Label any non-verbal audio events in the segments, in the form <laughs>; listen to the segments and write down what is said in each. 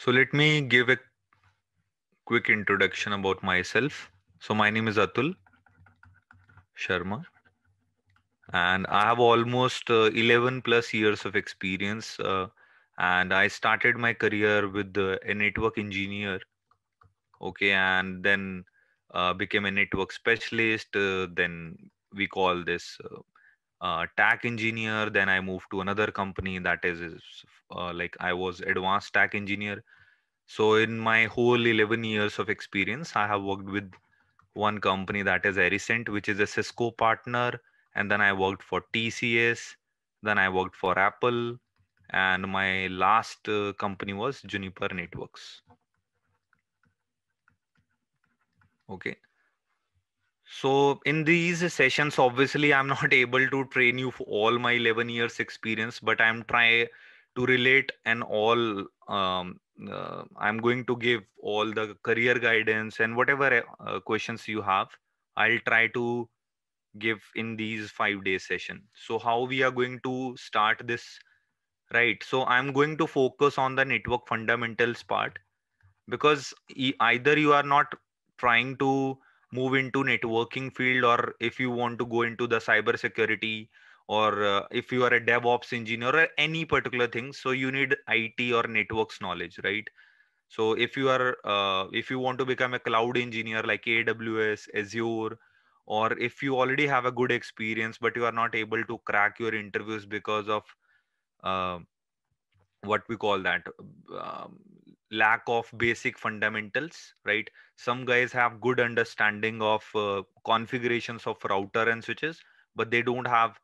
So let me give a quick introduction about myself. So my name is Atul Sharma and I have almost uh, 11 plus years of experience uh, and I started my career with uh, a network engineer. Okay, and then uh, became a network specialist. Uh, then we call this uh, uh, tech engineer then i moved to another company that is uh, like i was advanced tech engineer so in my whole 11 years of experience i have worked with one company that is Ericent, which is a cisco partner and then i worked for tcs then i worked for apple and my last uh, company was juniper networks okay so in these sessions, obviously, I'm not <laughs> able to train you for all my 11 years experience, but I'm trying to relate and all. Um, uh, I'm going to give all the career guidance and whatever uh, questions you have, I'll try to give in these five day session. So how we are going to start this, right? So I'm going to focus on the network fundamentals part because either you are not trying to move into networking field or if you want to go into the cyber security or uh, if you are a devops engineer or any particular thing so you need it or networks knowledge right so if you are uh, if you want to become a cloud engineer like aws azure or if you already have a good experience but you are not able to crack your interviews because of uh, what we call that um, lack of basic fundamentals right some guys have good understanding of uh, configurations of router and switches but they don't have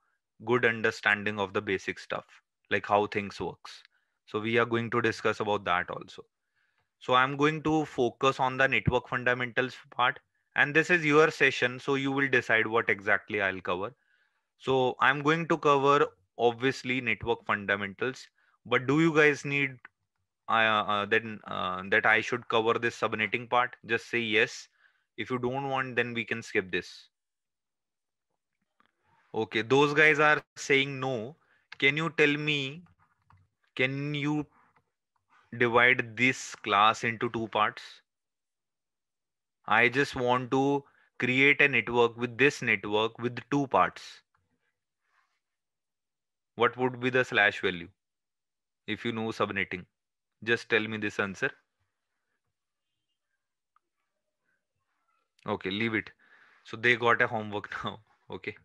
good understanding of the basic stuff like how things works so we are going to discuss about that also so i'm going to focus on the network fundamentals part and this is your session so you will decide what exactly i'll cover so i'm going to cover obviously network fundamentals but do you guys need I uh, uh, then uh, that I should cover this subnetting part. Just say yes. If you don't want, then we can skip this. Okay, those guys are saying no. Can you tell me? Can you divide this class into two parts? I just want to create a network with this network with two parts. What would be the slash value if you know subnetting? Just tell me this answer. Okay, leave it. So they got a homework <laughs> now. Okay.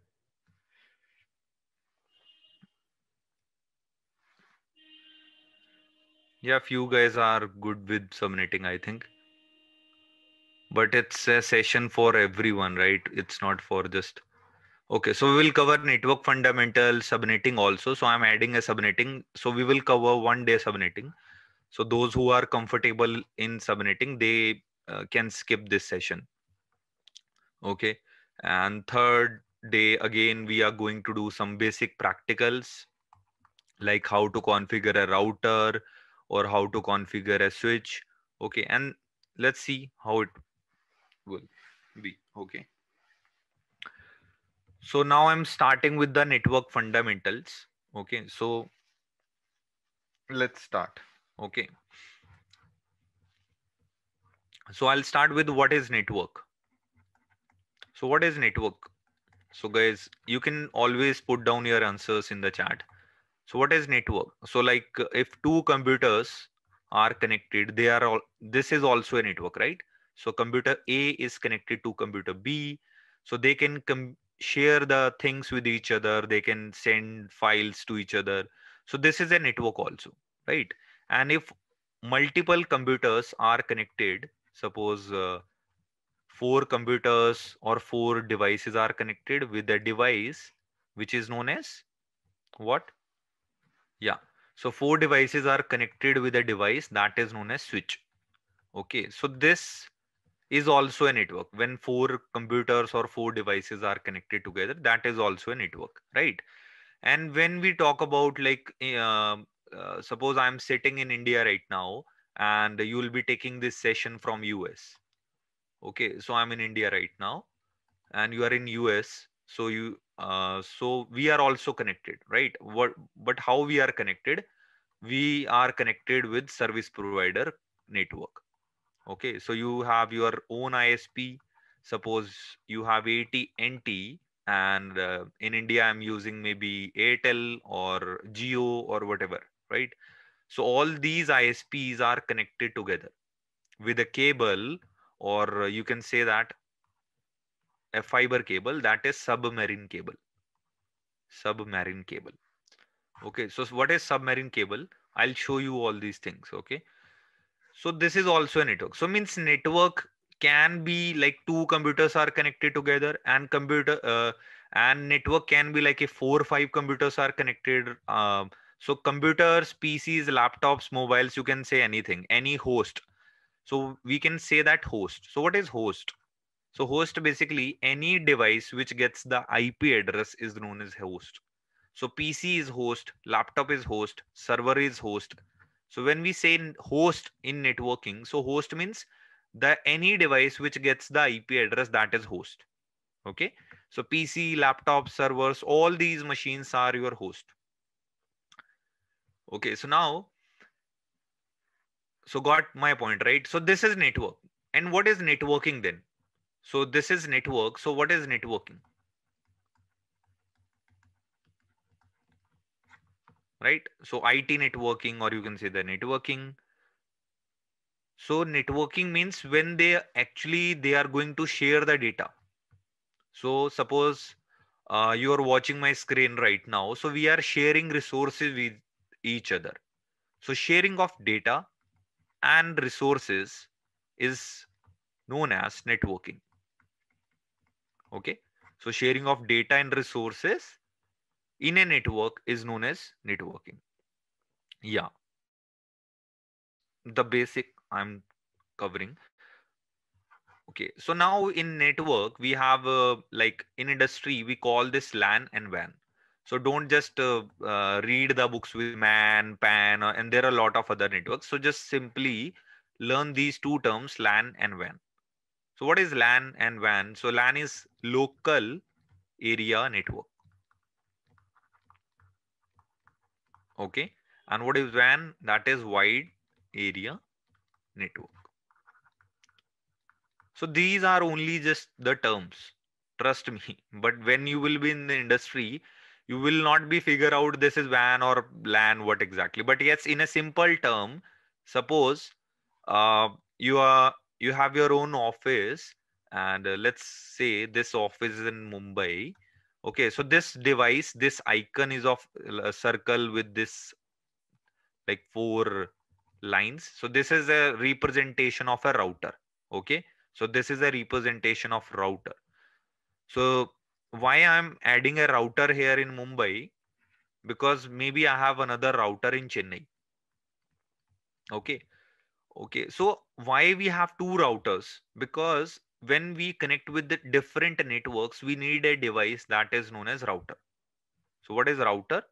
Yeah, few guys are good with submitting, I think. But it's a session for everyone, right? It's not for just. Okay, so we will cover network fundamental subnetting also. So I'm adding a subnetting. So we will cover one day subnetting. So those who are comfortable in submitting, they uh, can skip this session. Okay. And third day, again, we are going to do some basic practicals like how to configure a router or how to configure a switch. Okay. And let's see how it will be. Okay. So now I'm starting with the network fundamentals. Okay. So let's start. Okay. So I'll start with what is network. So what is network? So guys, you can always put down your answers in the chat. So what is network? So like if two computers are connected, they are all, this is also a network, right? So computer A is connected to computer B. So they can share the things with each other. They can send files to each other. So this is a network also, right? and if multiple computers are connected suppose uh, four computers or four devices are connected with a device which is known as what yeah so four devices are connected with a device that is known as switch okay so this is also a network when four computers or four devices are connected together that is also a network right and when we talk about like uh, uh, suppose I'm sitting in India right now and you will be taking this session from US. Okay, so I'm in India right now and you are in US. So you, uh, so we are also connected, right? What, but how we are connected? We are connected with service provider network. Okay, so you have your own ISP. Suppose you have AT&T and uh, in India, I'm using maybe Airtel or Geo or whatever right? So all these ISPs are connected together with a cable, or you can say that a fiber cable that is submarine cable. Submarine cable. Okay, so what is submarine cable? I'll show you all these things. Okay. So this is also a network. So means network can be like two computers are connected together and computer uh, and network can be like a four or five computers are connected uh, so computers, PCs, laptops, mobiles, you can say anything, any host. So we can say that host. So what is host? So host basically any device which gets the IP address is known as host. So PC is host, laptop is host, server is host. So when we say host in networking, so host means the any device which gets the IP address that is host. Okay. So PC, laptop, servers, all these machines are your host. Okay, so now, so got my point, right? So this is network. And what is networking then? So this is network. So what is networking? Right? So IT networking, or you can say the networking. So networking means when they actually they are going to share the data. So suppose uh, you are watching my screen right now. So we are sharing resources with each other. So sharing of data and resources is known as networking. Okay. So sharing of data and resources in a network is known as networking. Yeah. The basic I'm covering. Okay. So now in network, we have uh, like in industry, we call this LAN and WAN so don't just uh, uh, read the books with man pan uh, and there are a lot of other networks so just simply learn these two terms lan and wan so what is lan and wan so lan is local area network okay and what is wan that is wide area network so these are only just the terms trust me <laughs> but when you will be in the industry you will not be figure out this is WAN or LAN, what exactly. But yes, in a simple term, suppose uh, you are you have your own office, and uh, let's say this office is in Mumbai. Okay, so this device, this icon is of uh, a circle with this like four lines. So this is a representation of a router. Okay, so this is a representation of router. So why I'm adding a router here in Mumbai because maybe I have another router in Chennai. Okay. Okay. So why we have two routers? Because when we connect with the different networks, we need a device that is known as router. So what is router?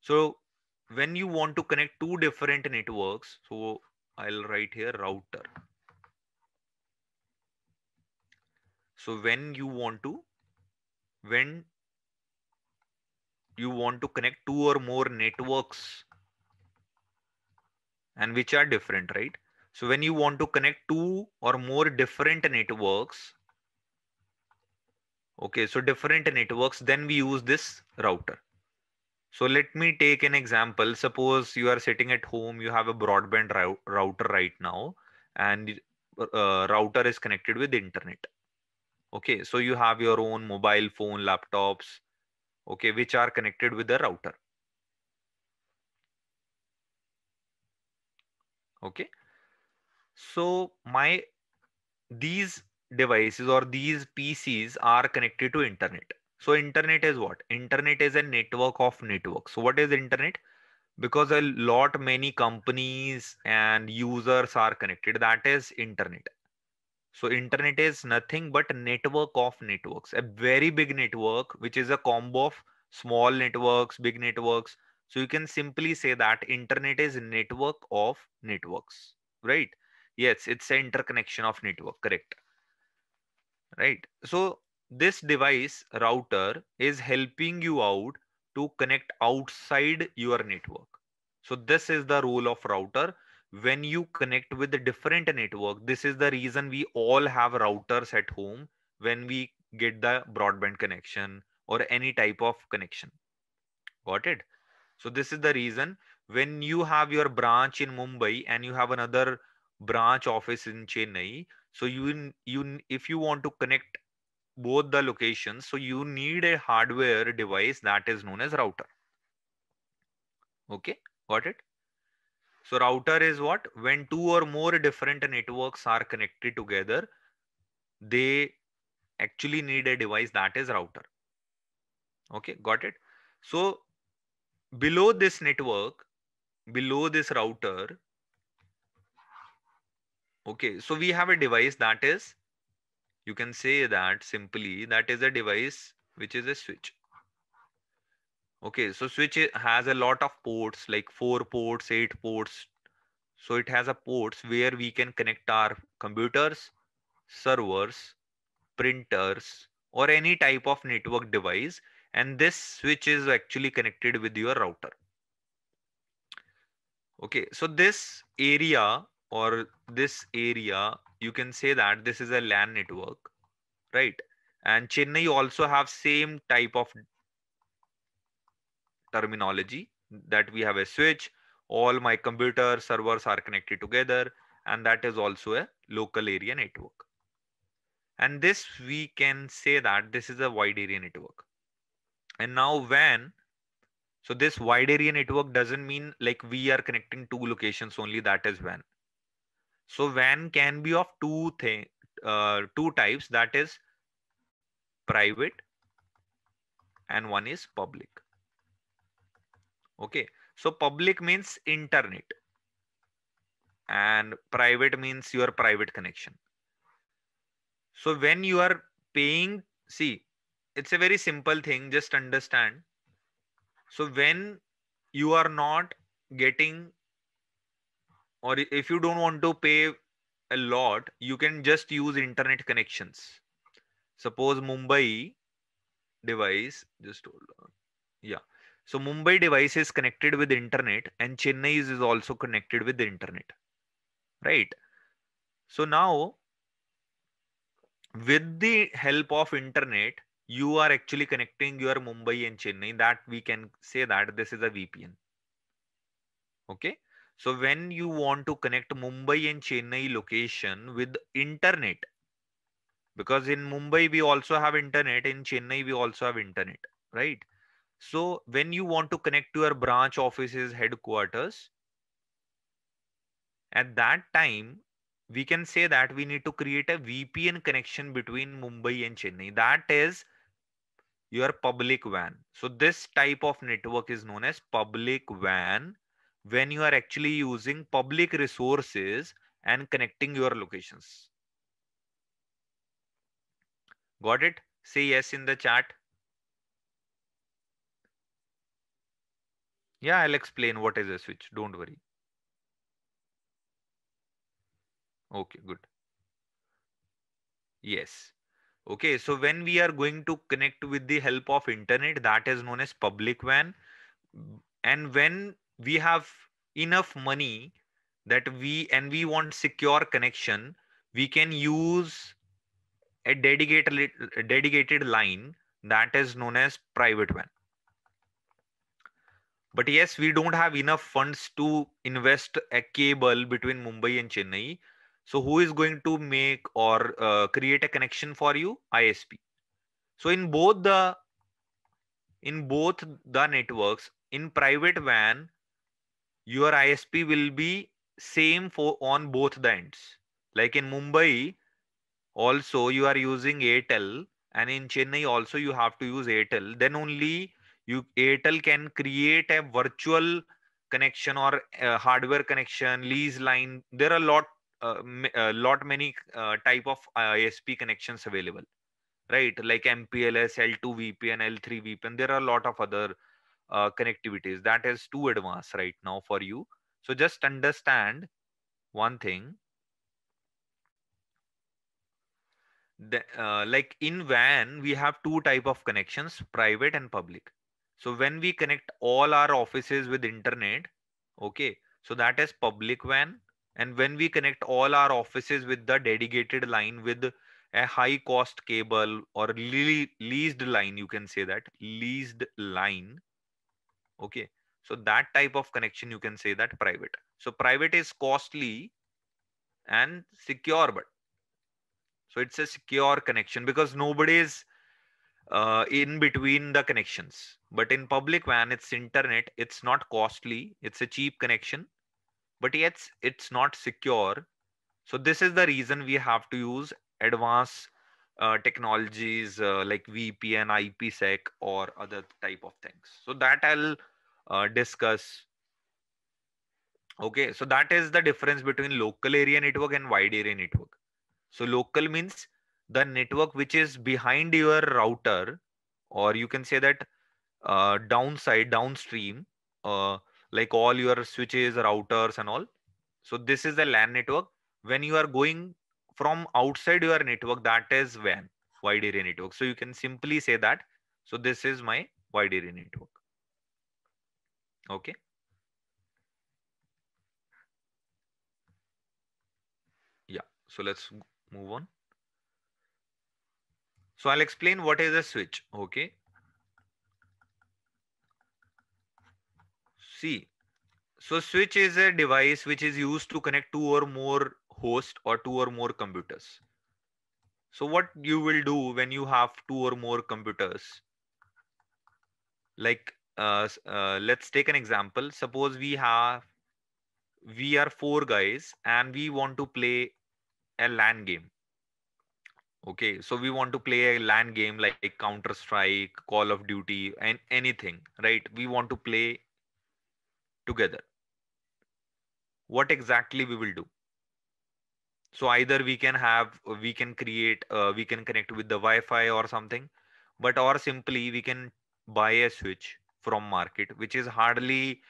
So when you want to connect two different networks, so I'll write here router. So when you want to when you want to connect two or more networks and which are different, right? So when you want to connect two or more different networks, okay, so different networks, then we use this router. So let me take an example. Suppose you are sitting at home, you have a broadband router right now, and uh, router is connected with internet okay so you have your own mobile phone laptops okay which are connected with the router okay so my these devices or these pcs are connected to internet so internet is what internet is a network of networks so what is internet because a lot many companies and users are connected that is internet so internet is nothing but network of networks, a very big network, which is a combo of small networks, big networks. So you can simply say that internet is network of networks, right? Yes, it's an interconnection of network, correct. Right. So this device router is helping you out to connect outside your network. So this is the role of router when you connect with a different network this is the reason we all have routers at home when we get the broadband connection or any type of connection got it so this is the reason when you have your branch in mumbai and you have another branch office in chennai so you you if you want to connect both the locations so you need a hardware device that is known as router okay got it so router is what? When two or more different networks are connected together, they actually need a device that is router. Okay, got it? So below this network, below this router, okay, so we have a device that is, you can say that simply, that is a device which is a switch. Okay, so switch has a lot of ports like four ports, eight ports. So it has a ports where we can connect our computers, servers, printers, or any type of network device. And this switch is actually connected with your router. Okay, so this area or this area, you can say that this is a LAN network, right? And Chennai also have same type of terminology that we have a switch, all my computer servers are connected together, and that is also a local area network. And this we can say that this is a wide area network. And now when, so this wide area network doesn't mean like we are connecting two locations only, that is when. So when can be of two thing, uh, two types that is private and one is public. Okay. So public means internet and private means your private connection. So when you are paying, see, it's a very simple thing. Just understand. So when you are not getting or if you don't want to pay a lot, you can just use internet connections. Suppose Mumbai device, just hold on. Yeah so Mumbai device is connected with internet and Chennai is also connected with the internet, right? So now with the help of internet, you are actually connecting your Mumbai and Chennai that we can say that this is a VPN. Okay. So when you want to connect Mumbai and Chennai location with internet, because in Mumbai, we also have internet in Chennai, we also have internet, right? So when you want to connect to your branch offices headquarters, at that time, we can say that we need to create a VPN connection between Mumbai and Chennai. That is your public WAN. So this type of network is known as public WAN when you are actually using public resources and connecting your locations. Got it? Say yes in the chat. Yeah, I'll explain what is a switch. Don't worry. Okay, good. Yes. Okay, so when we are going to connect with the help of internet, that is known as public WAN. And when we have enough money that we and we want secure connection, we can use a dedicated a dedicated line that is known as private WAN. But yes, we don't have enough funds to invest a cable between Mumbai and Chennai. So who is going to make or uh, create a connection for you? ISP. So in both the in both the networks, in private WAN, your ISP will be same for on both the ends. Like in Mumbai, also you are using ATel, and in Chennai also you have to use ATel. Then only you airtel can create a virtual connection or uh, hardware connection lease line there are a lot uh, a uh, lot many uh, type of isp uh, connections available right like mpls l2 vpn l3 vpn there are a lot of other uh, connectivities that is too advanced right now for you so just understand one thing the, uh, like in WAN, we have two type of connections, private and public. So when we connect all our offices with internet, okay, so that is public WAN. And when we connect all our offices with the dedicated line with a high cost cable or le leased line, you can say that leased line. Okay. So that type of connection, you can say that private. So private is costly and secure, but so it's a secure connection because nobody is uh, in between the connections. But in public WAN, it's internet. It's not costly. It's a cheap connection, but yet it's not secure. So this is the reason we have to use advanced uh, technologies uh, like VPN, IPsec, or other type of things. So that I'll uh, discuss. Okay, so that is the difference between local area network and wide area network. So local means the network which is behind your router or you can say that uh, downside downstream uh, like all your switches routers and all so this is the lan network when you are going from outside your network that is when wide area network so you can simply say that so this is my wide area network okay yeah so let's move on so I'll explain what is a switch. Okay. See, so switch is a device which is used to connect two or more host or two or more computers. So what you will do when you have two or more computers, like uh, uh, let's take an example. Suppose we have, we are four guys and we want to play a LAN game okay so we want to play a land game like counter strike call of duty and anything right we want to play together what exactly we will do so either we can have we can create uh, we can connect with the wi-fi or something but or simply we can buy a switch from market which is hardly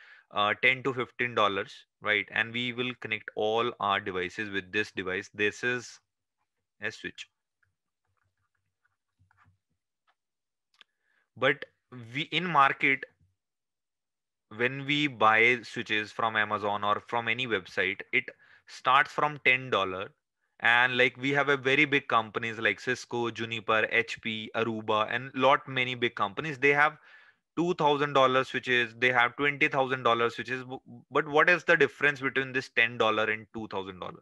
uh, 10 to 15 dollars right and we will connect all our devices with this device this is a switch but we in market when we buy switches from amazon or from any website it starts from $10 and like we have a very big companies like cisco juniper hp aruba and lot many big companies they have $2000 switches they have $20000 switches but what is the difference between this $10 and $2000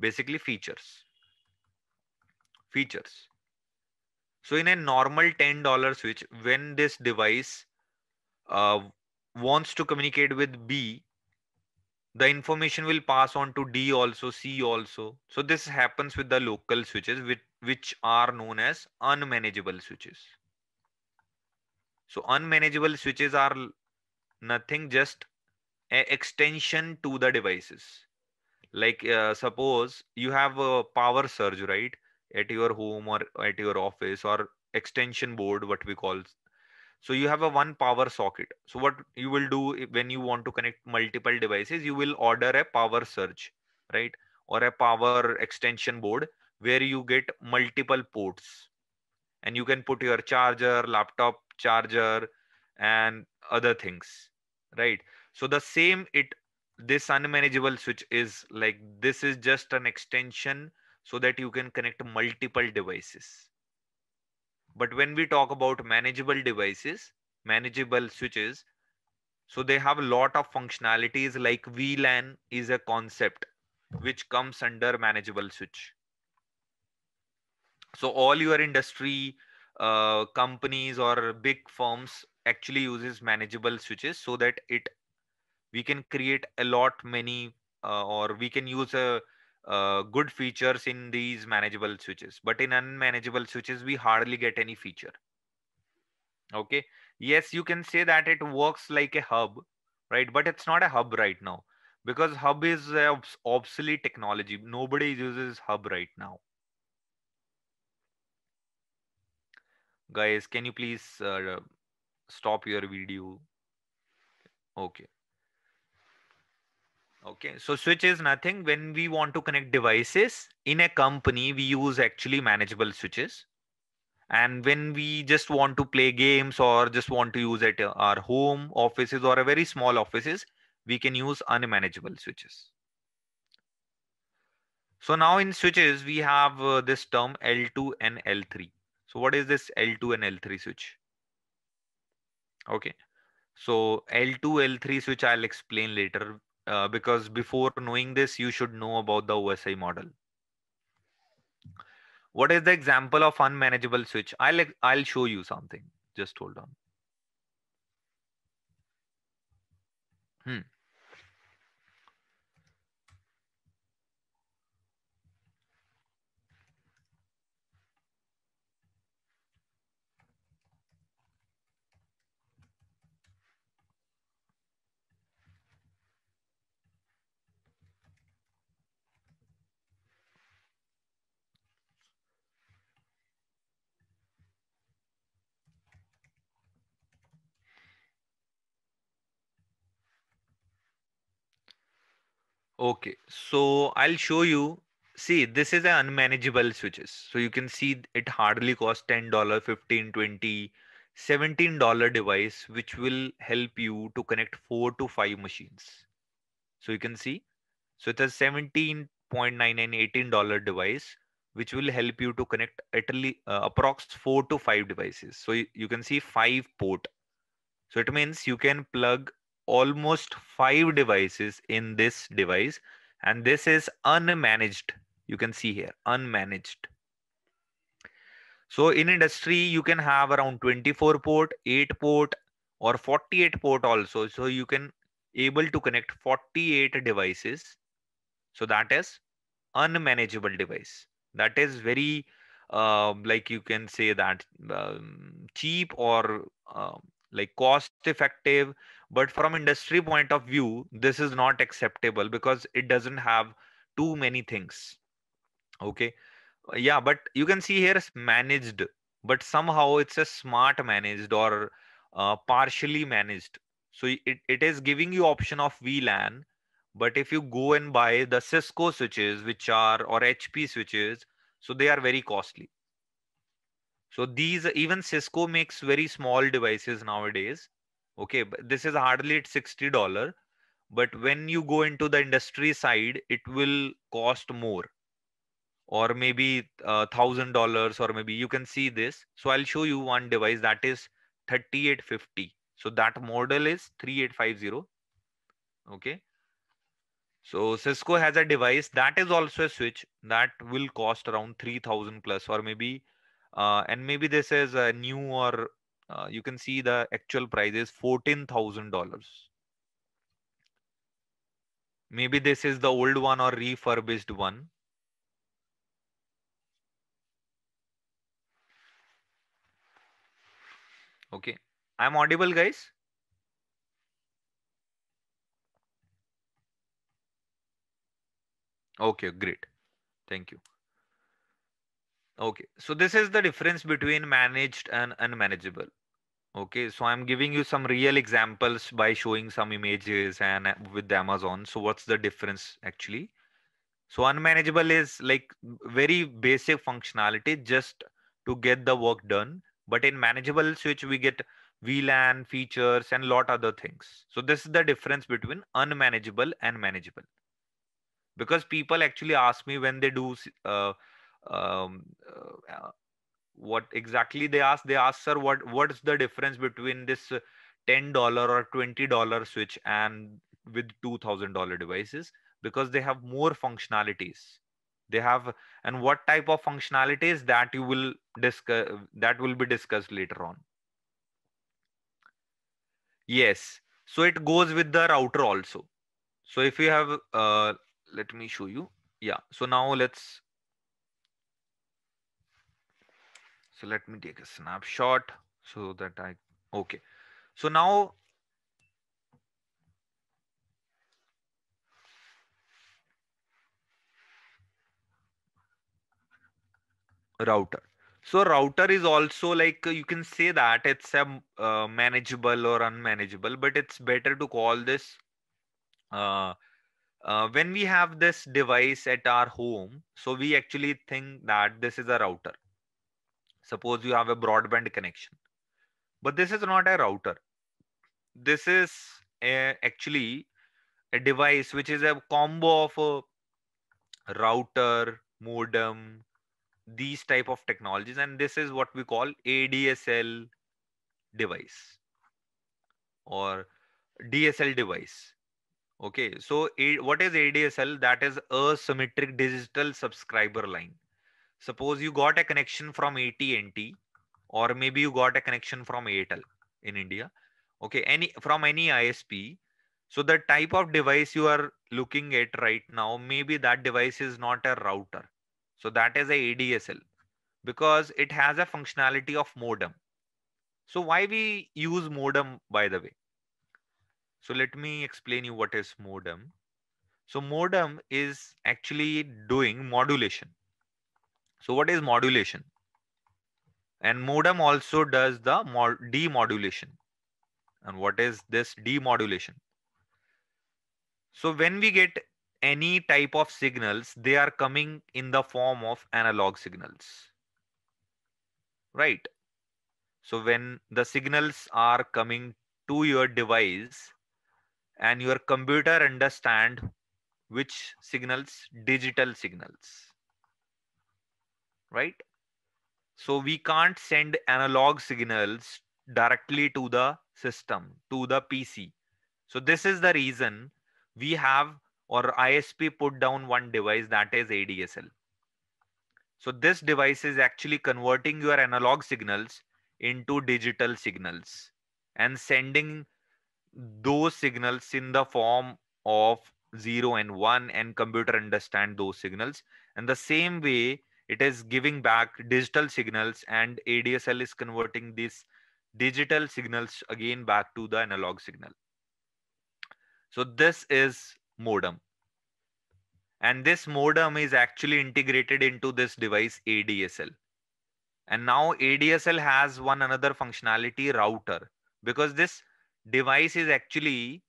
basically features features so in a normal $10 switch, when this device uh, wants to communicate with B, the information will pass on to D also, C also. So this happens with the local switches, which, which are known as unmanageable switches. So unmanageable switches are nothing, just an extension to the devices. Like uh, suppose you have a power surge, right? at your home or at your office or extension board what we call so you have a one power socket so what you will do when you want to connect multiple devices you will order a power surge right or a power extension board where you get multiple ports and you can put your charger laptop charger and other things right so the same it this unmanageable switch is like this is just an extension so that you can connect multiple devices. But when we talk about manageable devices, manageable switches, so they have a lot of functionalities like VLAN is a concept which comes under manageable switch. So all your industry uh, companies or big firms actually uses manageable switches so that it we can create a lot many uh, or we can use a uh, good features in these manageable switches but in unmanageable switches we hardly get any feature okay yes you can say that it works like a hub right but it's not a hub right now because hub is obs obsolete technology nobody uses hub right now guys can you please uh, stop your video okay Okay, so switch is nothing. When we want to connect devices in a company, we use actually manageable switches. And when we just want to play games or just want to use at our home offices or a very small offices, we can use unmanageable switches. So now in switches, we have uh, this term L2 and L3. So what is this L2 and L3 switch? Okay. So L2, L3 switch I'll explain later uh, because before knowing this, you should know about the OSI model. What is the example of unmanageable switch? I'll, I'll show you something. Just hold on. Hmm. Okay, so I'll show you. See, this is an unmanageable switches. So you can see it hardly costs $10, $15, $20, $17 device, which will help you to connect four to five machines. So you can see, so it's a and $18 device, which will help you to connect at least uh, approx four to five devices. So you, you can see five port. So it means you can plug almost five devices in this device and this is unmanaged you can see here unmanaged so in industry you can have around 24 port 8 port or 48 port also so you can able to connect 48 devices so that is unmanageable device that is very uh, like you can say that um, cheap or uh, like cost effective but from industry point of view this is not acceptable because it doesn't have too many things okay yeah but you can see here managed but somehow it's a smart managed or uh, partially managed so it, it is giving you option of vlan but if you go and buy the cisco switches which are or hp switches so they are very costly so these even cisco makes very small devices nowadays okay but this is hardly at 60 dollar but when you go into the industry side it will cost more or maybe uh, thousand dollars or maybe you can see this so i'll show you one device that is 3850 so that model is 3850 okay so cisco has a device that is also a switch that will cost around 3000 plus or maybe uh, and maybe this is a uh, new or uh, you can see the actual price is $14,000. Maybe this is the old one or refurbished one. Okay. I'm audible, guys. Okay, great. Thank you. Okay, so this is the difference between managed and unmanageable. Okay, so I'm giving you some real examples by showing some images and uh, with Amazon. So what's the difference actually? So unmanageable is like very basic functionality just to get the work done. But in manageable switch, we get VLAN features and lot other things. So this is the difference between unmanageable and manageable. Because people actually ask me when they do uh, um, uh, what exactly they asked they asked sir what what's the difference between this uh, $10 or $20 switch and with $2000 devices because they have more functionalities they have and what type of functionalities that you will discuss that will be discussed later on yes so it goes with the router also so if you have uh, let me show you yeah so now let's So let me take a snapshot so that I, okay. So now router. So router is also like you can say that it's a uh, manageable or unmanageable, but it's better to call this uh, uh, when we have this device at our home. So we actually think that this is a router. Suppose you have a broadband connection, but this is not a router. This is a, actually a device which is a combo of a router, modem, these type of technologies, and this is what we call ADSL device or DSL device. Okay, so what is ADSL? That is a symmetric digital subscriber line. Suppose you got a connection from AT&T or maybe you got a connection from Airtel in India. Okay, any from any ISP. So the type of device you are looking at right now, maybe that device is not a router. So that is a ADSL because it has a functionality of modem. So why we use modem by the way? So let me explain you what is modem. So modem is actually doing modulation. So what is modulation? And modem also does the demodulation. And what is this demodulation? So when we get any type of signals, they are coming in the form of analog signals. Right. So when the signals are coming to your device and your computer understand which signals, digital signals right? So we can't send analog signals directly to the system, to the PC. So this is the reason we have or ISP put down one device that is ADSL. So this device is actually converting your analog signals into digital signals and sending those signals in the form of 0 and 1 and computer understand those signals. And the same way it is giving back digital signals and ADSL is converting these digital signals again back to the analog signal. So this is modem. And this modem is actually integrated into this device ADSL. And now ADSL has one another functionality router because this device is actually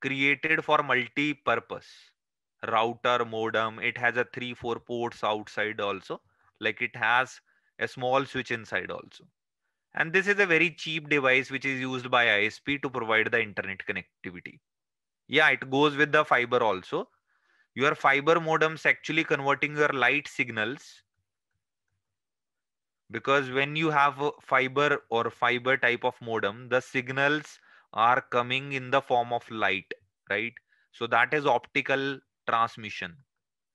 created for multi-purpose router modem it has a three four ports outside also like it has a small switch inside also and this is a very cheap device which is used by isp to provide the internet connectivity yeah it goes with the fiber also your fiber modems actually converting your light signals because when you have a fiber or fiber type of modem the signals are coming in the form of light right so that is optical transmission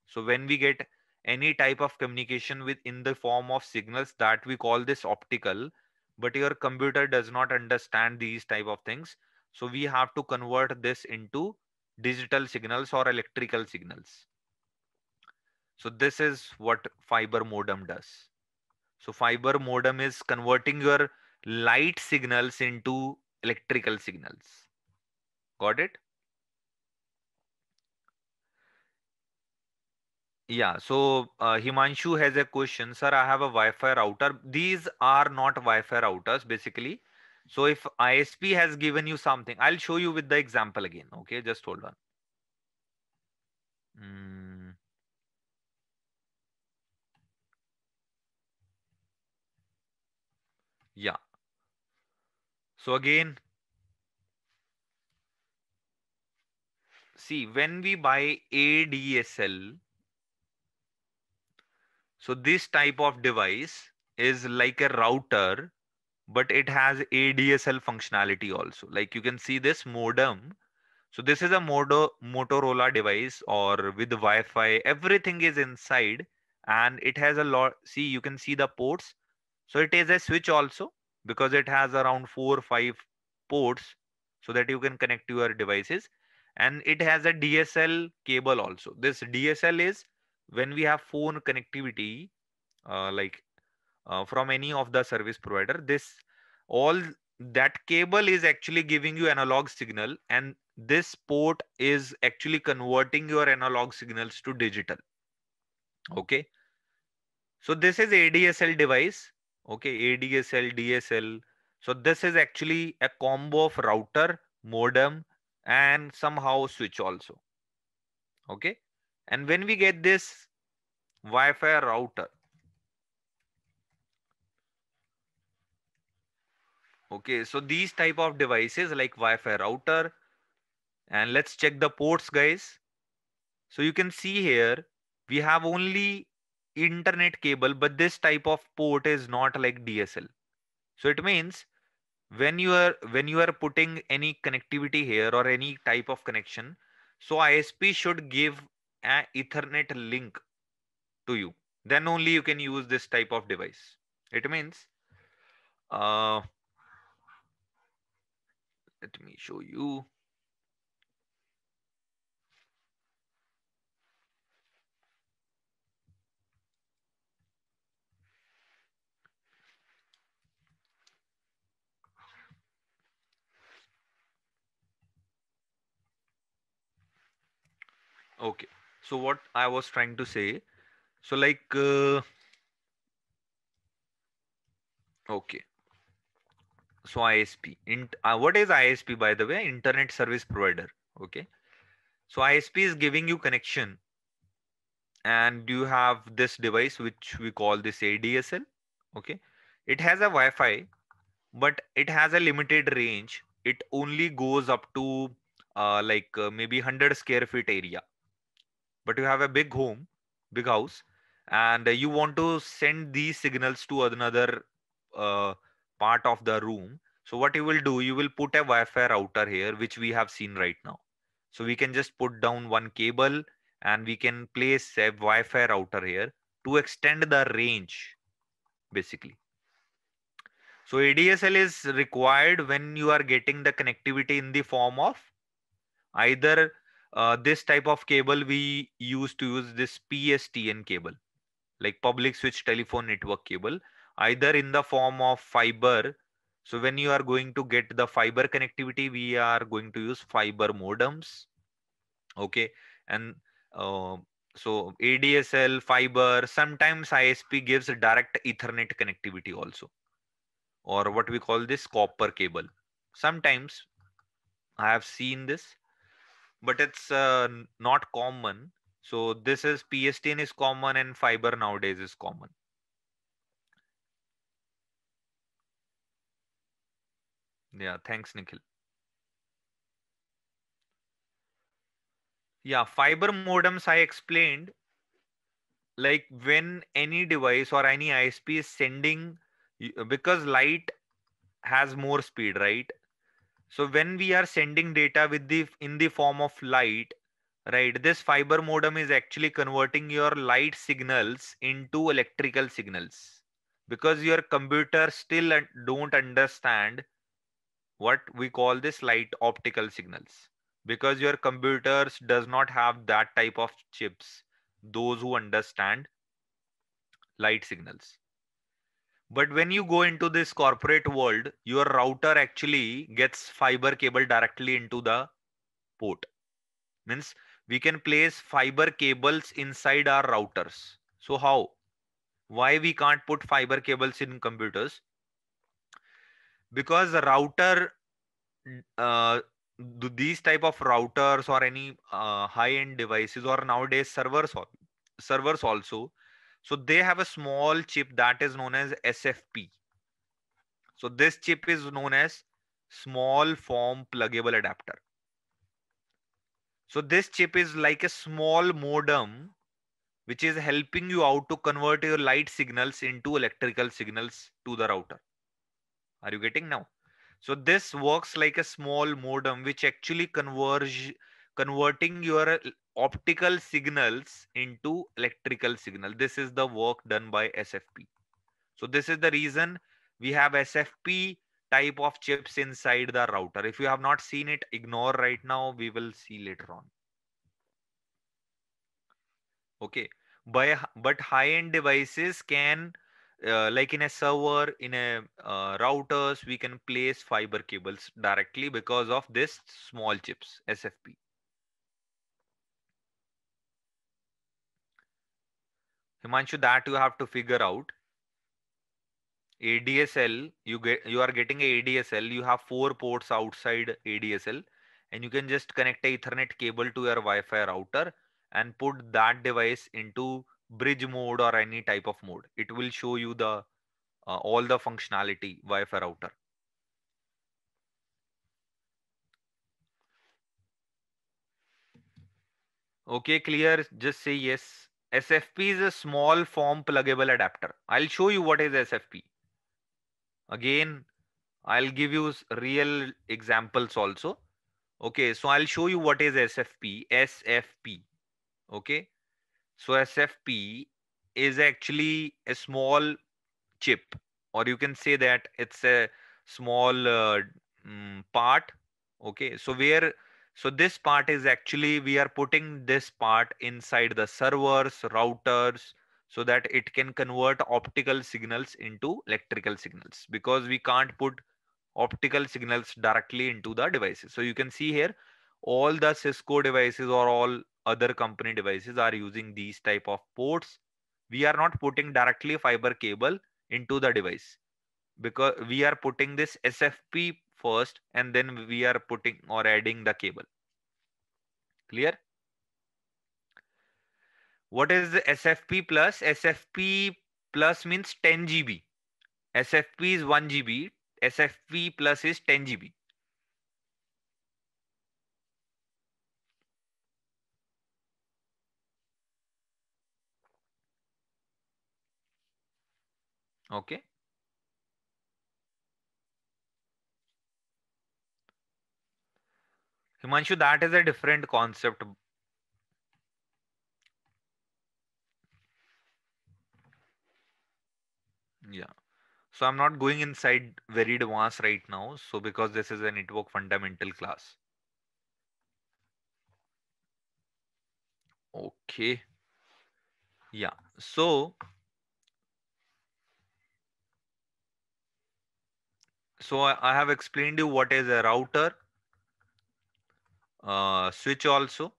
so when we get any type of communication with in the form of signals that we call this optical but your computer does not understand these type of things so we have to convert this into digital signals or electrical signals so this is what fiber modem does so fiber modem is converting your light signals into electrical signals got it Yeah, so uh, Himanshu has a question. Sir, I have a Wi-Fi router. These are not Wi-Fi routers basically. So if ISP has given you something, I'll show you with the example again. Okay, just hold on. Mm. Yeah. So again, see when we buy ADSL, so this type of device is like a router, but it has ADSL functionality also. Like you can see this modem. So this is a Modo, Motorola device or with Wi-Fi, everything is inside and it has a lot. See, you can see the ports. So it is a switch also because it has around four or five ports so that you can connect to your devices. And it has a DSL cable also. This DSL is when we have phone connectivity uh, like uh, from any of the service provider this all that cable is actually giving you analog signal and this port is actually converting your analog signals to digital okay so this is adsl device okay adsl dsl so this is actually a combo of router modem and somehow switch also okay and when we get this Wi-Fi router, okay, so these type of devices like Wi-Fi router, and let's check the ports guys. So you can see here, we have only internet cable, but this type of port is not like DSL. So it means when you are when you are putting any connectivity here or any type of connection so isp should give an ethernet link to you then only you can use this type of device it means uh, let me show you Okay so what i was trying to say so like uh, okay so isp int uh, what is isp by the way internet service provider okay so isp is giving you connection and you have this device which we call this adsl okay it has a wi-fi but it has a limited range it only goes up to uh, like uh, maybe 100 square feet area but you have a big home, big house, and you want to send these signals to another uh, part of the room. So what you will do, you will put a Wi-Fi router here, which we have seen right now. So we can just put down one cable and we can place a Wi-Fi router here to extend the range, basically. So ADSL is required when you are getting the connectivity in the form of either uh, this type of cable we used to use this PSTN cable, like public switch telephone network cable, either in the form of fiber. So when you are going to get the fiber connectivity, we are going to use fiber modems. Okay. And uh, so ADSL, fiber, sometimes ISP gives direct ethernet connectivity also, or what we call this copper cable. Sometimes I have seen this but it's uh, not common. So this is PSTN is common and fiber nowadays is common. Yeah, thanks, Nikhil. Yeah, fiber modems I explained like when any device or any ISP is sending because light has more speed, right? so when we are sending data with the in the form of light right this fiber modem is actually converting your light signals into electrical signals because your computer still don't understand what we call this light optical signals because your computers does not have that type of chips those who understand light signals but when you go into this corporate world, your router actually gets fiber cable directly into the port. Means we can place fiber cables inside our routers. So how? Why we can't put fiber cables in computers? Because router, uh, these type of routers or any uh, high-end devices or nowadays servers, servers also, so they have a small chip that is known as SFP. So this chip is known as small form pluggable adapter. So this chip is like a small modem which is helping you out to convert your light signals into electrical signals to the router. Are you getting now? So this works like a small modem which actually converge converting your optical signals into electrical signal. This is the work done by SFP. So this is the reason we have SFP type of chips inside the router. If you have not seen it, ignore right now. We will see later on. Okay. By, but high-end devices can, uh, like in a server, in a uh, routers, we can place fiber cables directly because of this small chips, SFP. Himanshu, that you have to figure out. ADSL, you get you are getting ADSL, you have four ports outside ADSL, and you can just connect a Ethernet cable to your Wi-Fi router and put that device into bridge mode or any type of mode. It will show you the uh, all the functionality Wi-Fi router. Okay, clear. Just say yes. SFP is a small form pluggable adapter. I'll show you what is SFP. Again, I'll give you real examples also. Okay, so I'll show you what is SFP. SFP. Okay, so SFP is actually a small chip, or you can say that it's a small uh, mm, part. Okay, so where so this part is actually, we are putting this part inside the servers, routers, so that it can convert optical signals into electrical signals because we can't put optical signals directly into the devices. So you can see here, all the Cisco devices or all other company devices are using these type of ports. We are not putting directly fiber cable into the device because we are putting this SFP first and then we are putting or adding the cable. Clear? What is the SFP plus? SFP plus means 10 GB. SFP is 1 GB. SFP plus is 10 GB. Okay. Himanshu, that is a different concept. Yeah. So I'm not going inside very advanced right now. So because this is a network fundamental class. Okay. Yeah. So so I have explained you what is a router uh, switch also.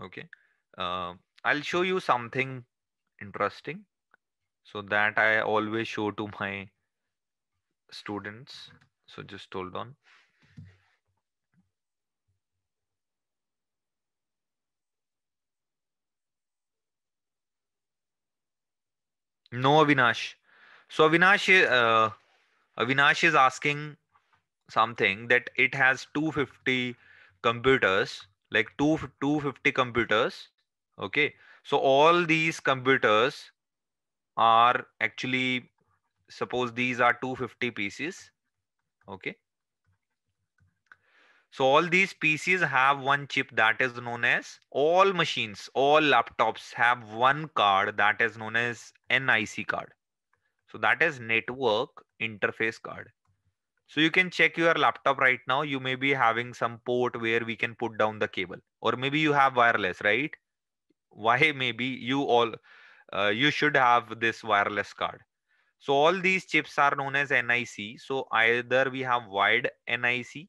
Okay. Uh, I'll show you something interesting so that I always show to my students. So just hold on. No, Avinash. So Avinash, uh, Avinash is asking something that it has 250 computers like two 250 computers okay so all these computers are actually suppose these are 250 pieces okay so all these pieces have one chip that is known as all machines all laptops have one card that is known as nic card so that is network interface card so you can check your laptop right now. You may be having some port where we can put down the cable, or maybe you have wireless, right? <laughs> Why maybe you all uh, you should have this wireless card. So all these chips are known as NIC. So either we have wired NIC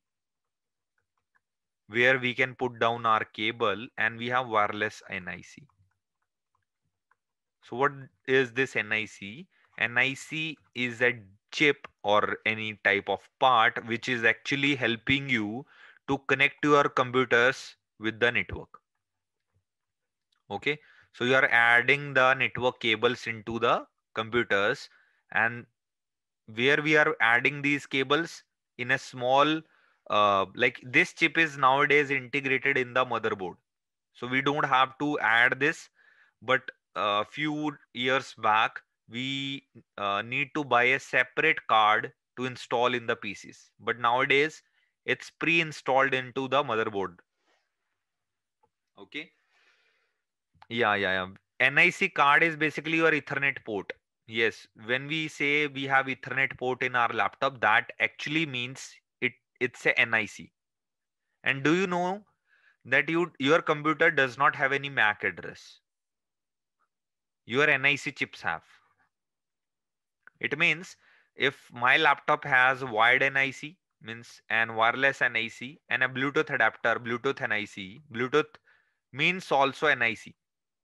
where we can put down our cable and we have wireless NIC. So what is this NIC? NIC is a chip or any type of part which is actually helping you to connect your computers with the network okay so you are adding the network cables into the computers and where we are adding these cables in a small uh, like this chip is nowadays integrated in the motherboard so we don't have to add this but a uh, few years back we uh, need to buy a separate card to install in the PCs. But nowadays, it's pre-installed into the motherboard. Okay. Yeah, yeah, yeah. NIC card is basically your Ethernet port. Yes, when we say we have Ethernet port in our laptop, that actually means it it's a NIC. And do you know that you your computer does not have any MAC address? Your NIC chips have it means if my laptop has wired NIC, means and wireless NIC and a Bluetooth adapter, Bluetooth NIC, Bluetooth means also NIC.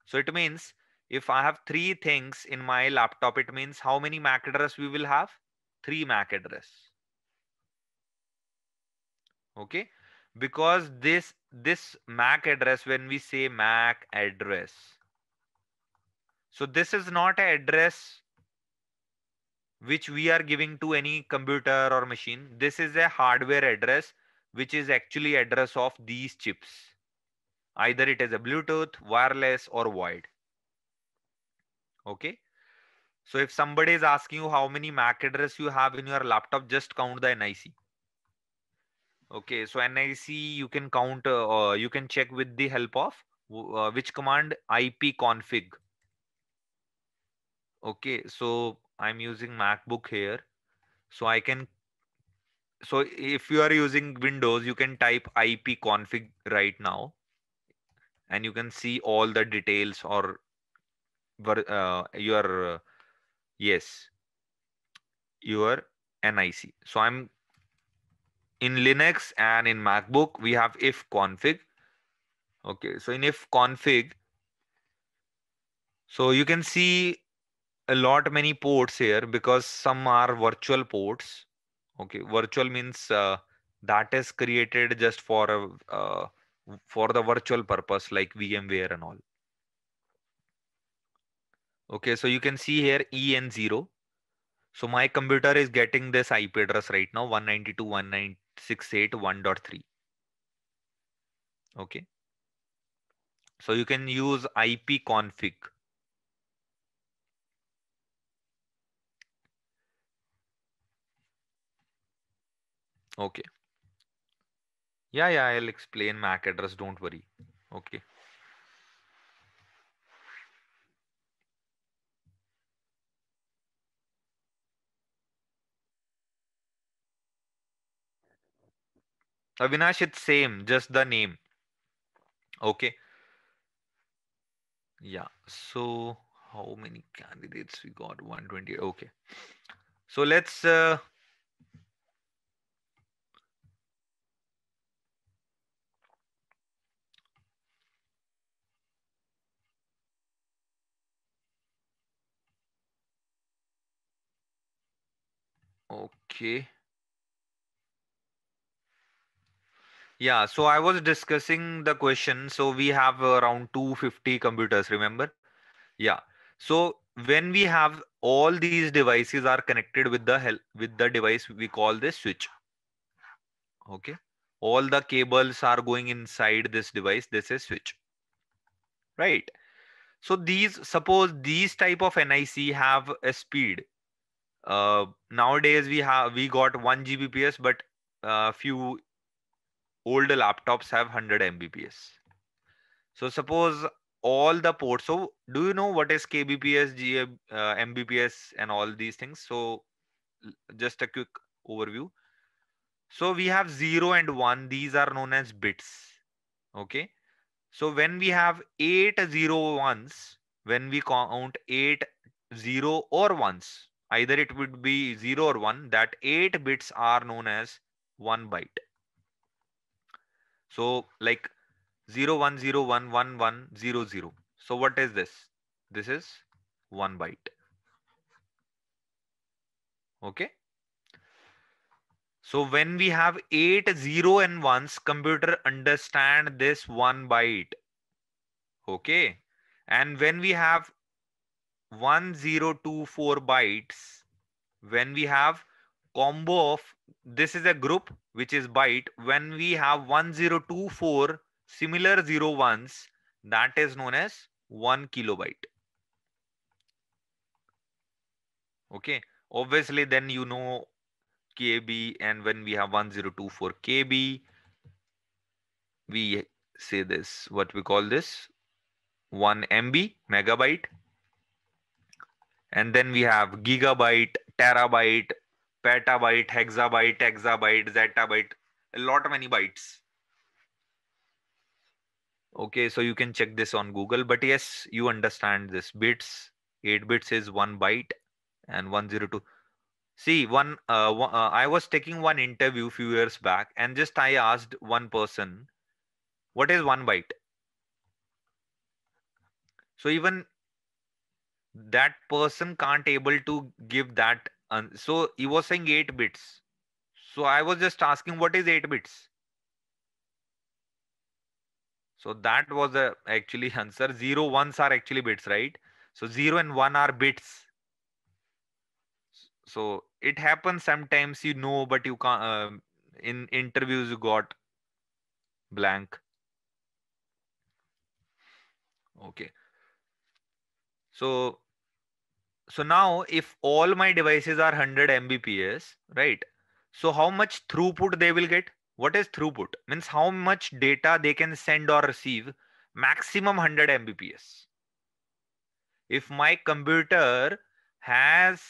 So it means if I have three things in my laptop, it means how many MAC address we will have? Three MAC address. Okay, because this this MAC address, when we say MAC address, so this is not an address which we are giving to any computer or machine, this is a hardware address, which is actually address of these chips. Either it is a Bluetooth, wireless or void. Okay. So if somebody is asking you how many MAC address you have in your laptop, just count the NIC. Okay, so NIC you can count, uh, you can check with the help of uh, which command IP config. Okay, so i'm using macbook here so i can so if you are using windows you can type ip config right now and you can see all the details or uh, your uh, yes your nic so i'm in linux and in macbook we have if config okay so in if config so you can see a lot many ports here because some are virtual ports okay virtual means uh, that is created just for a, uh, for the virtual purpose like vmware and all okay so you can see here en0 so my computer is getting this ip address right now 192.168.1.3 okay so you can use ipconfig Okay. Yeah, yeah, I'll explain MAC address. Don't worry. Okay. Avinash, it's same, just the name. Okay. Yeah. So how many candidates we got? 120. Okay. So let's uh, Okay. Yeah, so I was discussing the question. So we have around 250 computers, remember? Yeah. So when we have all these devices are connected with the help with the device, we call this switch. Okay. All the cables are going inside this device. This is switch. Right. So these suppose these type of NIC have a speed uh, nowadays we have we got 1 gbps but uh, few older laptops have 100 mbps so suppose all the ports so do you know what is kbps G, uh, mbps and all these things so just a quick overview so we have 0 and 1 these are known as bits okay so when we have eight zero ones when we count eight zero or ones either it would be 0 or 1 that 8 bits are known as 1 byte so like 0 1 0 1 1 1 0 0 so what is this this is 1 byte okay so when we have 8 0 and 1s computer understand this 1 byte okay and when we have 1024 bytes when we have combo of this is a group which is byte when we have 1024 similar zero ones that is known as 1 kilobyte okay obviously then you know kb and when we have 1024 kb we say this what we call this 1 mb megabyte and then we have gigabyte, terabyte, petabyte, hexabyte, exabyte, zettabyte, a lot of many bytes. Okay, so you can check this on Google, but yes, you understand this bits. 8 bits is 1 byte and 102. See, one, uh, uh, I was taking one interview few years back and just I asked one person, what is 1 byte? So even that person can't able to give that. so he was saying 8 bits. So I was just asking what is 8 bits? So that was the actually <laughs> answer. Zero ones are actually bits, right? So zero and one are bits. So it happens sometimes you know, but you can't. Uh, in interviews you got blank. Okay. So so now if all my devices are 100 mbps right so how much throughput they will get what is throughput means how much data they can send or receive maximum 100 mbps if my computer has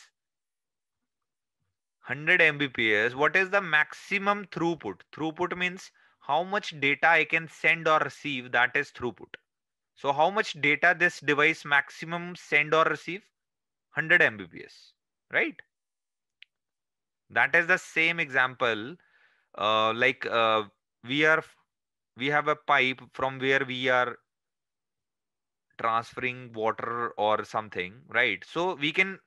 100 mbps what is the maximum throughput throughput means how much data i can send or receive that is throughput so how much data this device maximum send or receive 100 Mbps, right? That is the same example. Uh, like uh, we are, we have a pipe from where we are transferring water or something, right? So we can,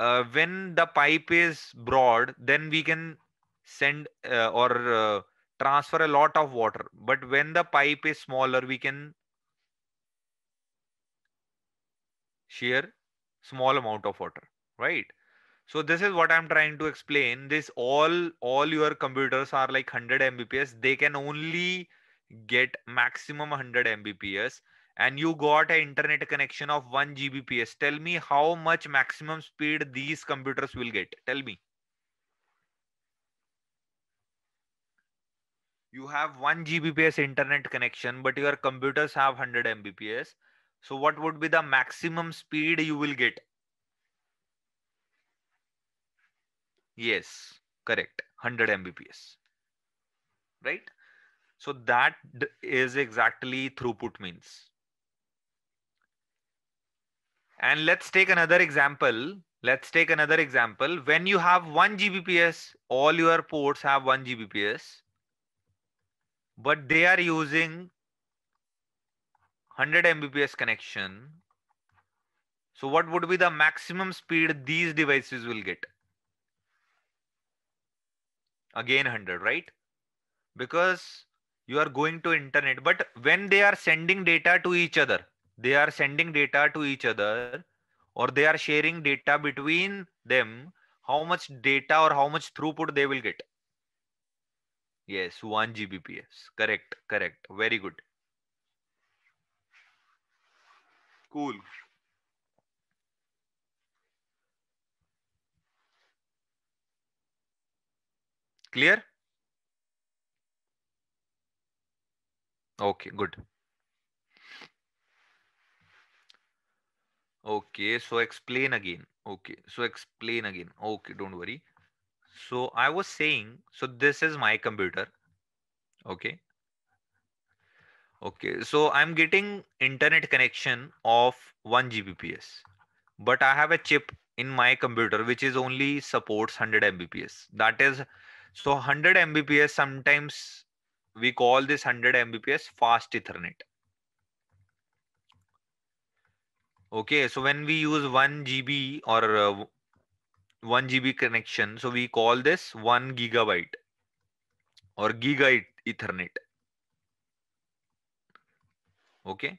uh, when the pipe is broad, then we can send uh, or uh, transfer a lot of water. But when the pipe is smaller, we can share small amount of water, right? So this is what I'm trying to explain. This all all your computers are like 100 Mbps. They can only get maximum 100 Mbps and you got an internet connection of 1 Gbps. Tell me how much maximum speed these computers will get. Tell me. You have 1 Gbps internet connection, but your computers have 100 Mbps so what would be the maximum speed you will get? Yes, correct. 100 Mbps, right? So that is exactly throughput means. And let's take another example. Let's take another example. When you have 1 Gbps, all your ports have 1 Gbps, but they are using 100 Mbps connection. So what would be the maximum speed these devices will get? Again 100, right? Because you are going to internet, but when they are sending data to each other, they are sending data to each other or they are sharing data between them, how much data or how much throughput they will get? Yes, 1 Gbps. Correct, correct. Very good. school. Clear? Okay, good. Okay, so explain again. Okay, so explain again. Okay, don't worry. So I was saying, so this is my computer. Okay, Okay, so I'm getting internet connection of 1 Gbps, but I have a chip in my computer which is only supports 100 Mbps. That is, so 100 Mbps sometimes we call this 100 Mbps fast Ethernet. Okay, so when we use 1 GB or uh, 1 GB connection, so we call this 1 gigabyte or giga Ethernet okay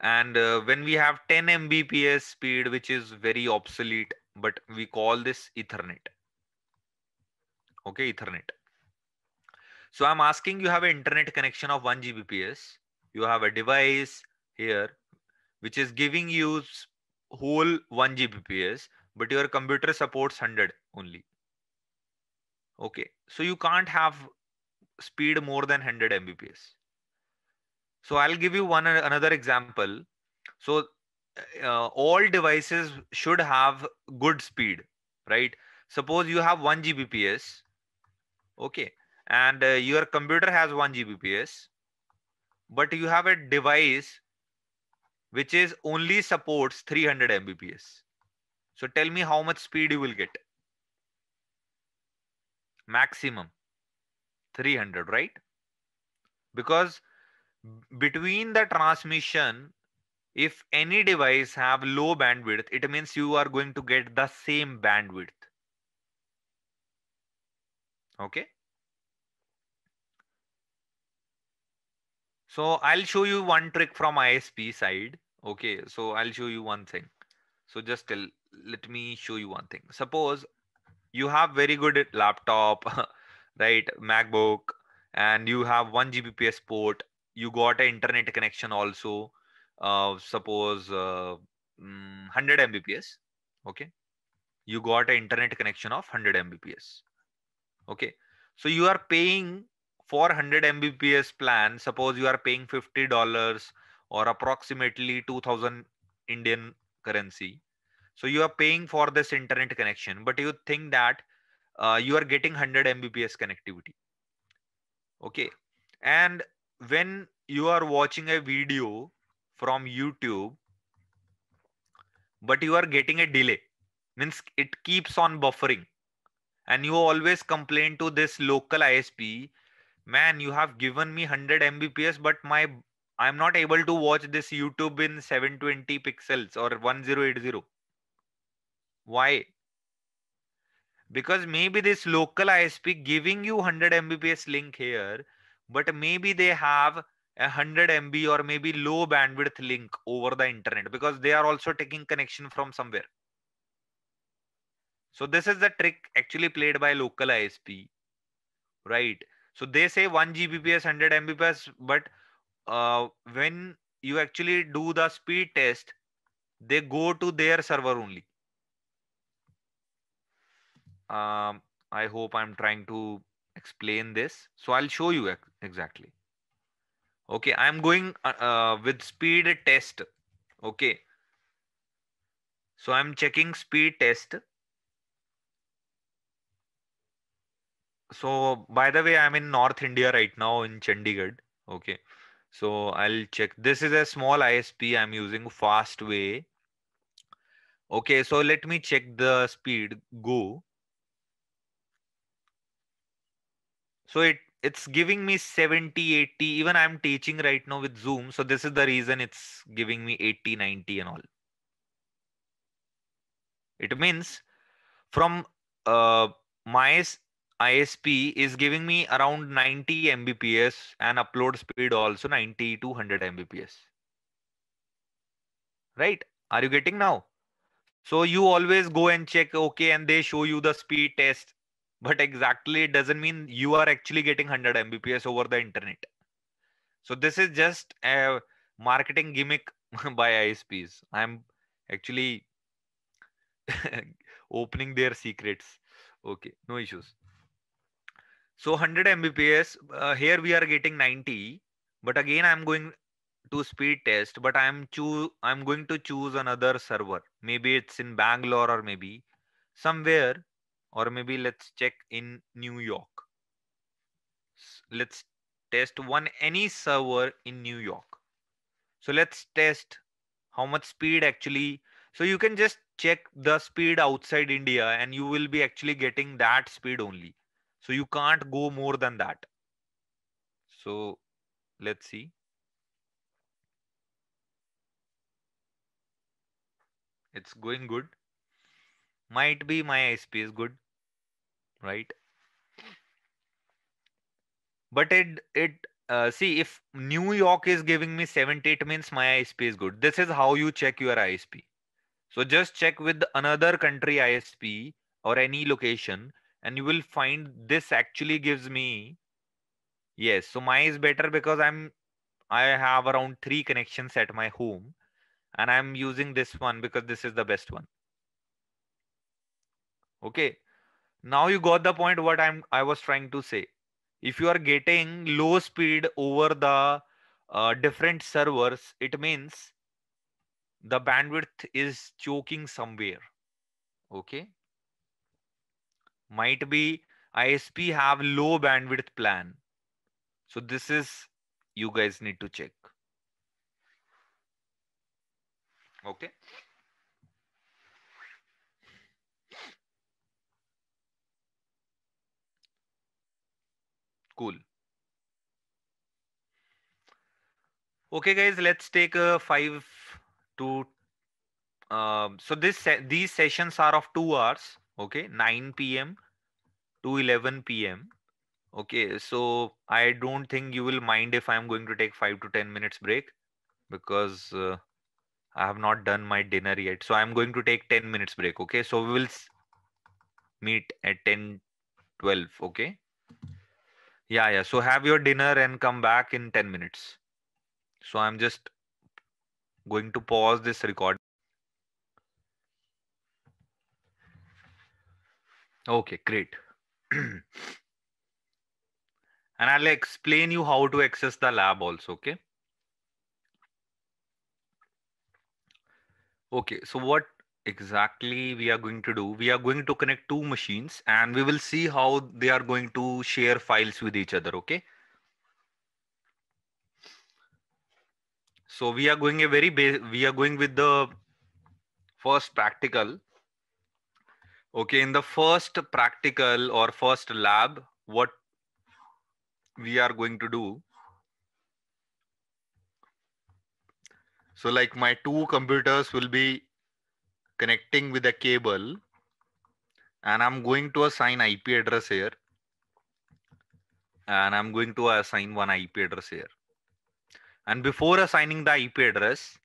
and uh, when we have 10 mbps speed which is very obsolete but we call this ethernet okay ethernet so i'm asking you have an internet connection of 1 gbps you have a device here which is giving you whole 1 gbps but your computer supports 100 only okay so you can't have speed more than 100 mbps so I'll give you one another example. So uh, all devices should have good speed, right? Suppose you have one Gbps, okay, and uh, your computer has one Gbps, but you have a device which is only supports 300 Mbps. So tell me how much speed you will get. Maximum 300, right? Because between the transmission if any device have low bandwidth it means you are going to get the same bandwidth okay so i'll show you one trick from isp side okay so i'll show you one thing so just tell, let me show you one thing suppose you have very good laptop <laughs> right macbook and you have 1 gbps port you got an internet connection also uh, suppose uh, 100 mm, mbps okay you got an internet connection of 100 mbps okay so you are paying for 100 mbps plan suppose you are paying 50 dollars or approximately 2000 indian currency so you are paying for this internet connection but you think that uh, you are getting 100 mbps connectivity okay and when you are watching a video from youtube but you are getting a delay means it keeps on buffering and you always complain to this local isp man you have given me 100 mbps but my i'm not able to watch this youtube in 720 pixels or 1080 why because maybe this local isp giving you 100 mbps link here but maybe they have a 100 MB or maybe low bandwidth link over the internet because they are also taking connection from somewhere. So this is the trick actually played by local ISP, right? So they say 1 Gbps, 100 Mbps, but uh, when you actually do the speed test, they go to their server only. Um, I hope I'm trying to explain this. So I'll show you exactly. Okay, I'm going uh, uh, with speed test. Okay. So I'm checking speed test. So by the way, I'm in North India right now in Chandigarh. Okay. So I'll check. This is a small ISP I'm using Fastway. Okay, so let me check the speed. Go. so it it's giving me 70 80 even i'm teaching right now with zoom so this is the reason it's giving me 80 90 and all it means from uh, my ISP is giving me around 90 Mbps and upload speed also 90 to 100 Mbps. Right? Are you getting now? So you always go and check, okay, and they show you the speed test but exactly it doesn't mean you are actually getting 100 mbps over the internet so this is just a marketing gimmick <laughs> by isps i'm actually <laughs> opening their secrets okay no issues so 100 mbps uh, here we are getting 90 but again i'm going to speed test but i'm choose i'm going to choose another server maybe it's in bangalore or maybe somewhere or maybe let's check in New York. Let's test one any server in New York. So let's test how much speed actually. So you can just check the speed outside India and you will be actually getting that speed only. So you can't go more than that. So let's see. It's going good might be my ISP is good, right? But it it uh, see if New York is giving me 70, it means my ISP is good. This is how you check your ISP. So just check with another country ISP or any location, and you will find this actually gives me yes. So mine is better because I'm I have around three connections at my home, and I'm using this one because this is the best one. Okay. Now you got the point what I'm I was trying to say. If you are getting low speed over the uh, different servers, it means the bandwidth is choking somewhere. Okay. Might be ISP have low bandwidth plan. So this is you guys need to check. Okay. Cool. Okay, guys, let's take a five to. Um, so this these sessions are of two hours. Okay, 9 p.m. to 11 p.m. Okay, so I don't think you will mind if I'm going to take five to 10 minutes break because uh, I have not done my dinner yet. So I'm going to take 10 minutes break. Okay, so we will meet at 10 12. Okay yeah yeah so have your dinner and come back in 10 minutes so i'm just going to pause this record okay great <clears throat> and i'll explain you how to access the lab also okay okay so what exactly we are going to do we are going to connect two machines and we will see how they are going to share files with each other okay so we are going a very base we are going with the first practical okay in the first practical or first lab what we are going to do so like my two computers will be connecting with a cable and I'm going to assign IP address here and I'm going to assign one IP address here. And before assigning the IP address,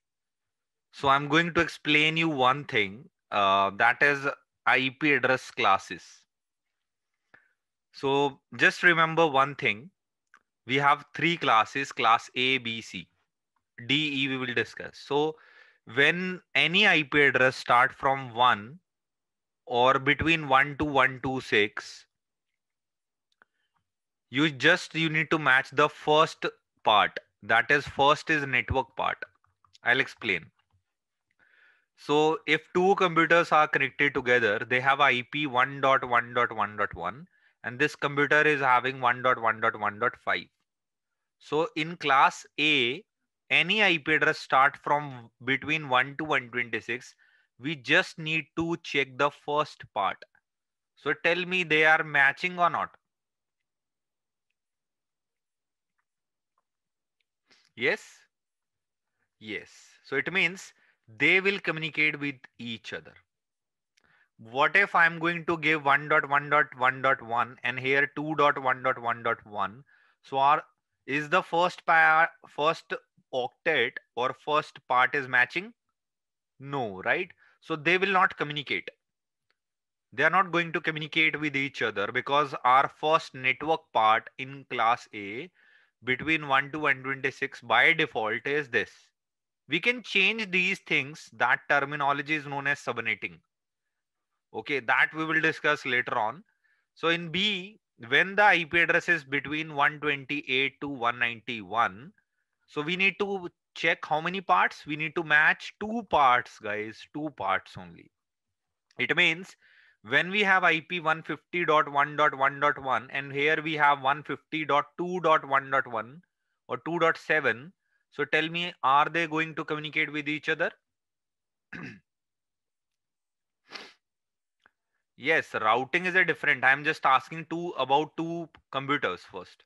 so I'm going to explain you one thing uh, that is IP address classes. So just remember one thing. We have three classes, class A, B, C. D, E we will discuss. So when any IP address start from 1 or between 1 to 126, you just you need to match the first part. That is first is network part. I'll explain. So if two computers are connected together, they have IP 1.1.1.1 and this computer is having 1.1.1.5. So in class A, any IP address start from between 1 to 126, we just need to check the first part. So tell me they are matching or not. Yes. Yes. So it means they will communicate with each other. What if I'm going to give 1.1.1.1 and here 2.1.1.1? So our is the first part first octet or first part is matching? No, right? So they will not communicate. They are not going to communicate with each other because our first network part in class A between 1 to 126 by default is this. We can change these things. That terminology is known as subnetting. Okay, that we will discuss later on. So in B, when the IP address is between 128 to 191, so we need to check how many parts. We need to match two parts, guys, two parts only. It means when we have IP 150.1.1.1 and here we have 150.2.1.1 or 2.7. So tell me, are they going to communicate with each other? <clears throat> yes, routing is a different. I'm just asking two about two computers first.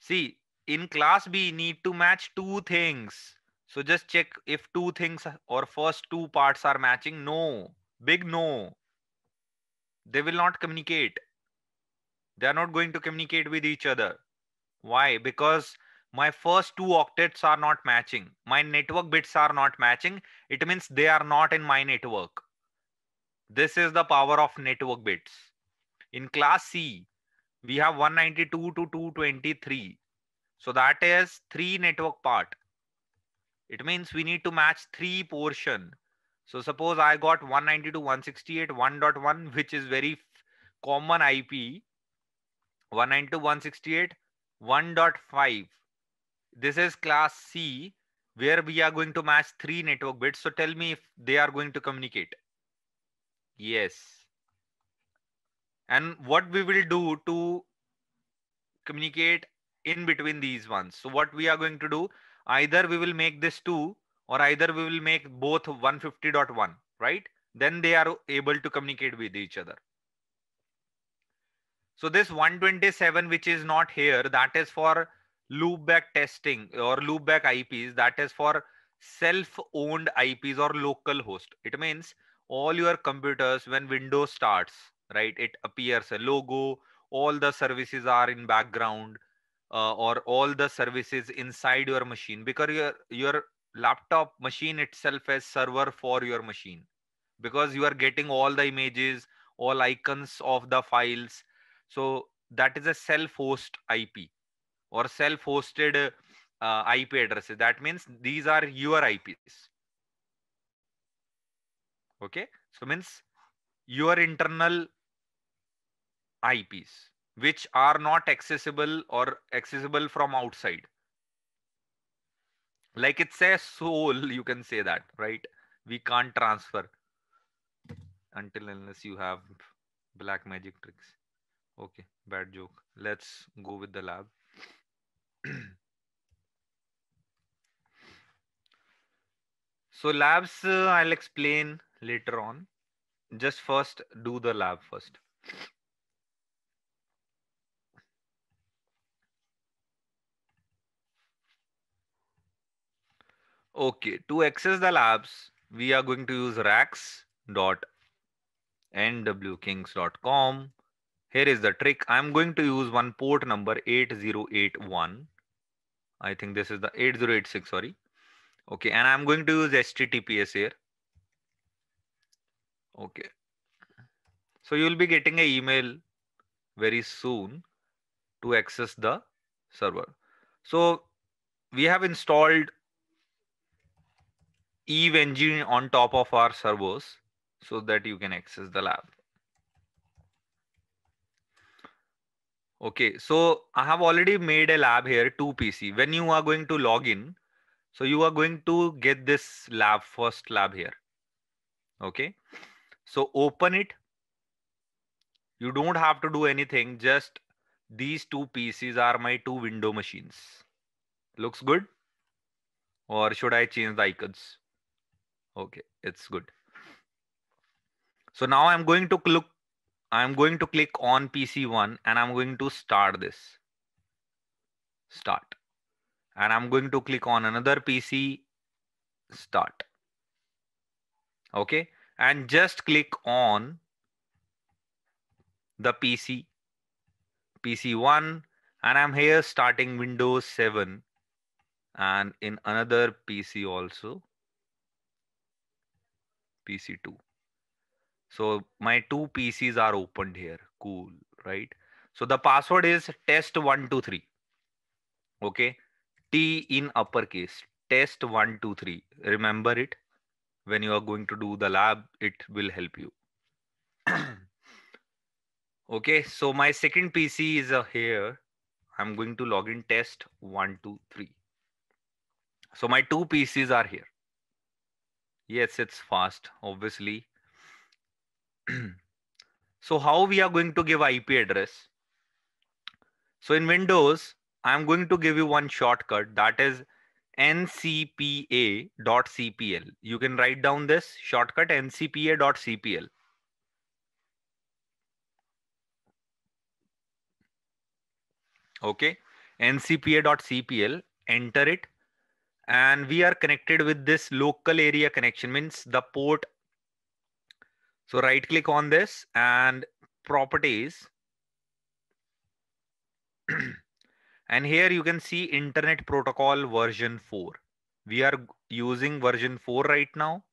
See, in class B need to match two things. So just check if two things or first two parts are matching. No, big no. They will not communicate. They are not going to communicate with each other. Why? Because my first two octets are not matching. My network bits are not matching. It means they are not in my network. This is the power of network bits. In class C, we have 192 to 223. So that is three network part. It means we need to match three portion. So suppose I got 192.168.1.1, which is very common IP. 192.168.1.5. This is class C, where we are going to match three network bits. So tell me if they are going to communicate. Yes. And what we will do to communicate in between these ones. So what we are going to do, either we will make this 2 or either we will make both 150.1, right? Then they are able to communicate with each other. So this 127, which is not here, that is for loopback testing or loopback IPs. That is for self-owned IPs or local host. It means all your computers, when Windows starts, right, it appears a logo, all the services are in background, uh, or all the services inside your machine because your your laptop machine itself as server for your machine because you are getting all the images all icons of the files so that is a self-host ip or self-hosted uh, ip addresses that means these are your ips okay so means your internal ips which are not accessible or accessible from outside like it says soul you can say that right we can't transfer until unless you have black magic tricks okay bad joke let's go with the lab <clears throat> so labs uh, i'll explain later on just first do the lab first Okay, to access the labs, we are going to use racks.nwkings.com. Here is the trick. I'm going to use one port number 8081. I think this is the 8086, sorry. Okay, and I'm going to use HTTPS here. Okay. So you'll be getting an email very soon to access the server. So we have installed Eve engine on top of our servos so that you can access the lab. Okay, so I have already made a lab here, 2PC. When you are going to log in, so you are going to get this lab, first lab here. Okay, so open it. You don't have to do anything, just these two PCs are my two window machines. Looks good? Or should I change the icons? Okay, it's good. So now I'm going to look, I'm going to click on PC1 and I'm going to start this. Start. And I'm going to click on another PC, start. Okay, and just click on the PC, PC1, and I'm here starting Windows 7 and in another PC also PC2. So my two PCs are opened here. Cool, right? So the password is test123. Okay. T in uppercase, test123. Remember it. When you are going to do the lab, it will help you. <clears throat> okay. So my second PC is uh, here. I'm going to log in test123. So my two PCs are here yes it's fast obviously <clears throat> so how we are going to give ip address so in windows i'm going to give you one shortcut that is ncpa.cpl you can write down this shortcut ncpa.cpl okay ncpa.cpl enter it and we are connected with this local area connection means the port so right click on this and properties <clears throat> and here you can see internet protocol version 4 we are using version 4 right now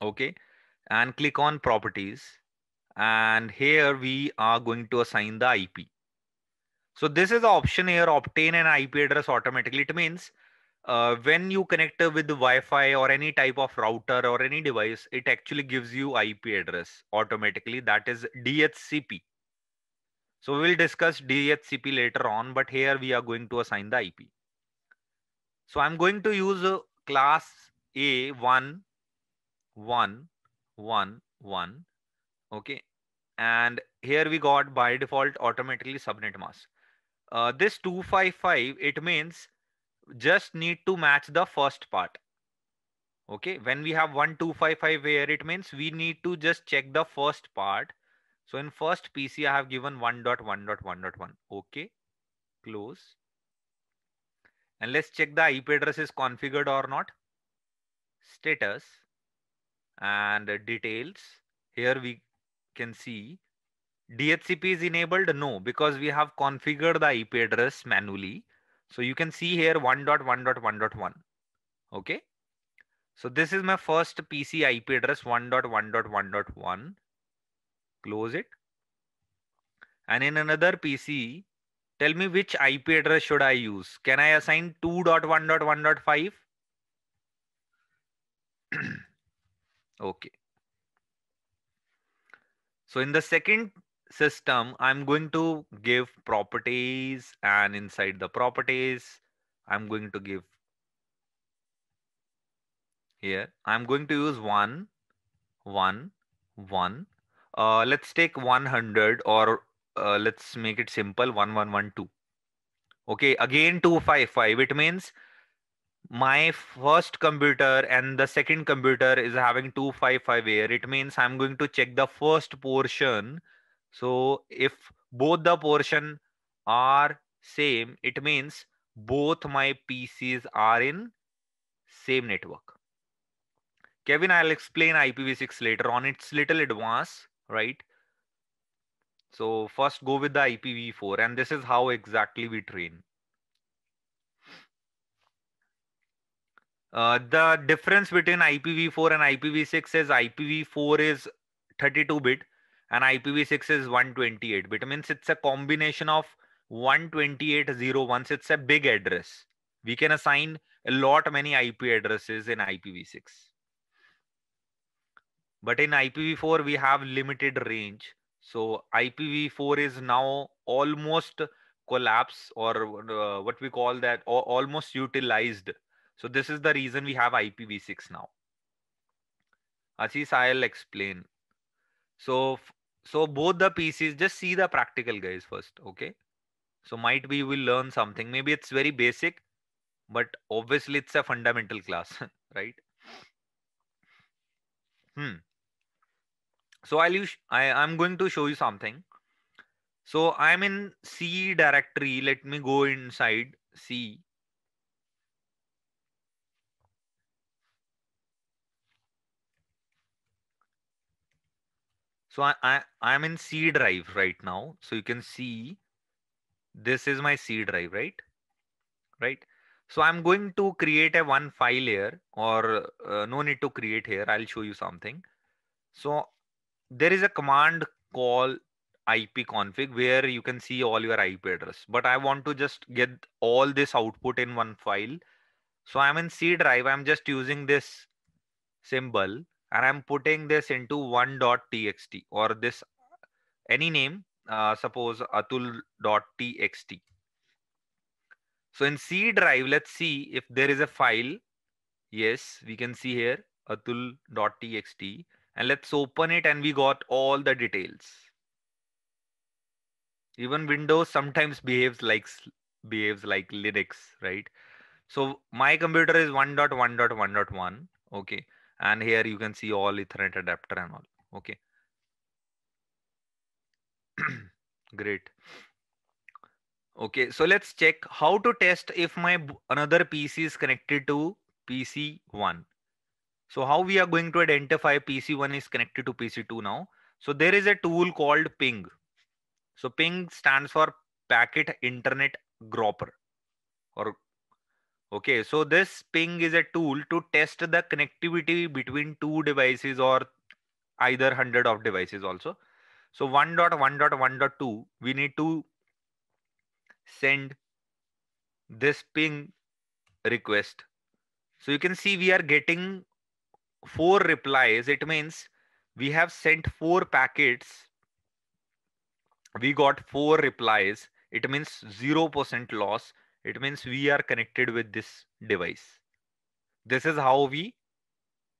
okay and click on properties and here we are going to assign the ip so this is the option here obtain an ip address automatically it means uh, when you connect with Wi-Fi or any type of router or any device, it actually gives you IP address automatically. That is DHCP. So we will discuss DHCP later on, but here we are going to assign the IP. So I'm going to use uh, class A one, one, one, one. Okay, and here we got by default automatically subnet mask. Uh, this 255, it means just need to match the first part. Okay, when we have 1255 where it means we need to just check the first part. So in first PC, I have given one one one dot dot dot one. Okay, close. And let's check the IP address is configured or not. Status and details. Here we can see DHCP is enabled. No, because we have configured the IP address manually. So you can see here 1.1.1.1. Okay. So this is my first PC IP address 1.1.1.1. Close it. And in another PC, tell me which IP address should I use? Can I assign 2.1.1.5? <clears throat> okay. So in the second system, I'm going to give properties and inside the properties, I'm going to give here, I'm going to use one, one, one. Uh, let's take 100 or uh, let's make it simple 1112. Okay, again 255. It means my first computer and the second computer is having 255 here. It means I'm going to check the first portion so if both the portion are same, it means both my PCs are in same network. Kevin, I'll explain IPv6 later on. It's little advanced, right? So first go with the IPv4 and this is how exactly we train. Uh, the difference between IPv4 and IPv6 is IPv4 is 32 bit and IPv6 is 128 bit. It means it's a combination of 128.0.1. It's a big address. We can assign a lot many IP addresses in IPv6. But in IPv4, we have limited range. So IPv4 is now almost collapse or uh, what we call that almost utilized. So this is the reason we have IPv6 now. Asis, I'll explain. So so both the pieces just see the practical guys first okay so might be we'll learn something maybe it's very basic but obviously it's a fundamental class <laughs> right hmm so i'll use i i'm going to show you something so i'm in c directory let me go inside c So I, I, I'm in C drive right now. So you can see this is my C drive, right? Right. So I'm going to create a one file here or uh, no need to create here. I'll show you something. So there is a command call IP config where you can see all your IP address, but I want to just get all this output in one file. So I'm in C drive. I'm just using this symbol and I'm putting this into one dot txt or this any name, uh, suppose Atul dot txt. So in C drive, let's see if there is a file. Yes, we can see here Atul dot txt and let's open it and we got all the details. Even Windows sometimes behaves like behaves like Linux, right? So my computer is 1.1.1.1. Okay and here you can see all ethernet adapter and all okay <clears throat> great okay so let's check how to test if my another pc is connected to pc1 so how we are going to identify pc1 is connected to pc2 now so there is a tool called ping so ping stands for packet internet gropper or Okay, so this ping is a tool to test the connectivity between two devices or either 100 of devices also. So 1.1.1.2, we need to send this ping request. So you can see we are getting four replies. It means we have sent four packets. We got four replies. It means 0% loss it means we are connected with this device this is how we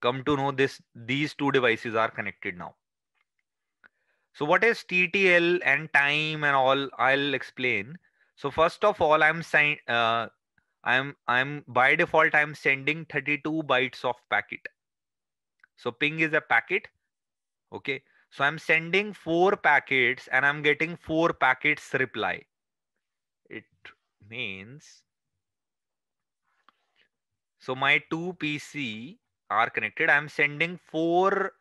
come to know this these two devices are connected now so what is ttl and time and all i'll explain so first of all i'm saying uh, i'm i'm by default i'm sending 32 bytes of packet so ping is a packet okay so i'm sending four packets and i'm getting four packets reply means so my two PC are connected. I'm sending four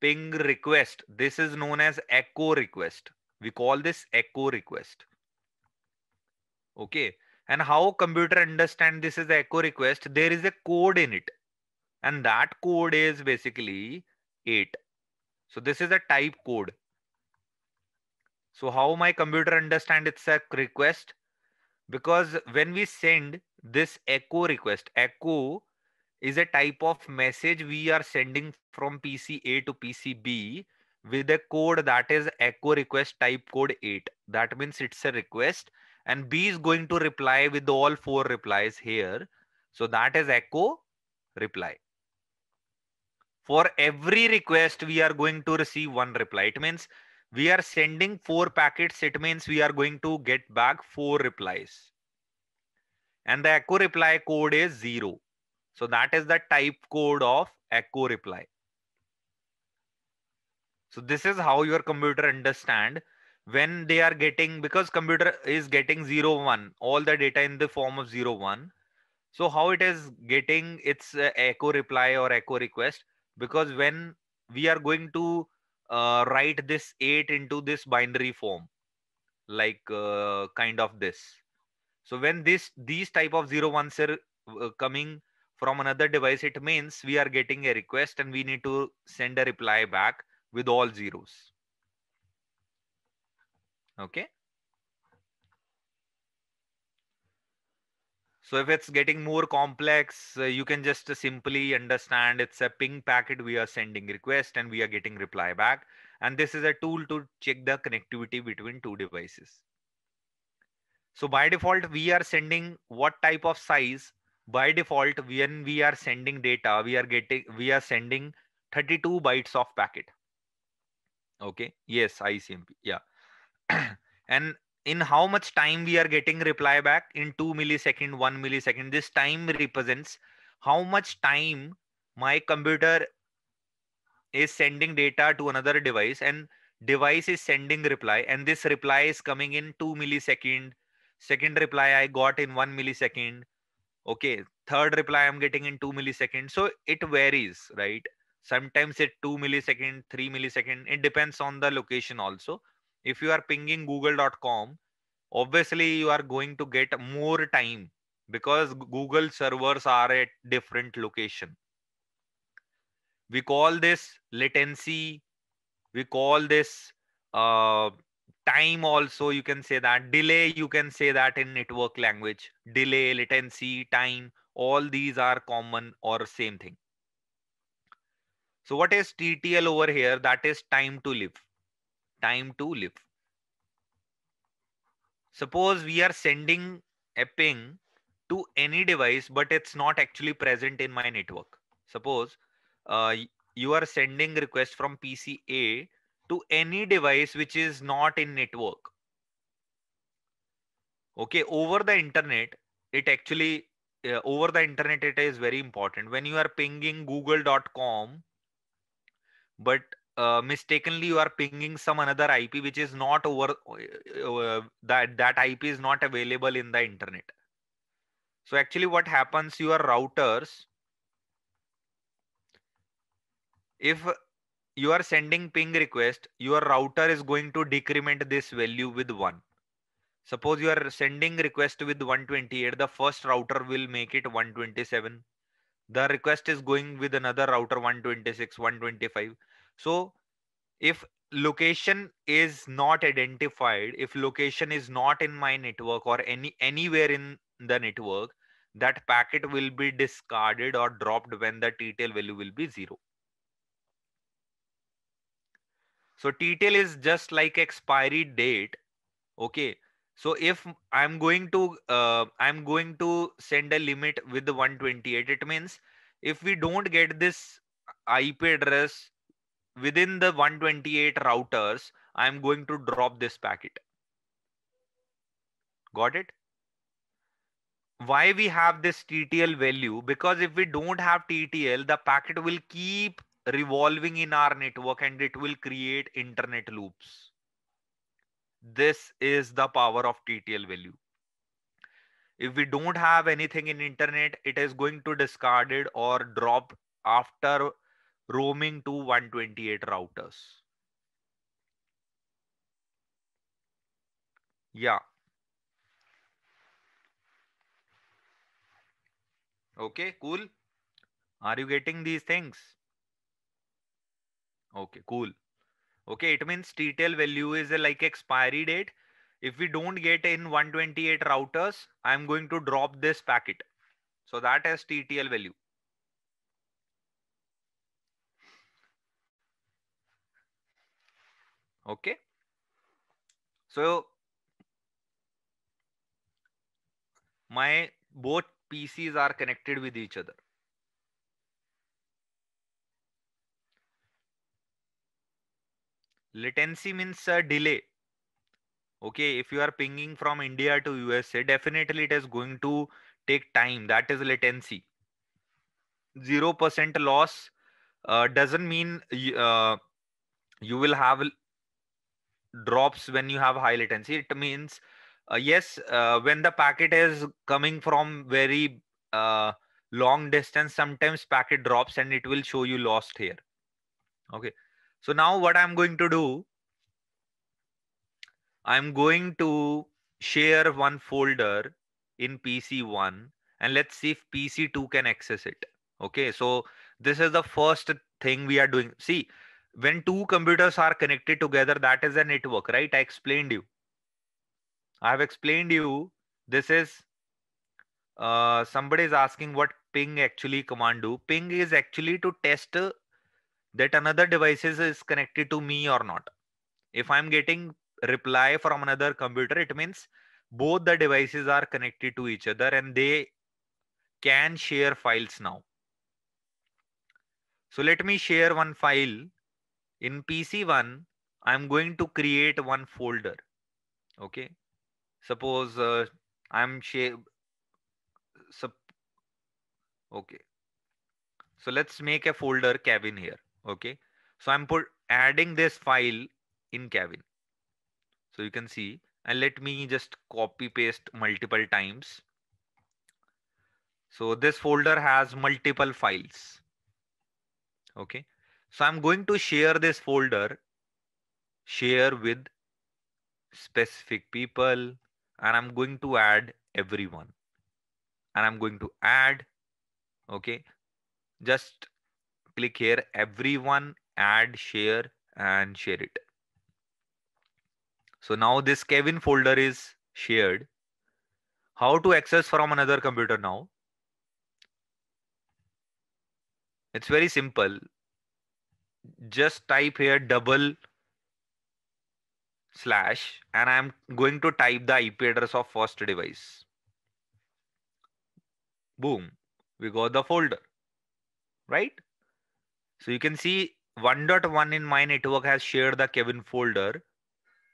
ping request. This is known as echo request. We call this echo request. Okay. And how computer understand this is the echo request? There is a code in it. And that code is basically 8. So this is a type code. So how my computer understand it's a request? because when we send this echo request, echo is a type of message we are sending from PCA to PCB with a code that is echo request type code 8. That means it's a request and B is going to reply with all four replies here. So that is echo reply. For every request, we are going to receive one reply. It means we are sending four packets it means we are going to get back four replies and the echo reply code is zero so that is the type code of echo reply so this is how your computer understand when they are getting because computer is getting zero one all the data in the form of zero one so how it is getting its uh, echo reply or echo request because when we are going to uh, write this 8 into this binary form like uh, kind of this so when this these type of ones are uh, coming from another device it means we are getting a request and we need to send a reply back with all zeros okay So if it's getting more complex, uh, you can just simply understand it's a ping packet we are sending request and we are getting reply back. And this is a tool to check the connectivity between two devices. So by default, we are sending what type of size by default when we are sending data, we are getting we are sending 32 bytes of packet. Okay. Yes, ICMP. Yeah. <clears throat> and in how much time we are getting reply back in 2 millisecond 1 millisecond this time represents how much time my computer is sending data to another device and device is sending reply and this reply is coming in 2 millisecond second reply i got in 1 millisecond okay third reply i'm getting in 2 millisecond so it varies right sometimes it 2 millisecond 3 millisecond it depends on the location also if you are pinging google.com obviously you are going to get more time because google servers are at different location we call this latency we call this uh, time also you can say that delay you can say that in network language delay latency time all these are common or same thing so what is ttl over here that is time to live time to live. Suppose we are sending a ping to any device, but it's not actually present in my network. Suppose uh, you are sending request from PCA to any device which is not in network. Okay, over the internet, it actually uh, over the internet it is very important when you are pinging google.com but uh, mistakenly you are pinging some another IP which is not over uh, uh that that IP is not available in the internet. So actually, what happens? Your routers, if you are sending ping request, your router is going to decrement this value with one. Suppose you are sending request with 128, the first router will make it 127. The request is going with another router 126, 125 so if location is not identified, if location is not in my network or any anywhere in the network, that packet will be discarded or dropped when the TTL value will be zero. So TTL is just like expiry date. Okay. So if I'm going to uh, I'm going to send a limit with the 128, it means if we don't get this IP address within the 128 routers, I'm going to drop this packet. Got it? Why we have this TTL value? Because if we don't have TTL, the packet will keep revolving in our network and it will create internet loops. This is the power of TTL value. If we don't have anything in internet, it is going to discarded or drop after roaming to 128 routers. Yeah. Okay, cool. Are you getting these things? Okay, cool. Okay, it means TTL value is like expiry date. If we don't get in 128 routers, I'm going to drop this packet. So that has TTL value. Okay. So my both PCs are connected with each other. Latency means a uh, delay. Okay, if you are pinging from India to USA, definitely it is going to take time. That is latency. 0% loss uh, doesn't mean uh, you will have drops when you have high latency it means uh, yes uh, when the packet is coming from very uh, long distance sometimes packet drops and it will show you lost here okay so now what i'm going to do i'm going to share one folder in pc1 and let's see if pc2 can access it okay so this is the first thing we are doing see when two computers are connected together that is a network right i explained you i have explained you this is uh, somebody is asking what ping actually command do ping is actually to test that another device is connected to me or not if i'm getting reply from another computer it means both the devices are connected to each other and they can share files now so let me share one file in PC1, I'm going to create one folder. Okay. Suppose uh, I'm shape. Sup okay. So let's make a folder Kevin here. Okay. So I'm put adding this file in Kevin. So you can see, and let me just copy paste multiple times. So this folder has multiple files. Okay. So I'm going to share this folder, share with specific people, and I'm going to add everyone. And I'm going to add, okay, just click here, everyone, add, share, and share it. So now this Kevin folder is shared. How to access from another computer now? It's very simple just type here double slash and I'm going to type the IP address of first device. Boom, we got the folder, right? So you can see 1.1 in my network has shared the Kevin folder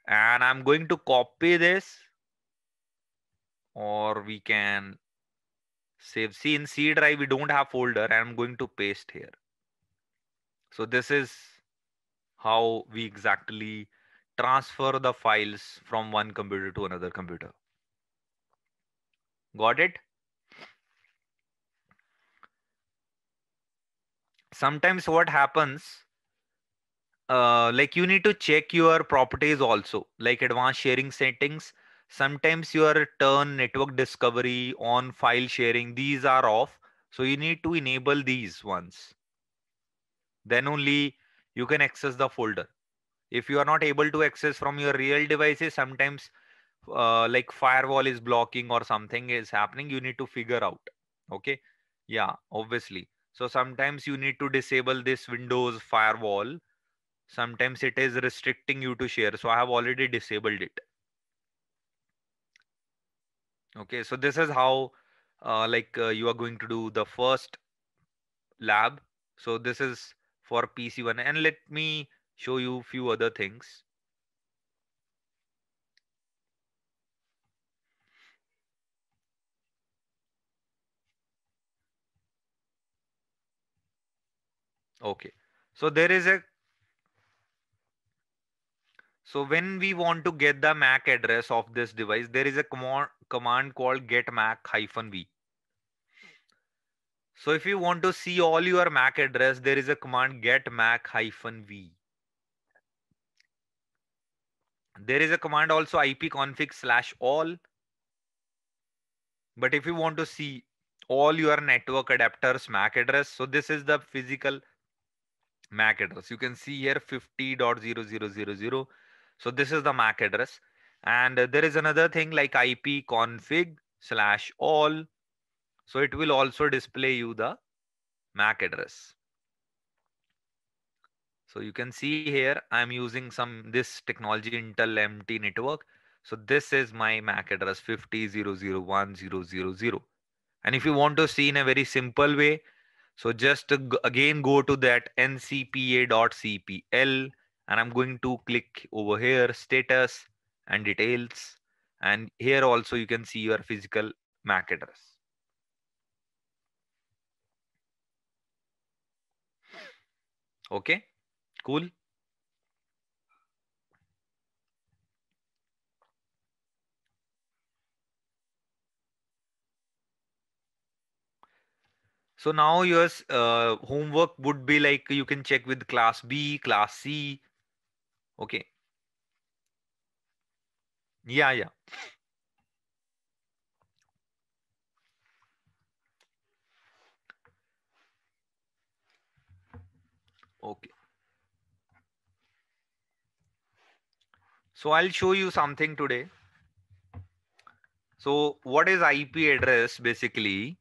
and I'm going to copy this or we can save. See in C drive, we don't have folder and I'm going to paste here. So this is how we exactly transfer the files from one computer to another computer. Got it? Sometimes what happens, uh, like you need to check your properties also, like advanced sharing settings. Sometimes your turn network discovery on file sharing, these are off. So you need to enable these ones then only you can access the folder if you are not able to access from your real devices sometimes uh, like firewall is blocking or something is happening you need to figure out okay yeah obviously so sometimes you need to disable this windows firewall sometimes it is restricting you to share so i have already disabled it okay so this is how uh, like uh, you are going to do the first lab so this is for PC1 and let me show you few other things. Okay, so there is a so when we want to get the MAC address of this device, there is a command called get mac hyphen v. So if you want to see all your MAC address, there is a command get MAC hyphen V. There is a command also ipconfig slash all. But if you want to see all your network adapters MAC address, so this is the physical MAC address. You can see here 50.0000. So this is the MAC address. And there is another thing like ipconfig slash all so it will also display you the MAC address. So you can see here, I'm using some this technology Intel MT network. So this is my MAC address fifty zero zero one zero zero zero. And if you want to see in a very simple way, so just again go to that ncpa.cpl and I'm going to click over here status and details. And here also you can see your physical MAC address. Okay, cool. So now your uh, homework would be like you can check with class B, class C. Okay. Yeah, yeah. Okay. So I'll show you something today. So what is IP address basically?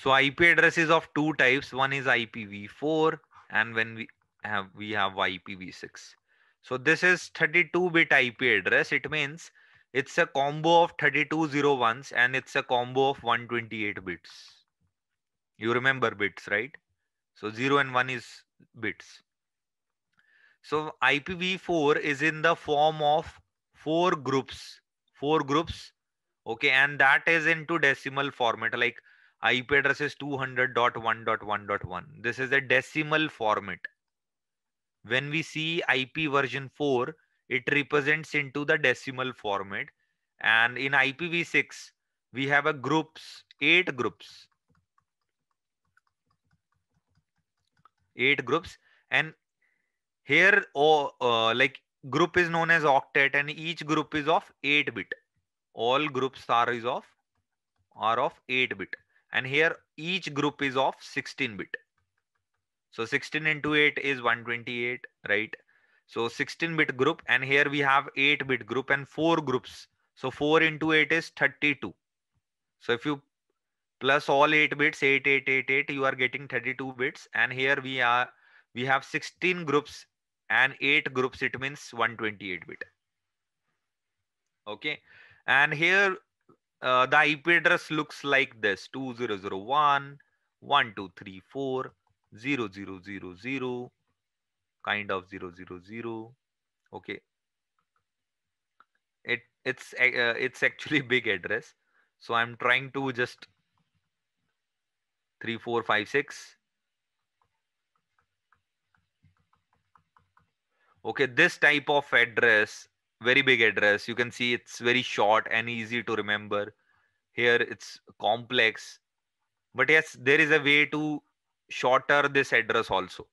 So IP address is of two types. One is IPv4 and when we have we have IPv6. So this is 32 bit IP address. It means it's a combo of 3201s and it's a combo of 128 bits. You remember bits, right? So 0 and 1 is bits. So IPv4 is in the form of four groups, four groups. Okay, and that is into decimal format like IP address is 200.1.1.1. This is a decimal format. When we see IP version 4, it represents into the decimal format and in ipv6 we have a groups eight groups eight groups and here oh, uh, like group is known as octet and each group is of 8 bit all groups are is of are of 8 bit and here each group is of 16 bit so 16 into 8 is 128 right so 16-bit group and here we have 8-bit group and 4 groups. So 4 into 8 is 32. So if you plus all 8 bits 8888 8, 8, 8, you are getting 32 bits and here we are we have 16 groups and 8 groups it means 128 bit. Okay and here uh, the IP address looks like this 2001 1234 0000 kind of 000 okay it it's uh, it's actually <laughs> big address so i'm trying to just 3456 okay this type of address very big address you can see it's very short and easy to remember here it's complex but yes there is a way to shorter this address also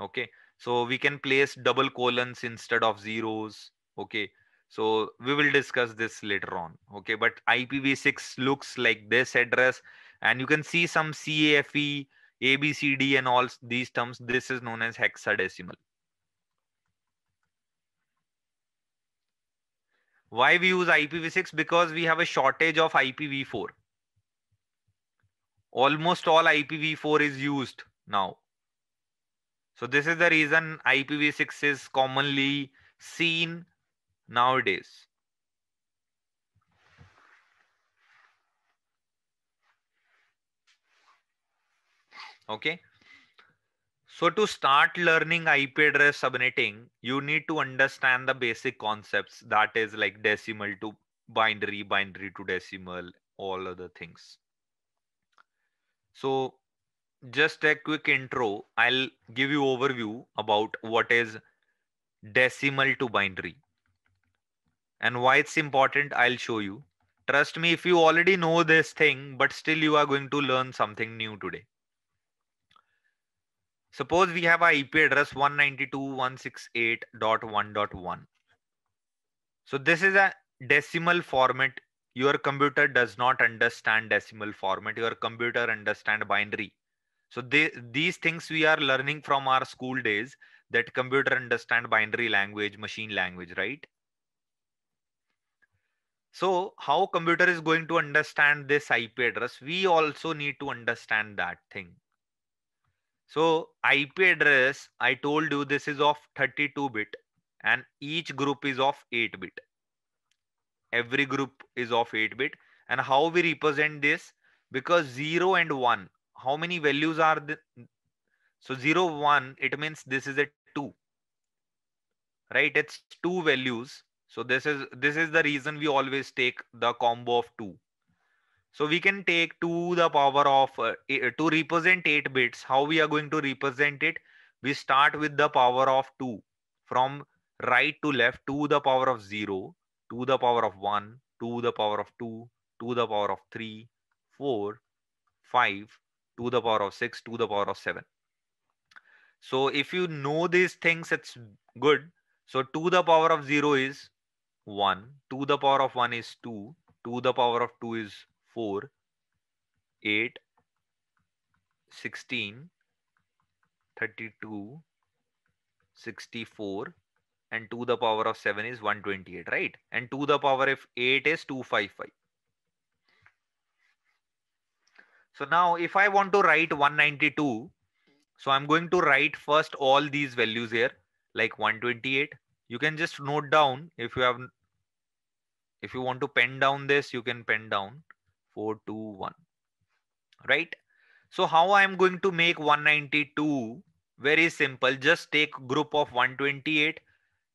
okay so we can place double colons instead of zeros. Okay. So we will discuss this later on. Okay. But IPv6 looks like this address and you can see some CAFE, ABCD and all these terms. This is known as hexadecimal. Why we use IPv6? Because we have a shortage of IPv4. Almost all IPv4 is used now. So this is the reason IPv6 is commonly seen nowadays. Okay. So to start learning IP address subnetting, you need to understand the basic concepts that is like decimal to binary, binary to decimal, all other things. So just a quick intro i'll give you overview about what is decimal to binary and why it's important i'll show you trust me if you already know this thing but still you are going to learn something new today suppose we have our ip address 192.168.1.1 so this is a decimal format your computer does not understand decimal format your computer understand binary so they, these things we are learning from our school days that computer understand binary language, machine language, right? So how computer is going to understand this IP address? We also need to understand that thing. So IP address, I told you this is of 32 bit and each group is of 8 bit. Every group is of 8 bit and how we represent this because 0 and 1 how many values are the, so 0 1 it means this is a 2 right it's two values so this is this is the reason we always take the combo of 2 so we can take 2 the power of uh, uh, to represent 8 bits how we are going to represent it we start with the power of 2 from right to left 2 the power of 0 to the power of 1 2 the power of 2 2 the power of 3 4 5 to the power of 6, to the power of 7. So if you know these things, it's good. So 2 the power of 0 is 1, 2 the power of 1 is 2, 2 the power of 2 is 4, 8, 16, 32, 64, and 2 to the power of 7 is 128, right? And 2 to the power of 8 is 255. So now if I want to write 192, so I'm going to write first all these values here, like 128. You can just note down if you have, if you want to pen down this, you can pen down 421, right? So how I'm going to make 192? Very simple. Just take group of 128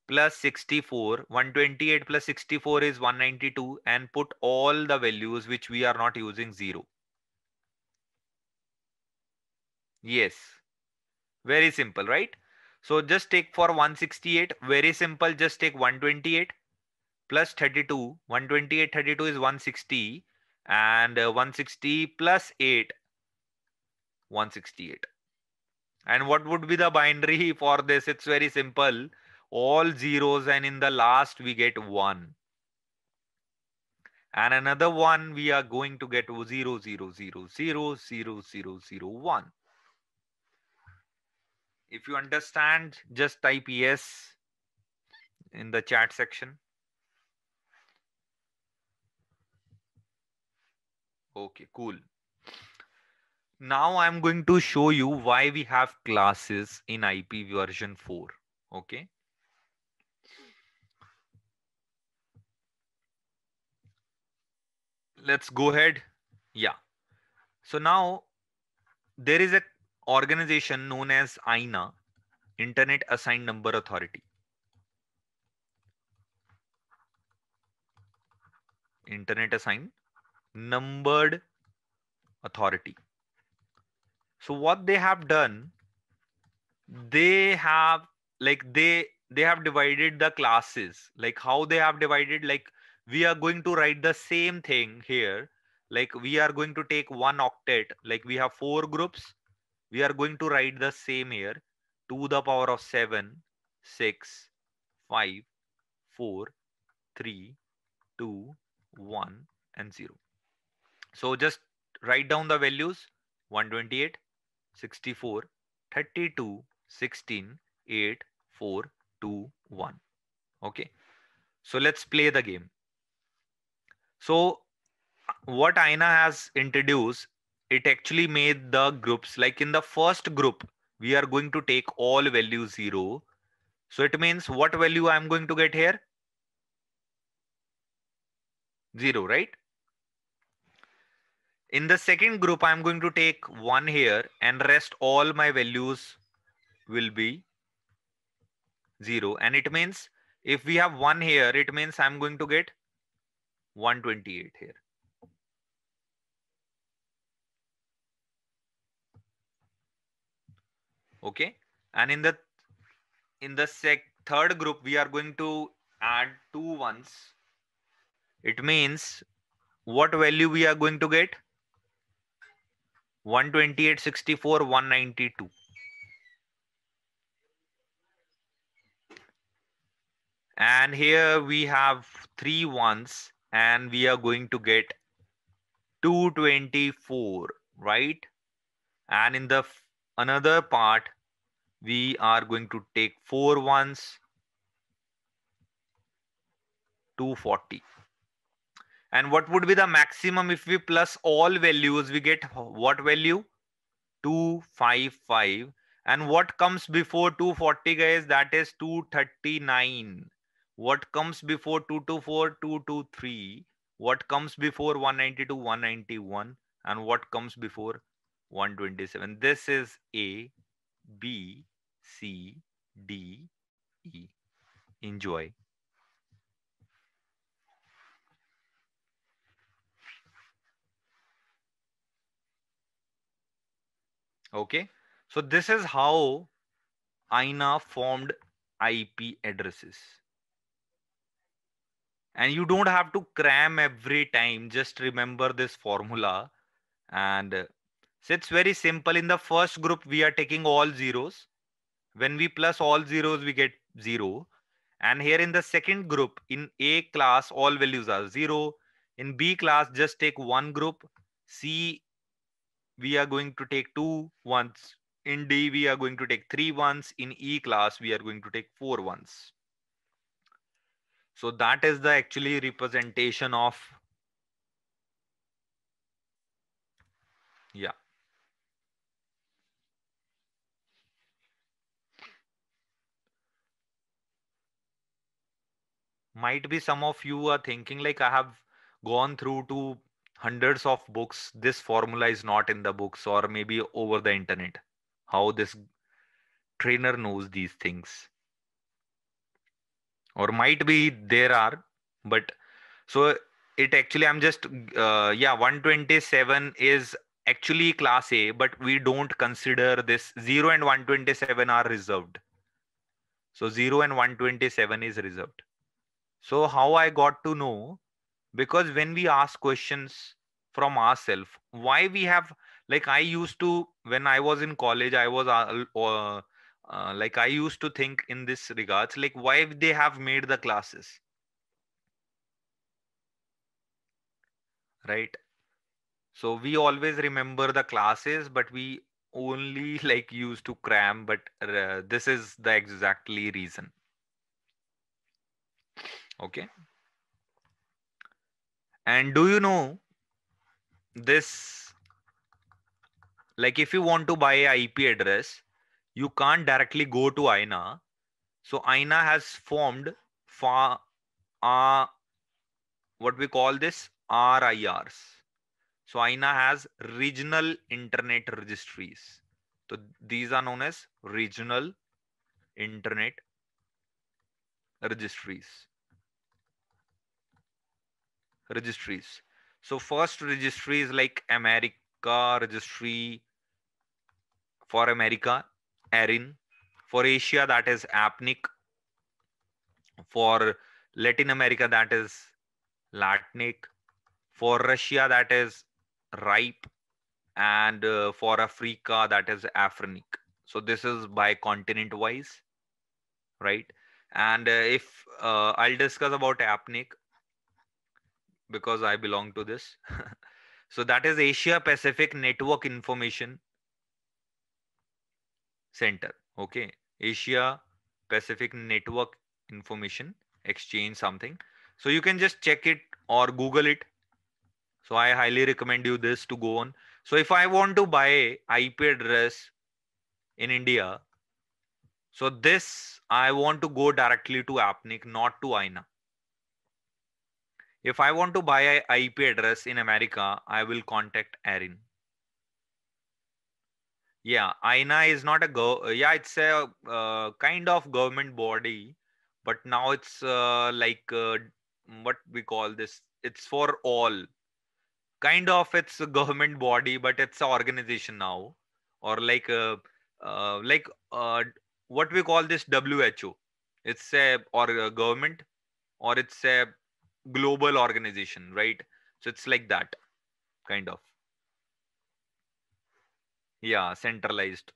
plus 64. 128 plus 64 is 192 and put all the values which we are not using zero. Yes. Very simple, right? So just take for 168, very simple, just take 128 plus 32. 128, 32 is 160 and uh, 160 plus 8, 168. And what would be the binary <laughs> for this? It's very simple. All zeros and in the last we get 1. And another one we are going to get 0, 0, 0, 0, 0, 0, 0, 1. If you understand, just type yes in the chat section. Okay, cool. Now I'm going to show you why we have classes in IP version 4. Okay. Let's go ahead. Yeah. So now there is a organization known as INA, Internet Assigned Number Authority. Internet Assigned Numbered Authority. So what they have done, they have like they they have divided the classes like how they have divided like we are going to write the same thing here like we are going to take one octet like we have four groups we are going to write the same here 2 the power of 7 6 5 4 3 2 1 and 0 so just write down the values 128 64 32 16 8 4 2 1 okay so let's play the game so what aina has introduced it actually made the groups like in the first group we are going to take all value 0 so it means what value i'm going to get here 0 right in the second group i'm going to take 1 here and rest all my values will be 0 and it means if we have 1 here it means i'm going to get 128 here okay and in the in the sec third group we are going to add two ones it means what value we are going to get 128 64 192 and here we have three ones and we are going to get 224 right and in the another part we are going to take four ones 240 and what would be the maximum if we plus all values we get what value 255 and what comes before 240 guys that is 239 what comes before 224 223 what comes before 192 191 and what comes before 127. This is A, B, C, D, E. Enjoy. Okay, so this is how INA formed IP addresses. And you don't have to cram every time. Just remember this formula and so it's very simple. In the first group, we are taking all zeros. When we plus all zeros, we get zero. And here in the second group, in A class, all values are zero. In B class, just take one group. C, we are going to take two ones. In D, we are going to take three ones. In E class, we are going to take four ones. So that is the actually representation of, yeah. might be some of you are thinking like i have gone through to hundreds of books this formula is not in the books or maybe over the internet how this trainer knows these things or might be there are but so it actually i'm just uh, yeah 127 is actually class a but we don't consider this 0 and 127 are reserved so 0 and 127 is reserved so how I got to know? Because when we ask questions from ourselves, why we have like I used to when I was in college, I was uh, uh, uh, like I used to think in this regards, like why they have made the classes, right? So we always remember the classes, but we only <laughs> like used to cram. But uh, this is the exactly reason. Okay. And do you know this? Like if you want to buy a IP address, you can't directly go to INA. So INA has formed for uh, what we call this RIRs. So INA has regional internet registries. So these are known as regional internet registries registries. So first registry is like America registry for America, ARIN. For Asia, that is APNIC. For Latin America, that is LATNIC. For Russia, that is RIPE. And uh, for Africa, that is AFRINIC. So this is by continent wise, right? And uh, if uh, I'll discuss about APNIC, because I belong to this. <laughs> so that is Asia Pacific Network Information Center. Okay. Asia Pacific Network Information Exchange something. So you can just check it or Google it. So I highly recommend you this to go on. So if I want to buy IP address in India, so this I want to go directly to APNIC, not to INA if I want to buy an IP address in America, I will contact Erin. Yeah, INA is not a go. Yeah, it's a uh, kind of government body, but now it's uh, like uh, what we call this. It's for all. Kind of, it's a government body, but it's an organization now, or like a, uh, uh, like uh, what we call this WHO. It's a or a government, or it's a global organization, right? So it's like that, kind of. Yeah, centralized.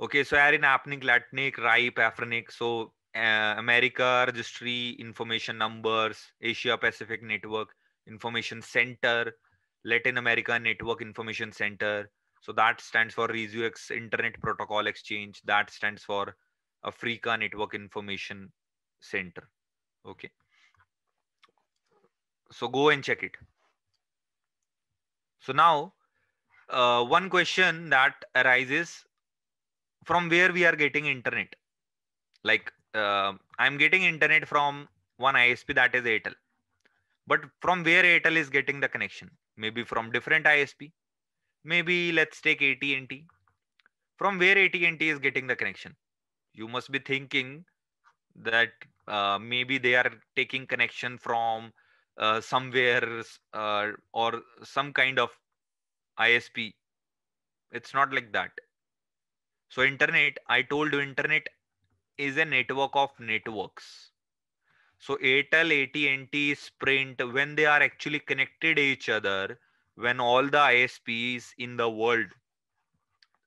Okay, so Arin, in apnic, latnic, ripe, afrinic. So uh, America registry, information numbers, Asia Pacific network, information center, Latin America network information center. So that stands for ResUX Internet Protocol Exchange. That stands for Africa Network Information Center. Okay. So go and check it. So now uh, one question that arises from where we are getting internet. Like uh, I'm getting internet from one ISP that is Airtel. But from where Airtel is getting the connection? Maybe from different ISP. Maybe let's take AT&T. From where AT&T is getting the connection? You must be thinking that uh, maybe they are taking connection from uh, somewhere uh, or some kind of isp it's not like that so internet i told you internet is a network of networks so ATel, at&t sprint when they are actually connected to each other when all the isps in the world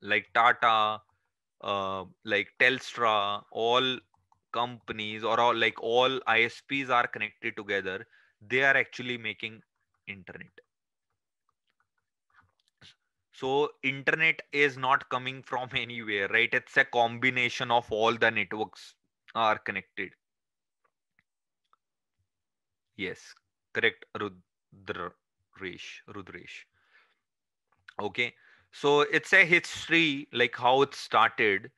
like tata uh, like telstra all companies or all, like all isps are connected together they are actually making internet so internet is not coming from <laughs> anywhere right it's a combination of all the networks are connected yes correct rudresh rudresh okay so it's a history like how it started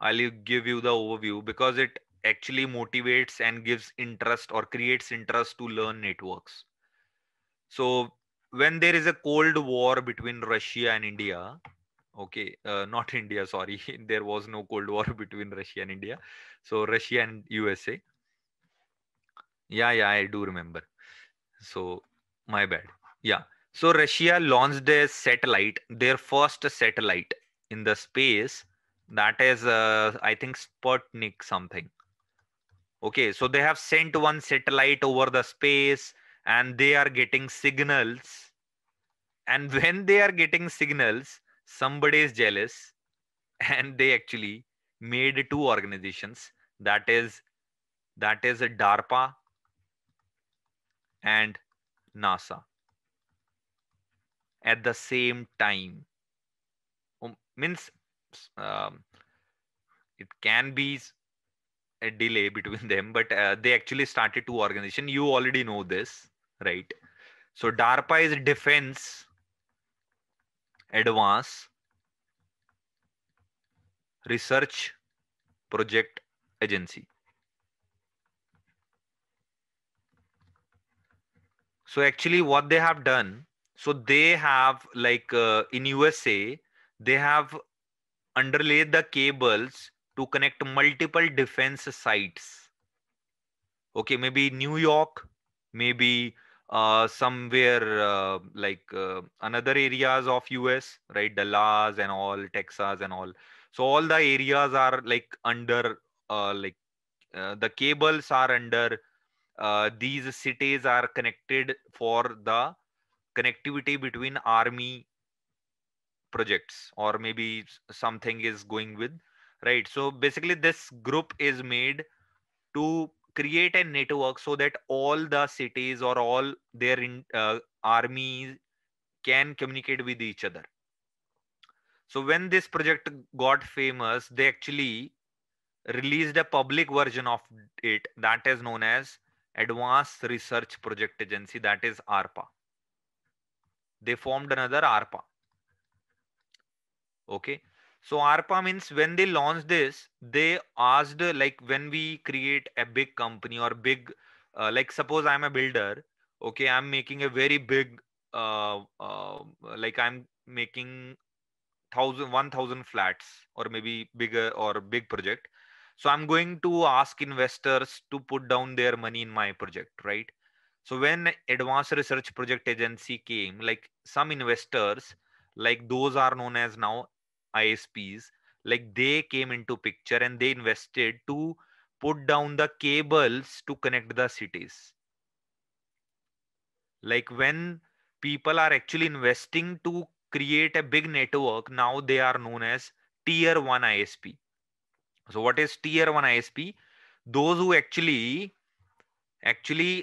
i'll give you the overview because it actually motivates and gives interest or creates interest to learn networks. So when there is a cold war between Russia and India, okay, uh, not <laughs> India, sorry, <laughs> there was no cold war <laughs> between Russia and India. So Russia and USA. Yeah, yeah, I do remember. So my bad. Yeah. So Russia launched a satellite, their first satellite in the space that is uh, i think sputnik something okay so they have sent one satellite over the space and they are getting signals and <laughs> when they are getting signals somebody is jealous <laughs> and they actually made two organizations that is that is darpa and nasa at the same time um, means um, it can be a delay between <laughs> them, but uh, they actually started two organizations. You already know this, right? So DARPA is Defense Advance Research Project Agency. So actually, what they have done, so they have like uh, in USA, they have underlaid the cables to connect multiple defense sites. Okay, maybe New York, maybe uh, somewhere uh, like uh, another areas of US, right? Dallas and all, Texas and all. So all the areas are like under uh, like uh, the cables are under uh, these cities are connected for the connectivity between army projects or maybe something is going with right so basically this group is made to create a network so that all the cities or all their in, uh, armies can communicate with each other so when this project got famous they actually released a public version of it that is known as advanced research project agency that is arpa they formed another arpa okay so ARPA means when they launched this, they asked like when we create a big company or big, uh, like suppose I'm a builder, okay, I'm making a very big, uh, uh, like I'm making thousand, one thousand flats or maybe bigger or big project. So I'm going to ask investors to put down their money in my project, right? So when Advanced Research Project Agency came, like some investors, like those are known as now isps like they came into picture and they invested to put down the cables to connect the cities like when people are actually investing to create a big network now they are known as tier 1 isp so what is tier 1 isp those who actually actually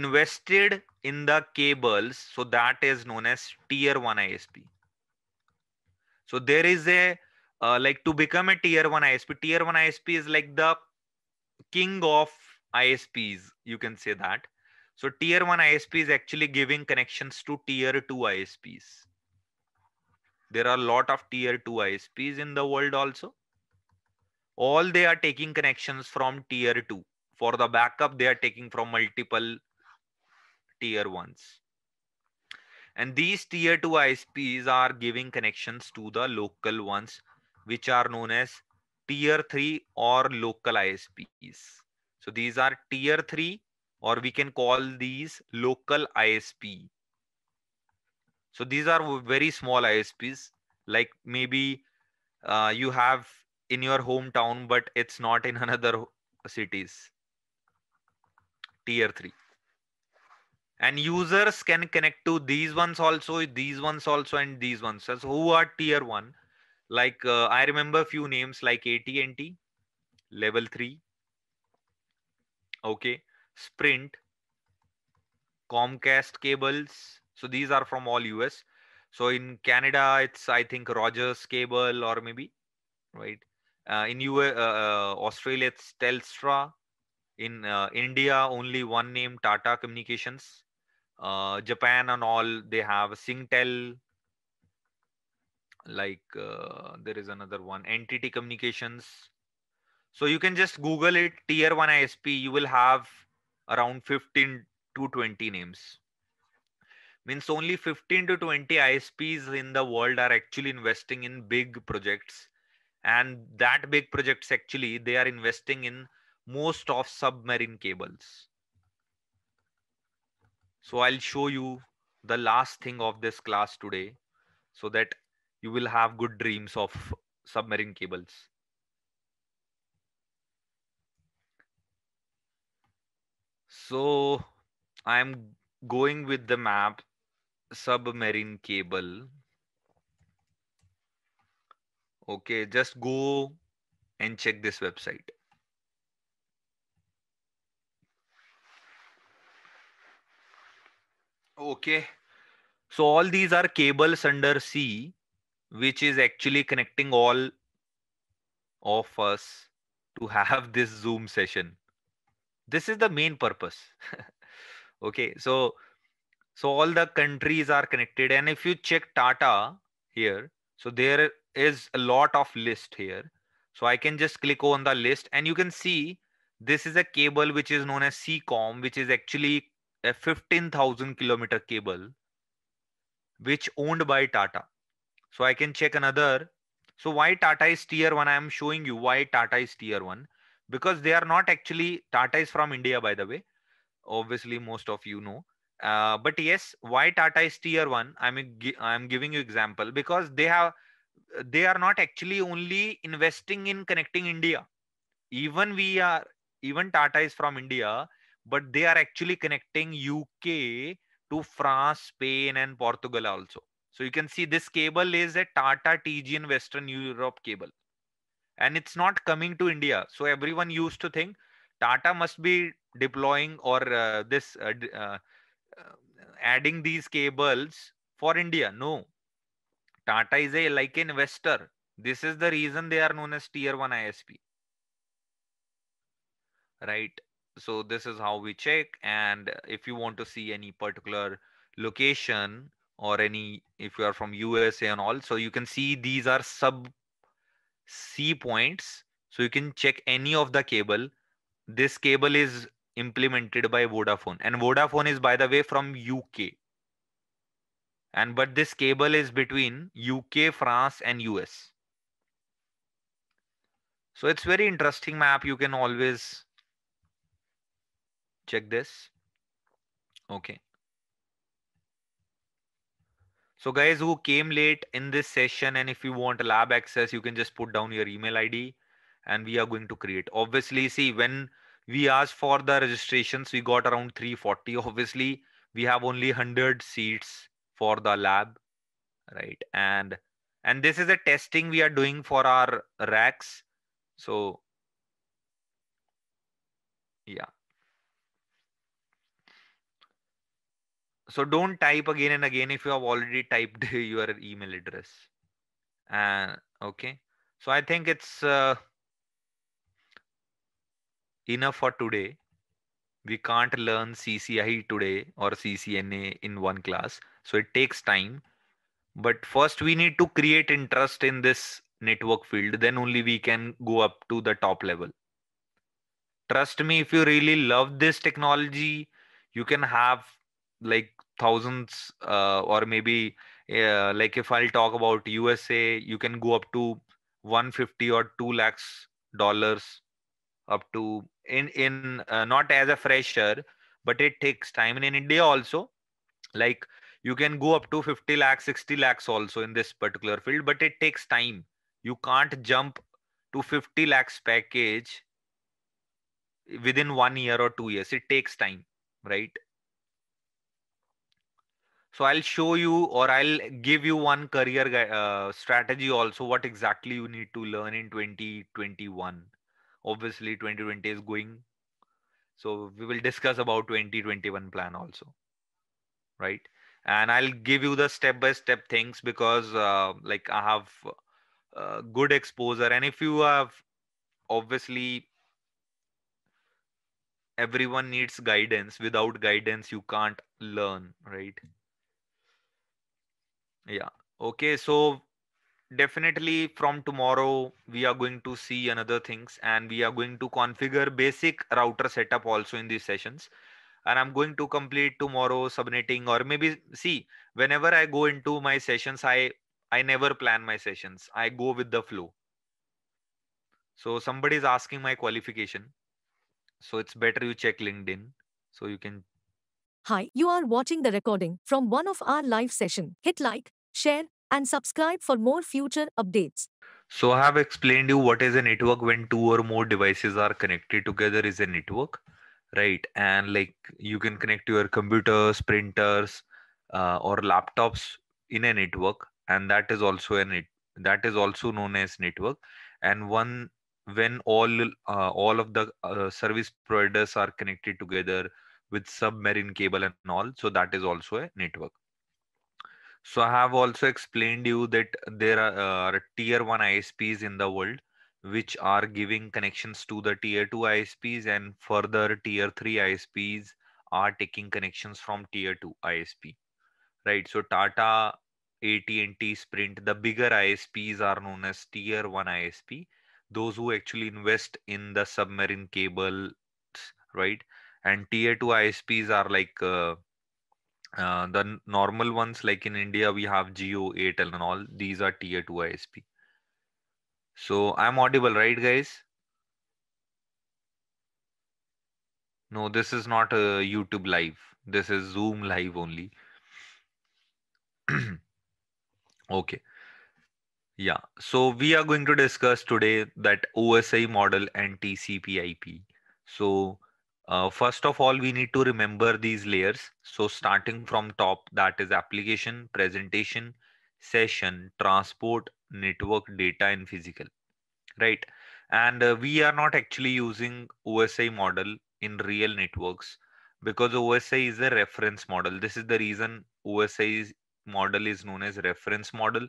invested in the cables so that is known as tier 1 isp so there is a uh, like to become a tier one ISP. Tier one ISP is like the king of ISPs. You can say that. So tier one ISP is actually giving connections to tier two ISPs. There are a lot of tier two ISPs in the world also. All they are taking connections from tier two. For the backup, they are taking from multiple tier ones. And these tier two ISPs are giving connections to the local ones, which are known as tier three or local ISPs. So these are tier three, or we can call these local ISP. So these are very small ISPs, like maybe uh, you have in your hometown, but it's not in <laughs> another cities. Tier three and users can connect to these ones also these ones also and these ones so who are tier 1 like uh, i remember few names like AT&T level 3 okay sprint comcast cables so these are from all us so in canada it's i think rogers cable or maybe right uh, in US, uh, uh, australia it's telstra in uh, india only one name tata communications uh, Japan and all, they have Singtel. Like uh, there is another one, Entity Communications. So you can just Google it, tier one ISP. You will have around 15 to 20 names. Means only 15 to 20 ISPs in the world are actually investing in big projects. And that big projects actually, they are investing in most of submarine cables so I'll show you the last thing of this class today so that you will have good dreams of submarine cables. So I'm going with the map submarine cable. Okay, just go and check this website. Okay. So all these are cables under sea, which is actually connecting all of us to have this Zoom session. This is the main purpose. <laughs> okay. So so all the countries are connected. And if you check Tata here, so there is a lot of list here. So I can just click on the list and you can see this is a cable which is known as CCOM, which is actually a 15,000 kilometer cable which owned by Tata. So I can check another. So why Tata is tier one? I am showing you why Tata is tier one because they are not actually Tata is from India, by the way. Obviously, most of you know. Uh, but yes, why Tata is tier one? I'm I'm giving you example because they have they are not actually only investing in connecting India. Even we are even Tata is from India but they are actually connecting UK to France, Spain, and Portugal also. So you can see this cable is a Tata TGN Western Europe cable. And it's not coming to India. So everyone used to think Tata must be deploying or uh, this uh, uh, uh, adding these cables for India. No. Tata is a like an investor. This is the reason they are known as tier 1 ISP. Right so this is how we check and if you want to see any particular location or any if you are from USA and all so you can see these are sub C points so you can check any of the cable this cable is implemented by Vodafone and Vodafone is by the way from UK and but this cable is between UK France and US so it's very interesting map you can always check this. Okay. So guys who came late in this session and if you want lab access, you can just put down your email ID and we are going to create. Obviously, see when we asked for the registrations, we got around 340. Obviously, we have only 100 seats for the lab, right? And and this is a testing we are doing for our racks. So yeah, so don't type again and again if you have already typed <laughs> your email address and uh, okay so i think it's uh, enough for today we can't learn cci today or ccna in one class so it takes time but first we need to create interest in this network field then only we can go up to the top level trust me if you really love this technology you can have like thousands uh, or maybe uh, like if i'll talk about usa you can go up to 150 or 2 lakhs dollars up to in in uh, not as a fresher but it takes time and in india also like you can go up to 50 lakhs 60 lakhs also in this particular field but it takes time you can't jump to 50 lakhs package within one year or two years it takes time right so i'll show you or i'll give you one career uh, strategy also what exactly you need to learn in 2021 obviously 2020 is going so we will discuss about 2021 plan also right and i'll give you the step by step things because uh, like i have uh, good exposure and if you have obviously everyone needs guidance without guidance you can't learn right yeah okay so definitely from tomorrow we are going to see another things and we are going to configure basic router setup also in these sessions and i'm going to complete tomorrow subnetting or maybe see whenever i go into my sessions i i never plan my sessions i go with the flow so somebody is asking my qualification so it's better you check linkedin so you can Hi, you are watching the recording from one of our live session. Hit like, share, and subscribe for more future updates. So I have explained you what is a network when two or more devices are connected together is a network, right? And like you can connect your computers, printers, uh, or laptops in a network, and that is also a net that is also known as network. And one when all uh, all of the uh, service providers are connected together with submarine cable and all, so that is also a network. So I have also explained you that there are, uh, tier one ISPs in the world which are giving connections to the tier two ISPs and further tier three ISPs are taking connections from tier two ISP, right? So Tata, AT&T, Sprint, the bigger ISPs are known as tier one ISP. Those who actually invest in the submarine cables, right? And tier two ISPs are like uh, uh, the normal ones like in India, we have Geo, Airtel and all. These are tier 2 ISP. So I'm audible, right guys? No, this is not a YouTube live. This is Zoom live only. <clears throat> okay. Yeah. So we are going to discuss today that OSI model and TCP IP. So uh, first of all, we need to remember these layers. So starting from top, that is application, presentation, session, transport, network, data, and physical, right? And uh, we are not actually using OSI model in real networks because OSI is a reference model. This is the reason OSI model is known as reference model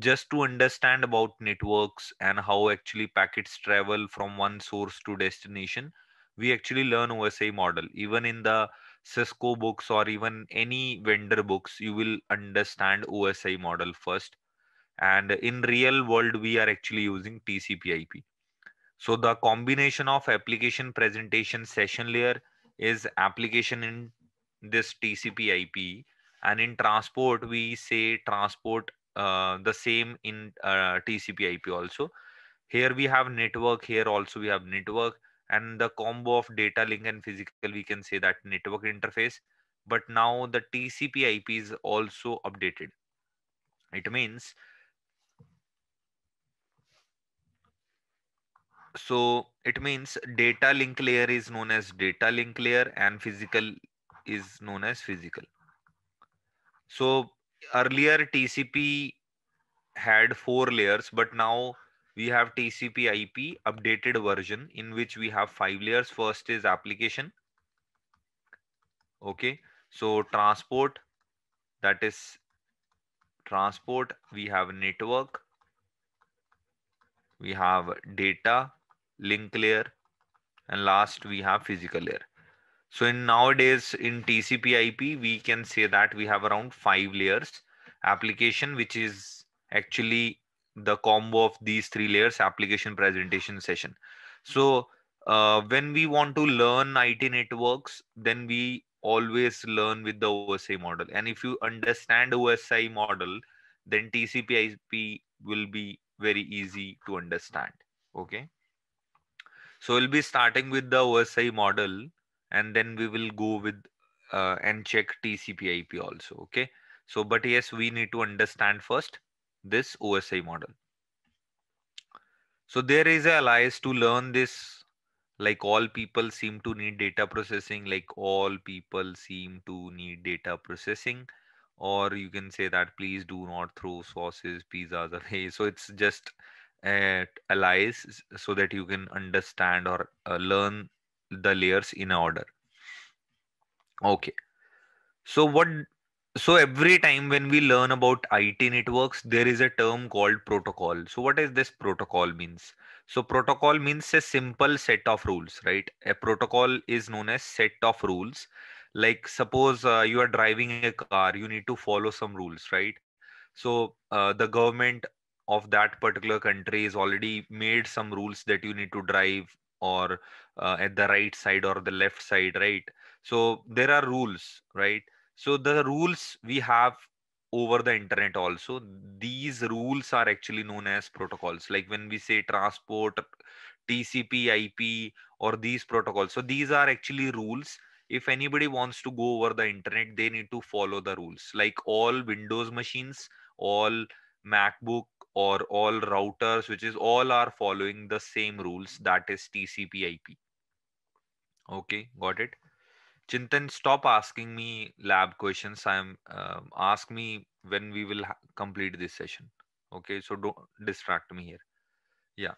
just to understand about networks and how actually packets travel from one source to destination we actually learn OSI model. Even in the Cisco books or even any vendor books, you will understand OSI model first. And in real world, we are actually using TCP IP. So the combination of application presentation session layer is application in this TCP IP. And in transport, we say transport uh, the same in uh, TCP IP also. Here we have network, here also we have network and the combo of data link and physical we can say that network interface but now the tcp ip is also updated it means so it means data link layer is known as data link layer and physical is known as physical so earlier tcp had four layers but now we have TCP IP updated version in which we have five layers. First is application. Okay, so transport that is transport. We have network. We have data, link layer, and last we have physical layer. So in nowadays in TCP IP, we can say that we have around five layers application, which is actually the combo of these three layers application presentation session so uh, when we want to learn it networks then we always learn with the osi model and if you understand osi model then tcp ip will be very easy to understand okay so we'll be starting with the osi model and then we will go with uh, and check tcp ip also okay so but yes we need to understand first this OSI model. So there is a alias to learn this, like all people seem to need data processing, like all people seem to need data processing, or you can say that please do not throw sauces, pizzas away. <laughs> So it's just at alias so that you can understand or uh, learn the layers in order. Okay. So what so every time when we learn about IT networks, there is a term called protocol. So what is this protocol means? So protocol means a simple set of rules, right? A protocol is known as set of rules. Like suppose uh, you are driving a car, you need to follow some rules, right? So uh, the government of that particular country is already made some rules that you need to drive or uh, at the right side or the left side, right? So there are rules, right? so the rules we have over the internet also these rules are actually known as protocols like when we say transport tcp ip or these protocols so these are actually rules if anybody wants to go over the internet they need to follow the rules like all windows machines all macbook or all routers which is all are following the same rules that is tcp ip okay got it Chintan, stop asking me lab questions. I'm uh, ask me when we will ha- complete this session. Okay, so don't distract me here. Yeah.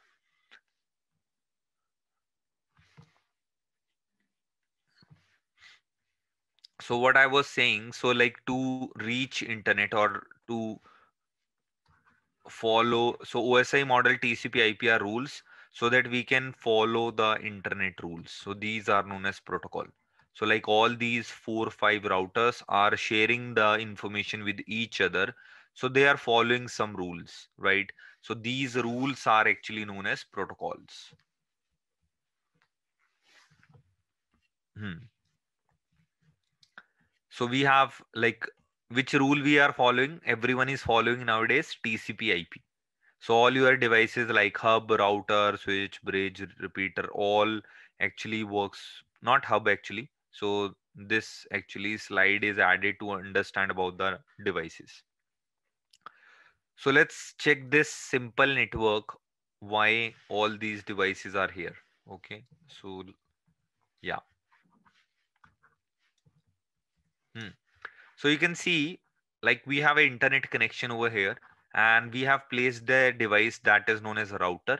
So what I was saying, so like to reach internet or to follow, so OSI model TCP IP are rules so that we can follow the internet rules. So these are known as protocol. So like all these four, or five routers are sharing the information with each other. So they are following some rules, right? So these rules are actually known as protocols. Hmm. So we have like which rule we are following. Everyone is following nowadays TCP IP. So all your devices like hub, router, switch, bridge, repeater, all actually works, not hub actually, so this actually slide is added to understand about the devices. So let's check this simple network, why all these devices are here. Okay, so yeah. Hmm. So you can see like we have an internet connection over here and we have placed the device that is known as router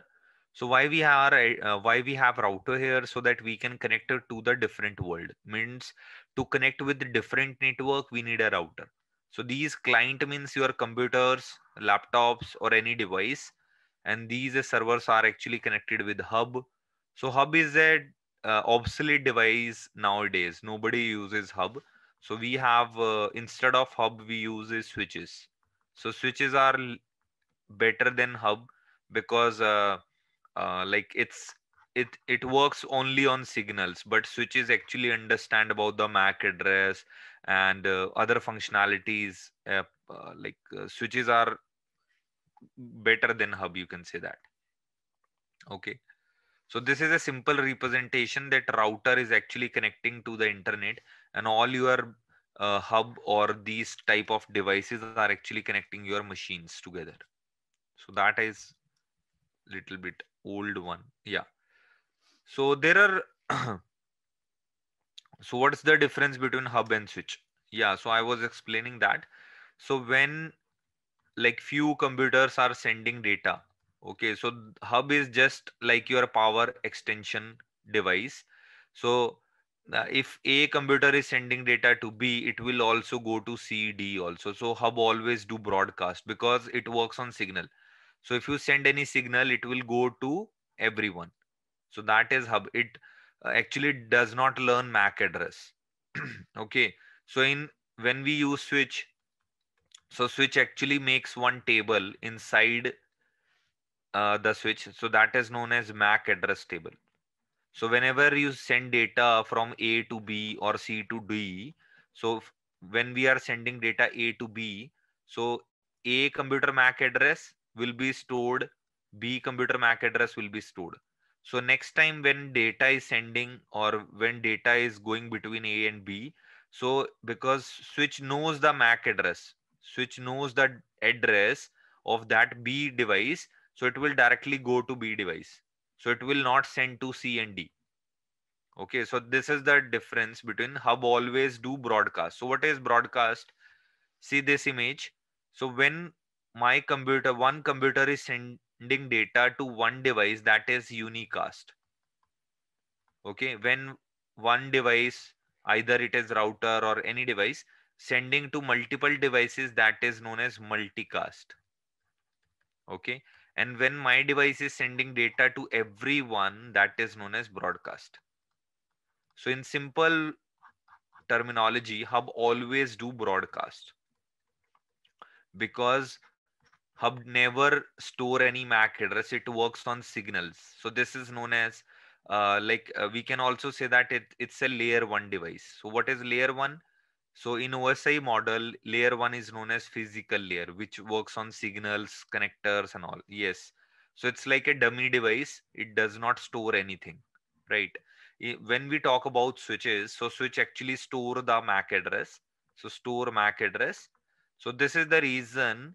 so why we have uh, why we have router here so that we can connect it to the different world means to connect with the different network we need a router. So these client means your computers, laptops or any device and these servers are actually connected with hub. So hub is a uh, obsolete device nowadays. Nobody uses hub. So we have uh, instead of hub we use switches. So switches are better than hub because uh, uh, like it's it it works only on signals but switches actually understand about the mac address and uh, other functionalities uh, uh like uh, switches are better than hub you can say that okay so this is a simple representation that router is actually connecting to the internet and all your uh, hub or these type of devices are actually connecting your machines together. So that is little bit old one yeah so there are <clears throat> so what's the difference between hub and switch yeah so i was explaining that so when like few computers are sending data okay so hub is just like your power extension device so uh, if a computer is sending data to b it will also go to c d also so hub always do broadcast because it works on signal so if you send any signal, it will go to everyone. So that is hub. It uh, actually does not learn MAC address. <clears throat> okay. So in when we use switch, so switch actually makes one table inside uh, the switch. So that is known as MAC address table. So whenever you send data from A to B or C to D, so when we are sending data A to B, so A computer MAC address will be stored b computer mac address will be stored so next time when data is sending or when data is going between a and b so because switch knows the mac address switch knows the address of that b device so it will directly go to b device so it will not send to c and d okay so this is the difference between hub always do broadcast so what is broadcast see this image so when my computer, one computer is sending data to one device that is unicast. Okay, when one device, either it is router or any device, sending to multiple devices that is known as multicast. Okay, and when my device is sending data to everyone that is known as broadcast. So in simple terminology, Hub always do broadcast because Hub never store any MAC address. It works on signals. So this is known as uh, like uh, we can also say that it, it's a layer one device. So what is layer one? So in OSI model, layer one is known as physical layer, which works on signals, connectors and all. Yes. So it's like a dummy device. It does not store anything, right? When we talk about switches, so switch actually store the MAC address. So store MAC address. So this is the reason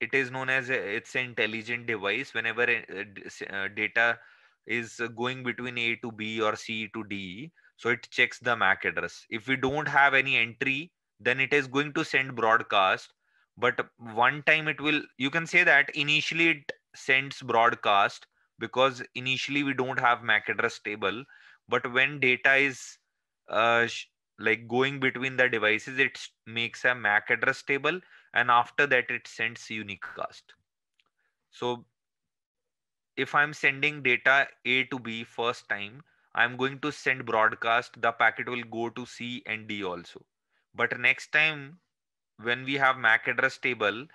it is known as a, it's an intelligent device whenever a, eh, eh, eh, data is going between a to b or c to d so it checks the mac address if we don't have any entry then it is going to send broadcast but one time it will you can say that initially it sends broadcast because initially we don't have mac address table but when data is uh, like going between the devices it makes a mac address table and after that it sends unicast so if i'm sending data a to b first time i'm going to send broadcast the packet will go to c and d also but next time when we have mac address table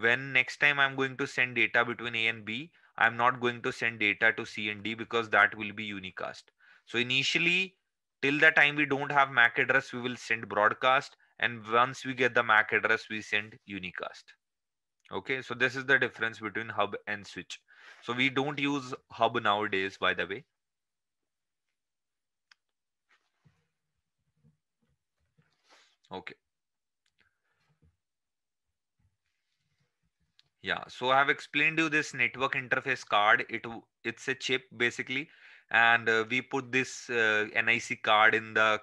when next time i'm going to send data between a and b i'm not going to send data to c and d because that will be unicast so initially till the time we don't have mac address we will send broadcast and once we get the MAC address, we send unicast. Okay, so this is the difference between hub and switch. So we don't use hub nowadays, by the way. Okay. Yeah, so I have explained you this network interface card. It It's a chip basically, and uh, we put this uh, NIC card in the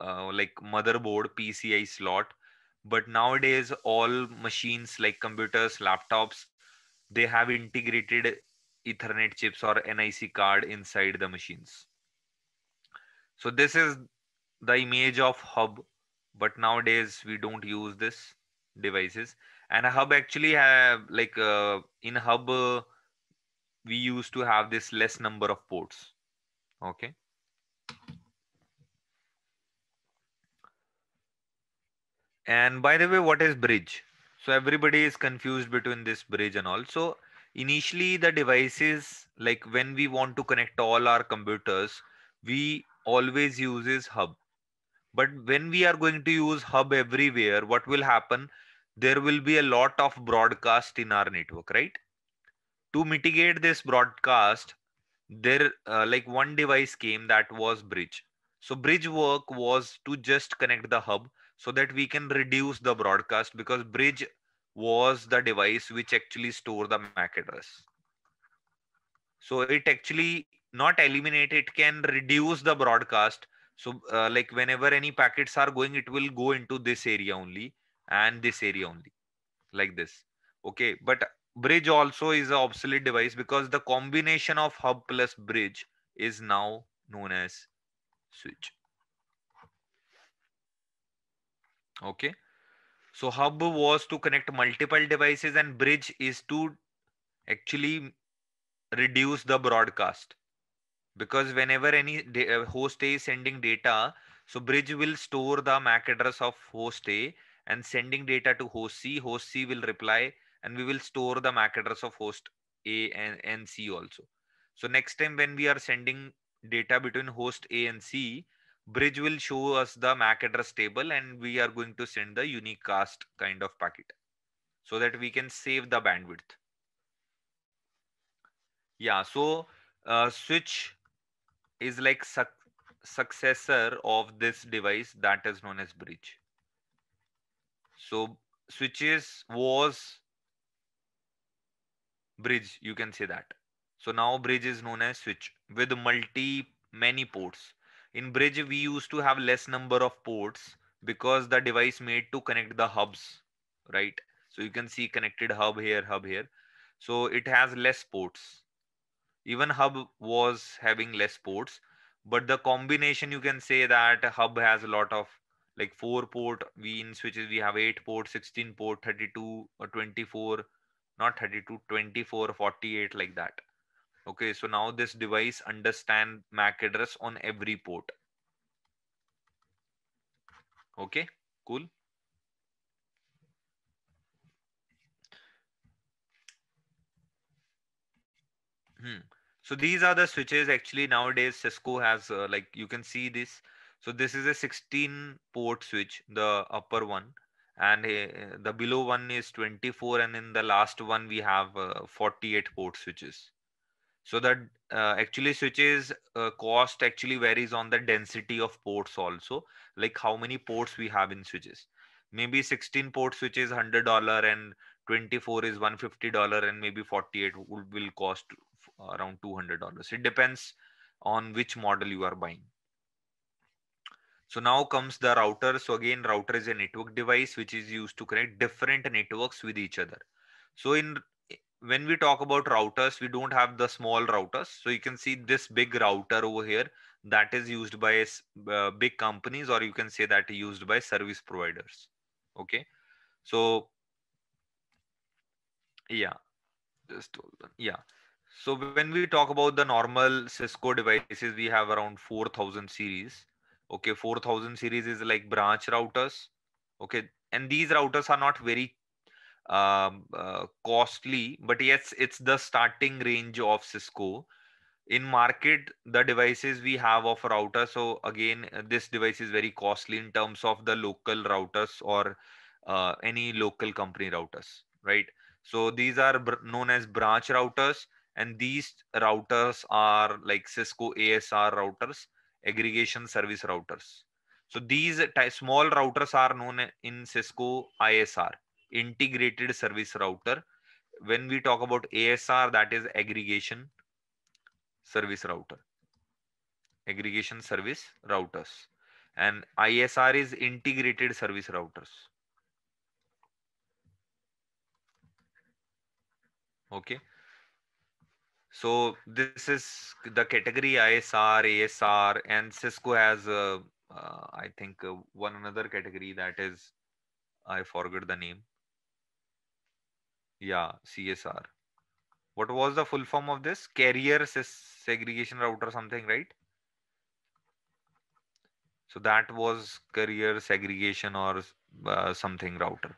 uh, like motherboard PCI slot. But nowadays, all machines like computers, laptops, they have integrated Ethernet chips or NIC card inside the machines. So this is the image of hub, but nowadays we don't use this devices. And a hub actually have like uh, in hub uh, we used to have this less number of ports. Okay. And by the way, what is bridge? So everybody is confused between this bridge and also initially the devices like when we want to connect all our computers, we always uses hub. But when we are going to use hub everywhere, what will happen? There will be a lot of broadcast in our network, right? To mitigate this broadcast, there uh, like one device came that was bridge so bridge work was to just connect the hub so that we can reduce the broadcast because bridge was the device which actually store the MAC address. So it actually not eliminate, it can reduce the broadcast. So uh, like whenever any packets are going, it will go into this area only and this area only like this. Okay. But bridge also is an obsolete device because the combination of hub plus bridge is now known as switch. Okay. So hub was to connect multiple devices and bridge is to actually reduce the broadcast because whenever any uh, host A is sending data, so bridge will store the MAC address of host A and sending data to host C, host C will reply and we will store the MAC address of host A and, and C also. So next time when we are sending data between host A and C, bridge will show us the MAC address table and we are going to send the unique cast kind of packet so that we can save the bandwidth. Yeah, so uh, switch is like su successor of this device that is known as bridge. So switches was bridge, you can say that. So now bridge is known as switch with multi many ports. In bridge, we used to have less number of ports because the device made to connect the hubs, right? So you can see connected hub here, hub here. So it has less ports. Even hub was having less ports, but the combination you can say that hub has a lot of like four port we in switches we have eight port 16 port 32 or uh, 24 not 32 24 48 like that Okay, so now this device understand MAC address on every port. Okay, cool. Hmm. So these are the switches actually nowadays Cisco has uh, like you can see this. So this is a 16 port switch, the upper one and uh, the below one is 24 and in the last one we have uh, 48 port switches so that uh, actually switches uh, cost actually varies on the density of ports also like how many ports we have in switches maybe 16 port switches $100 and 24 is $150 and maybe 48 will, will cost around $200 it depends on which model you are buying so now comes the router so again router is a network device which is used to connect different networks with each other so in when we talk about routers, we don't have the small routers. So you can see this big router over here that is used by uh, big companies or you can say that used by service providers. Okay. So yeah, just yeah. So when we talk about the normal Cisco devices, we have around 4000 series. Okay. 4000 series is like branch routers. Okay. And these routers are not very um, uh, costly, but yes, it's the starting range of Cisco. In market, the devices we have of router. So again, uh, this device is very costly in terms of the local routers or uh, any local company routers, right? So these are known as branch routers, and these routers are like Cisco ASR routers, aggregation service routers. So these small routers are known in Cisco ISR integrated service router when we talk about asr that is aggregation service router aggregation service routers and isr is integrated service routers okay so this is the category isr asr and cisco has uh, uh, i think uh, one another category that is i forgot the name yeah, CSR. What was the full form of this? Carrier segregation route or something, right? So that was carrier segregation or uh, something router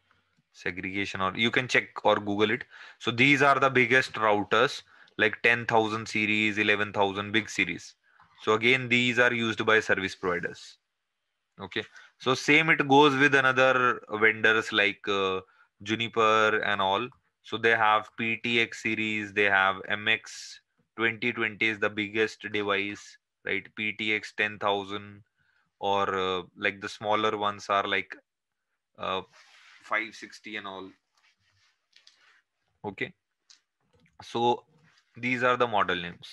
segregation or you can check or google it so these are the biggest routers like 10000 series 11000 big series so again these are used by service providers okay so same it goes with another vendors like uh, juniper and all so they have PTX series, they have MX 2020 is the biggest device, right? PTX 10,000 or uh, like the smaller ones are like uh, 560 and all. Okay. So these are the model names.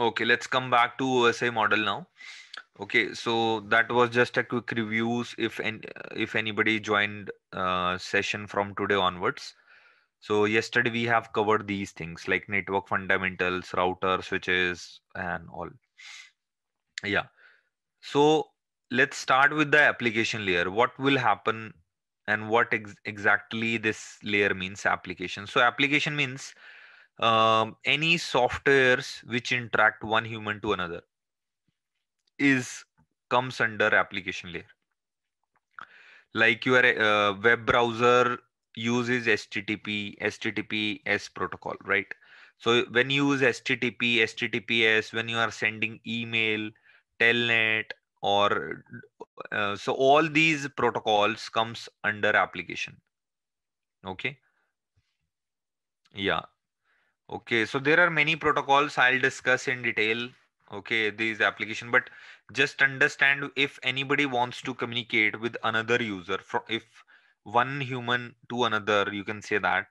Okay, let's come back to OSI model now. Okay, so that was just a quick reviews if and if anybody joined uh, session from today onwards. So yesterday we have covered these things like network fundamentals, router switches and all. Yeah. So let's start with the application layer. What will happen and what ex exactly this layer means application. So application means um, any softwares which interact one human to another is comes under application layer like your uh, web browser uses http https protocol right so when you use http https when you are sending email telnet or uh, so all these protocols comes under application okay yeah Okay, so there are many protocols I'll discuss in detail. Okay, these application, but just understand if anybody wants to communicate with another user, if one human to another, you can say that.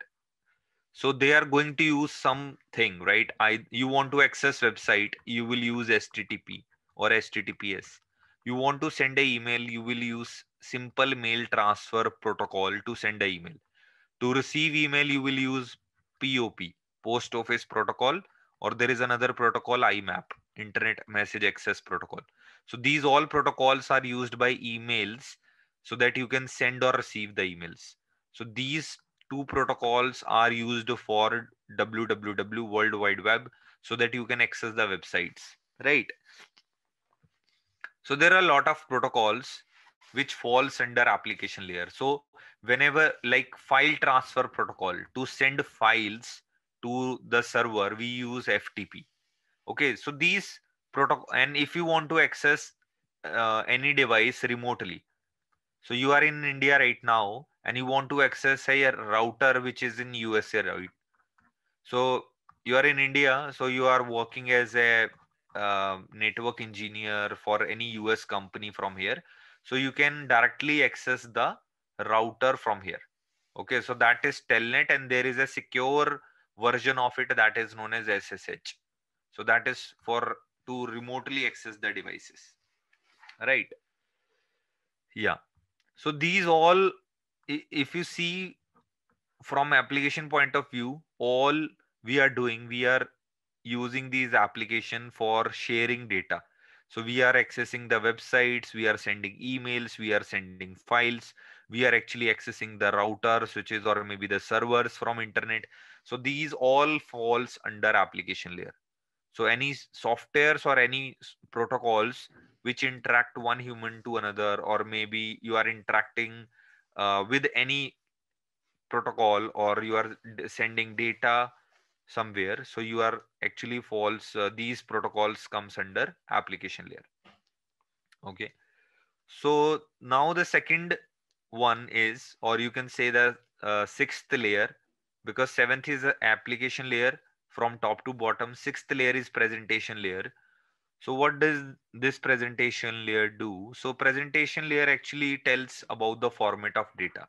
So they are going to use something, right? I you want to access website, you will use HTTP or HTTPS. You want to send a email, you will use simple mail transfer protocol to send a email. To receive email, you will use POP post office protocol or there is another protocol imap internet message access protocol so these all protocols are used by emails so that you can send or receive the emails so these two protocols are used for www world wide web so that you can access the websites right so there are a lot of protocols which falls under application layer so whenever like file transfer protocol to send files to the server, we use FTP. Okay, so these protocol, and if you want to access uh, any device remotely, so you are in India right now, and you want to access say a router which is in USA, right? So you are in India, so you are working as a uh, network engineer for any US company from here. So you can directly access the router from here. Okay, so that is telnet and there is a secure version of it that is known as SSH. So that is for to remotely access the devices, right? Yeah. So these all, if you see from application point of view, all we are doing, we are using these application for sharing data. So we are accessing the websites, we are sending emails, we are sending files, we are actually accessing the router switches or maybe the servers from internet. So these all falls under application layer. So any softwares or any protocols which interact one human to another, or maybe you are interacting uh, with any protocol or you are sending data somewhere. So you are actually falls. Uh, these protocols comes under application layer. Okay. So now the second one is, or you can say the uh, sixth layer because seventh is an application layer from top to bottom. Sixth layer is presentation layer. So what does this presentation layer do? So presentation layer actually tells about the format of data.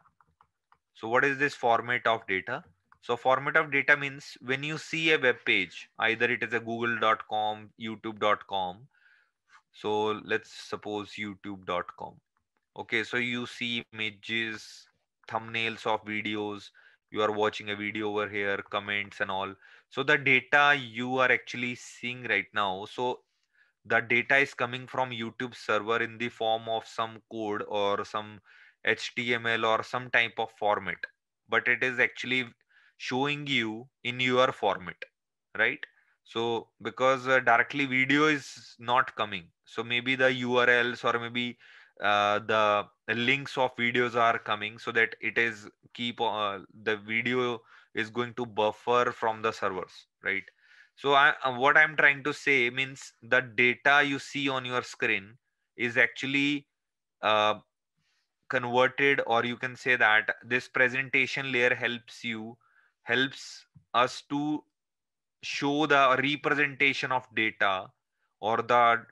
So what is this format of data? So format of data means when you see a web page, either it is a google.com, youtube.com. So let's suppose youtube.com. Okay, so you see images, thumbnails of videos, you are watching a video over here comments and all so the data you are actually seeing right now so the data is coming from youtube server in the form of some code or some html or some type of format but it is actually showing you in your format right so because uh, directly video is not coming so maybe the urls or maybe uh, the links of videos are coming so that it is keep uh, the video is going to buffer from the servers right so I, uh, what i'm trying to say means the data you see on your screen is actually uh, converted or you can say that this presentation layer helps you helps us to show the representation of data or the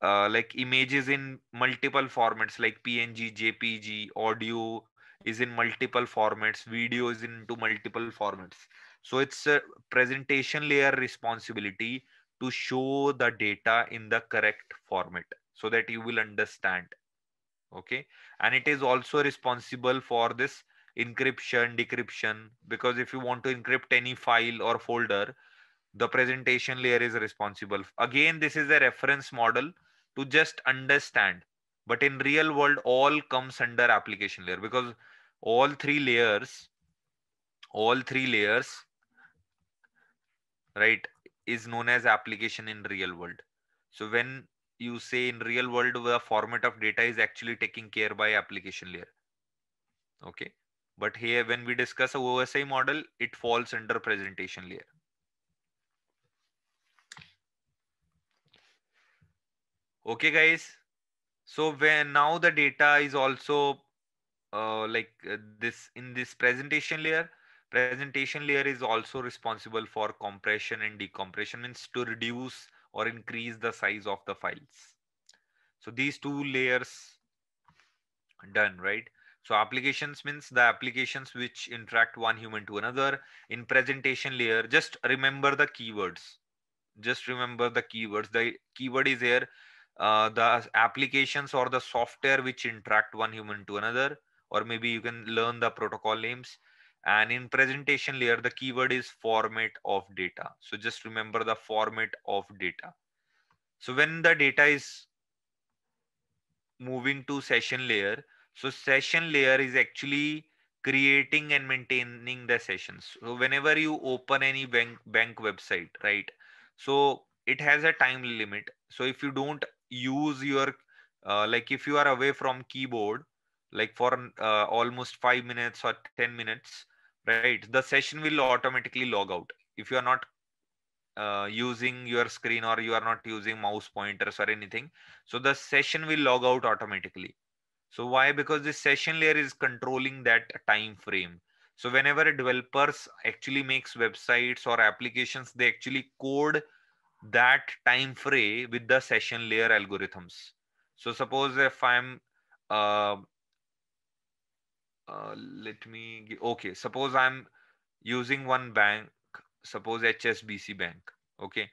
uh, like images in multiple formats like png jpg audio is in multiple formats video is into multiple formats so it's a presentation layer responsibility to show the data in the correct format so that you will understand okay and it is also responsible for this encryption decryption because if you want to encrypt any file or folder the presentation layer is responsible again this is a reference model to just understand but in real world all comes under application layer because all three layers all three layers right is known as application in real world so when you say in real world the format of data is actually taken care by application layer okay but here when we discuss a osi model it falls under presentation layer okay guys so when now the data is also uh, like uh, this in this presentation layer presentation layer is also responsible for compression and decompression means to reduce or increase the size of the files so these two layers done right so applications means the applications which interact one human to another in presentation layer just remember the keywords just remember the keywords the keyword is here uh, the applications or the software which interact one human to another or maybe you can learn the protocol names and in presentation layer the keyword is format of data so just remember the format of data so when the data is moving to session layer so session layer is actually creating and maintaining the sessions so whenever you open any bank bank website right so it has a time limit so if you don't use your uh, like if you are away from keyboard like for uh, almost 5 minutes or 10 minutes right the session will automatically log out if you are not uh, using your screen or you are not using mouse pointers or anything so the session will log out automatically so why because the session layer is controlling that time frame so whenever developers actually makes websites or applications they actually code that time fray with the session layer algorithms. So suppose if I'm, uh, uh, let me, okay, suppose I'm using one bank, suppose HSBC bank, okay.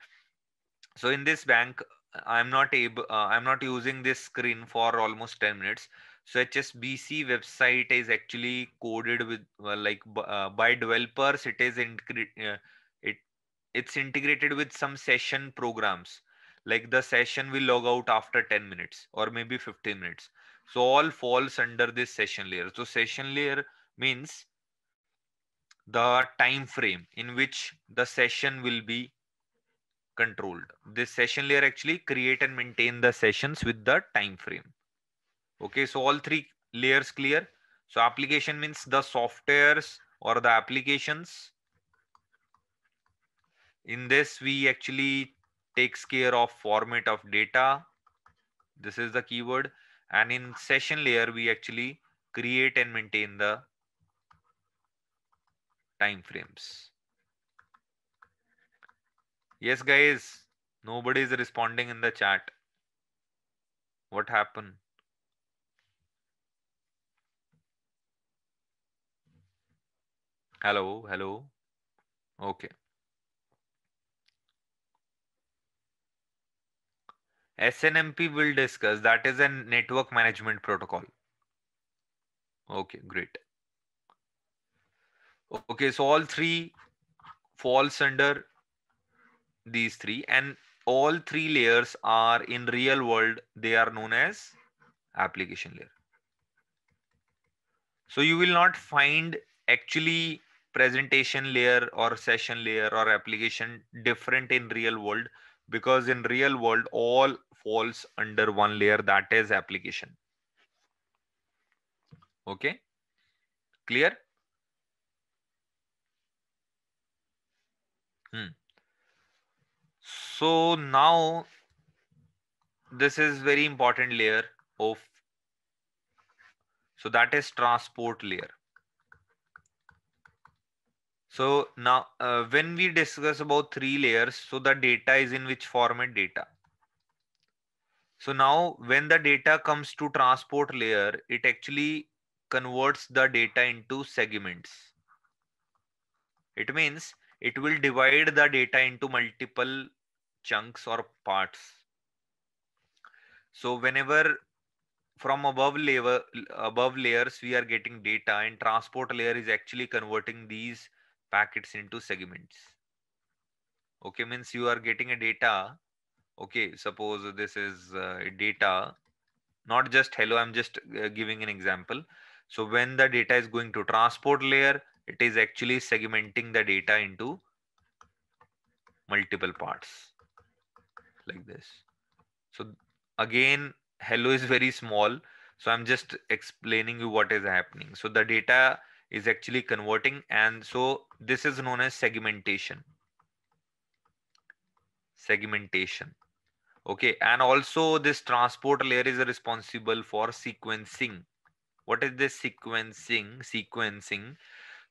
So in this bank, I'm not able, uh, I'm not using this screen for almost 10 minutes. So HSBC website is actually coded with uh, like uh, by developers. It is encrypted. uh, it's integrated with some session programs like the session will log out after 10 minutes or maybe 15 minutes so all falls under this session layer so session layer means the time frame in which the session will be controlled this session layer actually create and maintain the sessions with the time frame okay so all three layers clear so application means the softwares or the applications in this, we actually takes care of format of data. This is the keyword. And in session layer, we actually create and maintain the time frames. Yes, guys, nobody is responding in the chat. What happened? Hello, hello. Okay. SNMP will discuss that is a network management protocol. Okay, great. Okay, so all three falls under these three and all three layers are in real world. They are known as application layer. So you will not find actually presentation layer or session layer or application different in real world because in real world all falls under one layer that is application. Okay, clear? Hmm. So now this is very important layer of, so that is transport layer. So now uh, when we discuss about three layers, so the data is in which format data. So now when the data comes to transport layer, it actually converts the data into segments. It means it will divide the data into multiple chunks or parts. So whenever from above layer above layers we are getting data and transport layer is actually converting these packets into segments. Okay, means you are getting a data okay suppose this is uh, data not just hello i'm just uh, giving an example so when the data is going to transport layer it is actually segmenting the data into multiple parts like this so again hello is very small so i'm just explaining you what is happening so the data is actually converting and so this is known as segmentation segmentation okay and also this transport layer is responsible for sequencing what is this sequencing sequencing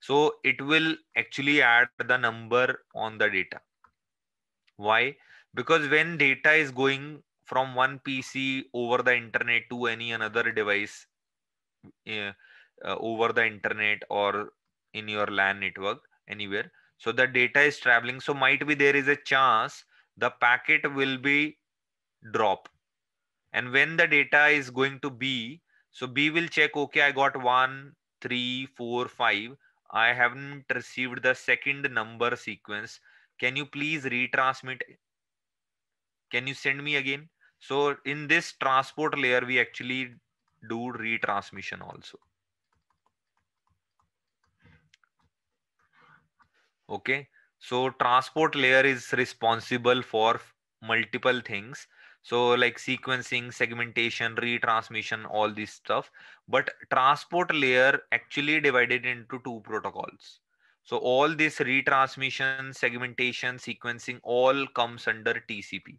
so it will actually add the number on the data why because when data is going from one pc over the internet to any another device uh, uh, over the internet or in your lan network anywhere so the data is traveling so might be there is a chance the packet will be drop and when the data is going to b so b will check okay i got one three four five i haven't received the second number sequence can you please retransmit can you send me again so in this transport layer we actually do retransmission also okay so transport layer is responsible for multiple things so like sequencing segmentation retransmission all this stuff but transport layer actually divided into two protocols so all this retransmission segmentation sequencing all comes under tcp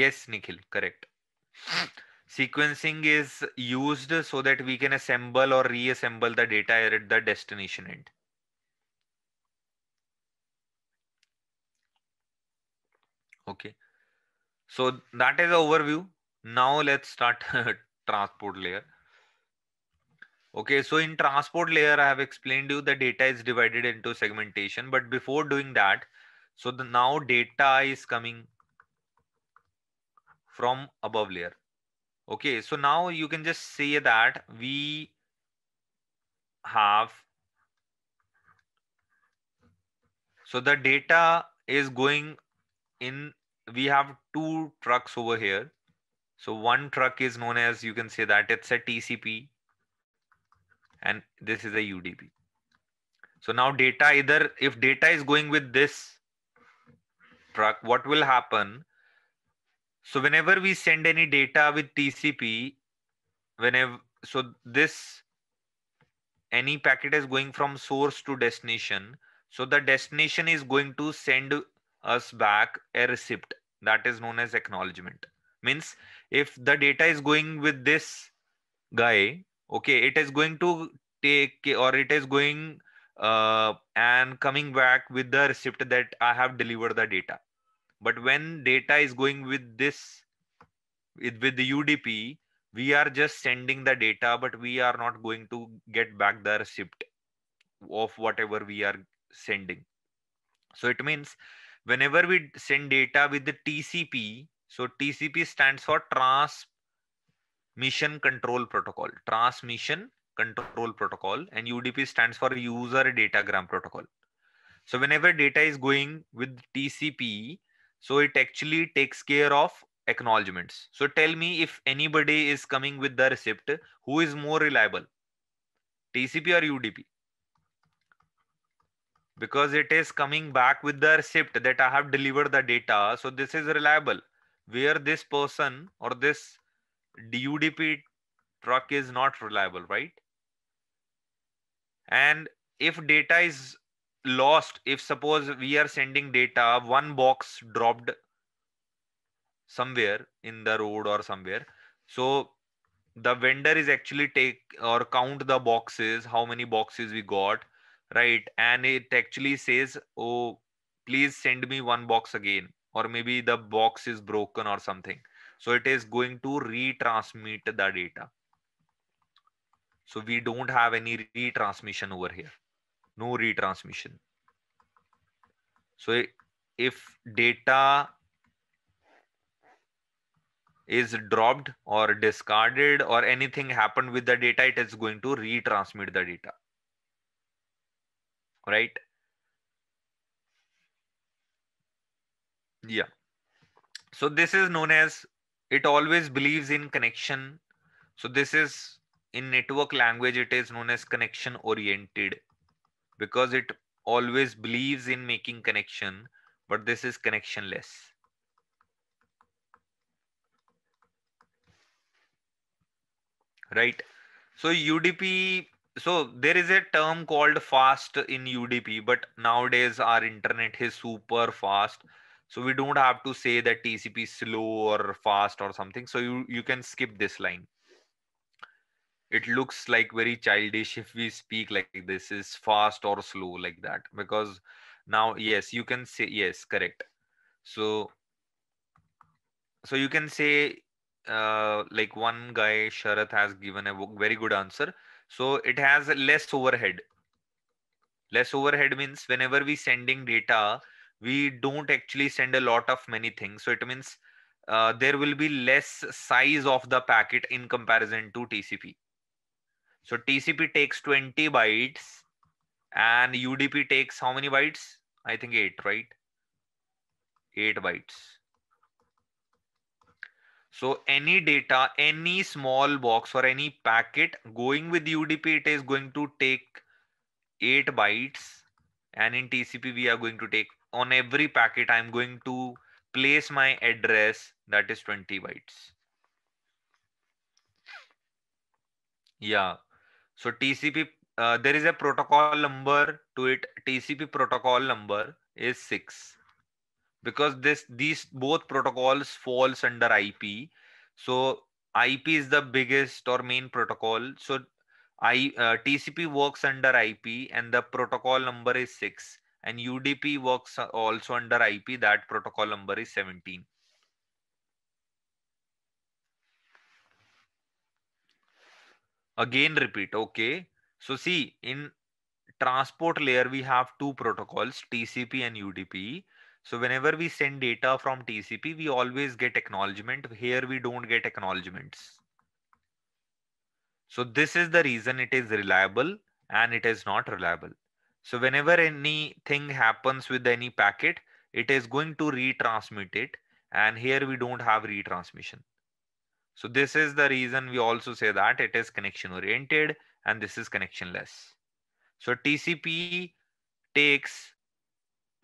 yes nikhil correct sequencing is used so that we can assemble or reassemble the data at the destination end Okay. So that is the overview. Now let's start <laughs> transport layer. Okay, so in transport layer, I have explained you the data is divided into segmentation. But before doing that, so the now data is coming from above layer. Okay, so now you can just say that we have so the data is going in we have two trucks over here. So one truck is known as you can say that it's a TCP and this is a UDP. So now data either if data is going with this truck, what will happen? So whenever we send any data with TCP, whenever so this any packet is going from source to destination. So the destination is going to send us back a receipt that is known as acknowledgement means if the data is going with this guy okay it is going to take or it is going uh, and coming back with the receipt that i have delivered the data but when data is going with this with, with the udp we are just sending the data but we are not going to get back the receipt of whatever we are sending so it means whenever we send data with the TCP, so TCP stands for Transmission Control Protocol, Transmission Control Protocol, and UDP stands for User Datagram Protocol. So whenever data is going with TCP, so it actually takes care of acknowledgements. So tell me if anybody is coming with the receipt, who is more reliable, TCP or UDP? because it is coming back with the receipt that I have delivered the data. So this is reliable. Where this person or this DUDP truck is not reliable, right? And if data is lost, if suppose we are sending data, one box dropped somewhere in the road or somewhere. So the vendor is actually take or count the boxes, how many boxes we got right and it actually says oh please send me one box again or maybe the box is broken or something so it is going to retransmit the data so we don't have any retransmission over here no retransmission so if data is dropped or discarded or anything happened with the data it is going to retransmit the data right yeah so this is known as it always believes in connection so this is in network language it is known as connection oriented because it always believes in making connection but this is connectionless right so udp so there is a term called fast in UDP, but nowadays our internet is super fast. So we don't have to say that TCP slow or fast or something. So you, you can skip this line. It looks like very childish if we speak like this is fast or slow like that, because now, yes, you can say, yes, correct. So, so you can say uh, like one guy, Sharath has given a very good answer so it has less overhead. Less overhead means whenever we sending data, we don't actually send a lot of many things. So it means uh, there will be less size of the packet in comparison to TCP. So TCP takes 20 bytes and UDP takes how many bytes? I think eight, right? Eight bytes. So any data, any small box or any packet going with UDP, it is going to take 8 bytes. And in TCP, we are going to take on every packet, I'm going to place my address that is 20 bytes. Yeah. So TCP, uh, there is a protocol number to it. TCP protocol number is 6 because this these both protocols falls under ip so ip is the biggest or main protocol so i uh, tcp works under ip and the protocol number is 6 and udp works uh, also under ip that protocol number is 17 again repeat okay so see in transport layer we have two protocols tcp and udp so whenever we send data from TCP, we always get acknowledgement. Here we don't get acknowledgements. So this is the reason it is reliable and it is not reliable. So whenever anything happens with any packet, it is going to retransmit it. And here we don't have retransmission. So this is the reason we also say that it is connection oriented and this is connectionless. So TCP takes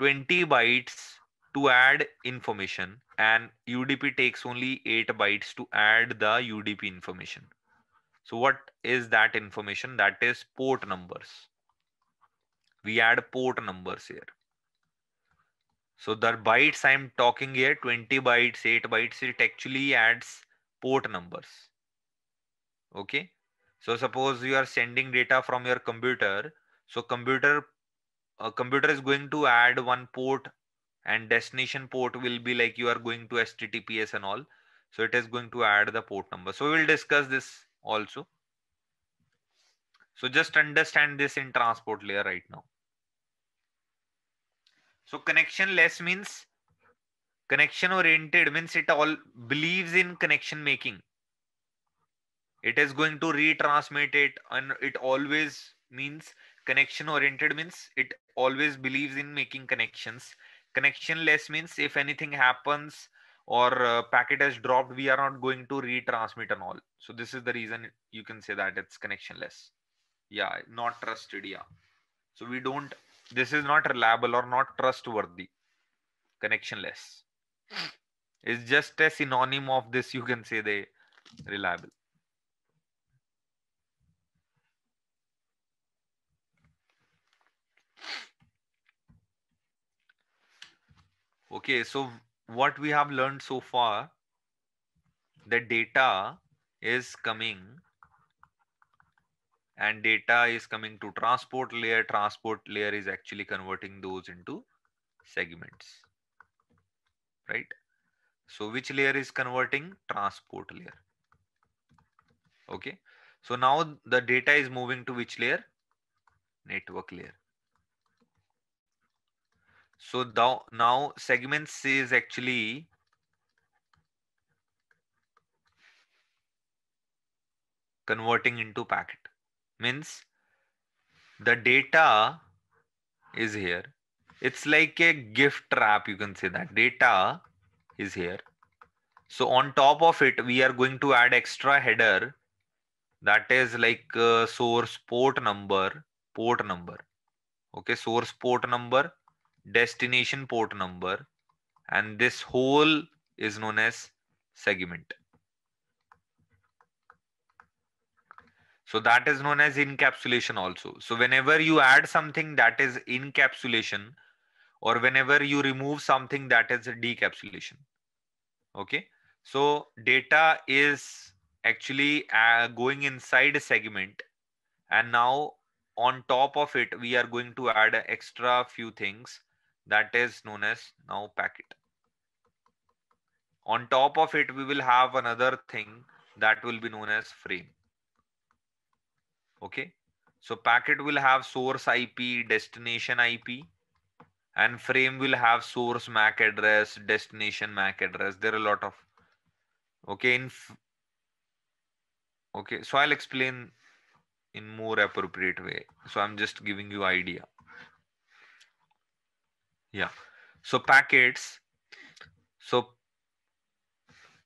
20 bytes to add information and UDP takes only 8 bytes to add the UDP information. So what is that information? That is port numbers. We add port numbers here. So the bytes I'm talking here, 20 bytes, 8 bytes, it actually adds port numbers. Okay. So suppose you are sending data from your computer. So computer a computer is going to add one port and destination port will be like you are going to https and all so it is going to add the port number so we will discuss this also so just understand this in transport layer right now so connection less means connection oriented means it all believes in connection making it is going to retransmit it and it always means connection oriented means it always believes in making connections connectionless means if anything happens or uh, packet has dropped we are not going to retransmit and all so this is the reason you can say that it's connectionless yeah not trusted yeah so we don't this is not reliable or not trustworthy connectionless It's just a synonym of this you can say they reliable Okay, so what we have learned so far, the data is coming and data is coming to transport layer. Transport layer is actually converting those into segments, right? So which layer is converting? Transport layer. Okay. So now the data is moving to which layer? Network layer. So now, now segments is actually converting into packet. Means the data is here. It's like a gift wrap, you can say that. Data is here. So on top of it, we are going to add extra header that is like uh, source port number, port number. Okay, source port number destination port number and this whole is known as segment. So that is known as encapsulation also. So whenever you add something that is encapsulation or whenever you remove something that is decapsulation. Okay. So data is actually uh, going inside a segment and now on top of it, we are going to add extra few things that is known as now packet. On top of it, we will have another thing that will be known as frame. Okay. So packet will have source IP, destination IP, and frame will have source MAC address, destination MAC address. There are a lot of, okay. In, okay. So I'll explain in more appropriate way. So I'm just giving you idea. Yeah. So packets. So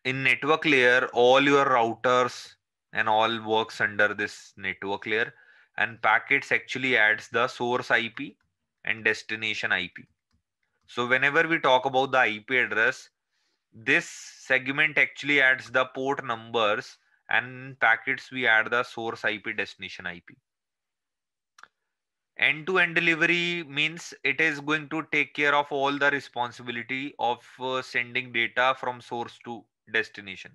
in network layer, all your routers and all works under this network layer and packets actually adds the source IP and destination IP. So whenever we talk about the IP address, this segment actually adds the port numbers and packets we add the source IP destination IP end to end delivery means it is going to take care of all the responsibility of uh, sending data from source to destination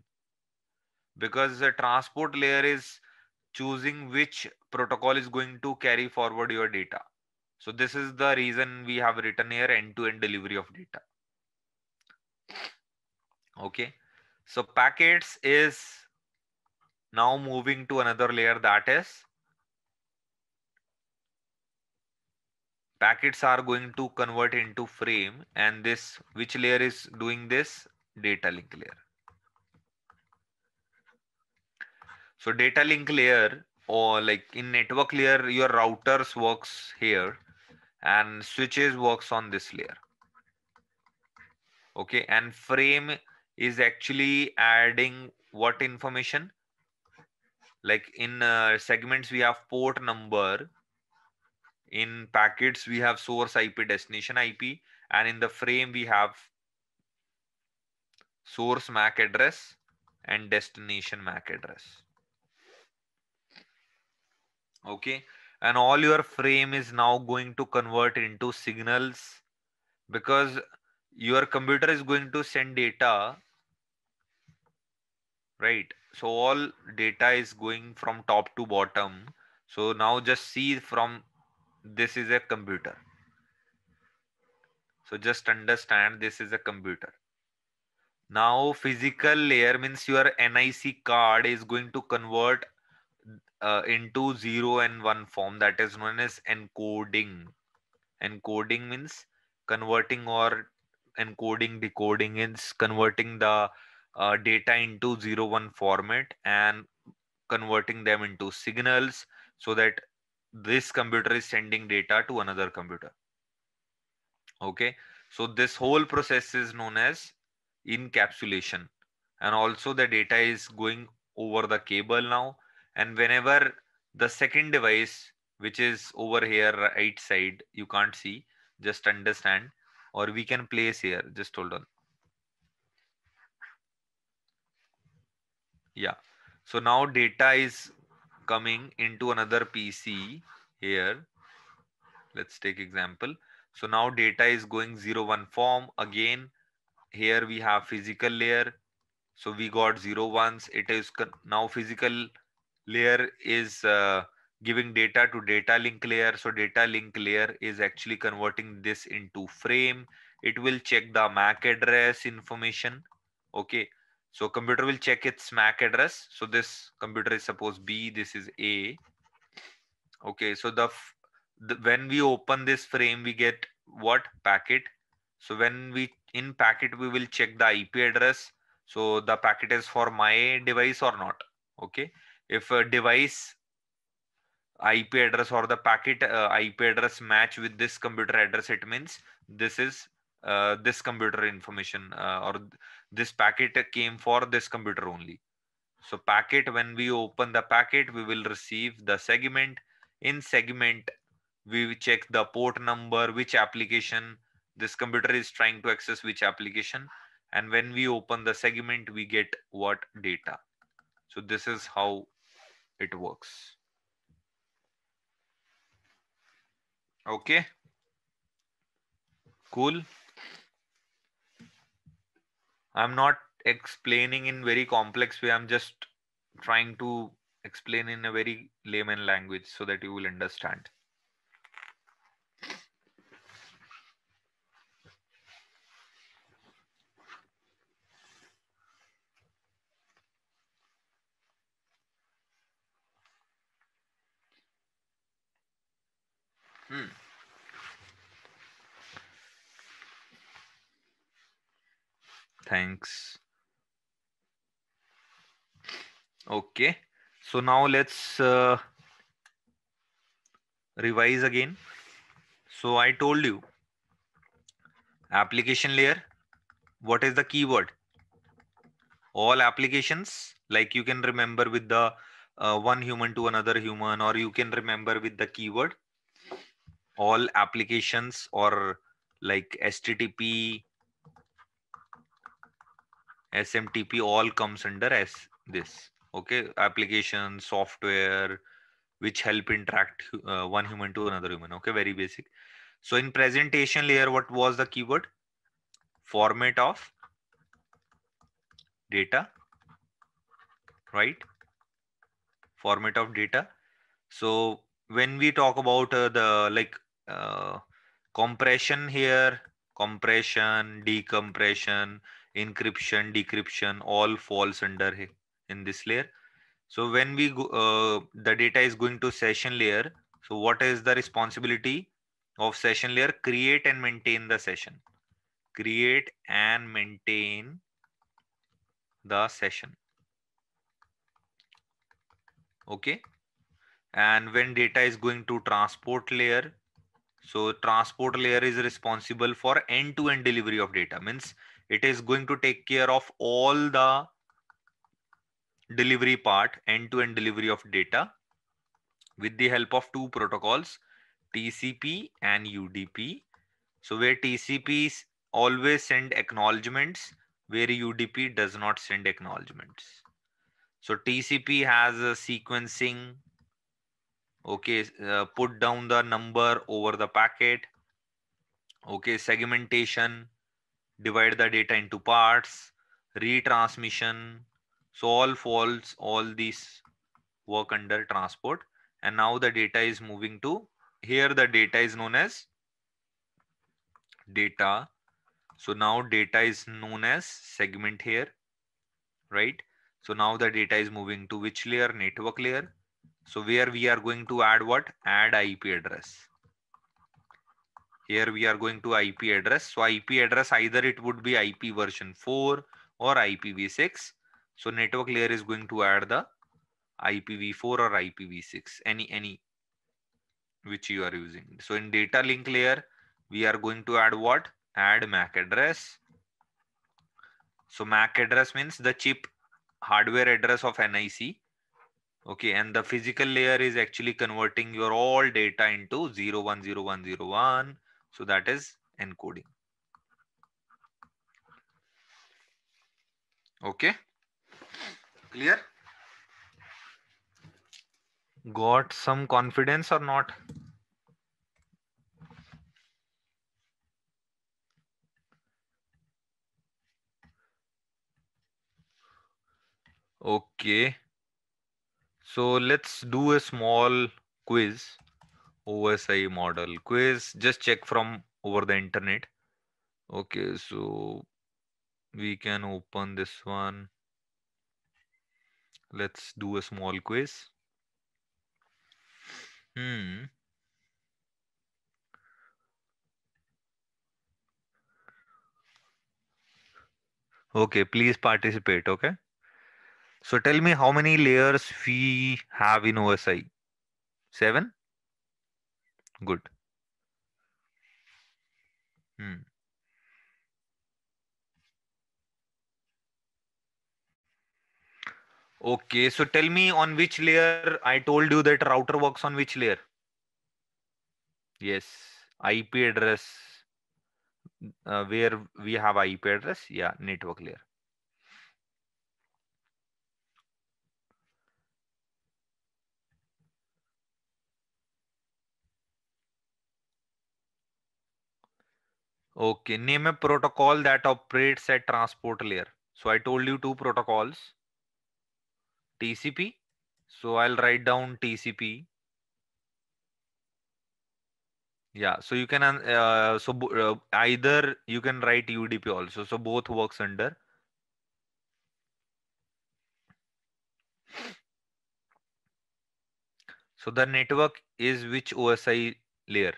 because the transport layer is choosing which protocol is going to carry forward your data so this is the reason we have written here end to end delivery of data okay so packets is now moving to another layer that is packets are going to convert into frame and this which layer is doing this data link layer so data link layer or like in network layer your routers works here and switches works on this layer okay and frame is actually adding what information like in uh, segments we have port number in packets we have source ip destination ip and in the frame we have source mac address and destination mac address okay and all your frame is now going to convert into signals because your computer is going to send data right so all data is going from top to bottom so now just see from this is a computer. So just understand this is a computer. Now physical layer means your NIC card is going to convert uh, into zero and one form that is known as encoding. Encoding means converting or encoding, decoding is converting the uh, data into zero one format and converting them into signals so that this computer is sending data to another computer. Okay, so this whole process is known as encapsulation and also the data is going over the cable now and whenever the second device which is over here right side you can't see just understand or we can place here just hold on yeah so now data is coming into another PC here. Let's take example. So now data is going 1 form. Again, here we have physical layer. So we got 01s. It is now physical layer is uh, giving data to data link layer. So data link layer is actually converting this into frame. It will check the MAC address information. Okay. So computer will check its MAC address. So this computer is supposed B, this is A. Okay, so the, the when we open this frame, we get what packet. So when we in packet, we will check the IP address. So the packet is for my device or not. Okay, if a device IP address or the packet uh, IP address match with this computer address, it means this is uh, this computer information uh, or this packet came for this computer only. So packet, when we open the packet, we will receive the segment. In segment, we check the port number, which application this computer is trying to access, which application. And when we open the segment, we get what data. So this is how it works. Okay. Cool i'm not explaining in very complex way i'm just trying to explain in a very layman language so that you will understand Hmm. Thanks. Okay. So now let's uh, revise again. So I told you application layer. What is the keyword? All applications like you can remember with the uh, one human to another human or you can remember with the keyword all applications or like http SMTP all comes under as this. Okay, application, software, which help interact uh, one human to another human. Okay, very basic. So in presentation layer, what was the keyword? Format of data, right? Format of data. So when we talk about uh, the like uh, compression here, compression, decompression, encryption decryption all falls under in this layer so when we go, uh, the data is going to session layer so what is the responsibility of session layer create and maintain the session create and maintain the session okay and when data is going to transport layer so transport layer is responsible for end-to-end -end delivery of data means it is going to take care of all the delivery part end to end delivery of data with the help of two protocols TCP and UDP so where TCP always send acknowledgements where UDP does not send acknowledgements so TCP has a sequencing okay uh, put down the number over the packet okay segmentation divide the data into parts, retransmission. So all faults, all these work under transport. And now the data is moving to, here the data is known as data. So now data is known as segment here, right? So now the data is moving to which layer? Network layer. So where we are going to add what? Add IP address. Here we are going to IP address. So IP address, either it would be IP version 4 or IPv6. So network layer is going to add the IPv4 or IPv6, any, any which you are using. So in data link layer, we are going to add what? Add MAC address. So MAC address means the chip hardware address of NIC. Okay, and the physical layer is actually converting your all data into 010101, so that is encoding. Okay. Clear? Got some confidence or not? Okay. So let's do a small quiz. OSI model quiz. Just check from over the internet. Okay, so we can open this one. Let's do a small quiz. Hmm. Okay, please participate, okay? So tell me how many layers we have in OSI? Seven? good hmm. okay so tell me on which layer i told you that router works on which layer yes ip address uh, where we have ip address yeah network layer Okay, name a protocol that operates at transport layer. So I told you two protocols. TCP. So I'll write down TCP. Yeah, so you can, uh, so uh, either you can write UDP also. So both works under. So the network is which OSI layer?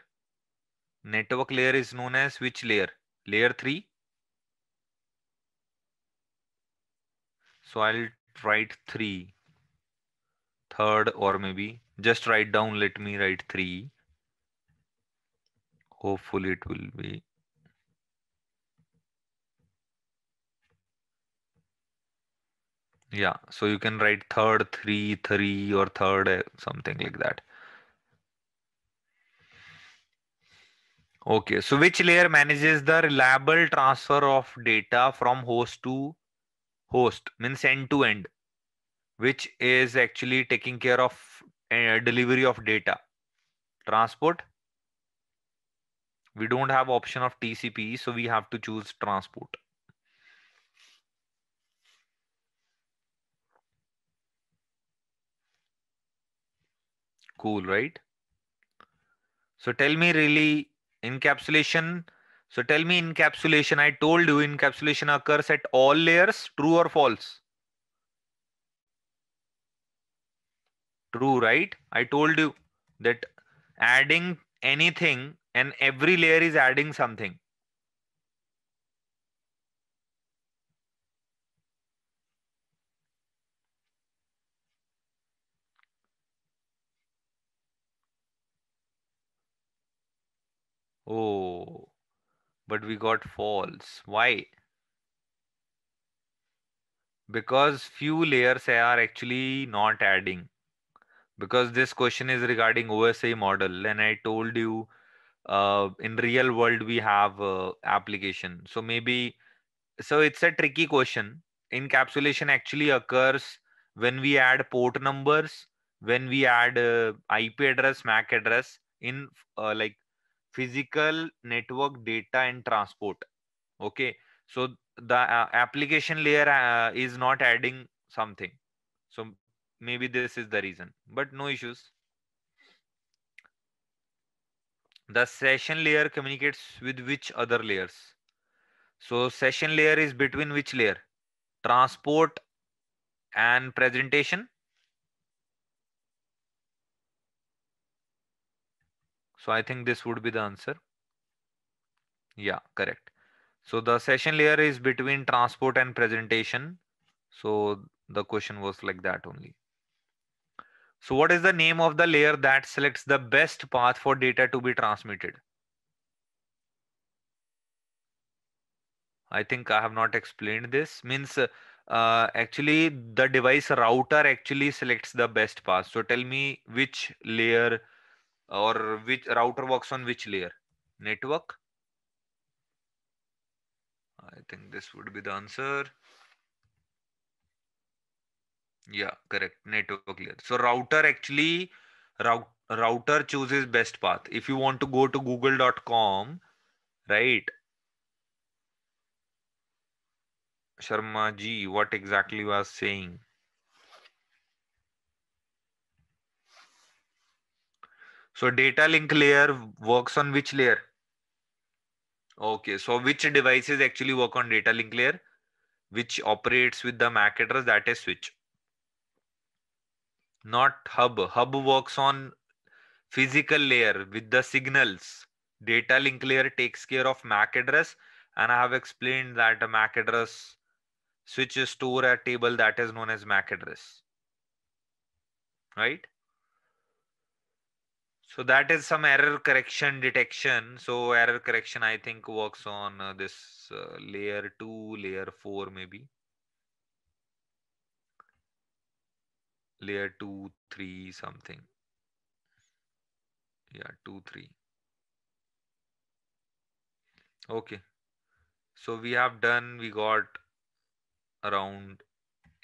network layer is known as which layer? Layer 3. So I'll write 3. Third or maybe just write down, let me write 3. Hopefully it will be. Yeah, so you can write third, three, three or third, eh, something like that. Okay, so which layer manages the reliable transfer of data from host to host, means end to end, which is actually taking care of uh, delivery of data. Transport. We don't have option of TCP, so we have to choose transport. Cool, right? So tell me really Encapsulation. So tell me encapsulation. I told you encapsulation occurs at all layers. True or false? True, right? I told you that adding anything and every layer is adding something. Oh, but we got false. Why? Because few layers are actually not adding. Because this question is regarding OSA model and I told you uh, in real world we have uh, application. So maybe, so it's a tricky question. Encapsulation actually occurs when we add port numbers, when we add uh, IP address, MAC address in uh, like physical network data and transport okay so the uh, application layer uh, is not adding something so maybe this is the reason but no issues the session layer communicates with which other layers so session layer is between which layer transport and presentation So I think this would be the answer. Yeah, correct. So the session layer is between transport and presentation. So the question was like that only. So what is the name of the layer that selects the best path for data to be transmitted? I think I have not explained this means uh, actually the device router actually selects the best path. So tell me which layer or which router works on which layer network i think this would be the answer yeah correct network layer so router actually router chooses best path if you want to go to google.com right sharma ji what exactly was saying So data link layer works on which layer? Okay, so which devices actually work on data link layer? Which operates with the MAC address that is switch. Not hub. Hub works on physical layer with the signals. Data link layer takes care of MAC address and I have explained that a MAC address switches store a table that is known as MAC address. Right? So that is some error correction detection. So error correction, I think, works on uh, this uh, layer 2, layer 4 maybe. Layer 2, 3 something. Yeah, 2, 3. Okay. So we have done, we got around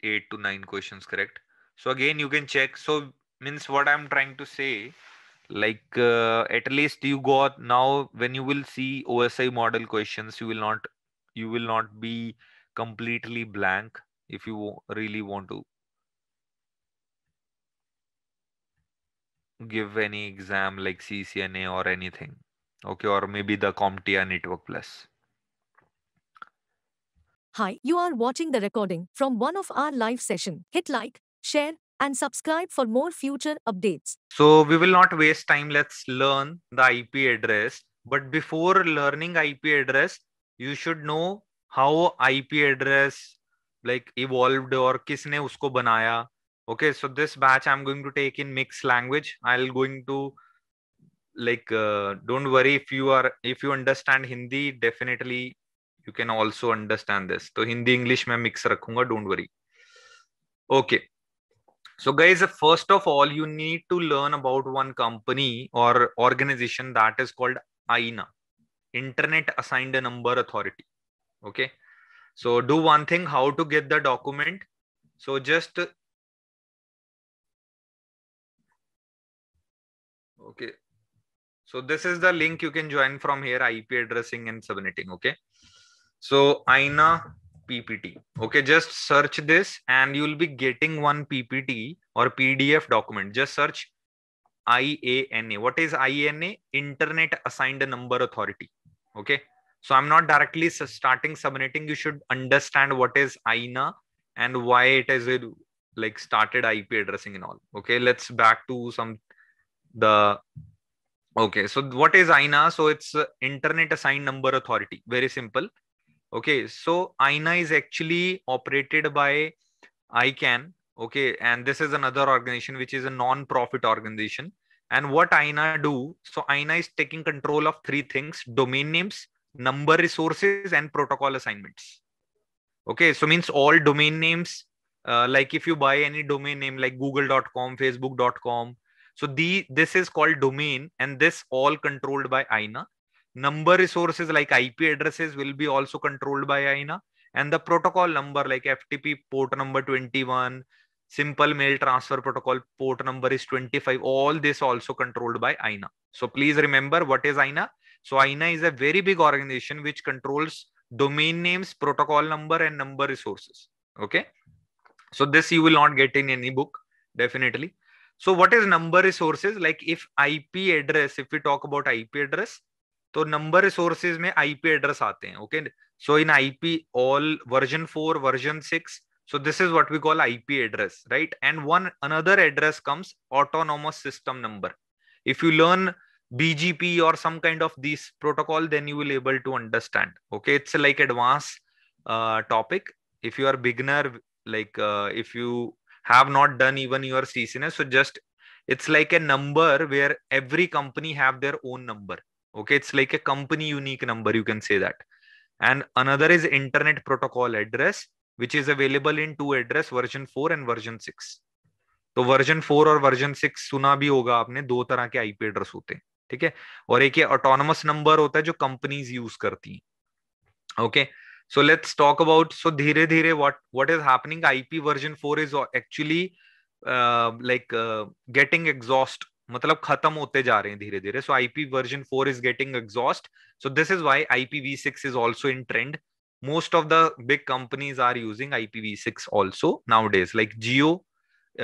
8 to 9 questions correct. So again, you can check. So means what I'm trying to say like uh, at least you got now when you will see osi model questions you will not you will not be completely blank if you really want to give any exam like ccna or anything okay or maybe the comptia network plus hi you are watching the recording from one of our live session hit like share and subscribe for more future updates. So we will not waste time. Let's learn the IP address. But before learning IP address, you should know how IP address like evolved or kisne usko banaya. Okay, so this batch I'm going to take in mixed language. I'll going to like uh, don't worry if you are if you understand Hindi definitely you can also understand this. So Hindi English में mix रखूंगा. Don't worry. Okay. So, guys, first of all, you need to learn about one company or organization that is called aina Internet Assigned a Number Authority. Okay. So, do one thing how to get the document. So, just okay. So, this is the link you can join from here IP addressing and submitting. Okay. So, aina PPT. Okay, just search this and you'll be getting one PPT or PDF document. Just search IANA. What is IANA? Internet Assigned Number Authority. Okay, so I'm not directly starting submitting. You should understand what is INA and why it is like started IP addressing and all. Okay, let's back to some the okay so what is ina so it's internet assigned number authority very simple okay so ina is actually operated by icann okay and this is another organization which is a non-profit organization and what ina do so ina is taking control of three things domain names number resources and protocol assignments okay so means all domain names uh, like if you buy any domain name like google.com facebook.com so the this is called domain and this all controlled by ina number resources like ip addresses will be also controlled by ina and the protocol number like ftp port number 21 simple mail transfer protocol port number is 25 all this also controlled by ina so please remember what is ina so ina is a very big organization which controls domain names protocol number and number resources okay so this you will not get in any book definitely so what is number resources like if ip address if we talk about ip address तो number resources में IP address आते हैं okay so in IP all version four version six so this is what we call IP address right and one another address comes autonomous system number if you learn BGP और some kind of this protocol then you will able to understand okay it's like advance topic if you are beginner like if you have not done even your सीसीनेस so just it's like a number where every company have their own number okay it's like a company unique number you can say that and another is internet protocol address which is available in two address version 4 and version 6 तो version four और version six सुना भी होगा आपने दो तरह के IP address होते हैं ठीक है और एक ये ऑटोनमस नंबर होता है जो कंपनीज यूज करती हैं okay so let's talk about so धीरे धीरे what what is happening IP version four is actually like getting exhaust मतलब खत्म होते जा रहे हैं धीरे धीरे so IP version four is getting exhaust so this is why IPv six is also in trend most of the big companies are using IPv6 also nowadays. Like Geo,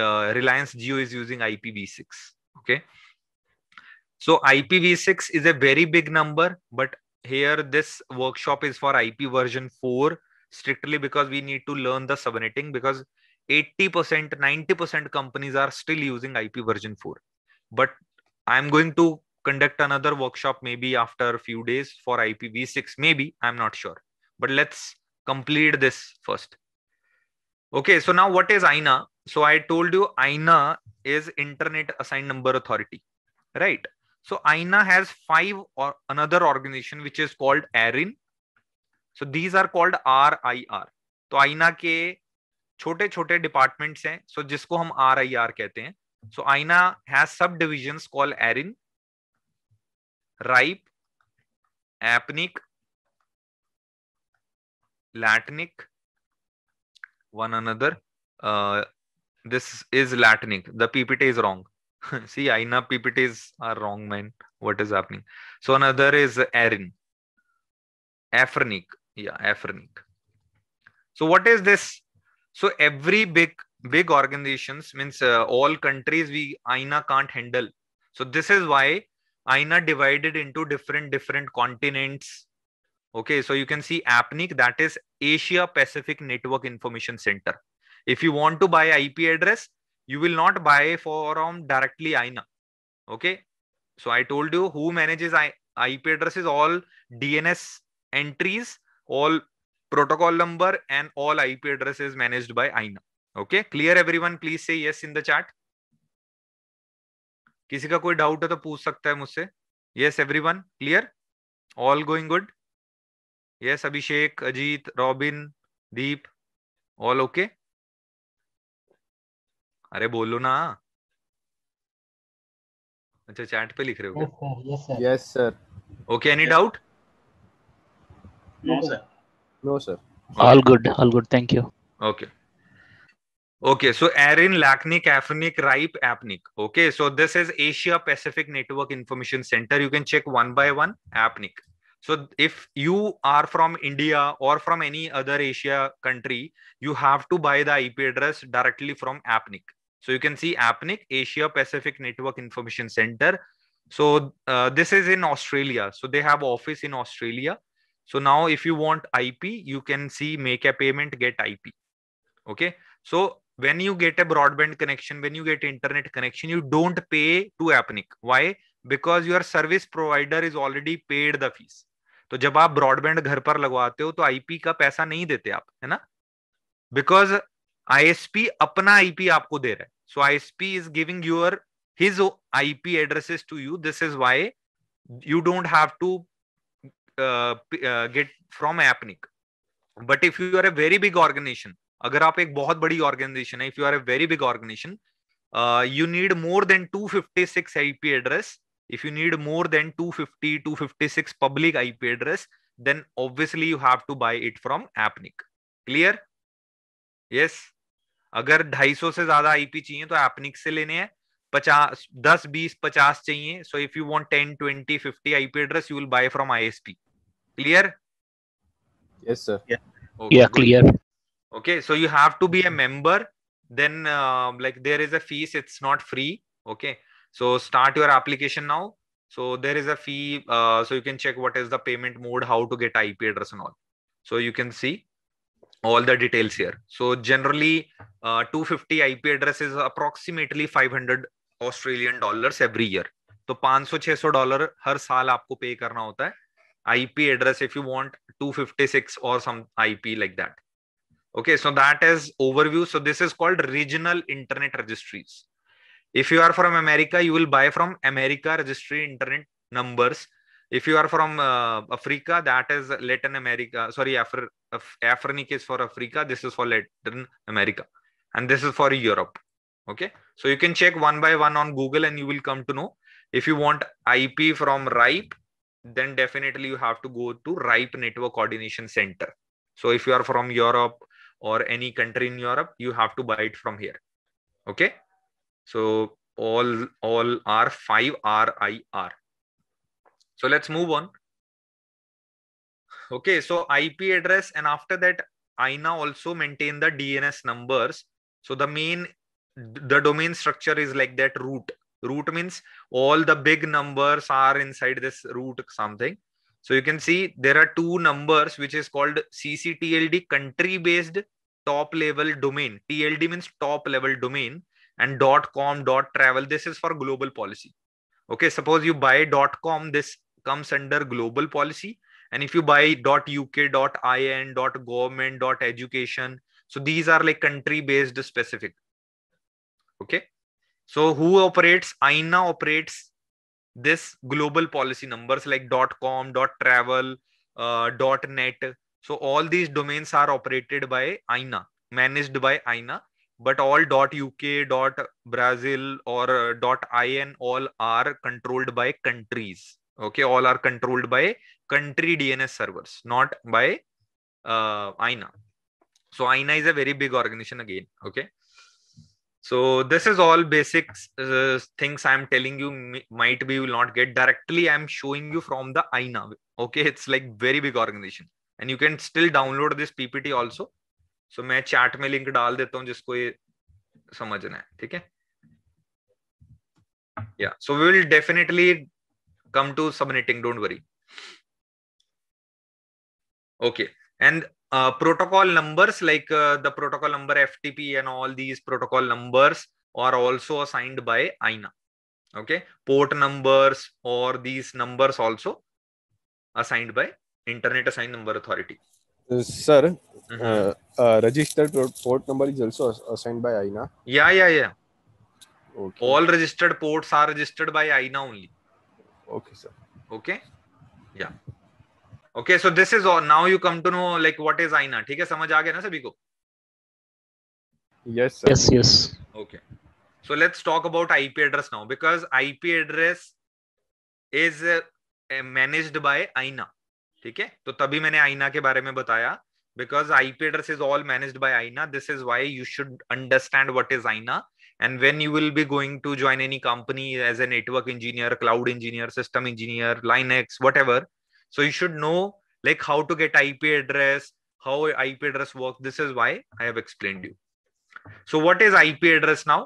uh, Reliance Geo is using IPv6. Okay. So IPv6 is a very big number, but here this workshop is for IPv version 4 strictly because we need to learn the subnetting because 80%, 90% companies are still using IPv version 4. but i am going to conduct another workshop maybe after a few days for ipv6 maybe i'm not sure but let's complete this first okay so now what is aina so i told you aina is internet assigned number authority right so aina has five or another organization which is called arin so these are called rir तो आईना के छोटे छोटे departments हैं सो जिसको हम are I R कहते हैं So INA has subdivisions called arin, ripe, apnic, latinic, one another. Uh, this is latinic. The PPT is wrong. <laughs> See, INA PPTs are wrong, man. What is happening? So another is arin, afronic. Yeah, afronic. So what is this? So every big big organizations means uh, all countries we aina can't handle so this is why aina divided into different different continents okay so you can see apnic that is asia pacific network information center if you want to buy ip address you will not buy from directly aina okay so i told you who manages I, ip addresses all dns entries all protocol number and all ip addresses managed by aina okay clear everyone please say yes in the chat किसी का कोई doubt है तो पूछ सकता है मुझसे yes everyone clear all going good yes Abhishek Ajit Robindeep all okay अरे बोलो ना अच्छा चैट पे लिख रहे हो yes sir okay any doubt no sir no sir all good all good thank you okay Okay, so Arin, Lacnic, Afrinic, Ripe, Apnic. Okay, so this is Asia Pacific Network Information Center. You can check one by one, Apnic. So if you are from India or from any other Asia country, you have to buy the IP address directly from Apnic. So you can see Apnic, Asia Pacific Network Information Center. So uh, this is in Australia. So they have office in Australia. So now if you want IP, you can see make a payment, get IP. Okay. So when you get a broadband connection when you get internet connection you don't pay to apnic why because your service provider is already paid the fees तो जब आप broadband घर पर लगवाते हो तो IP का पैसा नहीं देते आप है ना बिकॉज आईएसपी अपना आईपी आपको दे रहा है so ISP is giving your his IP addresses to you this is why you don't have to uh, uh, get from apnic but if you are a very big organization अगर आप एक बहुत बड़ी organization है if you are a very big organization you need more than 256 IP address if you need more than 250 256 public IP address then obviously you have to buy it from APNIC clear yes अगर 250 से ज्यादा IP चाहिए तो एपनिक से लेने हैं पचास दस बीस पचास चाहिए so if you want ten twenty fifty IP address you will buy from ISP clear yes sir या clear okay so you have to be a member then uh, like there is a fees it's not free okay so start your application now so there is a fee uh, so you can check what is the payment mode how to get ip address and all so you can see all the details here so generally uh, 250 ip address is approximately 500 Australian dollars every year. So 500-600 dollar, हर साल आपको पे करना होता है IP address. If you want 256 or some IP like that okay so that is overview so this is called regional internet registries if you are from america you will buy from america registry internet numbers if you are from uh, africa that is latin america sorry Afri- Af- afrinic is for africa this is for latin america and this is for europe okay so you can check one by one on google and you will come to know if you want ip from ripe then definitely you have to go to ripe network coordination center so if you are from europe or any country in Europe, you have to buy it from here. Okay. So all all are five R I R. So let's move on. Okay, so IP address and after that INA also maintain the DNS numbers. So the main the domain structure is like that root. Root means all the big numbers are inside this root something. So you can see there are two numbers which is called CCTLD country based top level domain. TLD means top level domain and com travel. This is for global policy. Okay, suppose you buy com, this comes under global policy. And if you buy dot UK, IN, government, education, so these are like country based specific. Okay. So who operates? INA operates this global policy numbers like .com, .travel, uh, .net. So all these domains are operated by INA, managed by INA, but all .uk, .brazil or uh, .in all are controlled by countries. Okay, all are controlled by country DNS servers, not by uh, INA. So INA is a very big organization again. Okay so this is all basic uh, things i'm telling you might be will not get directly i'm showing you from the ina okay it's like very big organization and you can still download this ppt also so मैं chat में link डाल देता हूँ jisko ye samajhna hai, ठीक है yeah so we will definitely come to submitting. don't worry okay and uh, protocol numbers like uh, the protocol number FTP and all these protocol numbers are also assigned by INA. Okay, port numbers or these numbers also assigned by Internet Assigned Number Authority. Uh, sir, mm -hmm. registered port number is also assigned by INA. Yeah, yeah, yeah. Okay. All registered ports are registered by INA only. Okay, sir. Okay. Yeah. Okay so this is now you come to know like what is IANA ठीक है समझ आ गया ना सभी को yes yes yes okay so let's talk about IP address now because IP address is managed by IANA ठीक है तो तभी मैंने आईना के बारे में बताया because IP address is all manage by IANA this is why you should understand what is IANA and when you will be going to join any company as a network engineer cloud engineer system engineer line x so you should know like how to get ip address how ip address works this is why i have explained you so what is ip address now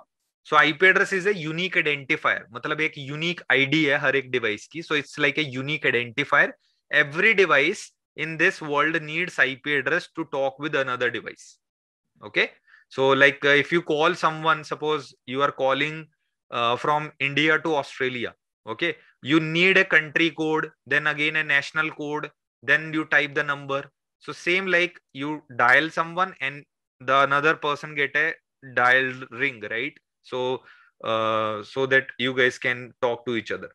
So IP address is a unique identifier. मतलब एक unique ID है हर एक device की So it's like a unique identifier. Every device in this world needs IP address to talk with another device. okay so like uh, if you call someone suppose you are calling uh, from india to australia okay you need a country code then again a national code then you type the number so same like you dial someone and the another person get a dialed ring right so uh, so that you guys can talk to each other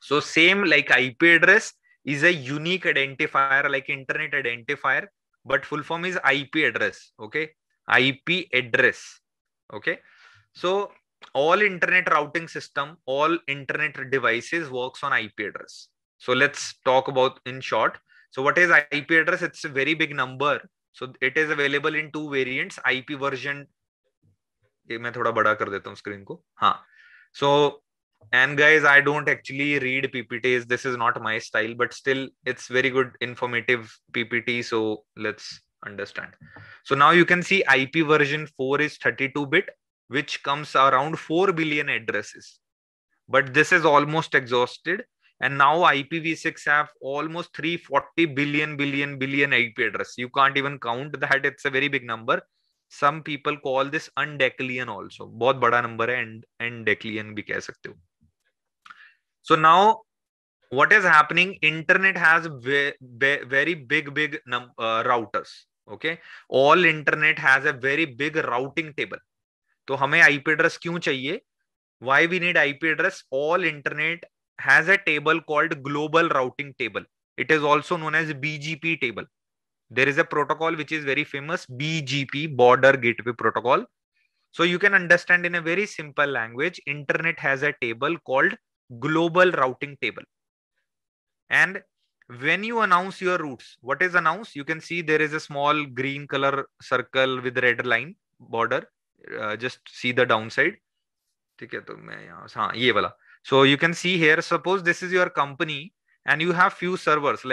so same like ip address is a unique identifier like internet identifier but full form is ip address okay ip address okay so all internet routing system, all internet devices works on IP address. So let's talk about in short. So what is IP address? It's a very big number. So it is available in two variants, IP version. ये मैं and guys i don't actually read ppts this is not my style but still it's very good informative ppt so let's understand so now you can see ip version 4 is 32 bit which comes around 4 billion addresses. But this is almost exhausted. And now IPv6 have almost 340 billion, billion, billion IP address. You can't even count that. It's a very big number. Some people call this undeclian also. बहुत बड़ा number है and undecalian भी कह सकते हो. So now what is happening? Internet has very big, big num uh, routers. Okay, all internet has a very big routing table तो हमें IP address क्यों चाहिए why we need IP address all internet has a table called global routing table it is also known as BGP table there is a protocol which is very famous BGP border gateway protocol so you can understand in a very simple language internet has a table called global routing table and when you announce your route what is announce you can see there is a small green colour circle with red line border Uh, just see the downside. Side ठीक है तो here. यहाँ this. ये वाला so you can see here suppose this is your company and you have few servers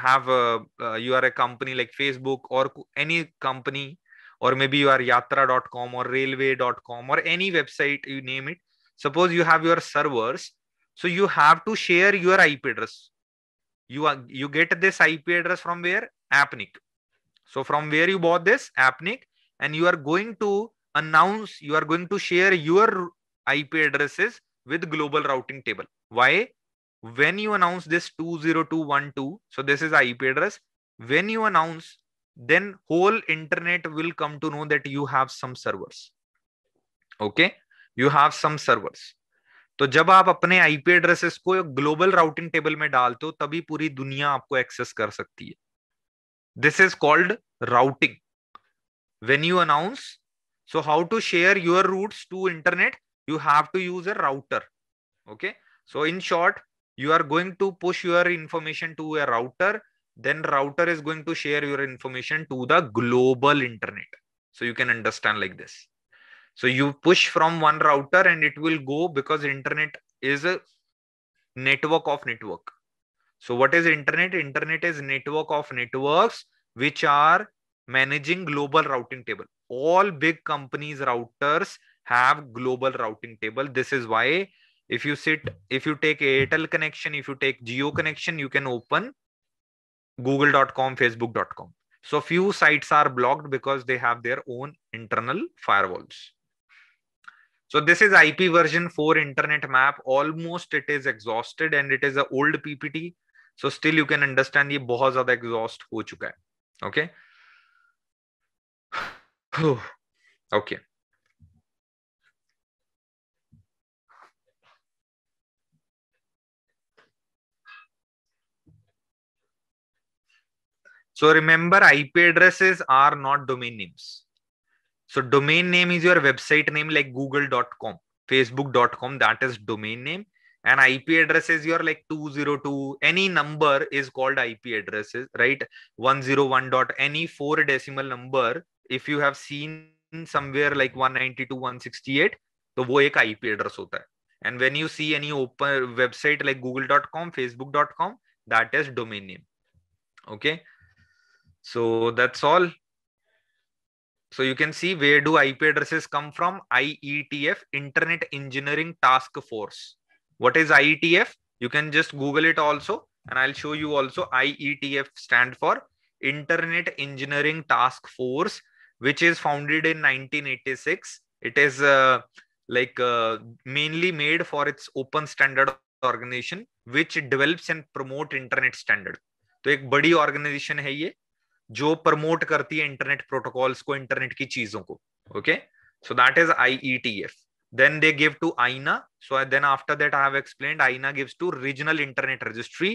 have uh, you are a company like facebook or any company or maybe you are yatra.com or railway.com or any website you name it suppose you have your servers so you have to share your ip address you are you get this ip address from where appnic so from where you bought this appnic and you are going to announce you are going to share your ip addresses with global routing table why when you announce this 20212 so this is ip address when you announce then whole internet will come to know that you have some servers okay you have some servers तो जब आप अपने IP addresses को global routing table में डालते हो तभी पूरी दुनिया आपको एक्सेस कर सकती है this is called routing when you announce so how to share your routes to internet you have to use a router okay so in short you are going to push your information to a router then router is going to share your information to the global internet so you can understand like this so you push from one router and it will go because internet is a network of network so what is internet internet is network of networks which are managing global routing table all big companies routers have global routing table this is why if you sit if you take airtel connection if you take geo connection you can open google.com facebook.com so few sites are blocked because they have their own internal firewalls so this is ip version 4 internet map almost it is exhausted and it is an old ppt so still you can understand ye bahut zyada exhaust ho chuka hai okay okay. So remember IP addresses are not domain names. So domain name is your website name like google.com, facebook.com that is domain name and IP addresses is your like 202 any number is called IP addresses right 101 dot any four decimal number if you have seen somewhere like 192.168, to 168 तो वो एक IP address होता है and when you see any open website like google.com facebook.com that is domain name okay so that's all so you can see where do ip addresses come from ietf internet engineering task force what is ietf you can just google it also and i'll show you also ietf stand for internet engineering task force which is founded in 1986. It is uh, like uh, mainly made for its open standard organization, which develops and promote internet standards. So, एक बड़ी organization है ये जो promote करती है internet protocols को internet की चीजों को okay then they give to aina so then after that i have explained aina gives to regional internet registry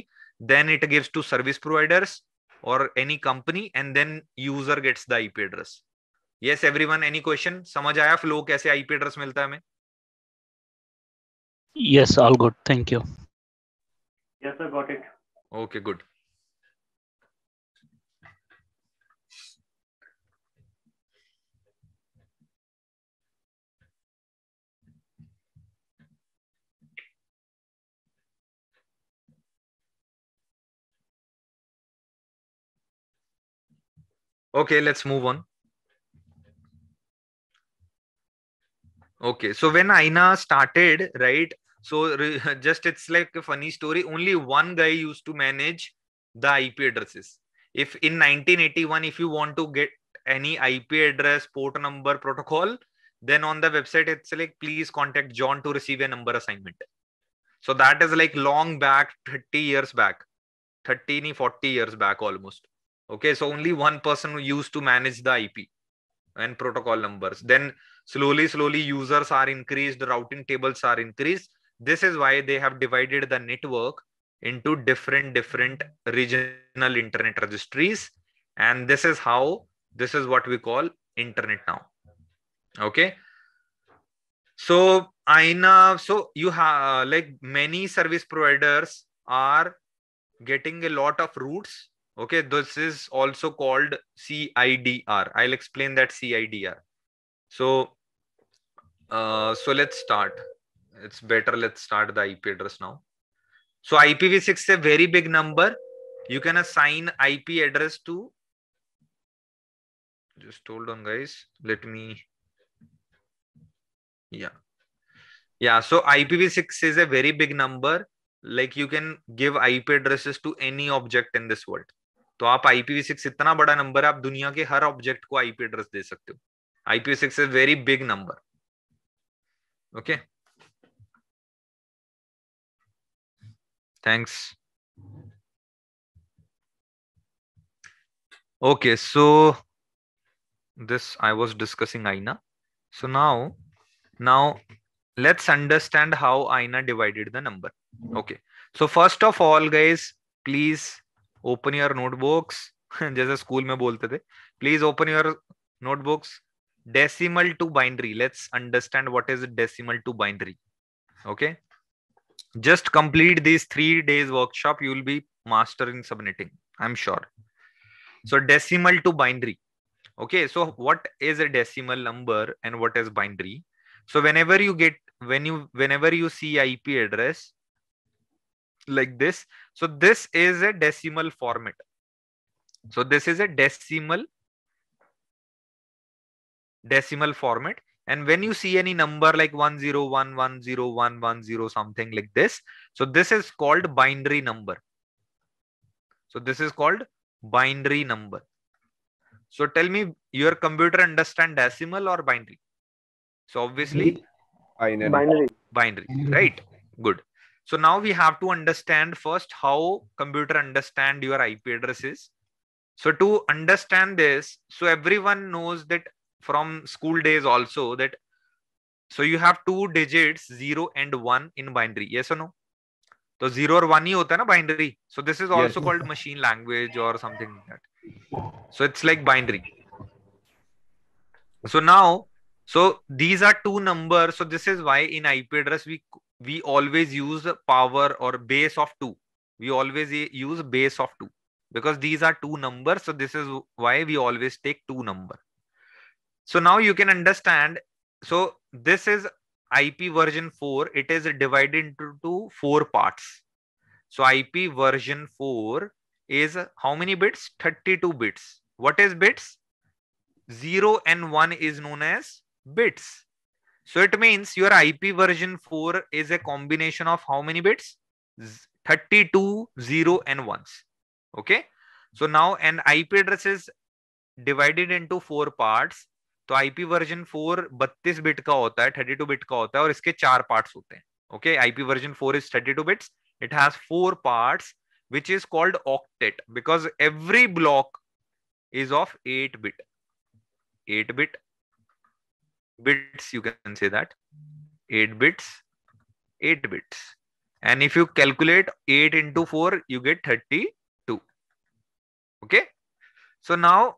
then it gives to service providers or any company and then user gets the ip address yes everyone any question समझ आया flow कैसे IP address मिलता है हमें yes all good thank you yes got it okay good okay let's move on Okay, so when Aina started, right? So re- <laughs> just it's like a funny story. Only one guy used to manage the IP addresses. If in 1981, if you want to get any IP address, port number, protocol, then on the website it's like please contact John to receive a number assignment. So that is like long back, 30 years back, 30 40 years back almost. Okay, so only one person used to manage the IP and protocol numbers. Then slowly slowly users are increased routing tables are increased this is why they have divided the network into different different regional internet registries and this is how this is what we call internet now okay so aina so you have like many service providers are getting a lot of routes okay this is also called cidr i'll explain that cidr so so let's start. It's better let's start the IP address now. So IPv6 is a very big number. You can assign IP address to. Just hold on, guys. Let me. Yeah. Yeah. So IPv6 is a very big number. Like you can give IP addresses to any object in this world. तो आप IPv6 इतना बड़ा number आप दुनिया के हर object को IP address दे सकते हो IPv6 is very big number Okay. Thanks. Okay, so this I was discussing Aina. So now, now let's understand how Aina divided the number. Okay. So first of all, guys, please open your notebooks. जैसे school में बोलते थे please open your notebooks decimal to binary let's understand what is decimal to binary okay just complete these three days workshop you will be mastering submitting subnetting i'm sure so decimal to binary okay so what is a decimal number and what is binary so whenever you get when you whenever you see ip address like this so this is a decimal format so this is a decimal decimal format and when you see any number like 10110110 something like this so this is called binary number so this is called binary number so tell me your computer understand decimal or binary so obviously binary binary, binary right good so now we have to understand first how computer understand your ip addresses so to understand this so everyone knows that from school days also that so you have two digits zero and one in binary yes or no So zero or one ही होता है ना binary so this is called machine language or something like that. So it's like binary. so now so these are two numbers so this is why in ip address we we always use power or base of 2 we always use base of 2 because these are two numbers so this is why we always take two number so now you can understand. So this is IP version 4. It is divided into four parts. So IP version 4 is how many bits? 32 bits. What is bits? 0 and 1 is known as bits. So it means your IP version 4 is a combination of how many bits? 32, 0 and 1s. Okay. So now an IP address is divided into four parts. तो IP version four बत्तीस bit का होता है thirty two bit का होता है और इसके चार पार्ट होते हैं okay IP version four is thirty two bit it has four part which is called octet because every block is of eight bit eight bit bits you can say that eight bits eight bits and if you calculate eight into four you get thirty two okay so now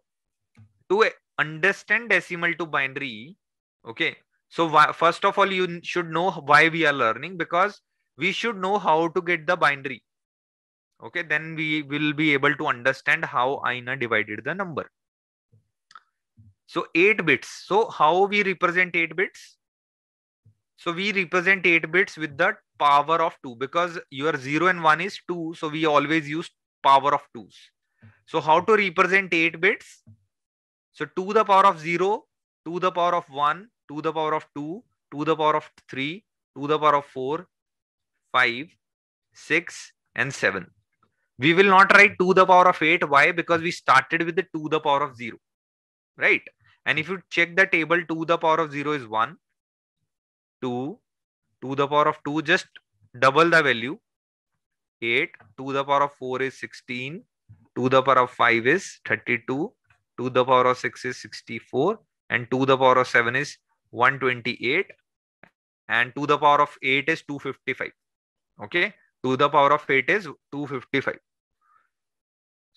to understand decimal to binary okay so why, first of all you should know why we are learning because we should know how to get the binary okay then we will be able to understand how ina divided the number so 8 bits so how we represent 8 bits so we represent 8 bits with the power of 2 because your 0 and 1 is 2 so we always use power of 2s so how to represent 8 bits so 2 the power of 0, 2 the power of 1, 2 the power of 2, 2 the power of 3, 2 the power of 4, 5, 6 and 7. We will not write 2 the power of 8. Why? Because we started with the 2 the power of 0. Right? And if you check the table, 2 the power of 0 is 1, 2, 2 the power of 2, just double the value. 8, 2 the power of 4 is 16, 2 the power of 5 is 32, 2 the power of 6 is 64 and 2 the power of 7 is 128 and 2 the power of 8 is 255 okay 2 the power of 8 is 255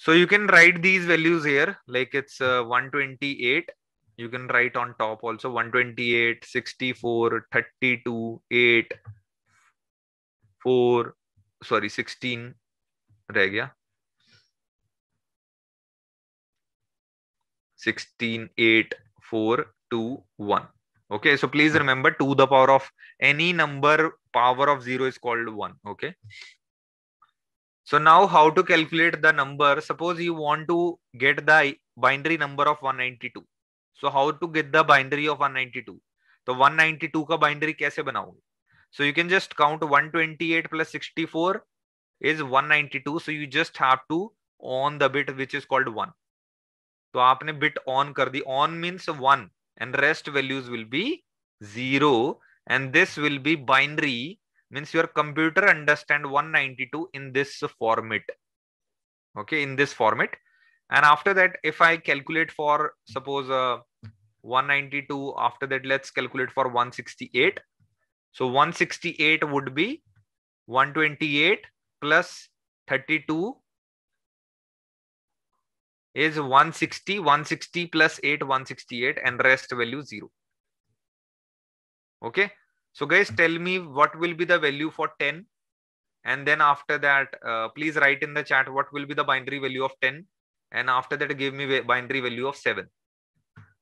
so you can write these values here like it's uh, 128 you can write on top also 128 64 32 8 4 sorry 16 रह गया 16, 8, 4, 2, 1. Okay, so please remember 2 the power of any number power of 0 is called 1. Okay. So now how to calculate the number? Suppose you want to get the binary number of 192. So how to get the binary of 192? The 192 का binary कैसे बनाओगे So you can just count 128 64 is 192 so you just have to on the bit which is called 1 so आपने bit bit on, the on means one and rest values will be zero and this will be binary means your computer understand 192 in this format okay in this format and after that if i calculate for suppose uh, 192 after that let's calculate for 168 so 168 would be 128 plus 32 is 160 160 plus 8 168 and rest value 0 okay so guys tell me what will be the value for 10 and then after that uh, please write in the chat what will be the binary value of 10 and after that give me binary value of 7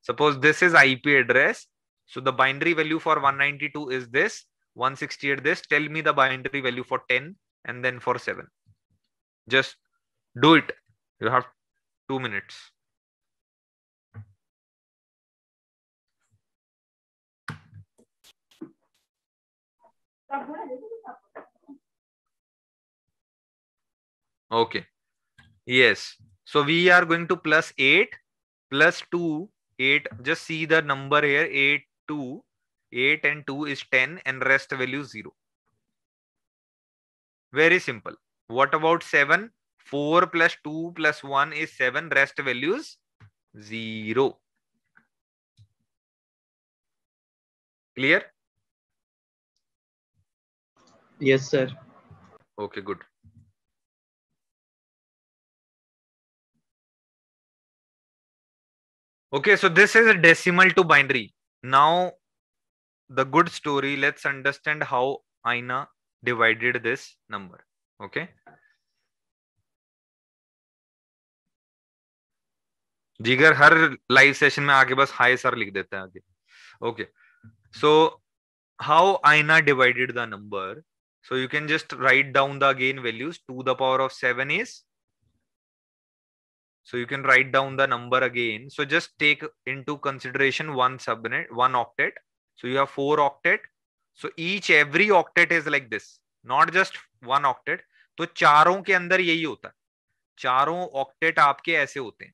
suppose this is ip address so the binary value for 192 is this 168 this tell me the binary value for 10 and then for 7 just do it you have two minutes. Okay. Yes. So we are going to plus 8 plus 2, 8. Just see the number here 8, 2. 8 and 2 is 10 and rest value 0. Very simple. What about 7? 4 plus 2 plus 1 is 7 rest values 0 clear yes sir okay good okay so this is a decimal to binary now the good story let's understand how aina divided this number okay जिगर हर live session में आगे बस hi sir लिख देता है आगे okay so how IANA divided the number so you can just write down the again values 2 the power of 7 is so you can write down the number again so just take into consideration one subnet one octet so you have four octet so each every octet is like this not just one octet तो चारों के अंदर यही होता है चारों octet आपके ऐसे होते हैं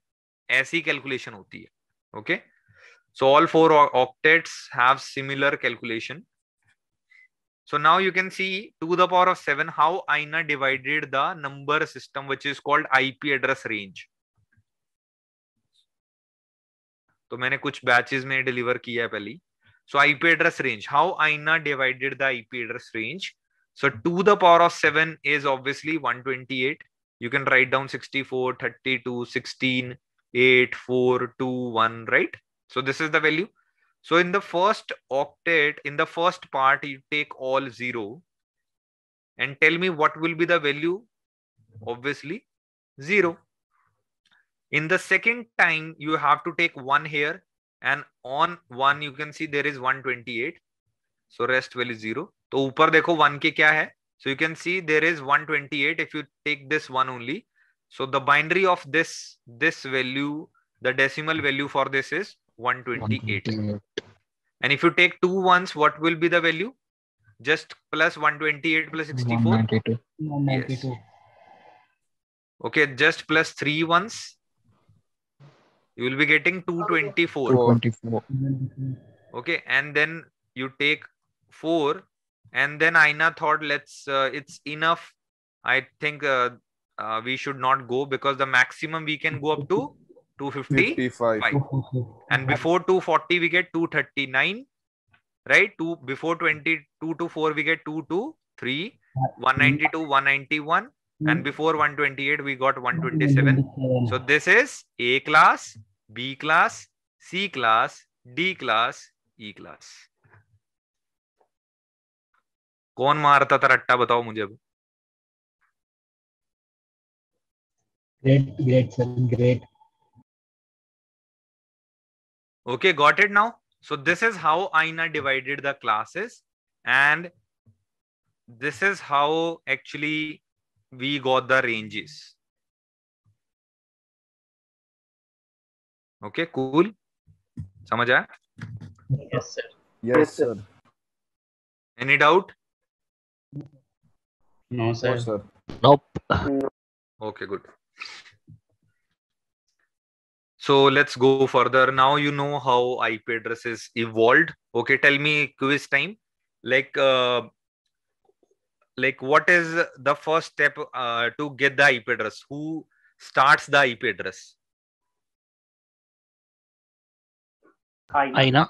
ऐसी कैलकुलेशन होती है okay so all four octets have similar calculation so now you can see to the power of 7 how aina divided the number system which is called IP address range तो मैंने कुछ बैचेस में deliver किया है पहली so IP address range how IANA divided the IP address range so two the power of seven is obviously one twenty eight you can write down sixty four thirty two sixteen 8, 4, 2, 1, right? So this is the value. So in the first octet, in the first part, you take all 0 and tell me what will be the value. Obviously, 0. In the second time, you have to take 1 here and on 1 you can see there is 128. So rest value 0. So upar dekho 1 ke kya hai? So you can see there is 128 if you take this one only. So the binary of this this value, the decimal value for this is 128. 128. And if you take two ones, what will be the value? Just plus 128 plus 64? 192. Yes. Okay, just plus three ones. You will be getting 224. 224. Okay, and then you take four. And then Aina thought, let's, uh, it's enough. I think uh, uh, we should not go because the maximum we can go up to 255 and before 240 we get 239 right two before 22 to 4 we get 2 to 3 190 191 and before 128 we got 127 so this is a class b class c class d class e class कौन मारता था रट्टा बताओ मुझे अब Great, great, sir. Great. Okay, got it now. So this is how Aina divided the classes, and this is how actually we got the ranges. Okay, cool. समझ आया? Yes, sir. Yes, sir. Any doubt? No, sir. No, sir. Nope. Okay, good. So let's go further. Now you know how IP addresses evolved. Okay, tell me quiz time. Like, uh, like what is the first step uh, to get the IP address? Who starts the IP address? INA.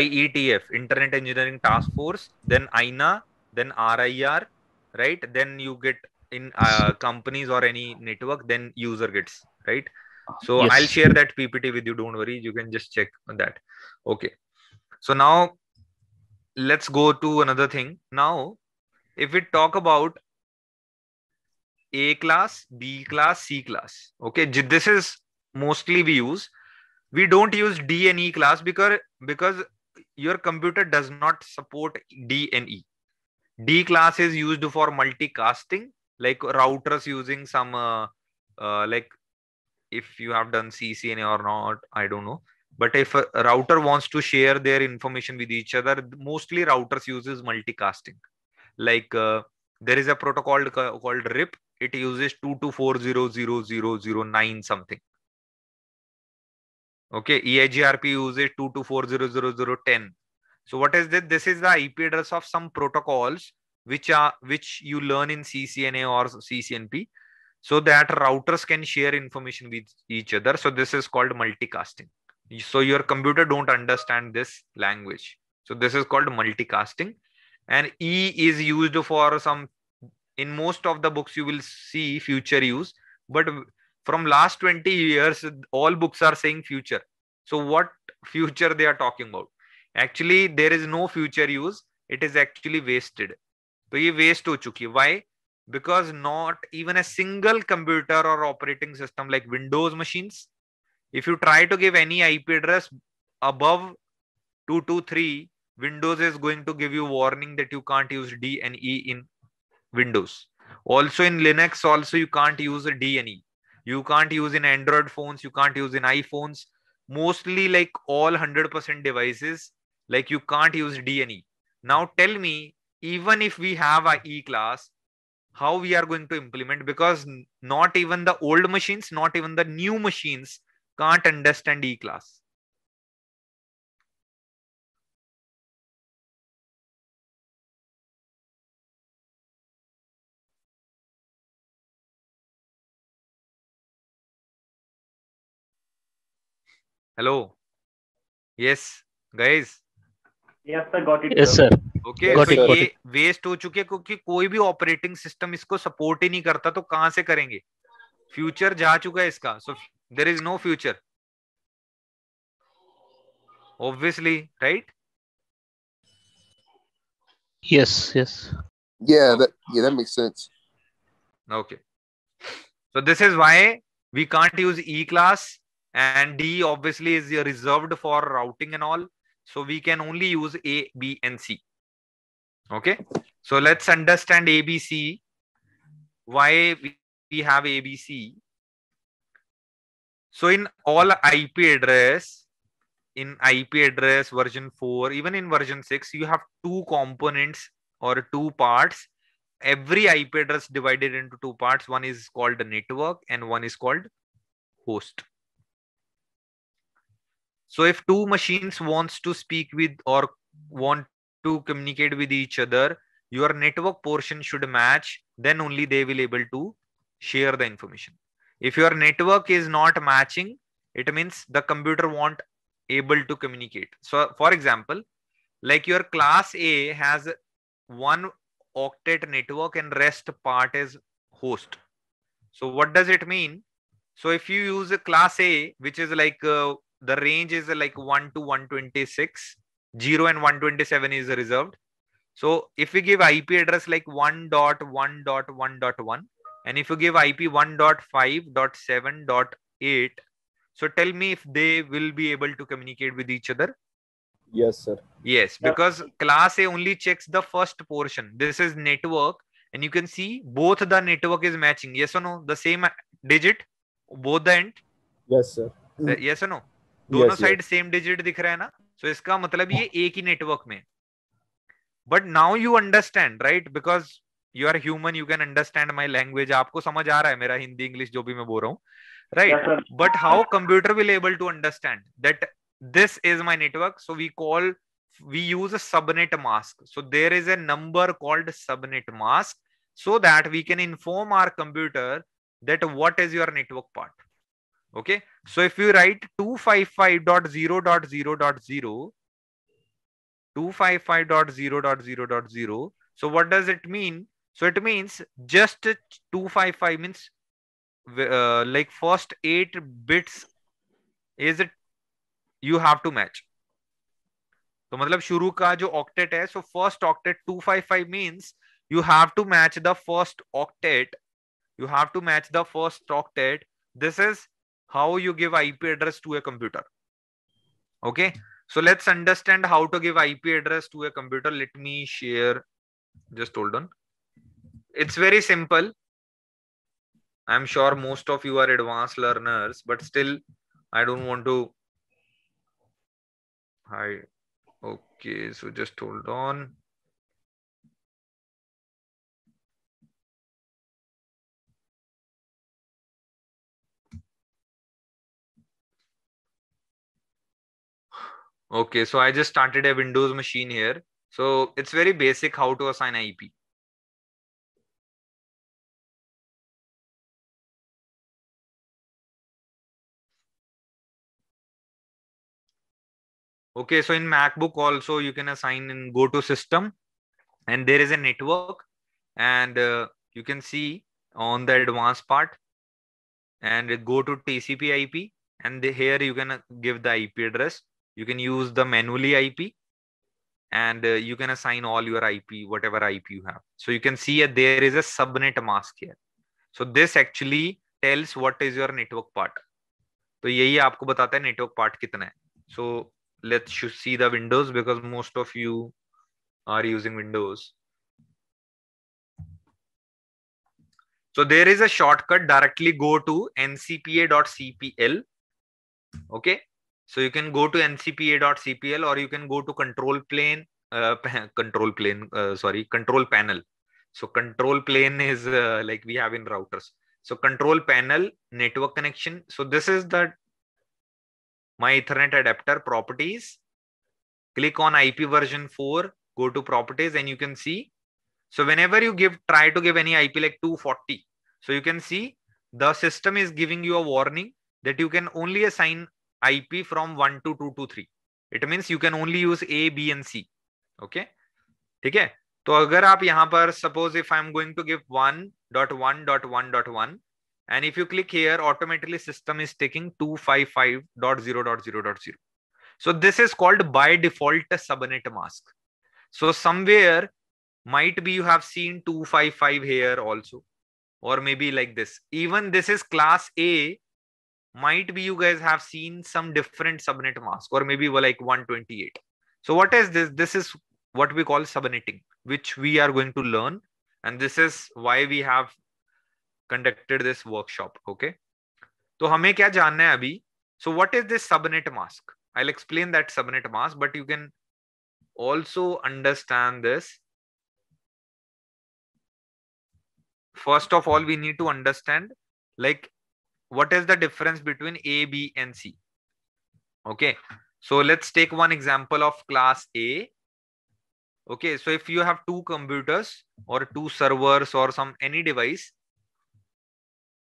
IETF, Internet Engineering Task Force. Then INA. Then RIR. Right. Then you get in uh, companies or any network. Then user gets right so yes. i'll share that ppt with you don't worry you can just check on that okay so now let's go to another thing now if we talk about a class b class c class okay this is mostly we use we don't use d and e class because because your computer does not support d and e d class is used for multicasting like routers using some uh, uh, like if you have done CCNA or not, I don't know. But if a router wants to share their information with each other, mostly routers uses multicasting. Like uh, there is a protocol called RIP. It uses two to four zero zero zero zero nine something. Okay, EIGRP uses two to four zero zero zero ten. So what is this? This is the IP address of some protocols which are which you learn in CCNA or CCNP so that routers can share information with each other so this is called multicasting so your computer don't understand this language so this is called multicasting and e is used for some in most of the books you will see future use but from last 20 years all books are saying future so what future they are talking about actually there is no future use it is actually wasted तो ये waste हो चुकी है why because not even a single computer or operating system like windows machines if you try to give any ip address above 223 windows is going to give you warning that you can't use d and e in windows also in linux also you can't use d and e you can't use in android phones you can't use in iphones mostly like all 100% devices like you can't use d and e now tell me even if we have a e class how we are going to implement because not even the old machines not even the new machines can't understand e class hello yes guys waste हो चुकी है क्योंकि कोई भी operating system इसको support ही नहीं करता तो कहां से करेंगे फ्यूचर जा चुका है इसका so there is no future obviously right yes yes okay so this is why we can't use E class and D obviously is reserve for routing and all So we can only use A, B and C. Okay. So let's understand ABC. Why we have ABC. So in all IP address, in IP address version 4, even in version 6, you have two components or two parts. Every IP address divided into two parts. One is called network and one is called host so if two machines wants to speak with or want to communicate with each other your network portion should match then only they will able to share the information if your network is not matching it means the computer won't able to communicate so for example like your class a has one octet network and rest part is host so what does it mean so if you use a class a which is like uh, the range is like 1 to 126 0 and 127 is reserved so if we give ip address like 1.1.1.1 and if you give ip 1.5.7.8 so tell me if they will be able to communicate with each other yes sir yes because class a only checks the first portion this is network and you can see both the network is matching yes or no the same digit both the end yes sir yes or no दोनों side same digit दिख रहा है ना सो so इसका मतलब ये हाँ। एक ही नेटवर्क में but now you understand right because you are human you can understand my language आपको समझ आ रहा है मेरा हिंदी इंग्लिश जो भी मैं बोल रहा हूँ right but how computer will able to understand that this is my network so we call we use subnet mask so there is a number called subnet mask so that we can inform our computer that what is your network part okay Okay. So if you write 255.0.0.0, 255.0.0.0, so what does it mean? So it means just 255 means uh, like first eight bits is it you have to match. So मतलब शुरू का जो octet है so first octet 255 means you have to match the first octet you have to match the first octet this is how you give ip address to a computer okay so let's understand how to give ip address to a computer let me share just hold on it's very simple i'm sure most of you are advanced learners but still i don't want to hi okay so just hold on Okay, so I just started a Windows machine here. So it's very basic how to assign IP. Okay, so in MacBook also you can assign in go to system and there is a network and uh, you can see on the advanced part and go to TCP IP and here you can give the IP address you can use the manually ip and uh, you can assign all your ip whatever ip you have so you can see uh, there is a subnet mask here so this actually tells what is your network part तो यही आपको बताता है network part कितना है so let's see the windows because most of you are using windows so there is a shortcut directly go to ncpa.cpl okay So you can go to ncpa.cpl or you can go to control plane, uh, control plane, uh, sorry, control panel. So control plane is uh, like we have in routers. So control panel, network connection. So this is the my Ethernet adapter properties. Click on IP version 4, go to properties and you can see. So whenever you give, try to give any IP like 240. So you can see the system is giving you a warning that you can only assign IP from 1 to 2 to 3. It means you can only use A, B, and C. Okay. Okay. So if you par, suppose if I'm going to give one one one dot dot dot one, and if you click here, automatically system is taking two five five dot dot dot zero zero zero. So this is called by default subnet mask. So somewhere might be you have seen 255 here also, or maybe like this. Even this is class A, might be you guys have seen some different subnet mask or maybe we're like 128 so what is this this is what we call subnetting which we are going to learn and this is why we have conducted this workshop okay So, हमें क्या जानना है अभी so what is subnet mask, mask I will explain that subnet mask first of all we need to understand like what is the difference between A, B, and C? Okay, so let's take one example of class A. Okay, so if you have two computers or two servers or some any device,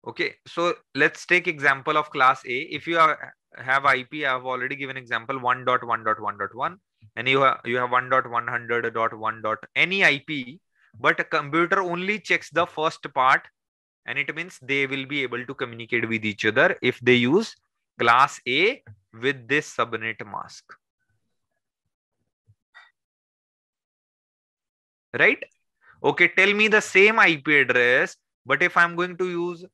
okay, so let's take example of class A. If you have, have IP, I have already given example 1.1.1.1 and you have, you have 1.100.1. .1 any IP, but a computer only checks the first part and it means they will be able to communicate with each other if they use class A with this subnet mask. Right? Okay, tell me the same IP address, but if I'm going to use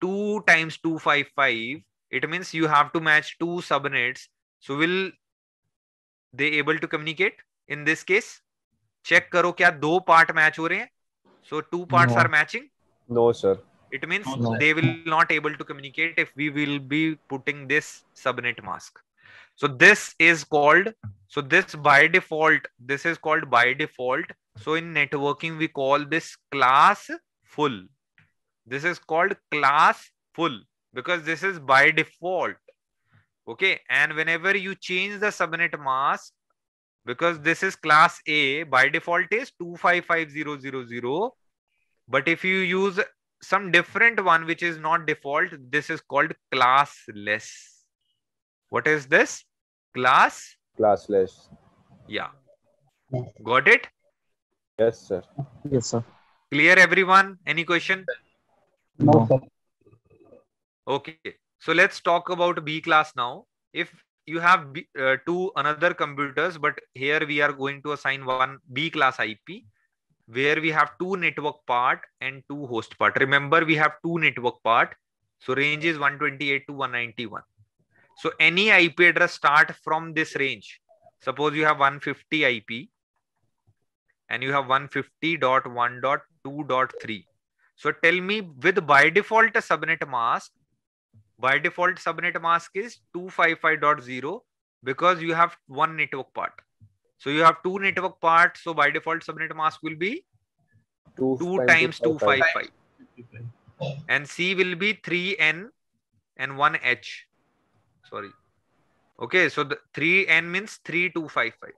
2 times 255, it means you have to match two subnets. So will they able to communicate in this case? Check karo kya do part match ho rahe hain? So two parts no. are matching. No, sir. It means no. they will not able to communicate if we will be putting this subnet mask. So this is called, so this by default, this is called by default. So in networking, we call this class full. This is called class full because this is by default. Okay. And whenever you change the subnet mask, because this is class A, by default is 255000 but if you use some different one which is not default this is called classless what is this class classless yeah got it yes sir yes sir clear everyone any question no sir. okay so let's talk about b class now if you have b, uh, two another computers but here we are going to assign one b class ip where we have two network part and two host part. Remember, we have two network part. So range is 128 to 191. So any IP address start from this range. Suppose you have 150 IP and you have 150.1.2.3. So tell me with by default subnet mask, by default subnet mask is 255.0 because you have one network part. So you have two network parts. So by default, subnet mask will be two times two five five, and C will be three N and one H. Sorry. Okay, so the three N means three two five five.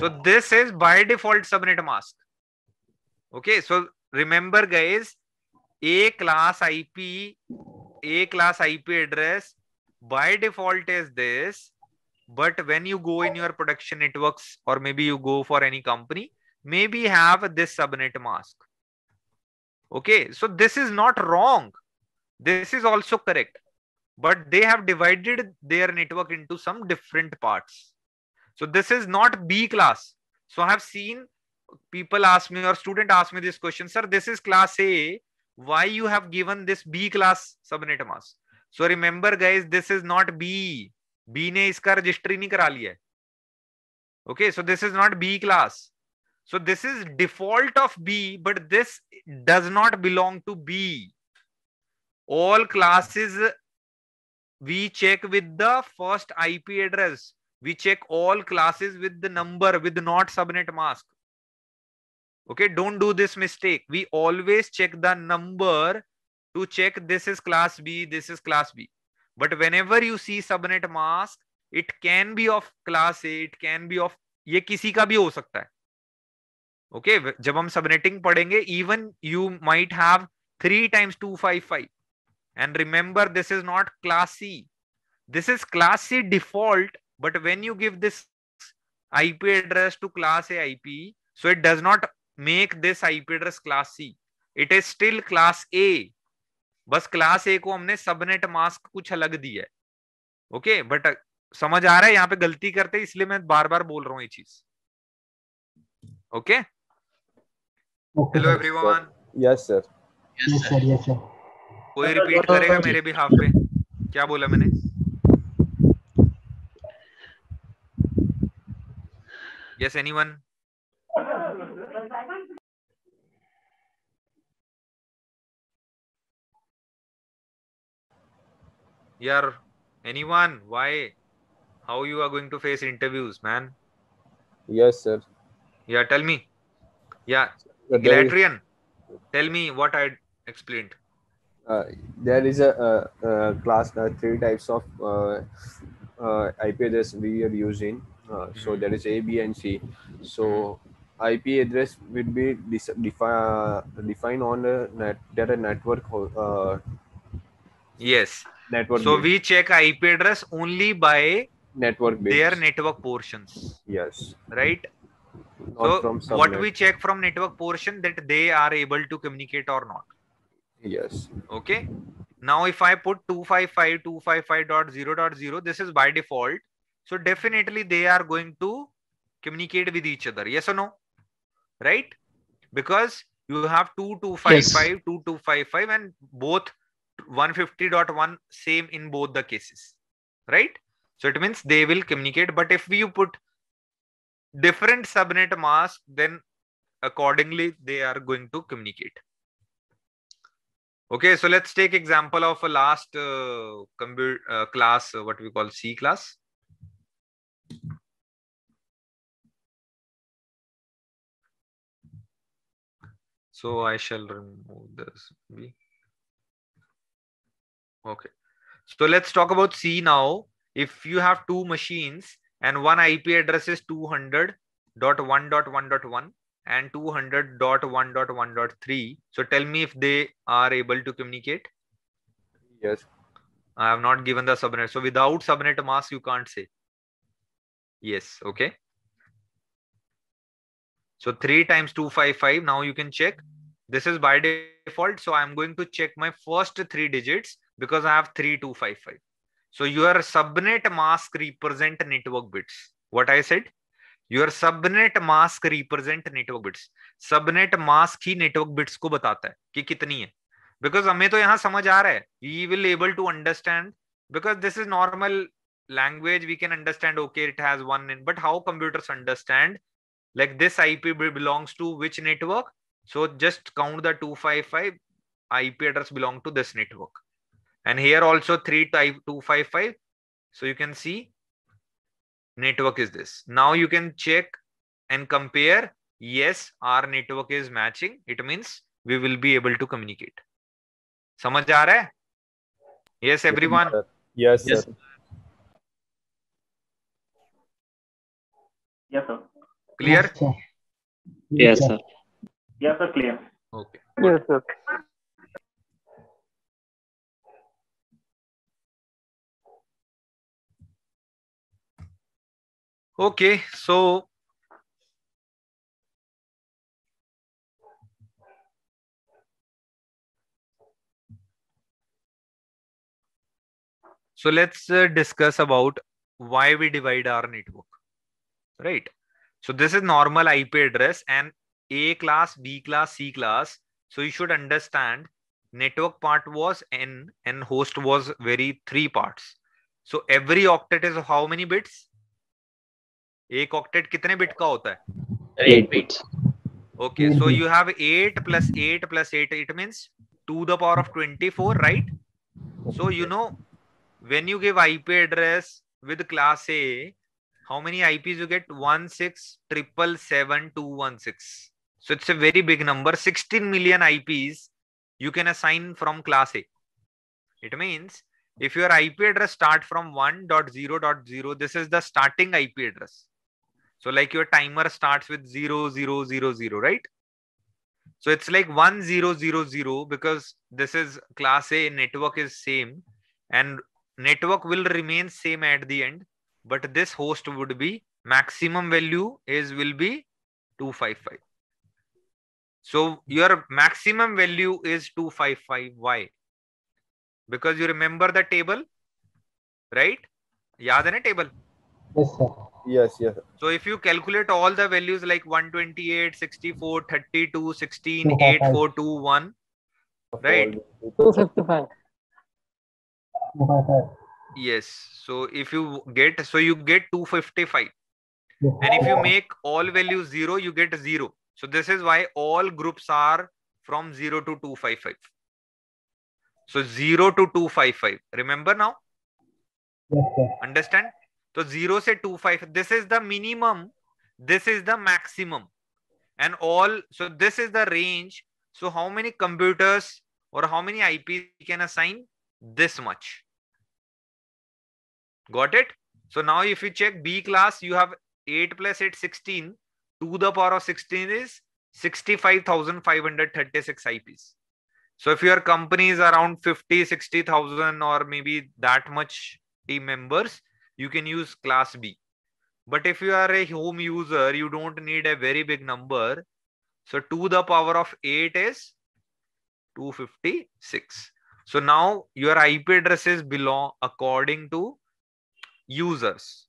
So this is by default subnet mask. Okay, so remember guys, A class IP, A class IP address by default is this but when you go in your production networks or maybe you go for any company maybe have this subnet mask okay so this is not wrong this is also correct but they have divided their network into some different parts so this is not b class so i have seen people ask me or student ask me this question sir this is class a why you have given this b class subnet mask so remember guys this is not b B ने इसका registry नहीं करा लिया okay so this is not B class so this is default of B but this does not belong to B all classes we check with the first IP address we check all classes with the number with not subnet mask okay don't do this mistake we always check the number to check this is class B this is class B but whenever you see subnet mask it can be of class a it can be of ये किसी का भी हो सकता है okay? जब हम subnetting पढ़ेंगे even you might have three times two five five. And remember, this is not class C. this is class C default, but when you give this IP address to class A IP, so it does not make this IP address class C. It is still class A. बस class A को हमने subnet mask कुछ अलग दिया है okay but समझ आ रहा है यहाँ पे गलती करते इसलिए मैं बार बार बोल रहा हूँ ये चीज okay hello everyone yes sir yes sir yes sir कोई रिपीट करेगा मेरे भी हाफ पे क्या बोला मैंने yes anyone yeah anyone why how you are going to face interviews man yes sir yeah tell me yeah Galatrian, tell me what i explained uh, there is a, class. There uh, are three types of uh, ip address we are using so hmm. there is a b and c so hmm. IP address will be defi- defined on a net, data network. yes network so we check ip address only by network based. their network portions yes right not so what we check from network portion that they are able to communicate or not yes okay now if i put 255.255.0.0 this is by default so definitely they are going to communicate with each other yes or no right because you have 2255 yes. 2255 and both 150.1 same in both the cases right so it means they will communicate but if you put different subnet mask then accordingly they are going to communicate okay so let's take example of a last uh, uh, class uh, what we call c class so i shall remove this b Okay. So let's talk about C now. If you have two machines and one IP address is 200.1.1.1 and 200.1.1.3, so tell me if they are able to communicate. Yes. I have not given the subnet. So without subnet mask, you can't say. Yes. Okay. So 3 times 255. Now you can check. This is by default. So I'm going to check my first three digits because I have 3255. So your subnet mask represent network bits. What I said? Your subnet mask represent network bits. Subnet mask ही network bits को बताता है कि कितनी है. Because हमें तो यहाँ समझ आ रहा है. We will able to understand because this is normal language we can understand okay it has one in but how computers understand like this ip belongs to which network so just count the 255 ip address belong to this network and here also three type two five five, so you can see network is this now you can check and compare yes our network is matching it means we will be able to communicate samajh aa raha hai yes everyone yes yes sir. yes sir clear yes sir yes sir, yes, sir clear okay yes sir Okay, so So let's uh, discuss about why we divide our network, right? So this is normal IP address and A class, B class, C class. So you should understand network part was N and host was very three parts. So every octet is of how many bits? एक octet कितने bit का होता है eight bit okay so you have eight plus eight plus eight it means two the power of twenty four right so you know when you give I P address with class A how many IPs you get one six triple seven two one six so it's a very big number sixteen million IPs you can assign from class A it mean if your I P address start from one dot zero dot zero this is the starting I P address So like your timer starts with 0, 0, 0, 0, right? So it's like 1, 0, 0, 0 because this is class A network is same and network will remain same at the end. But this host would be maximum value is will be 255. So your maximum value is 255. Why? Because you remember the table, right? Yaad hai a table? Yes, sir yes yes so if you calculate all the values like 128 64 32 16 8 4 2 1 right 255 yes so if you get so you get 255 and if you make all values 0 you get 0 so this is why all groups are from 0 to 255 so 0 to 255 remember now yes, understand तो zero से two five this is the minimum this is the maximum and all so this is the range so how many computers और how many IP can assign this much got it so now if you check b class you have 8 plus plus eight, 16 2 the power of 16 is 65536 ips so if your company is around 50 60000 or maybe that much team members you can use class B. But if you are a home user, you don't need a very big number. So 2 the power of 8 is 256. So now your IP addresses belong according to users.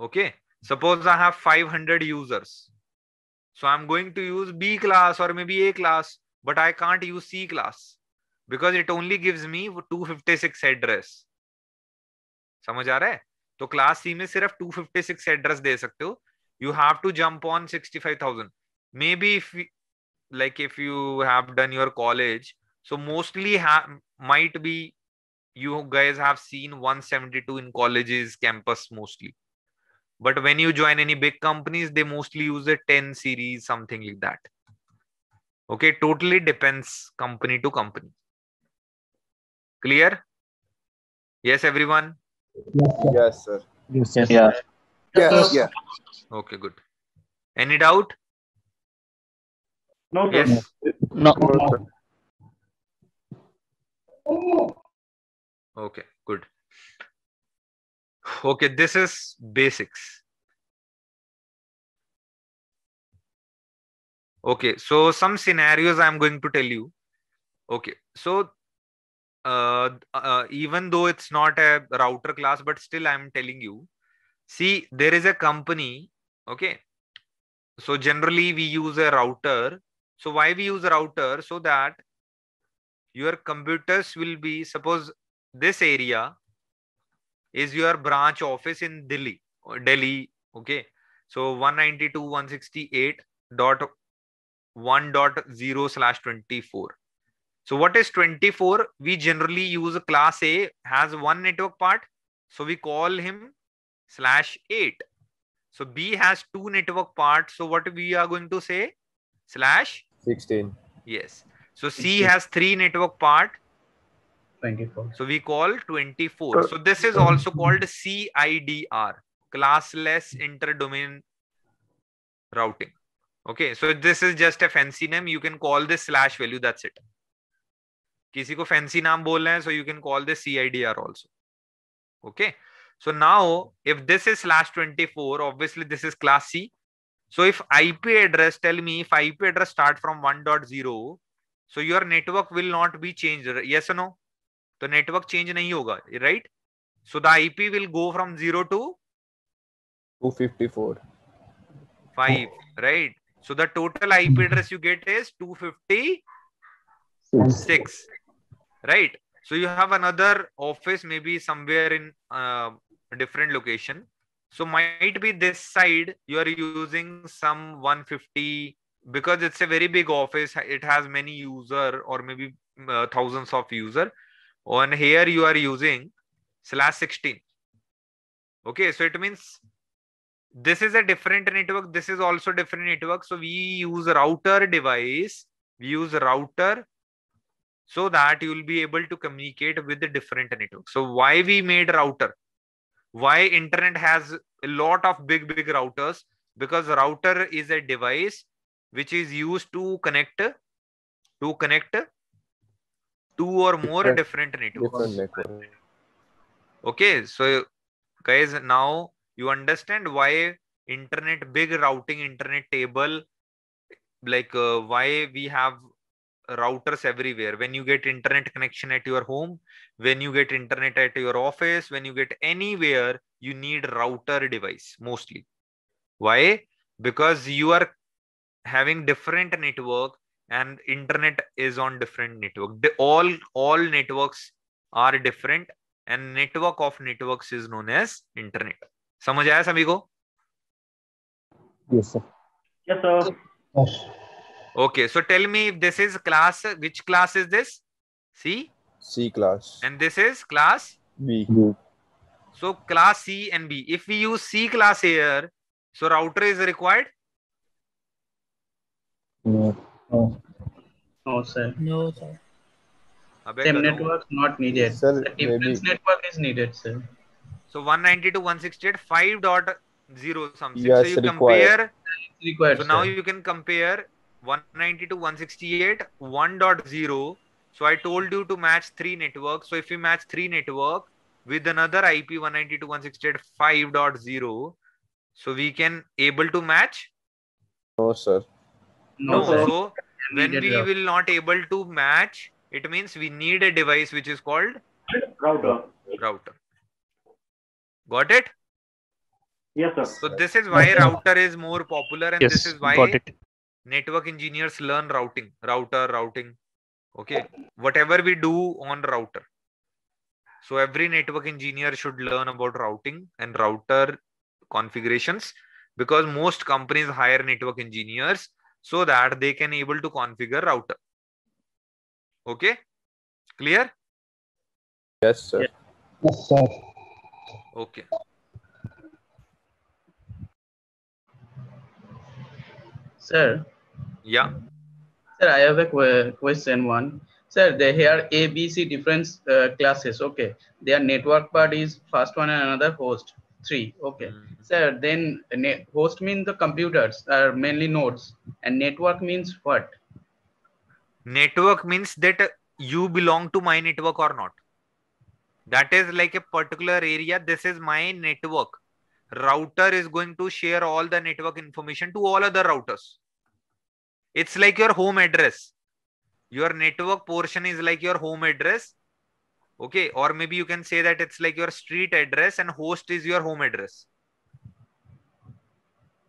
Okay. Suppose I have 500 users. So I'm going to use B class or maybe A class, but I can't use C class because it only gives me 256 address. समझ आ रहा है तो class C में सिर्फ two fifty six address दे सकते हो you have to jump on thousand maybe if like if you have done your college so mostly might be you guys have seen to in college campus mostly but when you join any big companies they mostly use a ten series something like that okay totally depends company to company clear yes every one Yes, sir. Yes, sir. Yes, sir. Yeah. Yes, yeah. Okay, good. Any doubt? No. Yes. No. no. Okay, good. Okay, this is basics. Okay, so some scenarios I'm going to tell you. Okay, so uh, uh, uh, even though it's not a router class but still i'm telling you see there is a company okay so generally we use a router so why we use a router so that your computers will be suppose this area is your branch office in delhi uh, delhi okay so one sixty eight dot 1.0 slash 24 so what is 24? We generally use class A has one network part. So we call him slash 8. So B has two network parts. So what we are going to say? Slash 16. Yes. So C has three network part. 24. So we call 24. So this is also called CIDR, classless interdomain routing. Okay. So this is just a fancy name. You can call this slash value. That's it. किसी को fancy नाम बोल रहे हैं so you can call this C I D R also okay so now if this is slash twenty four obviously this is class C so so if ip address tell me if address start from one dot zero so your network will not be change yes no तो network change नहीं होगा right so the IP will go from zero to two fifty four five right so the total IP address you get is two fifty six right so you have another office maybe somewhere in a uh, different location so might be this side you are using some 150 because it's a very big office it has many user or maybe uh, thousands of user on here you are using slash 16 okay so it means this is a different network this is also different network so we use router device we use router so that you will be able to communicate with the different networks. So why we made router? Why internet has a lot of big, big routers? Because router is a device which is used to connect to connect two or more different, different networks. Different network. Okay, so guys, now you understand why internet big routing internet table like uh, why we have routers everywhere when you get internet connection at your home when you get internet at your office when you get anywhere you need router device mostly why because you are having different network and internet is on different network all all networks are different and network of networks is known as internet samajh sabhi ko yes sir yes sir yes. Okay, so tell me if this is class, which class is this? C? C class. And this is class? B. So class C and B. If we use C class here, so router is required? No. No, no sir. No, sir. Same network not needed. Sir, the difference maybe. network is needed, sir. So 190 to 168, 5 dot zero something. Yes, so you required. compare. Required, so now you can compare 192.168.1.0. 168, 1.0. So I told you to match three networks. So if you match three network with another IP 192.168.5.0, so we can able to match. No, sir. No, no sir. so when we yeah. will not able to match, it means we need a device which is called router. Router. Got it? Yes, sir. So this is why router is more popular, and yes, this is why network engineers learn routing router routing okay whatever we do on router so every network engineer should learn about routing and router configurations because most companies hire network engineers so that they can able to configure router okay clear yes sir yes sir okay sir yeah. Sir, I have a qu question one. Sir, they here A, B, C different uh, classes. Okay. Their network part is first one and another host. Three. Okay. Mm -hmm. Sir, then host means the computers are mainly nodes and network means what? Network means that you belong to my network or not. That is like a particular area. This is my network. Router is going to share all the network information to all other routers it's like your home address your network portion is like your home address okay or maybe you can say that it's like your street address and host is your home address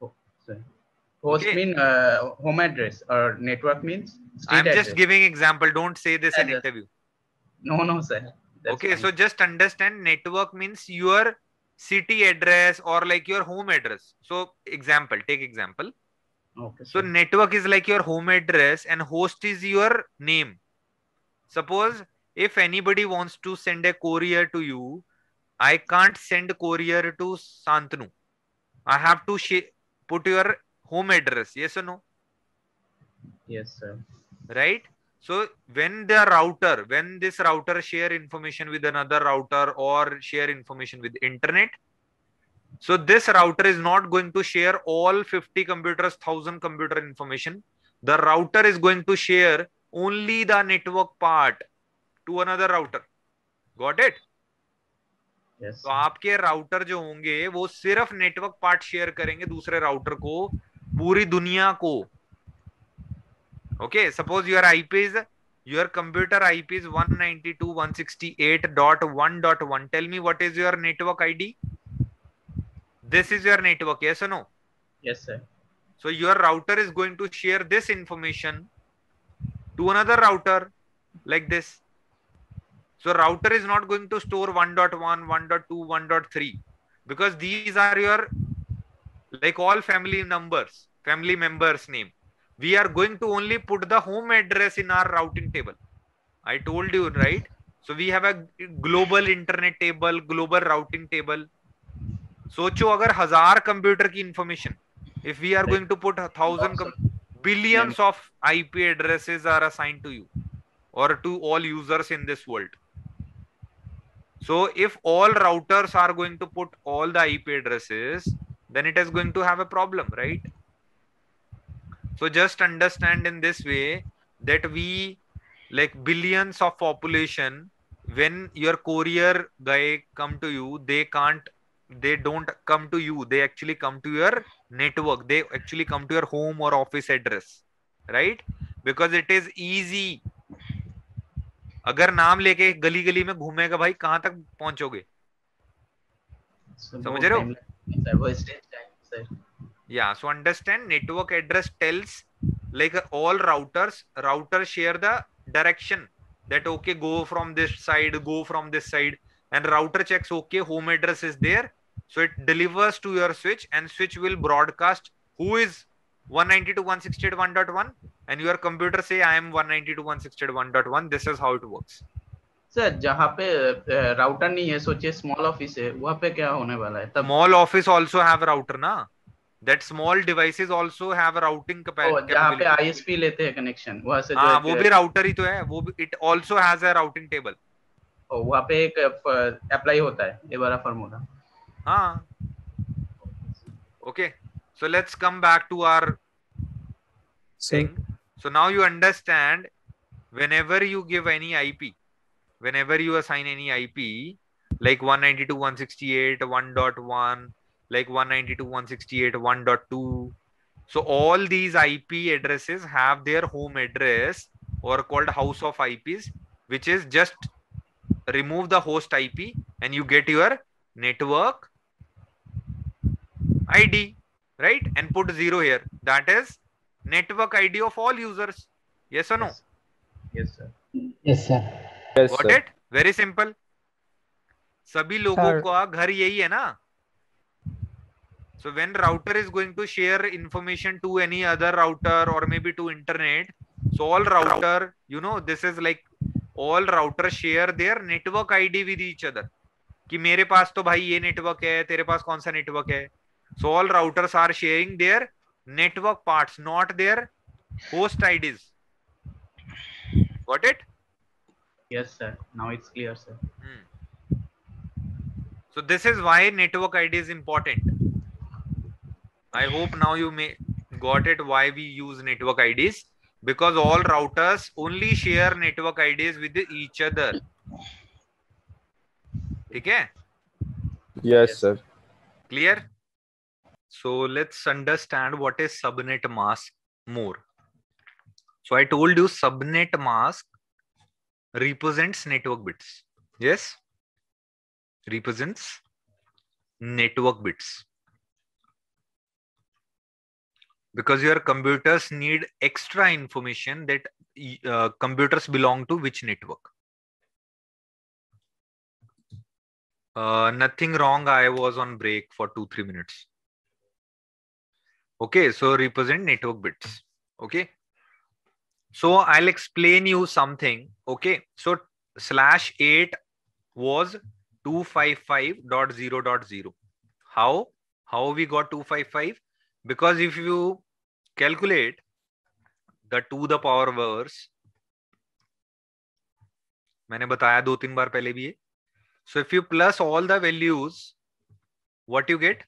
oh, host okay. mean uh, home address or network means i'm just address. giving example don't say this in interview no no sir That's okay fine. so just understand network means your city address or like your home address so example take example Okay. So network is like your home address and host is your name. Suppose if anybody wants to send a courier to you, I can't send courier to Santanu. I have to put your home address. Yes or no? Yes, sir. Right? So when the router, when this router share information with another router or share information with internet, so this router is not going to share all 50 computers 1000 computer information the router is going to share only the network part to another router got it yes. so aapke router jo honge wo sirf network part share karenge dusre router ko puri duniya ko okay suppose your ip is your computer ip is 192.168.1.1 tell me what is your network id 192.168.1.1 this is your network yes or no yes sir so your router is going to share this information to another router like this so router is not going to store 1.1 1.2 1.3 because these are your like all family numbers family members name we are going to only put the home address in our routing table i told you right so we have a global internet table global routing table सोचो अगर हजार computer की information if we are going to put thousand billions of IP addresses are assigned to you or to all users in this world. So if all routers are going to put all the IP addresses, then it is going to have a problem, right? So just understand in this way that we like billions of population, when your courier guy come to you, they can't they don't come to you they actually come to your network they actually come to your home और office address right because it is easy अगर नाम लेके गली गली में घूमेगा भाई कहां तक पहुंचोगे समझ रहे हो या so understand network address tells like all routers router share the direction that okay go from this side go from this side and router checks okay home address is there So it delivers to your switch and switch will broadcast who is 192.168.1.1 and your computer say I am 192.168.1.1. This is how it works. Sir जहाँ पे router नहीं है सोचिए small office है वहाँ पे क्या होने वाला है small office also have router ना that small devices also have routing जहाँ पे आईएसपी लेते हैं कनेक्शन वहाँ से हाँ वो भी राउटर ही तो है वो it also has a routing table वहाँ पे एक अप्लाई होता है ये वाला formula huh? okay so let's come back to our thing so now you understand whenever you give any ip whenever you assign any ip like 192.168 1.1 like 192.168.1.2 so all these ip addresses have their home address or called house of ips which is just remove the host ip and you get your network id right and put zero here that is network id of all users yes or no yes sir yes sir yes, got sir. it very simple सभी लोगों का घर यही है ना so when router is going to share information to any other router or maybe to internet so all router you know this is like all router share their network id with each other कि मेरे पास तो भाई ये network है तेरे पास कौन सा network है So all routers are sharing their network parts, not their host IDs. Got it? Yes, sir. Now it's clear, sir. Hmm. So this is why network ID is important. I hope now you may got it why we use network IDs because all routers only share network IDs with each other. Okay? Yes, yes, sir. Clear? So let's understand what is subnet mask more. So I told you subnet mask represents network bits. Yes, represents network bits. Because your computers need extra information that uh, computers belong to which network. Uh, nothing wrong. I was on break for two, three minutes. Okay, so represent network bits. Okay. So I'll explain you something. Okay. So slash 8 was 255.0.0. How? How we got 255? Because if you calculate the to the power verse, मैंने बताया दो तीन बार पहले भी ये so if you plus all the values what you get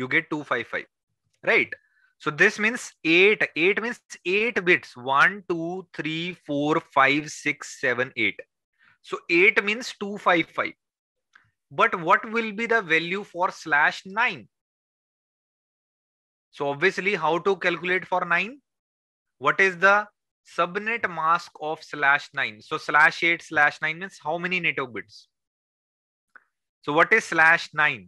you get 255 right so this means 8 8 means 8 bits 1 2 3 4 5 6 7 8 so 8 means 255 but what will be the value for slash 9 so obviously how to calculate for 9 what is the subnet mask of slash 9 so slash 8 slash 9 means how many native bits so what is slash 9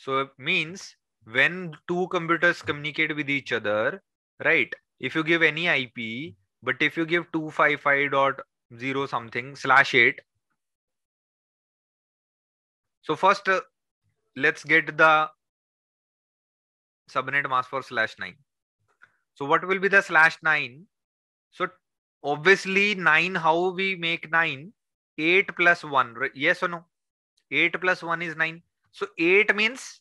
so it means when two computers communicate with each other, right? If you give any IP, but if you give 255.0 something slash 8, so first uh, let's get the subnet mask for slash 9. So what will be the slash 9? So obviously 9, how we make 9? 8 plus 1, yes or no? 8 plus 1 is 9. So 8 means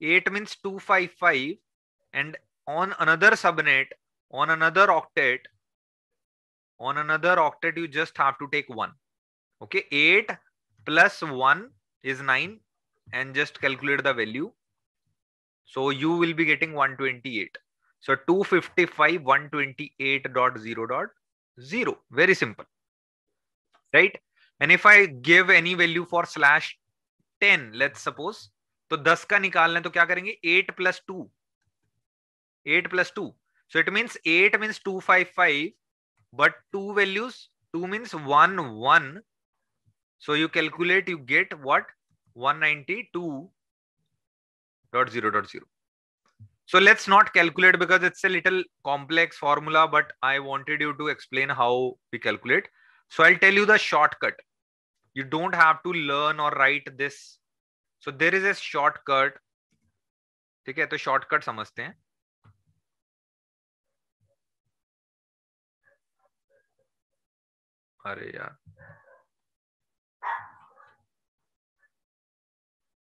8 means 255 and on another subnet, on another octet, on another octet, you just have to take 1. Okay, 8 plus 1 is 9 and just calculate the value. So you will be getting 128. So 255 128 dot 0 dot 0. Very simple. Right? And if I give any value for slash ten let suppose तो दस का निकालना है तो क्या करेंगे eight plus two eight plus two so it means eight means two five five but two values two means one one so you calculate you get what one ninety two dot zero dot zero. So let's not calculate because it's a little complex formula, but I wanted you to explain how we calculate. So I'll tell you the shortcut. you don't have to learn or write this so there is a shortcut ठीक है तो shortcut समझते हैं अरे यार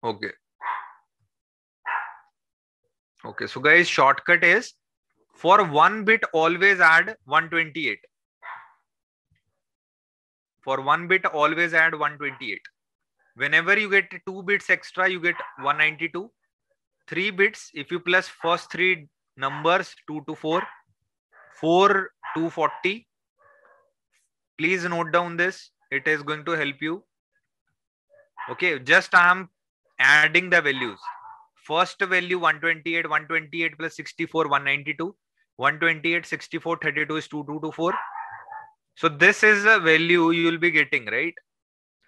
okay okay so guys shortcut is for one bit always add 128 for one bit always add 128 whenever you get two bits extra you get 192 three bits if you plus first three numbers 2 to 4 4 240 please note down this it is going to help you okay just i am adding the values first value 128 128 plus 64 192 128 64 32 is two two two four. So this is a value you will be getting, right?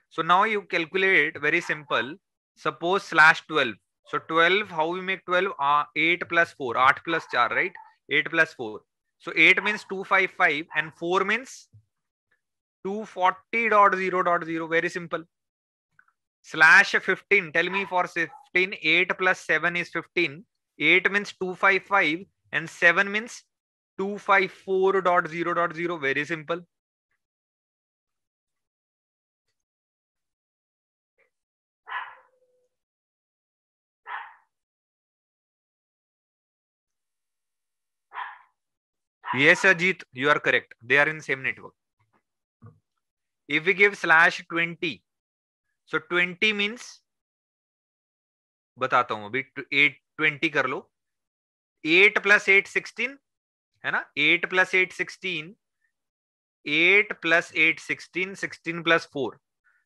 So now you calculate very simple. Suppose slash 12. So 12, how we make 12? Uh, 8 plus 4, 8 plus 4, right? 8 plus 4. So 8 means 255 and 4 means 240.0.0. Very simple. Slash 15. Tell me for 15, 8 plus 7 is 15. 8 means 255 and 7 means 254.0.0. Very simple. Yes, Ajit, you are correct. They are in same network. If we give slash 20, so 20 means बताता हूं अभी eight eight plus कर लो eight plus 8 plus eight 16. है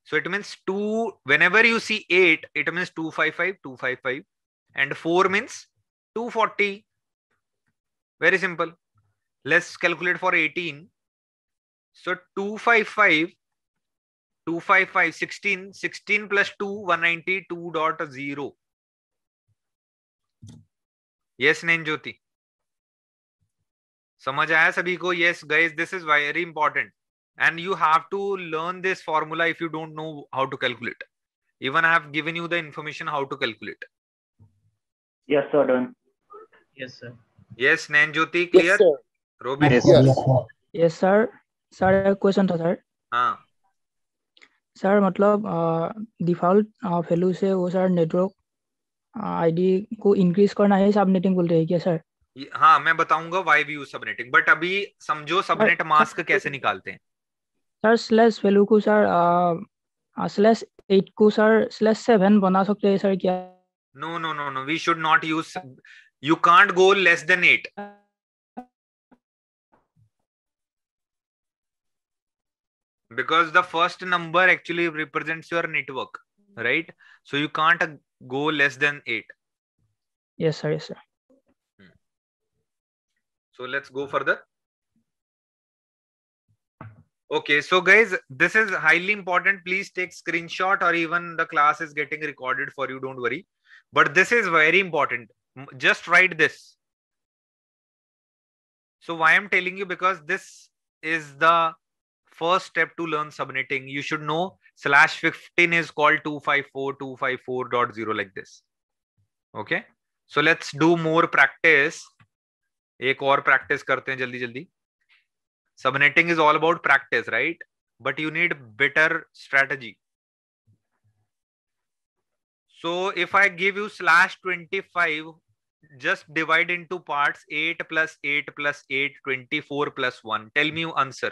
so it means 2 whenever you see 8 it means 255 255 and 4 means 240 very simple let's calculate for 18 so 255 255 16 16 plus 2 192 dot 0 yes Nenjoti. samajh aaya sabhi ko yes guys this is very important and you have to learn this formula if you don't know how to calculate even i have given you the information how to calculate yes sir done yes sir yes Nenjoti, clear Robin. था sir हाँ sir मतलब default uh, value uh, से वो sir network ID को increase करना है subnetting बोल रहे हैं क्या सर हाँ मैं बताऊंगा वाई व्यू सबनेटिंग बट अभी समझो सबनेट मास्क कैसे निकालते हैं सर स्लैश वैल्यू को सर स्लैश एट को सर स्लैश सेवन बना सकते हैं सर क्या no no no no we should not use you can't go less than eight because the first number actually represents your network right so you can't go less than 8 yes sir yes sir hmm. so let's go further okay so guys this is highly important please take screenshot or even the class is getting recorded for you don't worry but this is very important just write this so why i'm telling you because this is the first step to learn subnetting you should know slash 15 is called 254 254.0 like this okay so let's do more practice A core practice, करते हैं जल्दी जल्दी subnetting is all about practice right but you need better so if i give you slash 25 just divide into parts 8 plus 8 plus 8 24 plus 1 tell me your answer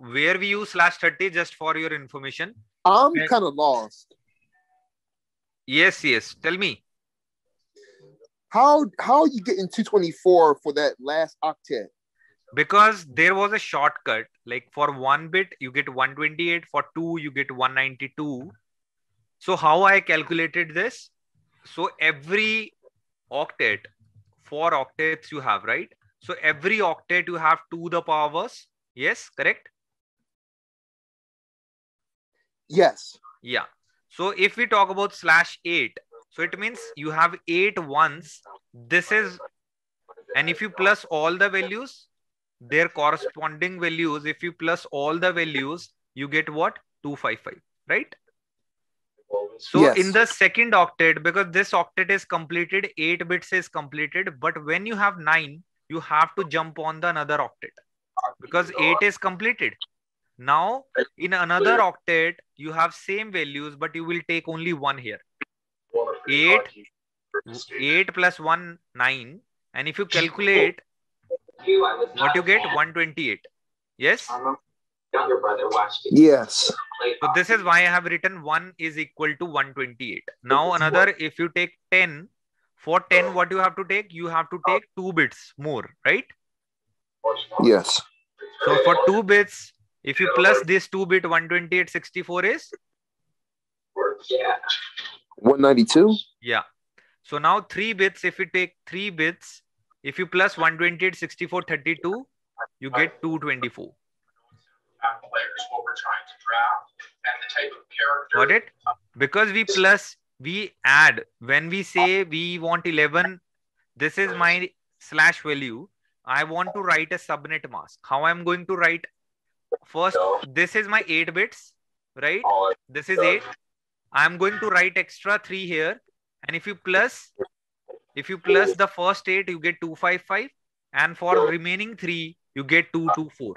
where we use slash 30 just for your information. I'm kind of lost. Yes, yes. Tell me. How how are you getting 224 for that last octet? Because there was a shortcut. Like for one bit, you get 128, for two, you get 192. So how I calculated this? So every octet, four octets you have, right? So every octet you have two the powers. Yes, correct? Yes. Yeah. So if we talk about slash eight, so it means you have eight ones. This is, and if you plus all the values, their corresponding values, if you plus all the values, you get what? 255, right? So yes. in the second octet, because this octet is completed, 8 bits is completed. But when you have 9, you have to jump on the another octet because 8 is completed. Now in another octet, you have same values, but you will take only one here. 8, 8 plus 1, 9. And if you calculate, what you get? 128. Yes? Yes. So this is why I have written 1 is equal to 128. Now another, if you take 10, for 10, what you have to take? You have to take 2 bits more, right? Yes. So for 2 bits, if you plus this 2 bit 128 64 is? Yeah. 192? Yeah. So now 3 bits, if you take 3 bits, if you plus 128 64 32, you get 224. what Got it? Because we plus, we add, when we say we want 11, this is my slash value. I want to write a subnet mask. How I'm going to write First, yeah. this is my 8 bits, right? this is yeah. 8. I'm going to write extra 3 here. And if you plus, if you plus the first 8, you get 255. And for yeah. remaining 3, you get 224.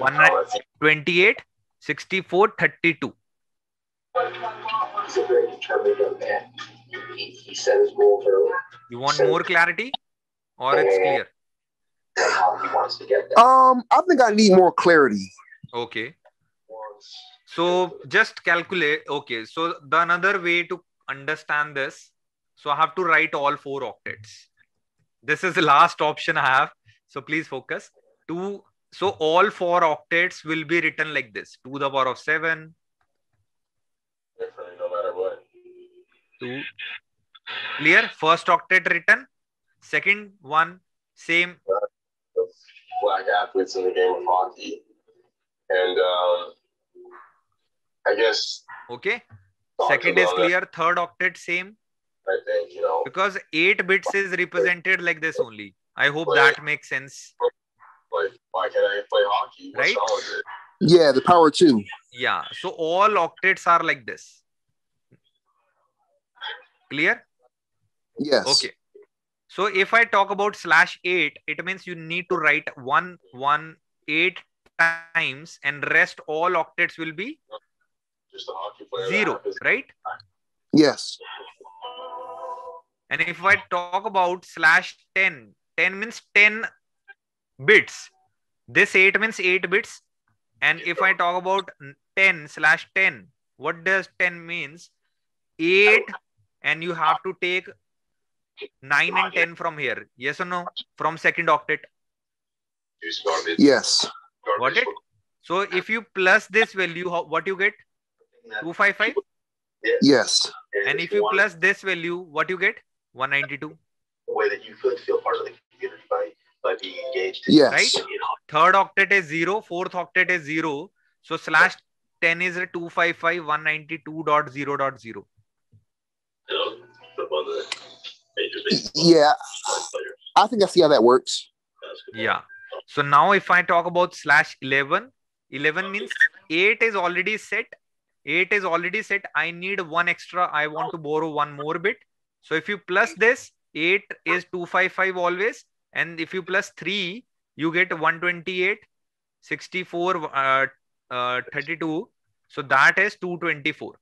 128, 64, 32. You want more clarity or it's uh, clear? Um, I think I need more clarity. Okay. So just calculate. Okay. So the another way to understand this. So I have to write all four octets. This is the last option I have. So please focus. Two. So all four octets will be written like this: two to the power of seven. no matter what. Two. Clear. First octet written. Second one same black athletes in the game of hockey. And um, I guess. Okay. Second is clear. That. Third octet, same. I think, you know. Because 8 bits is represented like this only. I hope play, that makes sense. Like, why can't I play hockey? right? Yeah, the power two. Yeah, so all octets are like this. Clear? Yes. Okay. So if I talk about slash 8, it means you need to write 1, 1, 8 times and rest all octets will be zero, right? Yes. And if I talk about slash 10, 10 means 10 bits. This 8 means 8 bits. And if I talk about 10 slash 10, what does 10 means? 8 and you have to take 9 and 10 from here? Yes or no? From second octet? Yes. Got it? So if you plus this value, what you get? 255? Yes. And if you plus this value, what you get? 192. Way that you could feel part of the community by, by being engaged. Yes. Right? Third octet is 0, fourth octet is 0. So slash 10 is 255 192.0.0 yeah, I think I see how that works. Yeah. So now if I talk about slash 11, 11 means 8 is already set. 8 is already set. I need one extra. I want to borrow one more bit. So if you plus this, 8 is 255 always. And if you plus 3, you get 128, 64, uh, uh, 32. So that is 224.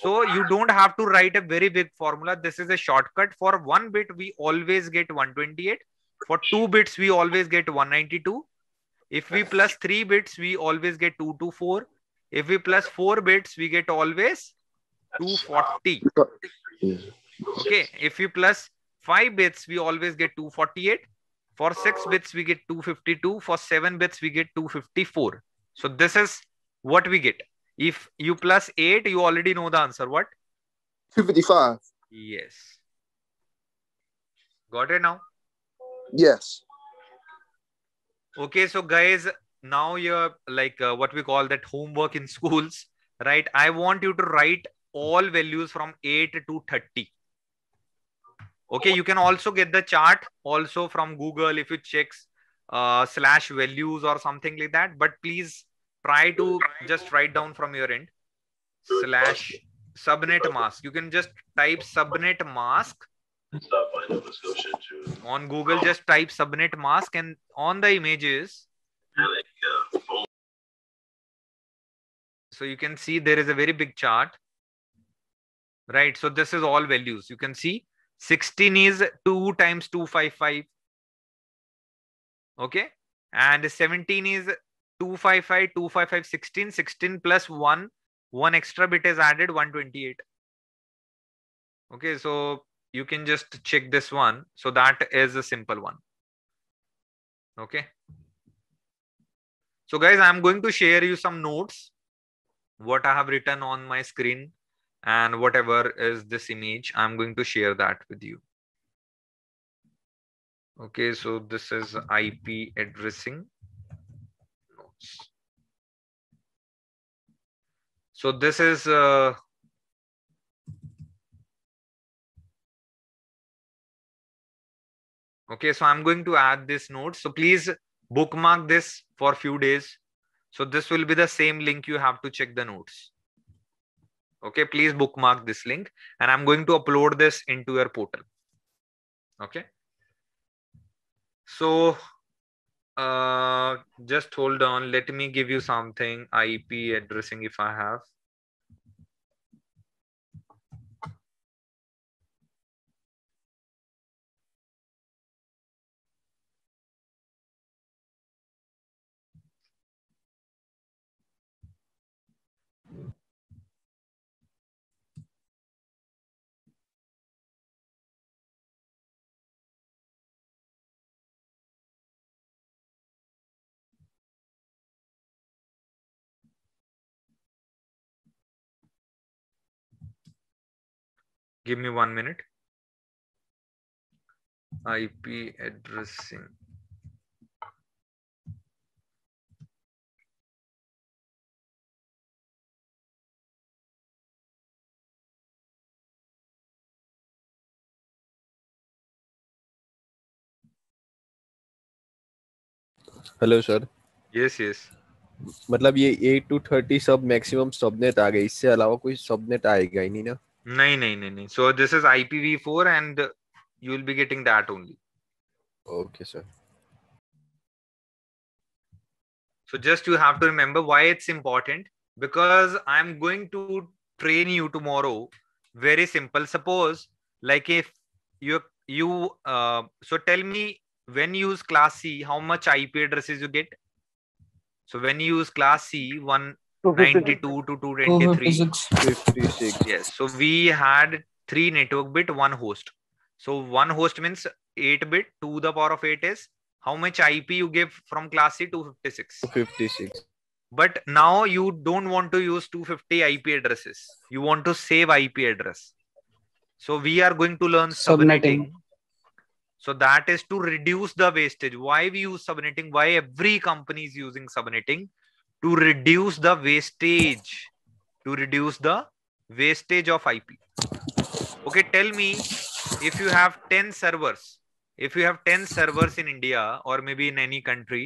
So you don't have to write a very big formula. This is a shortcut. For one bit, we always get 128. For two bits, we always get 192. If we plus three bits, we always get 224. If we plus four bits, we get always 240. Okay. If we plus five bits, we always get 248. For six bits, we get 252. For seven bits, we get 254. So this is what we get. If you 8, you already know the answer. What? 55. <laughs> Uh, yes. Got it now? Yes. Okay, so guys, now you're like uh, what we call that homework in <laughs> schools, right? I want you to write all values from 8 to 30. Okay, you can also get the chart also from Google if you check uh, slash values or something like that. But please try to just write down from your end slash subnet mask. You can just type subnet mask on Google. Just type subnet mask, and on the images, so you can see there is a very big chart, right? So this is all values. You can see 16 is 2 times 255, okay, and 17 is 255, 255, 16, 16 plus 1, 1 extra bit is added, 128. Okay, so you can just check this one. So that is a simple one. Okay. So guys, I'm going to share you some notes, what I have written on my screen and whatever is this image, I'm going to share that with you. Okay, so this is IP addressing. So this is uh, okay. So I'm going to add this note. So please bookmark this for a few days. So this will be the same link you have to check the notes. Okay, please bookmark this link and I'm going to upload this into your portal. Okay. So uh just hold on let me give you something IP addressing if i have give me one minute IP addressing hello sir yes yes मतलब ये 8 to 30 सब maximum subnet आ गए इससे अलावा कोई subnet आएगा ही नहीं ना No, no, no, no. So this is IPv4 and you will be getting that only. Okay, sir. So just you have to remember why it's important because I'm going to train you tomorrow. Very simple. Suppose like if you you uh, so tell me when you use class C how much IP addresses you get. So when you use class C one 92 to 223 56. yes so we had three network bit one host so one host means 8 bit 2 the power of 8 is how much ip you give from class c to 256 56. but now you don't want to use 250 ip addresses you want to save ip address so we are going to learn subnetting. so that is to reduce the wastage why we use subnetting why every company is using subnetting to reduce the wastage to reduce the wastage of ip okay tell me if you have 10 servers if you have 10 servers in india or maybe in any country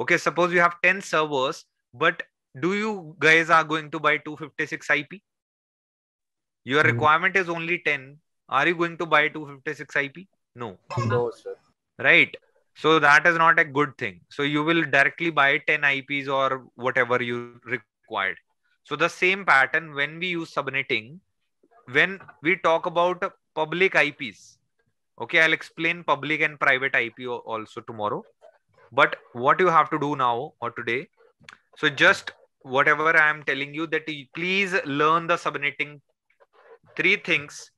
okay suppose you have 10 servers but do you guys are going to buy 256 ip your hmm. requirement is only 10 are you going to buy 256 ip no no sir right so that is not a good thing so you will directly buy 10 ips or whatever you required so the same pattern when we use subnetting when we talk about public ips okay i'll explain public and private ip also tomorrow but what you have to do now or today so just whatever i am telling you that you please learn the subnetting three things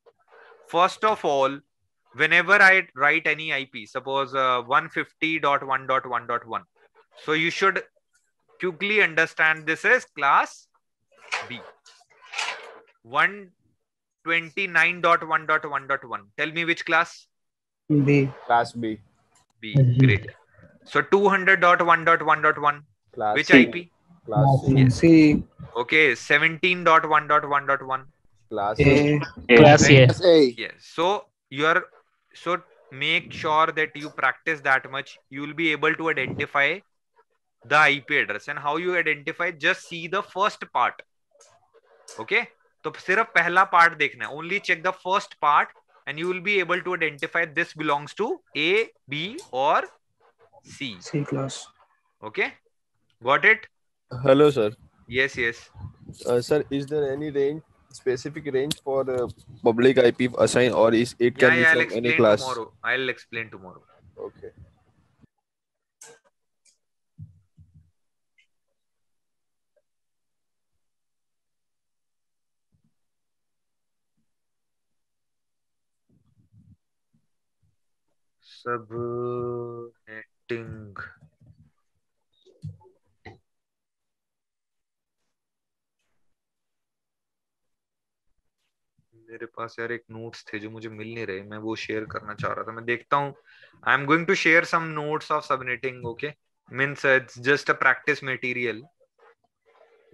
first of all whenever I write any IP, suppose uh, 150.1.1.1. So you should quickly understand this is class B. 129.1.1.1. Tell me which class? B. Class B. B. Mm-hmm. Great. So 200.1.1.1. Class which C. IP? Class C. Yes. C. Okay. 17.1.1.1. Class A. A. Class A. Yes. So you are so make sure that you practice that much you will be able to identify the ip address and how you identify just see the first part okay तो सिर्फ part. Part देखना है only the first part. Part and you will be able to identify this belongs to A B और c C class okay got it hello sir yes yes uh, sir is there any range specific range for uh, public IP assigned or is it yeah, can yeah, be from any class? Tomorrow. I'll explain tomorrow. Okay. Subnetting. मेरे पास यार एक notes थे जो मुझे मिल नहीं रहे मैं वो शेयर करना चाह रहा था मैं देखता हूँ I am going to share some notes of subnetting okay means it's just a practice material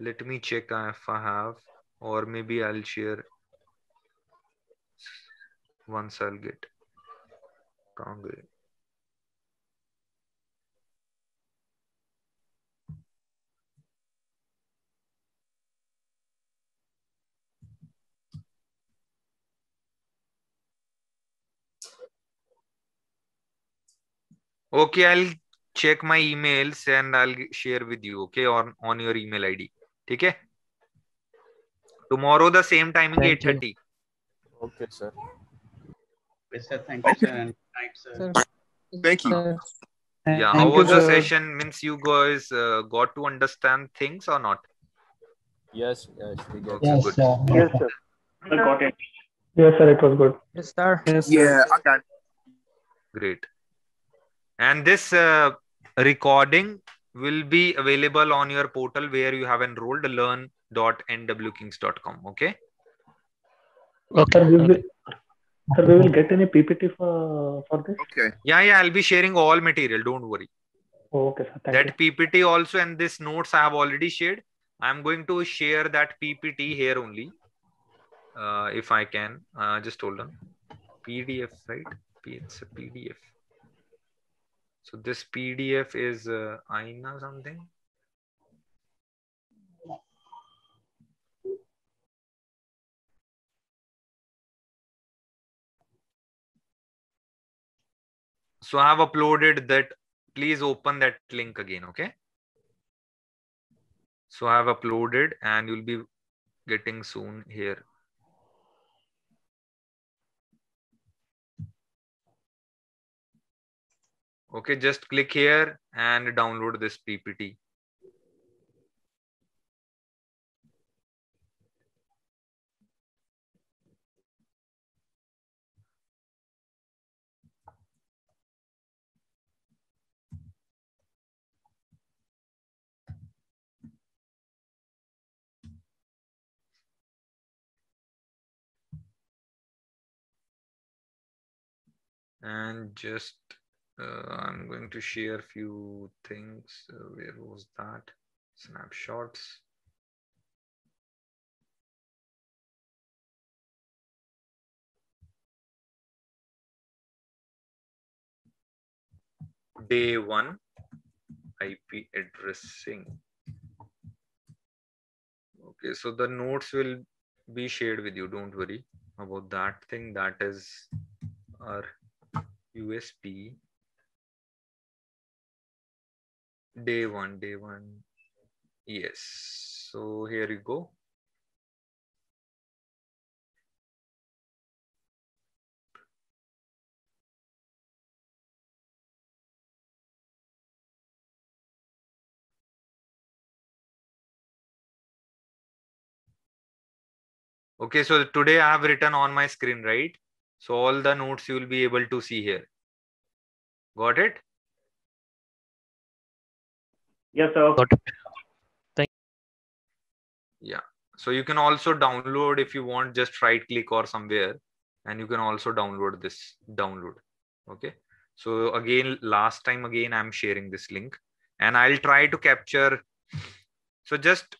let me check if I have or maybe I'll share once I'll get Congress. okay i'll check my emails and i'll share with you okay on on your email id Okay. tomorrow the same timing 8:30 okay sir yes sir thank you sir sir, sir. thank you yeah thank how was the session means you guys uh, got to understand things or not yes yes we got yes, good. Sir. yes sir I got it yes sir it was good yes sir yes, sir. yeah i got it. great and this uh, recording will be available on your portal where you have enrolled learn.nwkings.com okay okay sir, we will, sir, we will get any ppt for for this okay yeah yeah i'll be sharing all material don't worry okay sir Thank that you. ppt also and this notes i have already shared i'm going to share that ppt here only uh, if i can uh, just hold on pdf right it's a pdf so this PDF is uh, Aina something. So I have uploaded that. Please open that link again, okay? So I have uploaded and you'll be getting soon here. okay just click here and download this ppt and just uh, I'm going to share a few things. Uh, where was that? Snapshots. Day one, IP addressing. Okay, so the notes will be shared with you. Don't worry about that thing. That is our USP day one day one yes so here you go okay so today i have written on my screen right so all the notes you will be able to see here got it Yes, sir. Got it. Thank yeah. So you can also download if you want, just right click or somewhere, and you can also download this download. Okay. So again, last time again, I'm sharing this link and I'll try to capture. So just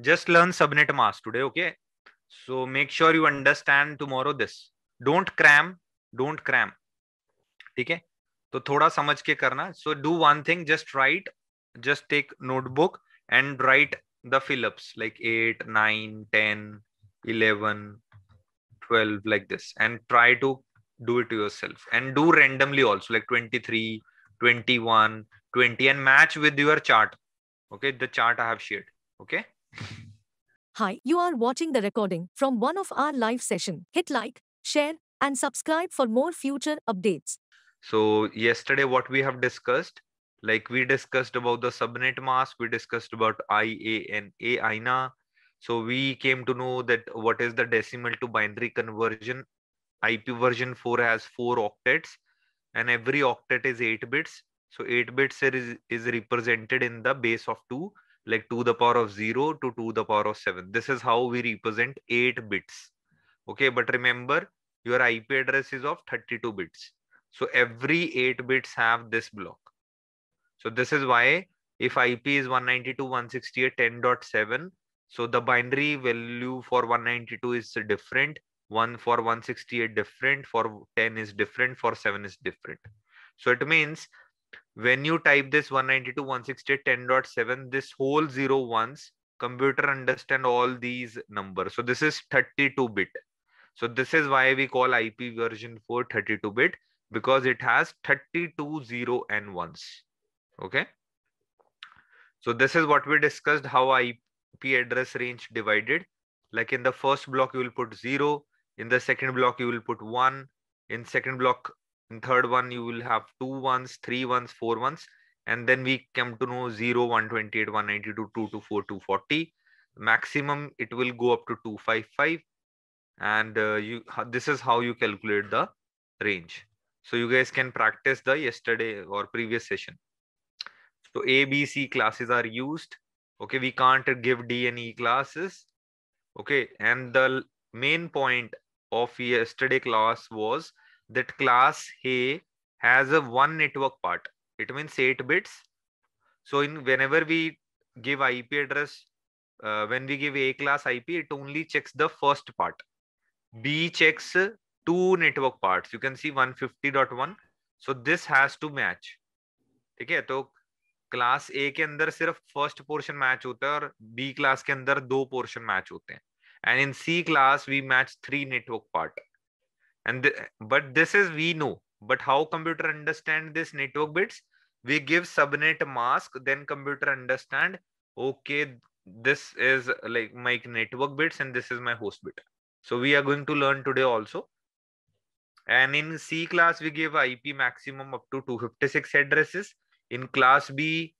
just learn subnet mask today. Okay. So make sure you understand tomorrow this. Don't cram. Don't cram. ठीक है तो थोड़ा समझ के करना so do one thing just write just take notebook and write the fillups like eight nine ten eleven twelve like this and try to do it yourself and do randomly also like twenty three twenty one twenty and match with your chart okay the chart I have shared okay Hi, you are watching the recording from one of our live session. Hit like, share and subscribe for more future updates. So yesterday, what we have discussed, like we discussed about the subnet mask, we discussed about IA and A INA. So we came to know that what is the decimal to binary conversion. IP version 4 has four octets and every octet is eight bits. So eight bits is, is represented in the base of two, like 2 to the power of 0 to 2 to the power of 7. This is how we represent eight bits. Okay, but remember your IP address is of 32 bits. So every 8 bits have this block. So this is why if IP is 192.168.10.7, so the binary value for 192 is different, one for 168 different, for 10 is different, for 7 is different. So it means when you type this 192.168.10.7, this whole zero ones, computer understand all these numbers. So this is 32 bit. So this is why we call IP version 4 32 bit because it has 32 0 and 1s. Okay. So this is what we discussed how IP address range divided. Like in the first block, you will put 0. In the second block, you will put 1. In second block, in third one, you will have 2 ones, 3 ones, 4 ones. And then we come to know 0, 128, 192, 224, 240. Maximum, it will go up to 255. And uh, you, this is how you calculate the range. So you guys can practice the yesterday or previous session. So A, B, C classes are used. Okay, we can't give D and E classes. Okay, and the main point of yesterday class was that class A has a one network part. It means eight bits. So in whenever we give IP address, uh, when we give A class IP, it only checks the first part. B checks two network parts. You can see 150.1. So this has to match. Okay. है class class A के अंदर सिर्फ first portion match होता है और B class के अंदर दो पोर्शन मैच होते हैं and in C class we match three network part and but but how computer understand this network bits we give subnet mask then computer understand okay this is like my network bits and this is my host bit so we are going to learn today also and in C class, we give IP maximum up to 256 addresses. In class B,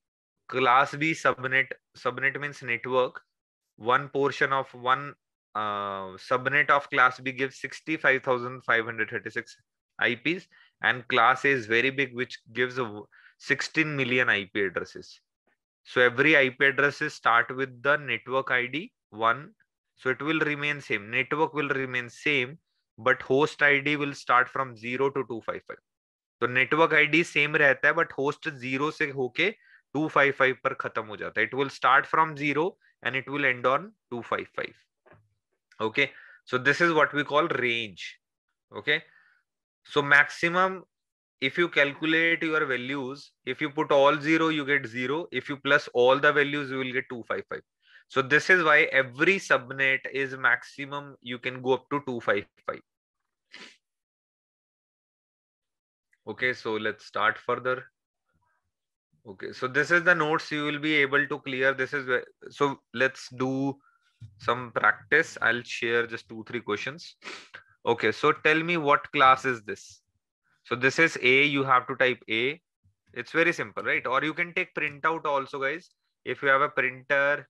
class B subnet, subnet means network. One portion of one uh, subnet of class B gives 65,536 IPs. And class A is very big, which gives 16 million IP addresses. So every IP addresses start with the network ID one. So it will remain same. Network will remain same but host ID will start from 0 to 255. So network ID same rehta but host 0 se 255 per khatam ho It will start from 0 and it will end on 255. Okay. So this is what we call range. Okay. So maximum, if you calculate your values, if you put all 0, you get 0. If you plus all the values, you will get 255. So this is why every subnet is maximum. You can go up to 255. Okay, so let's start further. Okay, so this is the notes you will be able to clear. This is where, so let's do some practice. I'll share just two, three questions. Okay, so tell me what class is this? So this is A, you have to type A. It's very simple, right? Or you can take printout also, guys. If you have a printer,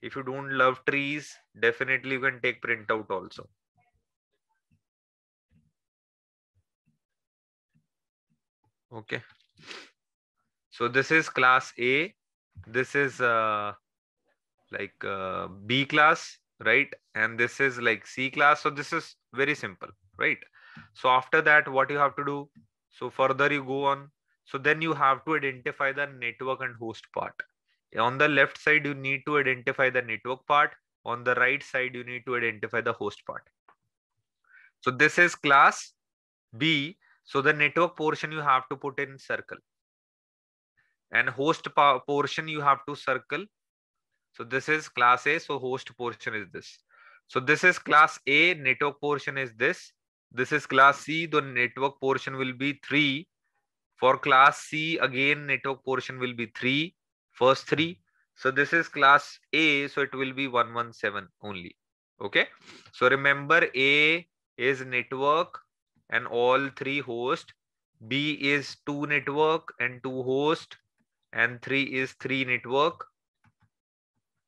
if you don't love trees, definitely you can take printout also. okay so this is class a this is uh, like uh, b class right and this is like c class so this is very simple right so after that what you have to do so further you go on so then you have to identify the network and host part on the left side you need to identify the network part on the right side you need to identify the host part so this is class b so the network portion you have to put in circle. And host portion you have to circle. So this is class A. So host portion is this. So this is class A. Network portion is this. This is class C. The network portion will be 3. For class C, again, network portion will be 3. First 3. So this is class A. So it will be 117 only. Okay. So remember A is network and all three host b is two network and two host and three is three network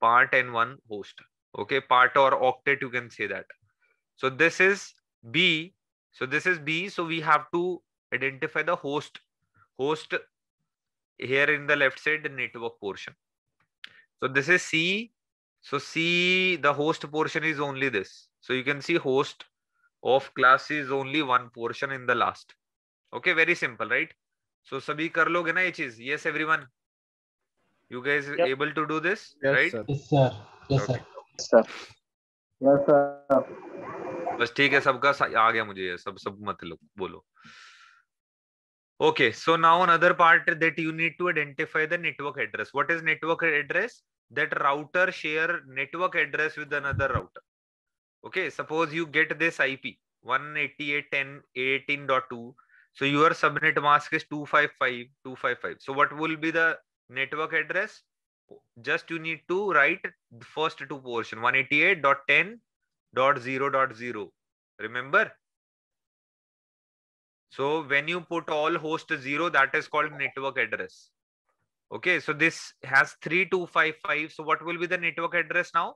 part and one host okay part or octet you can say that so this is b so this is b so we have to identify the host host here in the left side the network portion so this is c so c the host portion is only this so you can see host of class is only one portion in the last okay very simple right so सभी कर लोगे ना ये चीज yes every one you guys able to do this right बस ठीक है सबका आ गया मुझे ये सब सब मतलब बोलो okay so now another part that you need to identify the network address what is network address that router share network address with another router okay suppose you get this ip 188.10.18.2 so your subnet mask is 255.255 so what will be the network address just you need to write the first two portion 188.10.0.0 remember so when you put all host 0 that is called network address okay so this has 3255 so what will be the network address now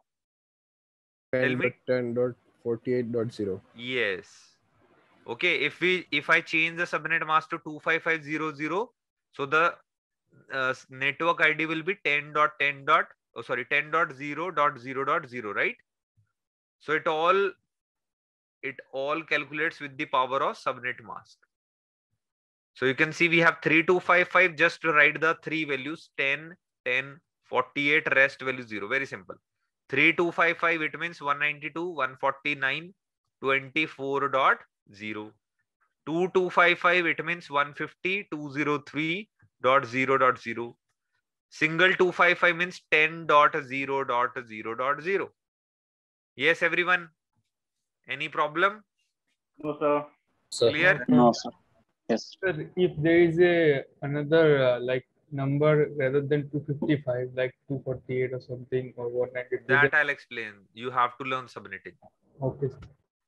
10.10.48.0. Yes. Okay, if we if I change the subnet mask to 25500, so the uh, network ID will be 10.10. oh, sorry, 10.0.0.0, right? So it all it all calculates with the power of subnet mask. So you can see we have 3255, just to write the three values 10, 10, 48, rest value 0. Very simple. 3255 it means 192 149 24 dot 0 2255 it means 150 dot 0 dot 0 single 255 means 10 dot 0 dot 0 dot 0 yes everyone any problem no sir clear no sir yes sir, if there is a another uh, like number rather than 255 like 248 or something or 190 that i'll explain you have to learn subnetting okay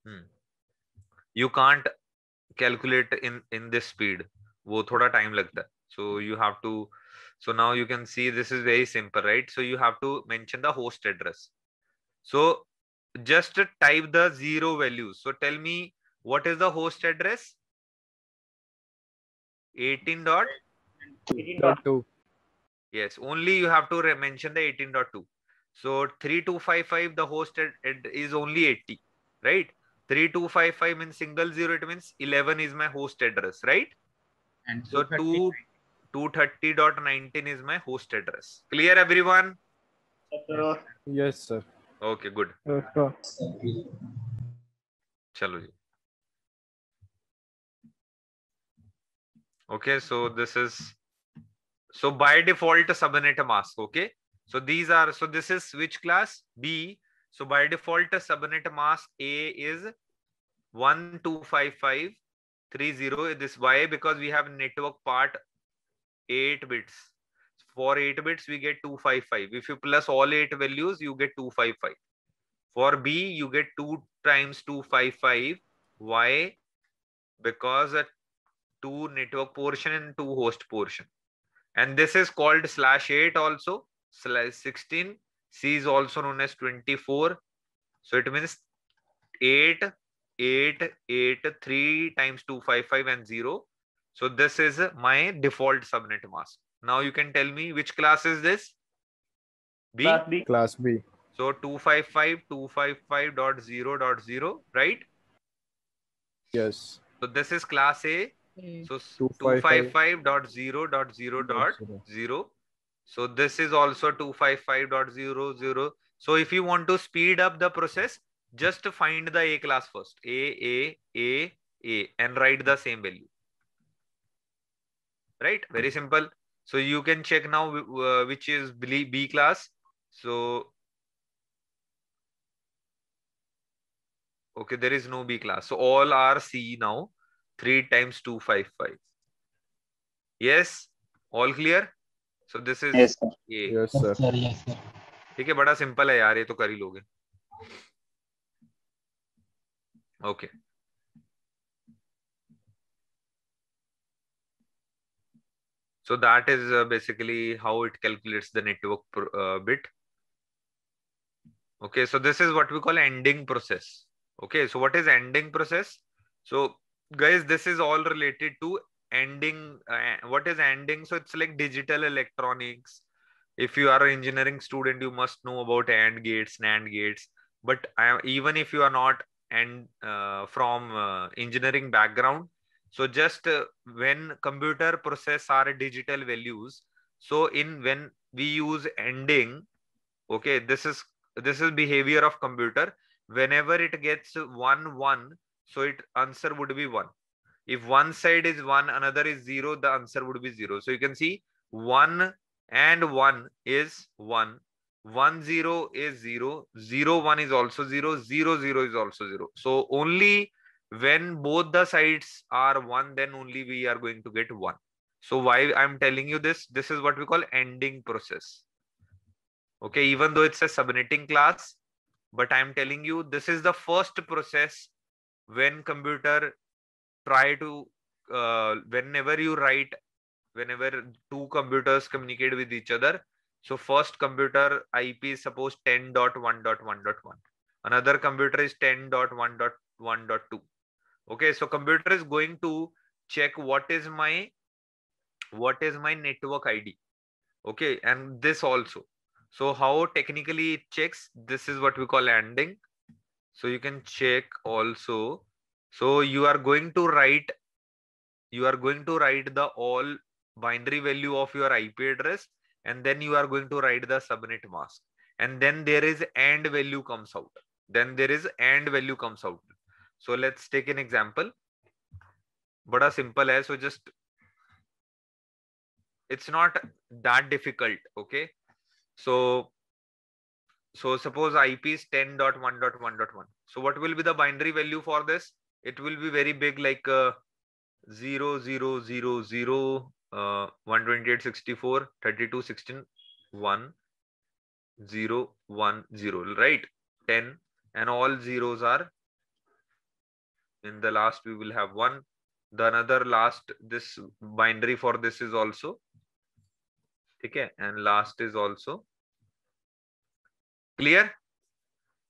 hmm. you can't calculate in in this speed wo thoda time lagta so you have to so now you can see this is very simple right so you have to mention the host address so just type the zero values so tell me what is the host address 18 dot 18.2. Yes, only you have to mention the 18.2. So 3255, the host it, is only 80, right? 3255 means single zero, it means 11 is my host address, right? And so 230.19 is my host address. Clear, everyone? Yes, sir. Okay, good. Yes, sir. Chalo okay so this is so by default subnet a mask okay so these are so this is which class b so by default subnet mask a is 125530 this why because we have network part 8 bits for 8 bits we get 255 if you plus all 8 values you get 255 for b you get 2 times 255 why because two network portion and two host portion and this is called slash 8 also slash 16 c is also known as 24 so it means 8 8 8 3 times 2 5 5 and 0 so this is my default subnet mask now you can tell me which class is this b class b, class b. so 255 255.0.0 right yes so this is class a so 255.0.0.0. So this is also 255.00. So if you want to speed up the process, just find the A class first. A, A, A, A and write the same value. Right? Very simple. So you can check now uh, which is B class. So, okay, there is no B class. So all are C now. 3 times 255. Yes? All clear? So this is yes, sir. A. Yes, sir. Yes, sir. ठीक है बड़ा simple है यार ये तो कर ही लोगे okay okay. So that is uh, basically how it calculates the network uh, bit. Okay, so this is what we call ending process. Okay, so what is ending process? So guys this is all related to ending uh, what is ending so it's like digital electronics if you are an engineering student you must know about and gates nand gates but I, even if you are not and uh, from uh, engineering background so just uh, when computer process are digital values so in when we use ending okay this is this is behavior of computer whenever it gets one one so it answer would be 1 if one side is 1 another is 0 the answer would be 0 so you can see 1 and 1 is 1 1 0 is 0 0 1 is also 0 0 0 is also 0 so only when both the sides are 1 then only we are going to get 1 so why i'm telling you this this is what we call ending process okay even though it's a submitting class but i'm telling you this is the first process when computer try to uh, whenever you write whenever two computers communicate with each other so first computer ip is suppose 10.1.1.1 another computer is 10.1.1.2 okay so computer is going to check what is my what is my network id okay and this also so how technically it checks this is what we call landing so you can check also so you are going to write you are going to write the all binary value of your ip address and then you are going to write the subnet mask and then there is and value comes out then there is and value comes out so let's take an example But a simple hai so just it's not that difficult okay so so suppose IP is 10.1.1.1. So what will be the binary value for this? It will be very big like uh, 0, 0, 0, 0, uh, 128, 64, 32, 16, 1, 0, 1, 0, right? 10 and all zeros are in the last we will have 1. The another last this binary for this is also okay and last is also Clear?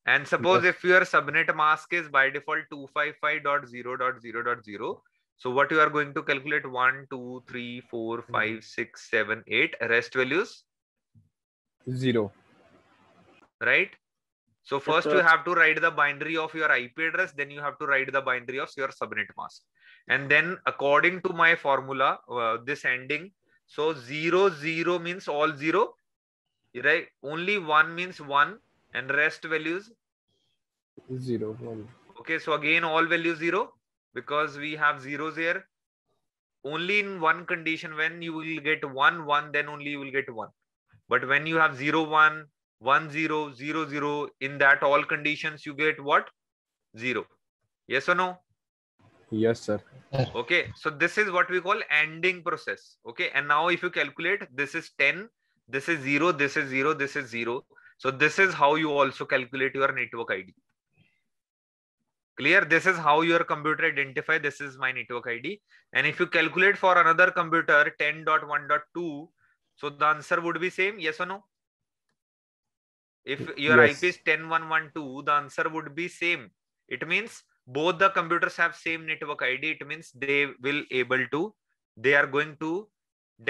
And suppose yes. if your subnet mask is by default 255.0.0.0, so what you are going to calculate 1, 2, 3, 4, hmm. 5, 6, 7, 8, rest values? 0. Right? So first you have to write the binary of your IP address, then you have to write the binary of your subnet mask. And then according to my formula, uh, this ending, so 0, 0 means all 0, right only one means one and rest values zero one okay so again all values zero because we have zeros here only in one condition when you will get one one then only you will get one but when you have zero one one zero zero zero in that all conditions you get what zero yes or no yes sir okay so this is what we call ending process okay and now if you calculate this is 10 this is 0 this is 0 this is 0 so this is how you also calculate your network id clear this is how your computer identify this is my network id and if you calculate for another computer 10.1.2 so the answer would be same yes or no if your yes. ip is 10.1.1.2, the answer would be same it means both the computers have same network id it means they will able to they are going to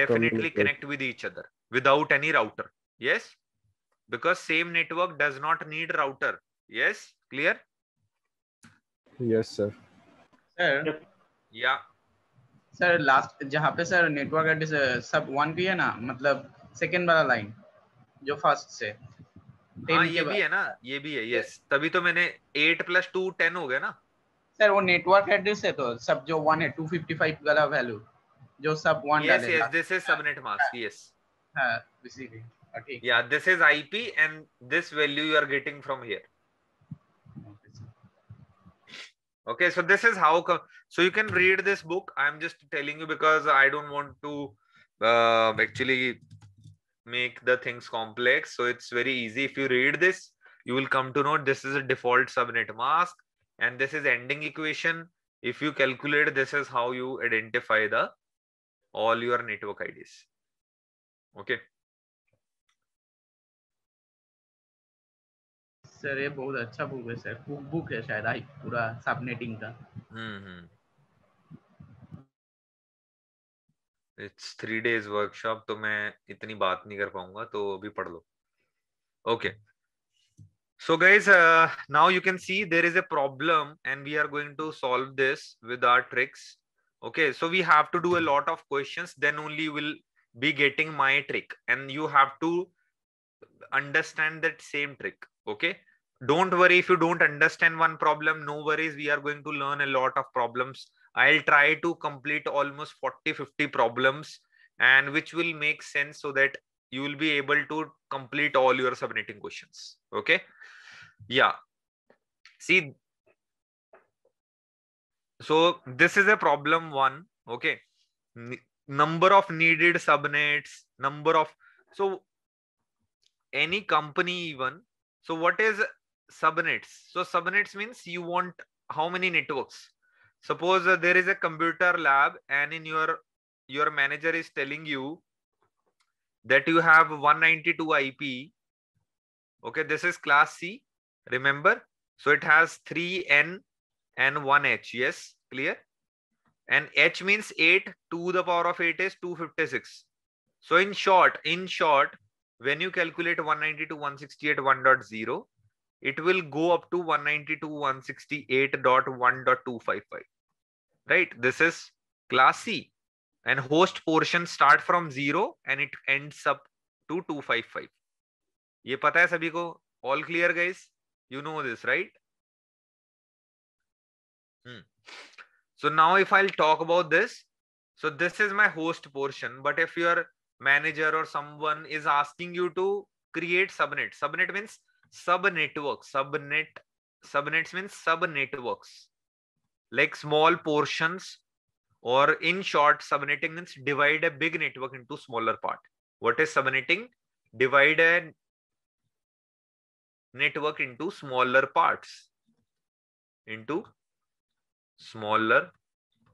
definitely connect with each other without any router yes because same network does not need router yes clear yes sir sir yeah sir last जहाँ पे sir network address सब one की है ना मतलब second वाला line जो first से हाँ ये भी है ना ये भी है यस तभी तो मैंने एट प्लस टू टेन हो गया ना सर वो नेटवर्क एड्रेस है तो सब जो वन है टू फिफ्टी फाइव वाला वैल्यू जो सब one yes yes this is subnet mask yes हाँ, इसीलिए Okay. Yeah, this is IP, and this value you are getting from here. okay so this is how come so you can read this book i'm just telling you because i don't want to uh, actually make the things complex so it's very easy if you read this you will come to know this is a default subnet mask and this is ending equation if you calculate this is how you identify the all your network ids okay sir ये बहुत अच्छा book है sir cook book है शायद आई पूरा subnetting का hmm it's three days workshop तो मैं इतनी बात नहीं कर पाऊंगा तो अभी पढ़ लो okay so guys uh, now you can see there is a problem and we are going to solve this with our tricks okay so we have to do a lot of questions then only will be getting my trick and you have to understand that same trick okay don't worry if you don't understand one problem no worries we are going to learn a lot of problems i'll try to complete almost 40 50 problems and which will make sense so that you will be able to complete all your submitting questions okay yeah see so this is a problem one okay number of needed subnets number of so any company even so what is subnets so subnets means you want how many networks suppose uh, there is a computer lab and in your your manager is telling you that you have 192 ip okay this is class c remember so it has 3n and 1h yes clear and h means 8 2 the power of 8 is 256 so in short in short when you calculate 190 to 168 1.0 it will go up to 192 to 168.1.255 right this is class c and host portion start from 0 and it ends up to 255 ये पता है सभी को all clear guys you know this so now if I'll talk about this, so this is my host portion. But if your manager or someone is asking you to create subnet, subnet means subnetwork, subnet, subnets means subnetworks, like small portions or in short, subnetting means divide a big network into smaller part. What is subnetting? Divide a network into smaller parts, into smaller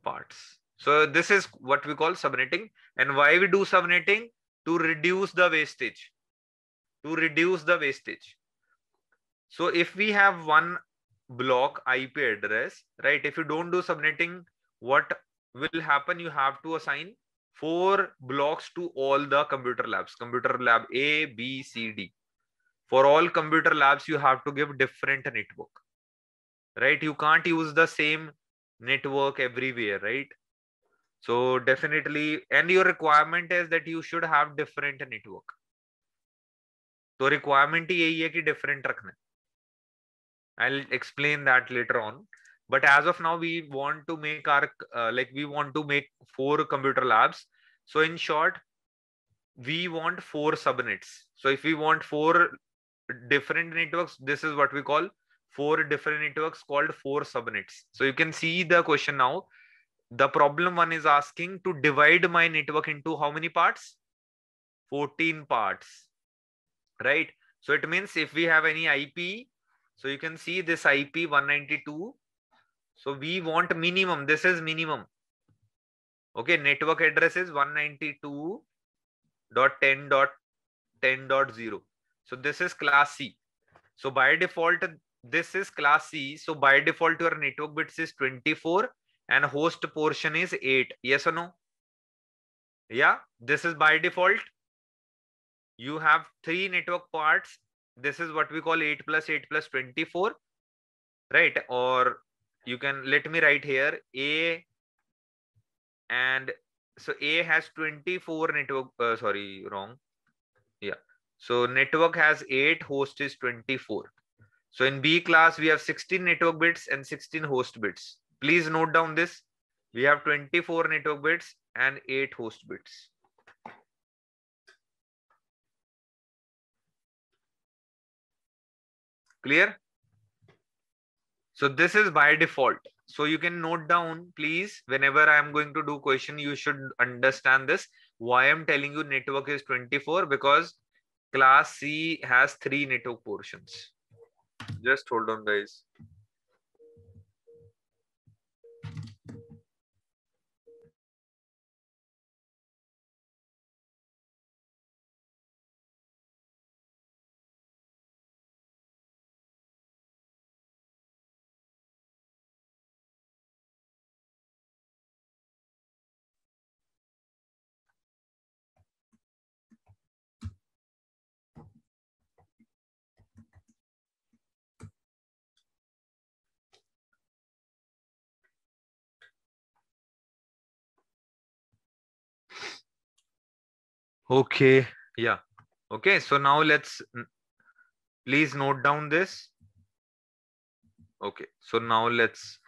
parts. So this is what we call subnetting and why we do subnetting to reduce the wastage, to reduce the wastage. So if we have one block IP address, right? If you don't do subnetting, what will happen? You have to assign four blocks to all the computer labs, computer lab A, B, C, D. For all computer labs, you have to give different network, right? You can't use the same network everywhere right so definitely and your requirement is that you should have different network So requirement is यही है कि different रखना I explain that later on but as of now we want to make our like we want to make four computer labs. so in short we want four subnets so if we want four different networks this is what we call four different networks called four subnets. So you can see the question now. The problem one is asking to divide my network into how many parts? 14 parts, right? So it means if we have any IP, so you can see this IP 192. So we want minimum, this is minimum. Okay, network address is 192.10.10.0. So this is class C. So by default, this is class C. So by default, your network bits is 24 and host portion is 8. Yes or no? Yeah, this is by default. You have three network parts. This is what we call 8 plus 8 plus 24, right? Or you can let me write here A and so A has 24 network, uh, sorry, wrong. Yeah. So network has 8, host is 24. So in B class, we have 16 network bits and 16 host bits. Please note down this. We have 24 network bits and 8 host bits. Clear? So this is by default. So you can note down, please, whenever I am going to do question, you should understand this. Why I'm telling you network is 24 because class C has three network portions. Just hold on, guys. Okay. Yeah. Okay. So now let's please note down this. Okay. So now let's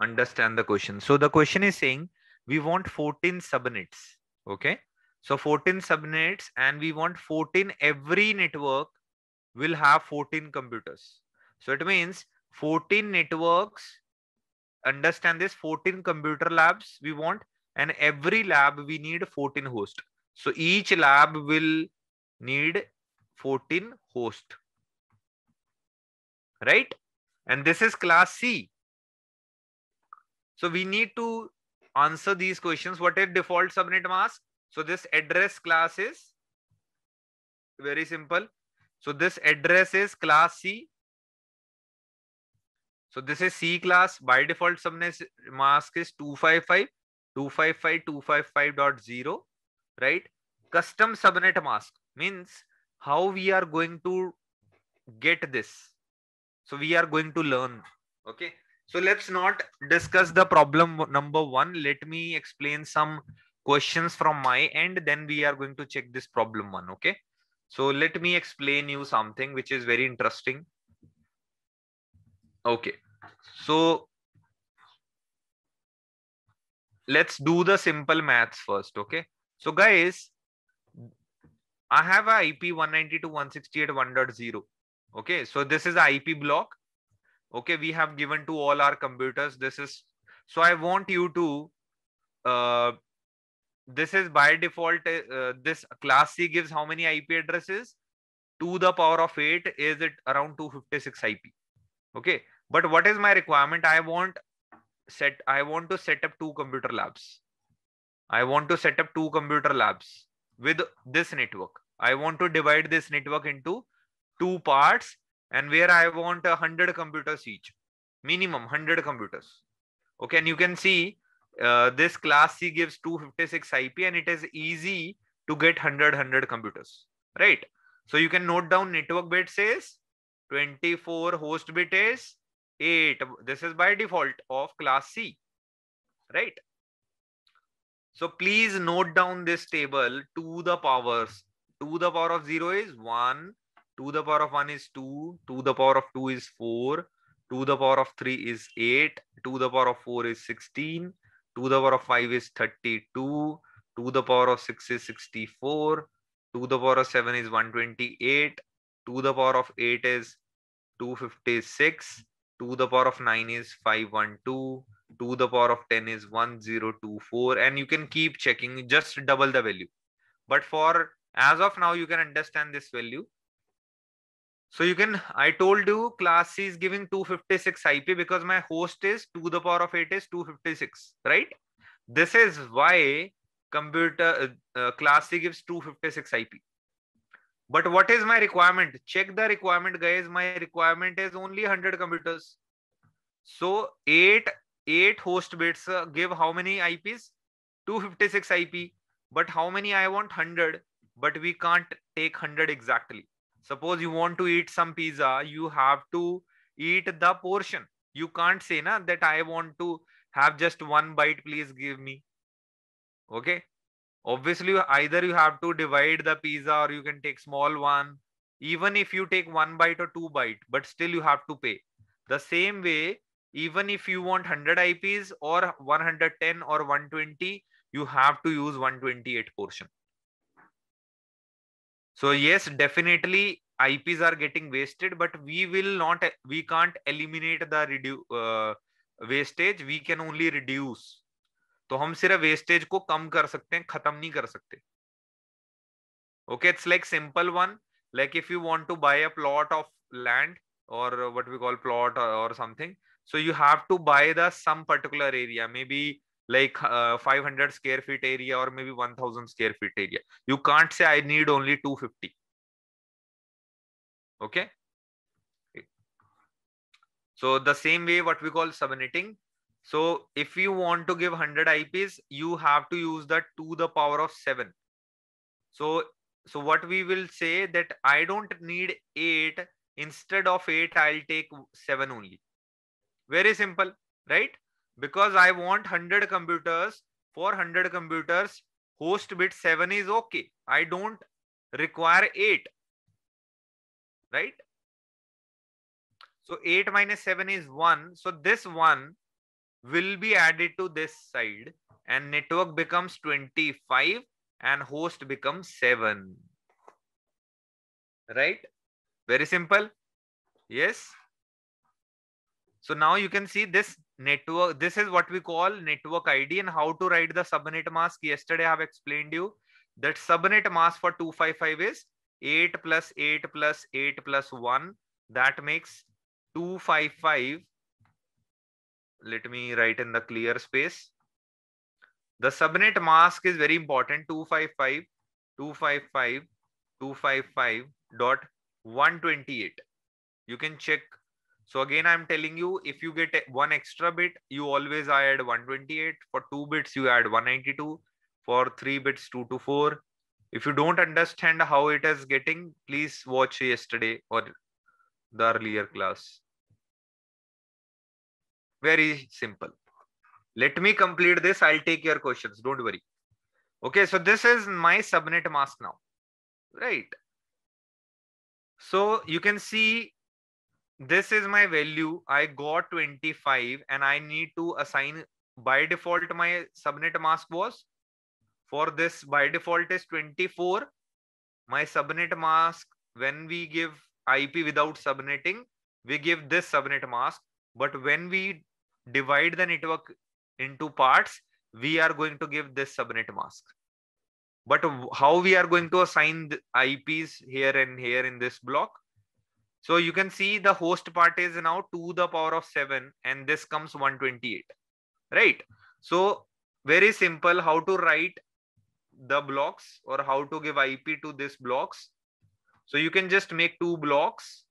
understand the question. So the question is saying we want 14 subnets. Okay. So 14 subnets and we want 14 every network will have 14 computers. So it means 14 networks understand this 14 computer labs we want and every lab we need 14 host so each lab will need 14 host right and this is class c so we need to answer these questions what is default subnet mask so this address class is very simple so this address is class c so this is c class by default subnet mask is 255 255.255.0, right? Custom subnet mask means how we are going to get this. So we are going to learn. Okay. So let's not discuss the problem number one. Let me explain some questions from my end. Then we are going to check this problem one. Okay. So let me explain you something which is very interesting. Okay. So let's do the simple maths first okay so guys i have a ip 192.168.1.0 okay so this is the ip block okay we have given to all our computers this is so i want you to uh, this is by default uh, this class c gives how many ip addresses to the power of 8 is it around 256 ip okay but what is my requirement i want set i want to set up two computer labs i want to set up two computer labs with this network i want to divide this network into two parts and where i want 100 computers each minimum 100 computers okay and you can see uh, this class c gives 256 ip and it is easy to get 100 100 computers right so you can note down network bit says 24 host bit is 8 this is by default of class c right so please note down this table to the powers to the power of 0 is 1 To the power of 1 is 2 To the power of 2 is 4 To the power of 3 is 8 To the power of 4 is 16 To the power of 5 is 32 To the power of 6 is 64 To the power of 7 is 128 To the power of 8 is 256 2 the power of 9 is 512 2 to the power of 10 is 1024 and you can keep checking just double the value but for as of now you can understand this value so you can i told you class c is giving 256 ip because my host is 2 to the power of 8 is 256 right this is why computer uh, uh class c gives 256 ip but what is my requirement? Check the requirement, guys. My requirement is only 100 computers. So eight eight host bits uh, give how many IPs? 256 IP. But how many I want? 100. But we can't take 100 exactly. Suppose you want to eat some pizza, you have to eat the portion. You can't say na that I want to have just one bite, please give me. Okay obviously either you have to divide the pizza or you can take small one even if you take one bite or two bite but still you have to pay the same way even if you want 100 ips or 110 or 120 you have to use 128 portion so yes definitely ips are getting wasted but we will not we can't eliminate the reduce uh, wastage we can only reduce तो हम सिर्फ wastage को कम कर सकते हैं खत्म नहीं कर सकते okay it's like simple one like if you want to buy a plot of land or what we call plot or something so you have to buy the some particular area may be like 500 square feet area or may be 1000 square feet area you can't say I need only 250 okay so the same way what we call subnetting So if you want to give 100 IPs, you have to use that to the power of 7. So, so what we will say that I don't need 8. Instead of 8, I'll take 7 only. Very simple, right? Because I want 100 computers, 400 computers, host bit 7 is okay. I don't require 8, right? So 8 minus 7 is 1. So this 1 will be added to this side and network becomes 25 and host becomes 7 right very simple yes so now you can see this network this is what we call network id and how to write the subnet mask yesterday i have explained you that subnet mask for 255 is 8 plus 8 plus 8 plus 1 that makes 255 let me write in the clear space. The subnet mask is very important 255, 255, 255 128. You can check. So again, I'm telling you, if you get one extra bit, you always add 128. For two bits, you add 192. For three bits, 2 to 4. If you don't understand how it is getting, please watch yesterday or the earlier class. Very simple. Let me complete this. I'll take your questions. Don't worry. Okay, so this is my subnet mask now, right? So you can see this is my value. I got 25 and I need to assign by default my subnet mask was for this by default is 24. My subnet mask when we give IP without subnetting, we give this subnet mask. But when we divide the network into parts we are going to give this subnet mask but how we are going to assign ips here and here in this block so you can see the host part is now 2 the power of 7 and this comes 128 right so very simple how to write the blocks or how to give ip to this blocks so you can just make two blocks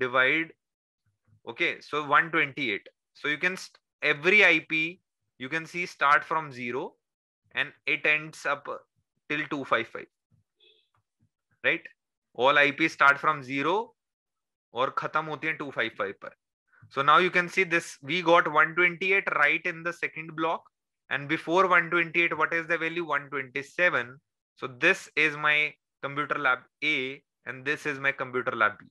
divide okay so 128 so you can every IP you can see start from zero and it ends up till 255 right all IP start from zero or khatam hoti 255 par so now you can see this we got 128 right in the second block and before 128 what is the value 127 so this is my computer lab A and this is my computer lab B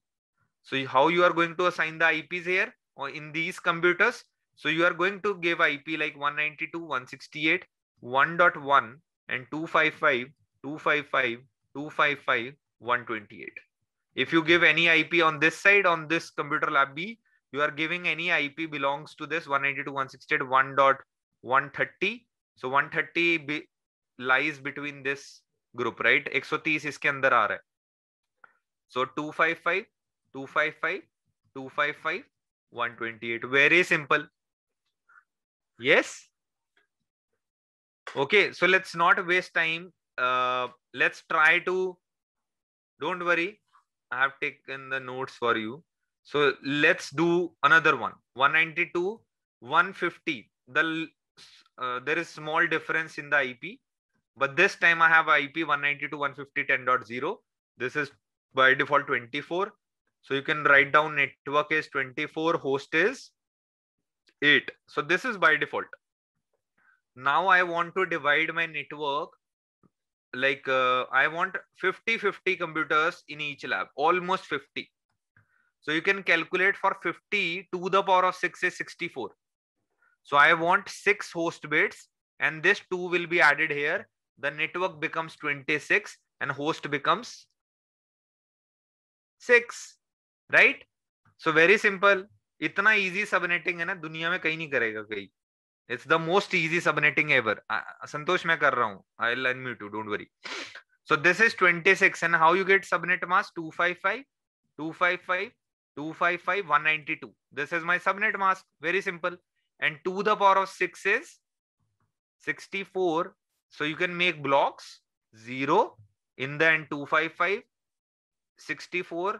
so how you are going to assign the IPs here or in these computers so you are going to give ip like 192 168 1.1 and 255 255 255 128 if you give any ip on this side on this computer lab b you are giving any ip belongs to this 192 168 1.130 so 130 be, lies between this group right 130 is अंदर आ रहा so 255 255 255 128 very simple yes okay so let's not waste time uh, let's try to don't worry i have taken the notes for you so let's do another one 192 150 the uh, there is small difference in the ip but this time i have ip 192 150 10.0 this is by default 24 so you can write down network is 24, host is 8. So this is by default. Now I want to divide my network like uh, I want 50 50 computers in each lab, almost 50. So you can calculate for 50 to the power of 6 is 64. So I want 6 host bits and this 2 will be added here. The network becomes 26 and host becomes 6. Right so very simple इतना easy subnetting है ना दुनिया में कहीं नहीं करेगा कहीं it's the most easy subnetting ever Santosh मैं कर रहा हूँ आई लर्न म्यू to don't worry so this is 26 and how you get subnet mask 255 255 255 192 this is my subnet mask very simple and 2 the power of 6 is 64 so you can make blocks 0 in the end 255 64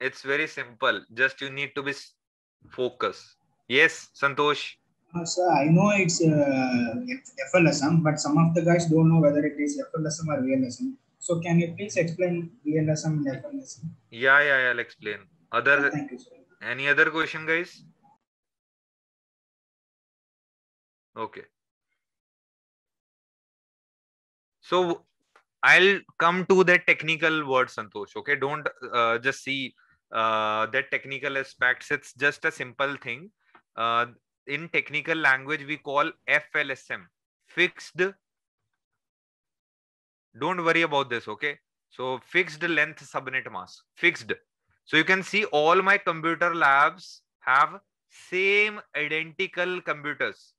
it's very simple. Just you need to be focused. Yes, Santosh. Uh, sir, I know it's uh, FLSM, but some of the guys don't know whether it is FLSM or VLSM. So can you please explain VLSM and FLSM? Yeah, yeah, yeah I'll explain. Other, thank you, sir. Any other question, guys? Okay. So I'll come to the technical word, Santosh. Okay, don't uh, just see uh, technical aspects. It's just a simple thing. Uh, in technical language, we call FLSM, fixed. Don't worry about this, okay? So fixed length subnet mask, fixed. So you can see all my computer labs have same identical computers.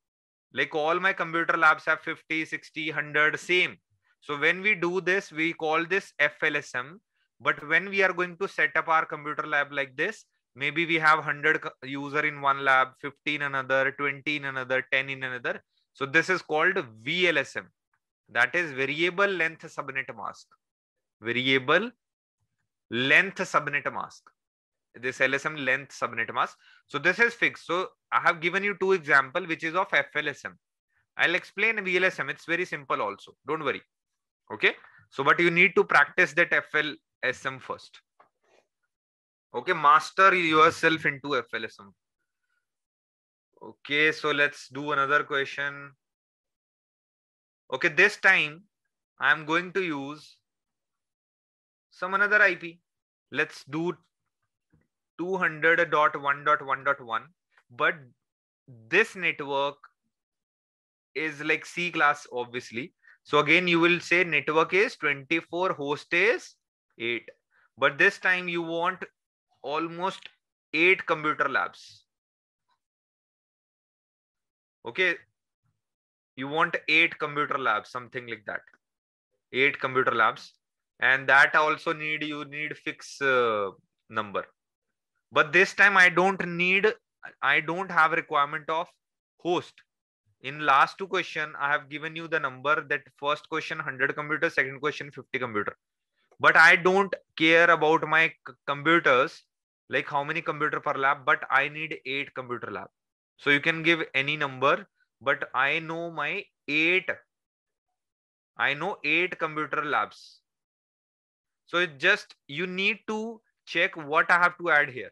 Like all my computer labs have 50, 60, 100, same. So when we do this, we call this FLSM but when we are going to set up our computer lab like this maybe we have 100 user in one lab 15 another 20 in another 10 in another so this is called vlsm that is variable length subnet mask variable length subnet mask this lsm length subnet mask so this is fixed so i have given you two example which is of flsm i'll explain vlsm it's very simple also don't worry okay so but you need to practice that fl SM first. Okay, master yourself into FLSM. Okay, so let's do another question. Okay, this time I'm going to use some another IP. Let's do 200.1.1.1, but this network is like C class, obviously. So again, you will say network is 24, host is 8 but this time you want almost 8 computer labs okay you want 8 computer labs something like that 8 computer labs and that also need you need fix uh, number but this time i don't need i don't have requirement of host in last two question i have given you the number that first question 100 computer second question 50 computer but i don't care about my computers like how many computer per lab but i need eight computer lab so you can give any number but i know my eight i know eight computer labs so it just you need to check what i have to add here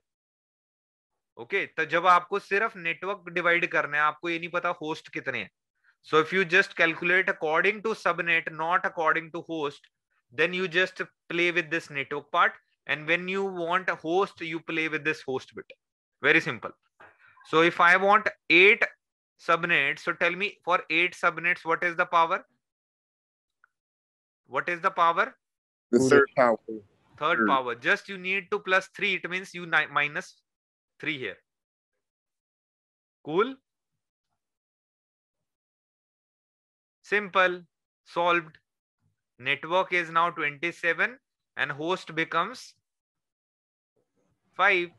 okay okay, तो जब आपको सिर्फ network divide करना है आपको ये नहीं पता होस्ट कितने हैं so if you just calculate according to subnet not according to host then you just play with this network part and when you want a host you play with this host bit very simple so if i want eight subnets so tell me for eight subnets what is the power what is the power the third power third, third. power just you need to plus 3 it means you minus 3 here cool simple solved network is now 27 and host becomes 5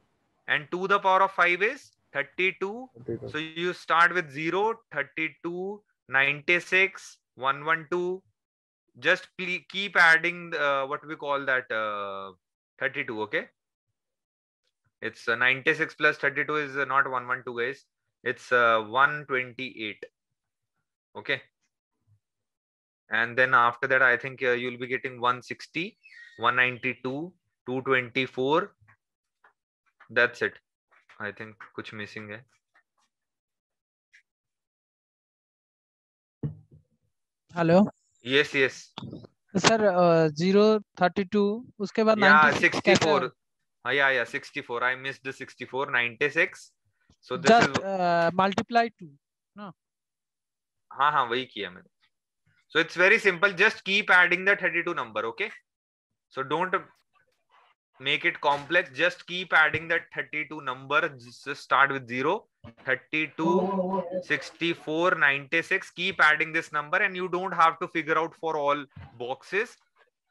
and 2 to the power of 5 is 32. 32. So you start with 0, 32, 96, 112. Just keep adding uh, what we call that uh, 32, okay? It's uh, 96 plus 32 is uh, not 112, guys. It's uh, 128, okay? and then after that i think uh, you'll be getting 160 192 224 that's it i think kuch missing hai hello yes yes sir zero thirty two उसके बाद या sixty four या या sixty four I missed So this ninety six so this multiply two हाँ हाँ वही किया मैंने so it's very simple. Just keep adding the 32 number. Okay. So don't make it complex. Just keep adding the 32 number. Just start with 0, 32, 64, 96. Keep adding this number and you don't have to figure out for all boxes.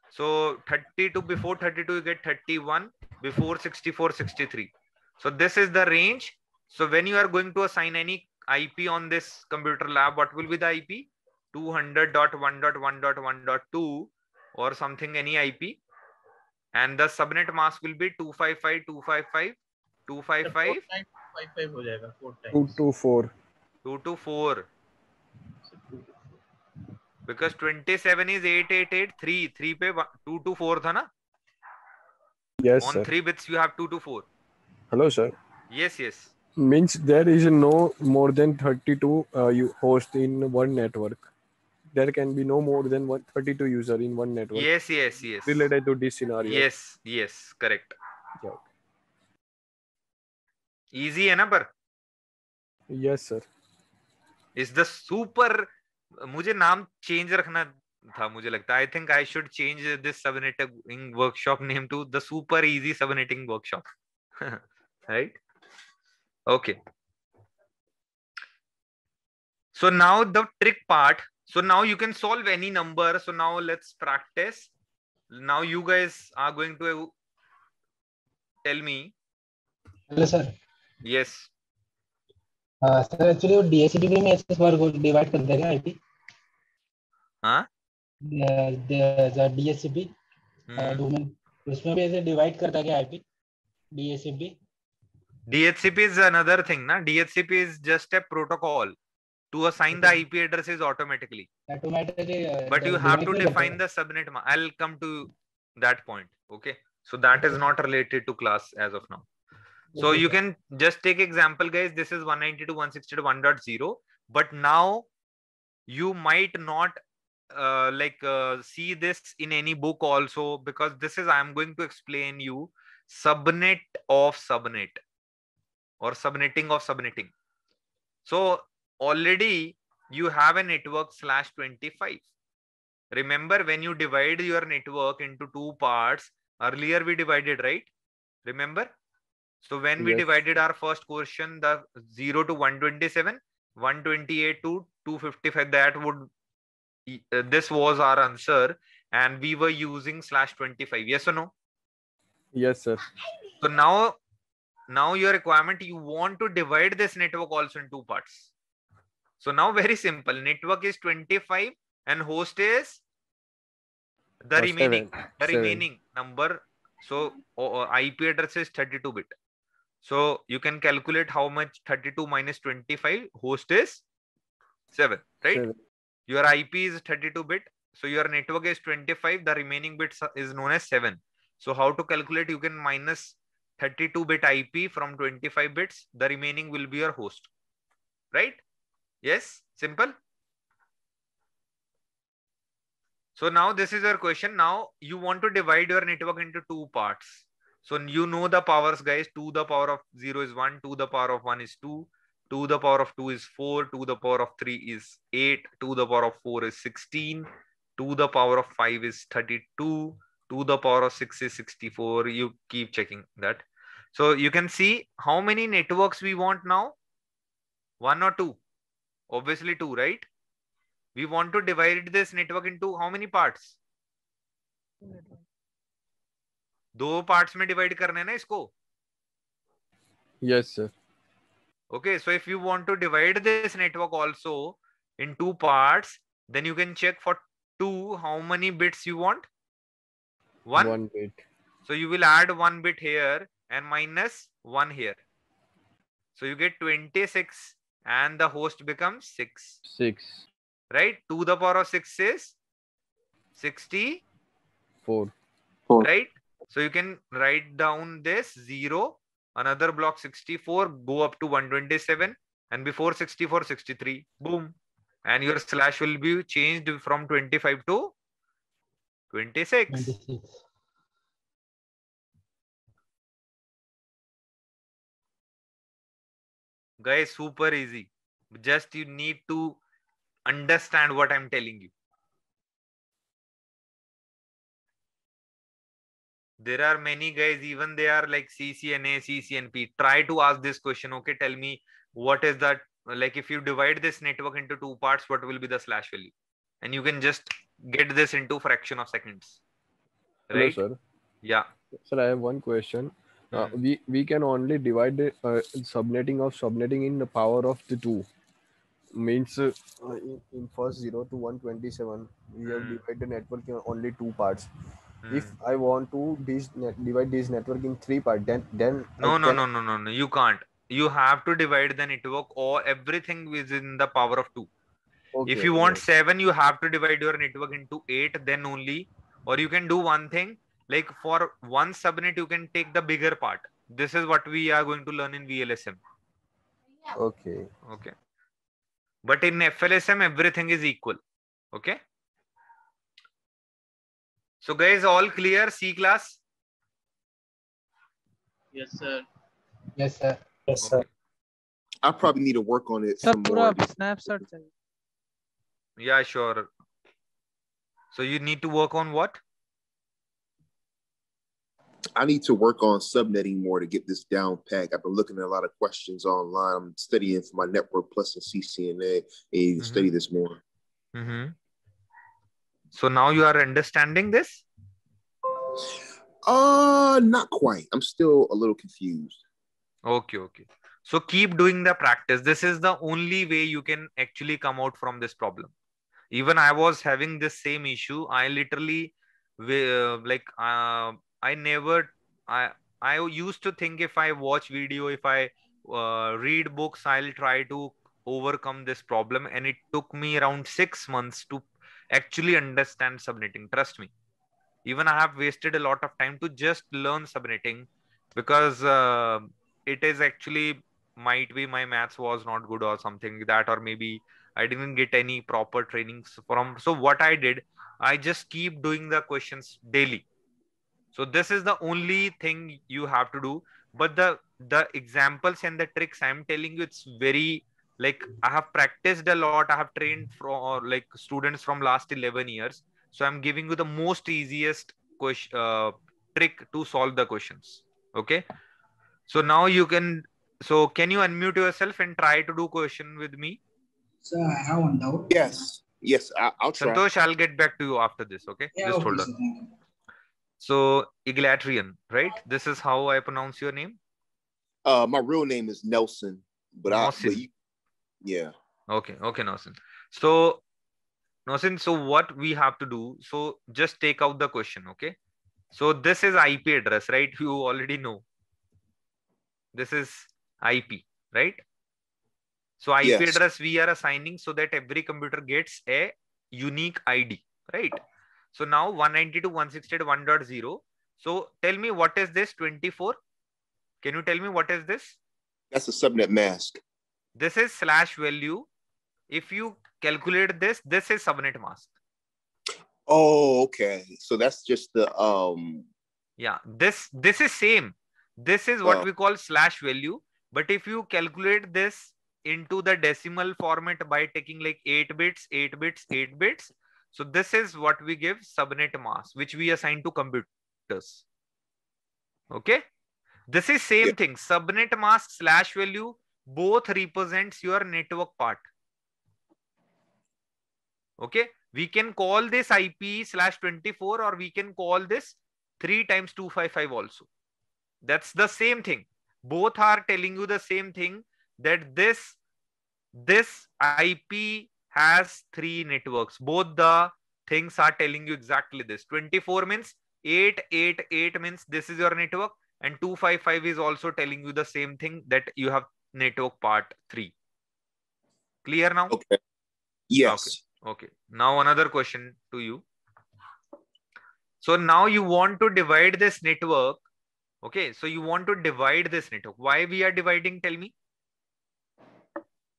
So 32 before 32, you get 31 before 64, 63. So this is the range. So when you are going to assign any IP on this computer lab, what will be the IP? 200.1.1.1.2 or something any ip and the subnet mask will be 255 255 255 255 224 224 because 27 is 8883 3 3 पे 224 yes on sir. 3 bits you have 224 hello sir yes yes means there is no more than 32 uh, you host in one network there can be no more than one thirty-two user in one network yes yes yes related to this scenario yes yes correct yeah, okay. easy है ना yes sir is the super मुझे नाम change रखना था मुझे लगता I think I should change this subnetting workshop name to the super easy subnetting workshop right okay so now the trick part so now you can solve any number. So now let's practice. Now you guys are going to tell me. Hello, sir. Yes. Uh, sir, actually वो me में SS बार को divide कर देगा IP. हाँ? The the DSCP. Uh, hmm. उसमें भी ऐसे divide कर देगा IP. DSCP. DHCP is another thing, na? DHCP is just a protocol to assign the IP addresses automatically. Automatically. Uh, but you have to define the subnet. I'll come to that point. Okay. So that is not related to class as of now. So you can just take example, guys. This is 192.168.1.0. But now you might not uh, like uh, see this in any book also because this is I'm going to explain you subnet of subnet or subnetting of subnetting. So already you have a network slash 25 remember when you divide your network into two parts earlier we divided right remember so when yes. we divided our first question the 0 to 127 128 to 255 that would uh, this was our answer and we were using slash 25 yes or no yes sir so now now your requirement you want to divide this network also in two parts so now very simple. Network is 25 and host is the oh, remaining seven. the seven. remaining number. So IP address is 32 bit. So you can calculate how much 32 minus 25 host is 7, right? Seven. Your IP is 32 bit. So your network is 25. The remaining bits is known as 7. So how to calculate? You can minus 32 bit IP from 25 bits. The remaining will be your host, right? Yes, simple. So now this is your question. Now you want to divide your network into two parts. So you know the powers guys, 2 the power of 0 is 1, 2 the power of 1 is 2, 2 the power of 2 is 4, 2 the power of 3 is 8, 2 the power of 4 is 16, 2 the power of 5 is 32, 2 the power of 6 is 64. You keep checking that. So you can see how many networks we want now. One or two? Obviously 2, right? We want to divide this network into how many parts? दो parts में divide करना है ना इसको yes sir okay so if you want to divide this network also in two parts then you can check for two how many bits you want one, one bit so you will add one bit here and minus one here so you get 26 and the host becomes 6. 6. Right? 2 to the power of 6 is 64. Four. Right? So you can write down this 0, another block 64, go up to 127 and before 64, 63. Boom. And your slash will be changed from 25 to 26. 26. guys super easy just you need to understand what i'm telling you there are many guys even they are like ccna ccnp try to ask this question okay tell me what is that like if you divide this network into two parts what will be the slash value and you can just get this into fraction of seconds right Hello, sir yeah sir i have one question uh, hmm. we we can only divide the uh, subnetting of subnetting in the power of the two means uh, in, in, first 0 to 127 we mm. have hmm. divided the network in only two parts mm. if i want to net, divide this network in three parts then then no no, no no no no you can't you have to divide the network or everything within the power of two okay, if you want okay. seven you have to divide your network into eight then only or you can do one thing like for one subnet you can take the bigger part this is what we are going to learn in vlsm okay okay but in flsm everything is equal okay so guys all clear c class yes sir yes sir yes sir okay. i probably need to work on it sir, some more sir. yeah sure so you need to work on what I need to work on subnetting more to get this down pack. I've been looking at a lot of questions online. I'm studying for my network plus and CCNA and mm-hmm. study this more. Mm-hmm. So now you are understanding this? Uh, not quite. I'm still a little confused. Okay, okay. So keep doing the practice. This is the only way you can actually come out from this problem. Even I was having this same issue. I literally, uh, like, uh, i never i i used to think if i watch video if i uh, read books i'll try to overcome this problem and it took me around 6 months to actually understand subnetting trust me even i have wasted a lot of time to just learn subnetting because uh, it is actually might be my maths was not good or something that or maybe i didn't get any proper trainings from so what i did i just keep doing the questions daily so this is the only thing you have to do but the the examples and the tricks i'm telling you it's very like i have practiced a lot i have trained for like students from last 11 years so i'm giving you the most easiest question uh, trick to solve the questions okay so now you can so can you unmute yourself and try to do question with me so i have one doubt yes yes I, will try santosh i'll get back to you after this okay yeah, just hold on so Iglatrian, right? This is how I pronounce your name. Uh, my real name is Nelson, but Nelson. I, but you, yeah. Okay, okay, Nelson. So, Nelson, so what we have to do? So just take out the question, okay? So this is IP address, right? You already know. This is IP, right? So IP yes. address we are assigning so that every computer gets a unique ID, right? So now 192, 168, 1.0. So tell me what is this 24? Can you tell me what is this? That's a subnet mask. This is slash value. If you calculate this, this is subnet mask. Oh, okay. So that's just the um yeah this this is same this is what uh, we call slash value but if you calculate this into the decimal format by taking like 8 bits 8 bits 8 bits so this is what we give subnet mask, which we assign to computers. Okay. This is same yeah. thing. Subnet mask slash value both represents your network part. Okay. We can call this IP slash 24 or we can call this 3 times 255 also. That's the same thing. Both are telling you the same thing that this, this IP has three networks. Both the things are telling you exactly this. 24 means 888 means this is your network and 255 is also telling you the same thing that you have network part 3. Clear now? Okay. Yes. Okay. okay. Now another question to you. So now you want to divide this network. Okay. So you want to divide this network. Why we are dividing? Tell me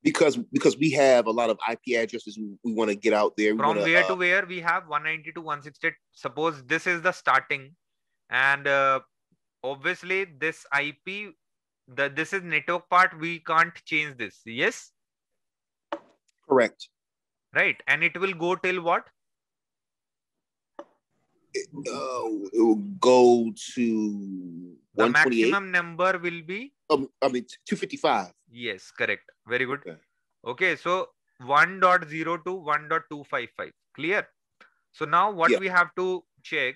because because we have a lot of IP addresses we, we want to get out there. We From wanna, where uh, to where we have 192.168. Suppose this is the starting, and uh, obviously this IP, the this is network part. We can't change this. Yes. Correct. Right, and it will go till what? It, uh, it will go to. The maximum number will be um, I mean 255. Yes, correct. Very good. Okay, okay so 1.0 to 1.255. Clear? So now what yeah. we have to check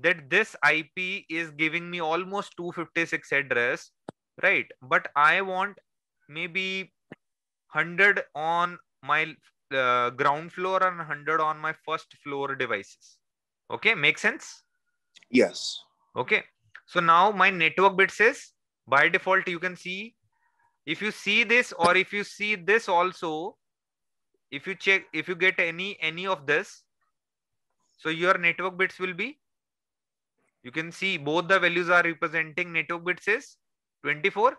that this IP is giving me almost 256 address, right? But I want maybe 100 on my uh, ground floor and 100 on my first floor devices. Okay, make sense? Yes. Okay. So now my network bit says by default you can see if you see this or if you see this also if you check if you get any any of this so your network bits will be you can see both the values are representing network bits is 24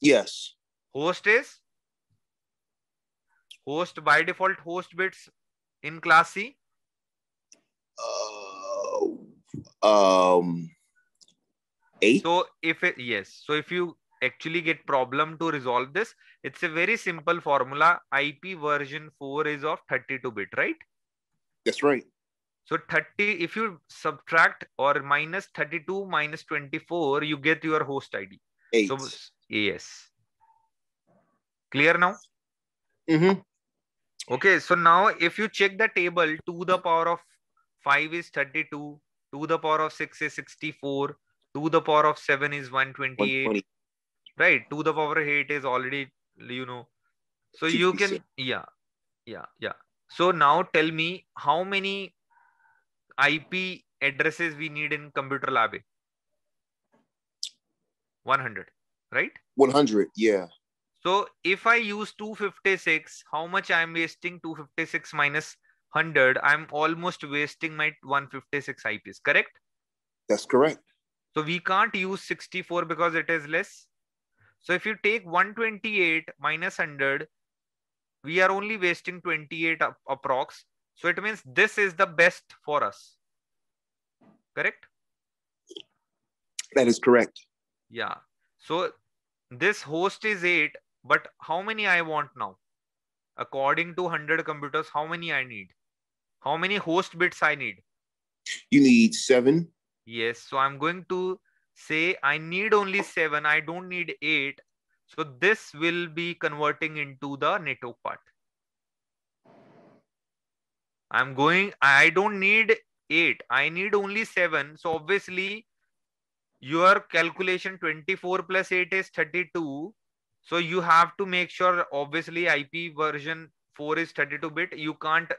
yes host is host by default host bits in class c uh, um eight. So if it yes, so if you actually get problem to resolve this, it's a very simple formula. IP version four is of 32 bit, right? That's right. So 30, if you subtract or minus 32 minus 24, you get your host ID. Eight. So yes. Clear now? Mm-hmm. Okay, so now if you check the table, 2 the power of 5 is 32, 2 the power of 6 is 64, 2 the power of 7 is 128 right 2 the power of 8 is already you know so you can yeah yeah yeah so now tell me how many ip addresses we need in computer lab 100 right 100 yeah so if i use 256 how much i'm wasting 256 minus 100 i'm almost wasting my 156 ips correct that's correct so we can't use 64 because it is less. So if you take 128 minus 100, we are only wasting 28 approx. So it means this is the best for us. Correct? That is correct. Yeah. So this host is 8, but how many I want now? According to 100 computers, how many I need? How many host bits I need? You need 7. Yes, so I'm going to say I need only 7, I don't need 8. So this will be converting into the network part. I'm going, I don't need 8, I need only 7. So obviously your calculation 24 plus 8 is 32. So you have to make sure obviously IP version 4 is 32 bit. You can't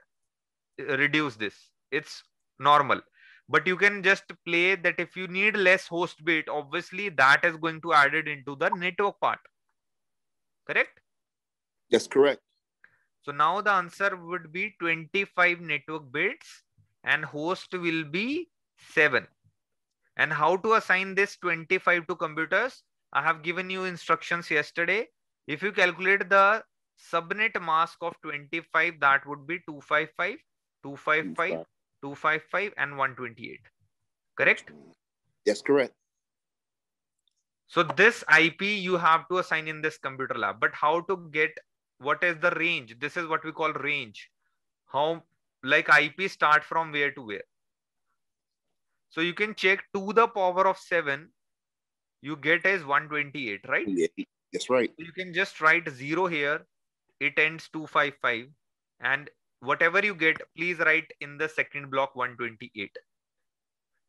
reduce this. It's normal but you can just play that if you need less host bit obviously that is going to added into the network part correct Yes, correct so now the answer would be 25 network bits and host will be 7 and how to assign this 25 to computers i have given you instructions yesterday if you calculate the subnet mask of 25 that would be 255 255 255 and 128 correct yes correct so this ip you have to assign in this computer lab but how to get what is the range this is what we call range how like ip start from where to where so you can check to the power of 7 you get as 128 right yes right so you can just write 0 here it ends 255 and whatever you get, please write in the second block 128.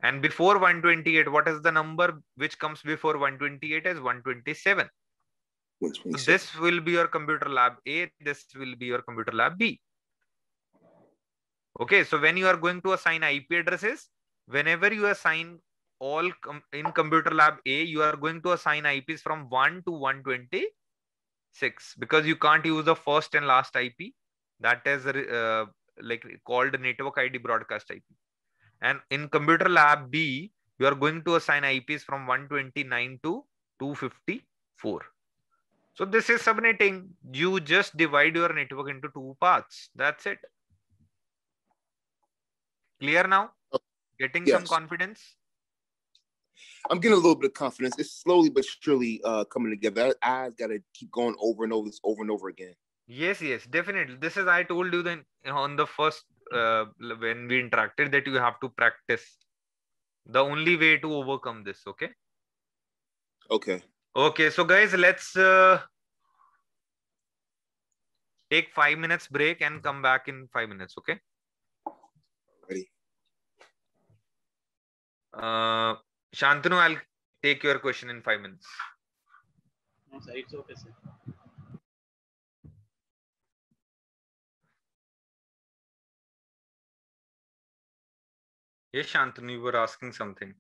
And before 128, what is the number which comes before 128 is 127. So this will be your computer lab A, this will be your computer lab B. Okay, so when you are going to assign IP addresses, whenever you assign all com in computer lab A, you are going to assign IPs from 1 to 126 because you can't use the first and last IP that is uh, like called network id broadcast ip and in computer lab b you are going to assign ips from 129 to 254 so this is subnetting you just divide your network into two parts that's it clear now getting yes. some confidence I'm getting a little bit of confidence. It's slowly but surely uh, coming together. I, have got to keep going over and over this over and over again yes yes definitely this is i told you then on the first uh, when we interacted that you have to practice the only way to overcome this okay okay okay so guys let's uh, take 5 minutes break and come back in 5 minutes okay ready uh shantanu i'll take your question in 5 minutes no sir it's okay sir Yes, Shantanu, you were asking something.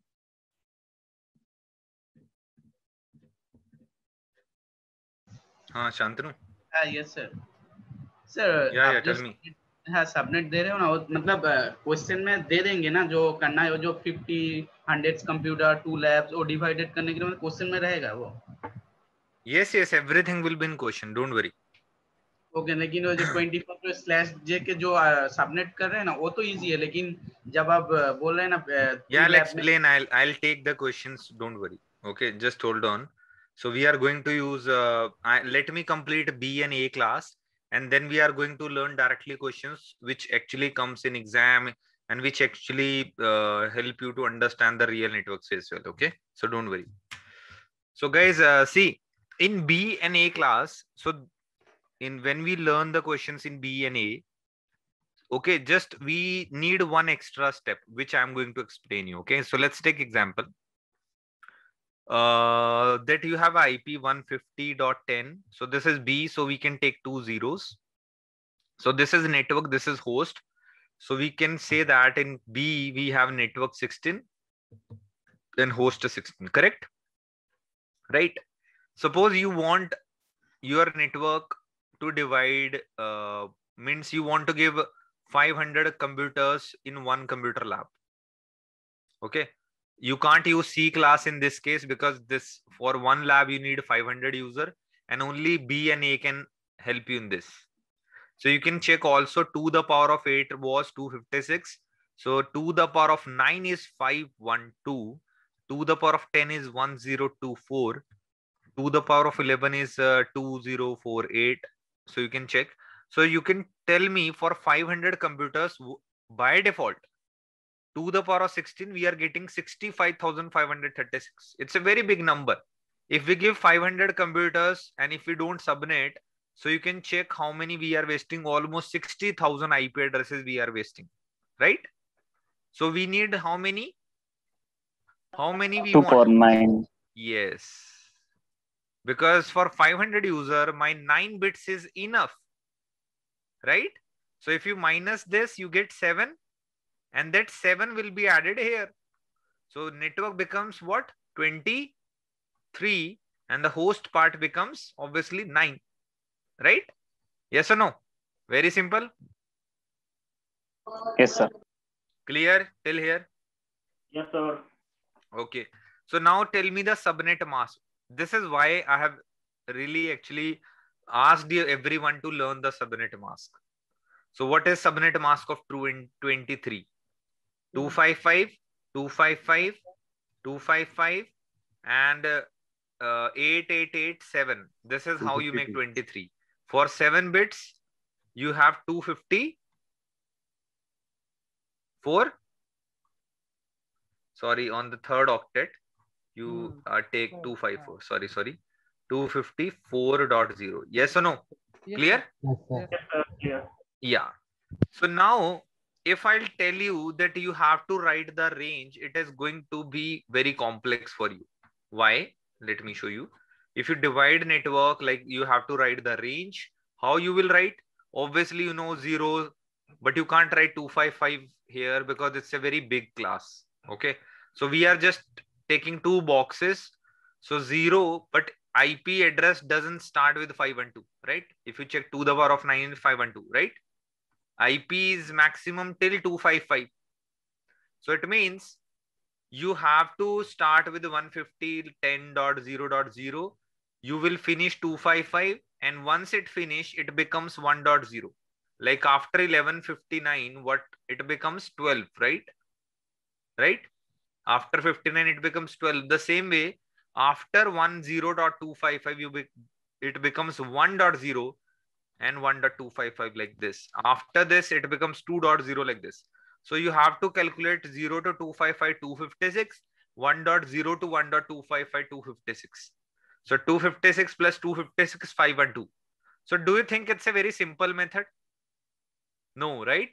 हाँ uh, yes sir sir yeah yeah tell me हाँ subnet दे रहे हो ना मतलब question में दे देंगे ना जो करना है वो जो 50 हंड्रेड कंप्यूटर टू लैब्स और डिवाइडेड करने के लिए क्वेश्चन मतलब में रहेगा वो yes yes everything will be in question don't worry okay okay, लेकिन वो जो ट्वेंटी फोर स्लैश जे के जो सबमिट कर रहे हैं ना वो तो इजी है लेकिन जब आप बोल रहे हैं ना या I explain I I take the questions don't worry okay just hold on so we are going to use let me complete B and A class and then we are going to learn directly questions which actually comes in exam and which actually uh, help you to understand the real networks as well okay so don't worry so guys uh, see in b and a class so in when we learn the questions in B and A, okay, just we need one extra step, which I'm going to explain you. Okay, so let's take example uh, that you have IP 150.10. So this is B, so we can take two zeros. So this is network, this is host. So we can say that in B, we have network 16 and host 16, correct? Right? Suppose you want your network to divide uh, means you want to give 500 computers in one computer lab okay you can't use c class in this case because this for one lab you need 500 user and only b and a can help you in this so you can check also 2 the power of 8 was 256 so 2 the power of 9 is 512 2 the power of 10 is 1024 2 the power of 11 is uh, 2048 so you can check. So you can tell me for 500 computers by default to the power of 16, we are getting 65,536. It's a very big number. If we give 500 computers and if we don't subnet, so you can check how many we are wasting, almost 60,000 IP addresses we are wasting, right? So we need how many? How many we 249. nine. Yes because for 500 user my 9 bits is enough right so if you minus this you get 7 and that 7 will be added here so network becomes what 23 and the host part becomes obviously 9 right yes or no very simple yes sir clear till here yes sir okay so now tell me the subnet mask this is why I have really actually asked everyone to learn the subnet mask. So what is subnet mask of 23? 255, 255, 255 and uh, 8887. This is how you make 23. For 7 bits, you have 254. Sorry, on the third octet you hmm. uh, take 254 sorry sorry 254.0 yes or no yes. clear yes, yeah so now if i'll tell you that you have to write the range it is going to be very complex for you why let me show you if you divide network like you have to write the range how you will write obviously you know zero but you can't write 255 here because it's a very big class okay so we are just taking two boxes so 0 but ip address doesn't start with 512 right if you check 2 the power of 9 512 right ip is maximum till 255 so it means you have to start with 150 10.0.0 you will finish 255 and once it finish it becomes 1.0 like after 1159 what it becomes 12 right right after 59 it becomes 12 the same way after 10.255 you be, it becomes 1.0 and 1.255 like this after this it becomes 2.0 like this so you have to calculate 0 to 255 256 1.0 to 1.255 256 so 256 plus 256 512 so do you think it's a very simple method no right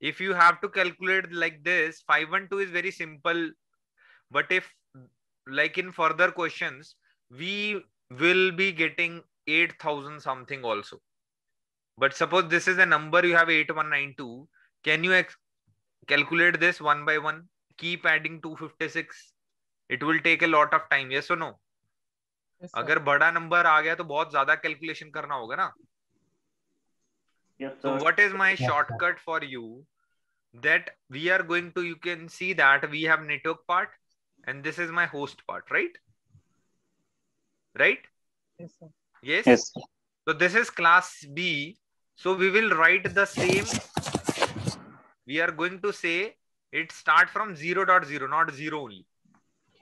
if you have to calculate like this 512 is very simple but if like in further questions we will be getting 8000 something also but suppose this is the number you have 8192 can you calculate this one by one keep adding 256 it will take a lot of time yes or no yes, अगर बड़ा number आ गया तो बहुत ज्यादा calculation करना होगा ना Yes, So what is my shortcut for you? That we are going to, you can see that we have network part and this is my host part, right? Right? Yes. Sir. Yes. yes So this is class B. So we will write the same. We are going to say it start from 0.0, .0 not 0 only.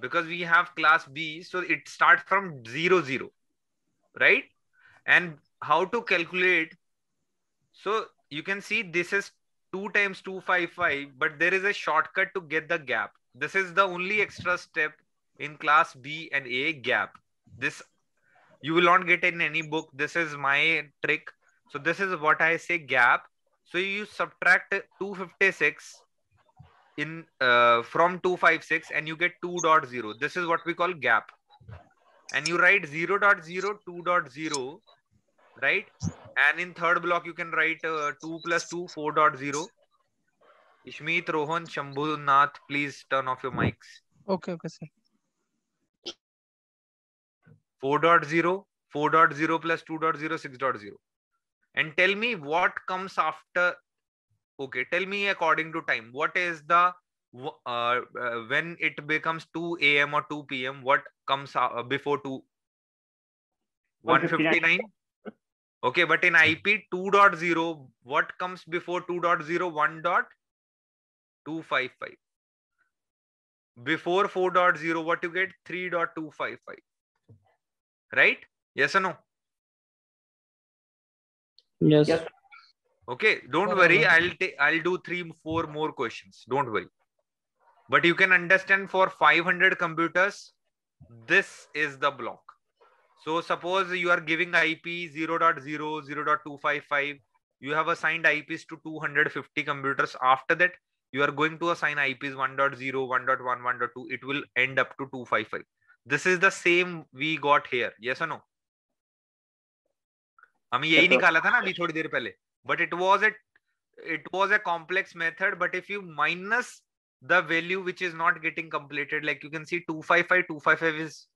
Because we have class B, so it starts from 0, 0, right? And how to calculate so you can see this is 2 times 255, but there is a shortcut to get the gap. This is the only extra step in class B and A gap. This you will not get in any book. This is my trick. So this is what I say gap. So you subtract 256 in uh, from 256 and you get 2.0. This is what we call gap. And you write 0.0, 2.0 right? And in third block, you can write uh, 2 plus 2, 4.0. Ishmeet, Rohan, Shambhu, Nath, please turn off your mics. Okay, okay, sir. 4.0, 4.0 plus 2.0, 6.0. And tell me what comes after. Okay, tell me according to time. What is the uh, uh, when it becomes 2 a.m. or 2 p.m., what comes uh, before 2? 159? Okay, but in IP 2.0, what comes before 2.0? 1.255. Before 4.0, what you get? 3.255. Right? Yes or no? Yes. Okay, don't worry. I'll take I'll do three, four more questions. Don't worry. But you can understand for 500 computers, this is the block. So suppose you are giving IP 0, 0.255, you have assigned IPs to 250 computers. After that, you are going to assign IPs 1.0, 1.1, 1.2. It will end up to 255. This is the same we got here. Yes or no? But it was a, ना अभी थोड़ी देर पहले But it was a the value which is not getting completed like you can see 255 255 is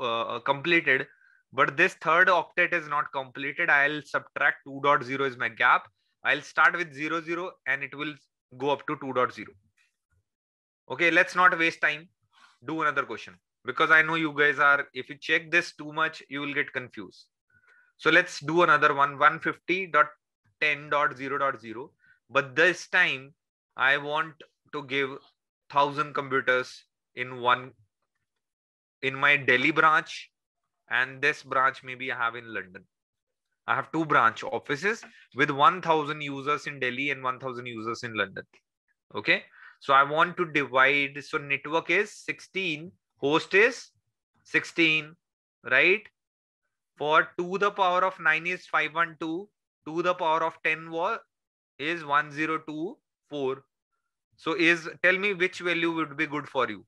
uh, completed but this third octet is not completed i'll subtract 2.0 is my gap i'll start with 0 0 and it will go up to 2.0 okay let's not waste time do another question because i know you guys are if you check this too much you will get confused so let's do another one 150.10.0.0 but this time i want to give 1000 computers in one in my Delhi branch and this branch maybe I have in London. I have two branch offices with 1000 users in Delhi and 1000 users in London. Okay. So I want to divide. So network is 16, host is 16, right? For 2 to the power of 9 is 512, 2 the power of 10 was is 1024. So is tell me which value would be good for you?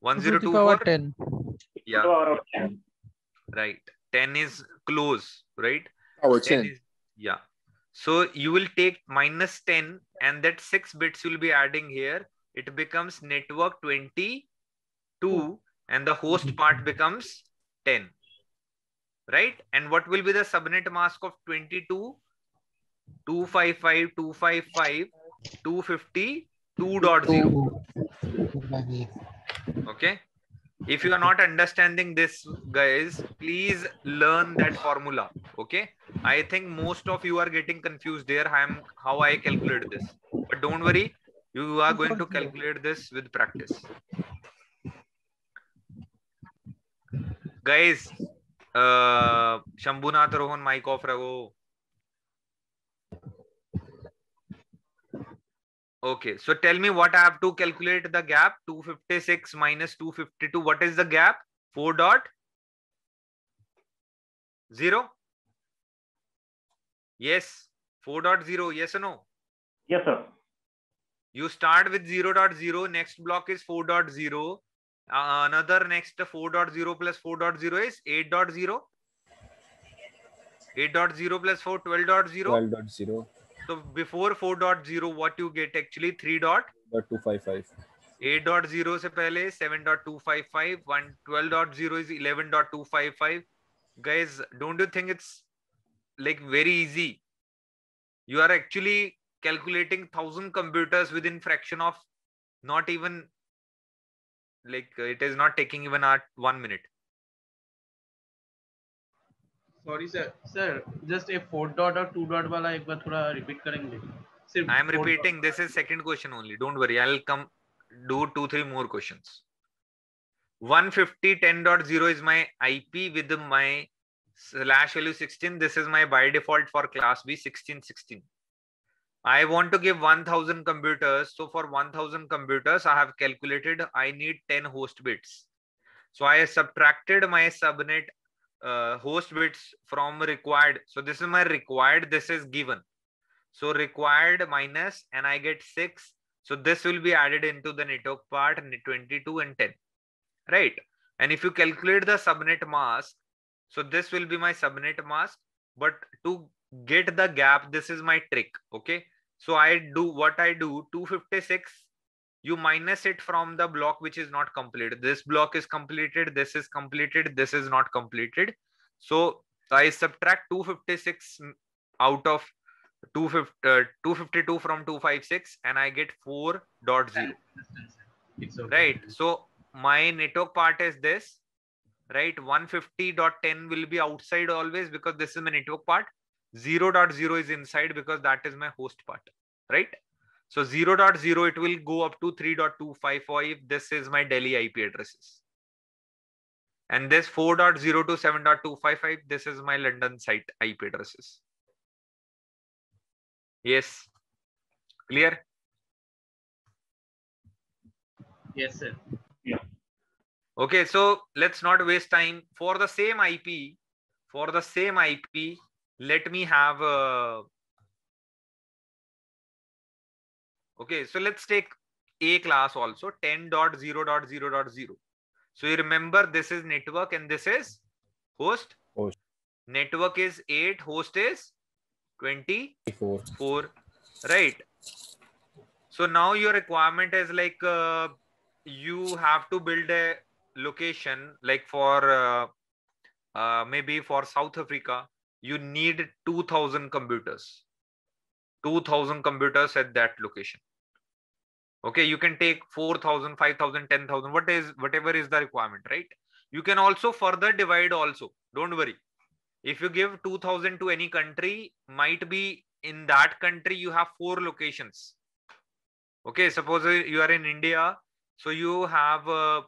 1024 10 yeah. power of 10. Right. 10 is close, right? Power 10. 10 is, yeah. So you will take minus 10 and that 6 bits you will be adding here. It becomes network 22 and the host <laughs> part becomes 10. Right? And what will be the subnet mask of 22? 255, 255, 250, 2.0. Okay if you are not understanding this guys please learn that formula okay i think most of you are getting confused there i am how i calculate this but don't worry you are going to calculate this with practice guys uh shambhunath rohan mic off Okay, so tell me what I have to calculate the gap 256 minus 252. What is the gap? 4 dot 0. Yes, 4 dot 0. Yes or no? Yes, sir. You start with 0 dot 0. Next block is 4 dot 0. Uh, another next 4 dot 0 plus 4 dot 0 is 8 dot 0. 8 dot 0 plus 4, 12 dot 0. 12 dot 0. So before 4.0 what you get actually 3 dot 255. 8.0 से पहले 7.255 12.0 is 11.255 guys don't you think it's like very easy you are actually calculating 1000 computers within fraction of not even like it is not taking even a 1 minute Sorry, sir. Sir, just a fourth dot और two dot वाला एक बार थोड़ा repeat करेंगे सिर्फ I am repeating this is second question only don't worry I do two three more questions 150 10.0 is my ip with my slash value 16 this is my by default for class b 16 16 i want to give 1000 computers so for 1000 computers i have calculated i need 10 host bits so i subtracted my subnet uh, host bits from required. So this is my required, this is given. So required minus and I get 6. So this will be added into the network part 22 and 10, right? And if you calculate the subnet mask, so this will be my subnet mask, but to get the gap, this is my trick, okay? So I do what I do 256 you minus it from the block which is not completed this block is completed this is completed this is not completed so i subtract 256 out of 252 uh, from 256 and i get 4.0 okay. right so my network part is this right 150.10 will be outside always because this is my network part 0.0 is inside because that is my host part right so 0, 0.0, it will go up to 3.255. this is my Delhi IP addresses. And this 4.0 to 7.255, this is my London site IP addresses. Yes. Clear? Yes, sir. Yeah. Okay, so let's not waste time. For the same IP, for the same IP, let me have a Okay, so let's take A class also 10.0.0.0. So you remember this is network and this is host. Host. Network is 8, host is 24. Four. Right. So now your requirement is like uh, you have to build a location like for uh, uh, maybe for South Africa, you need 2000 computers. 2000 computers at that location okay you can take 4000 5000 10000 what is whatever is the requirement right you can also further divide also don't worry if you give 2000 to any country might be in that country you have four locations okay suppose you are in india so you have uh,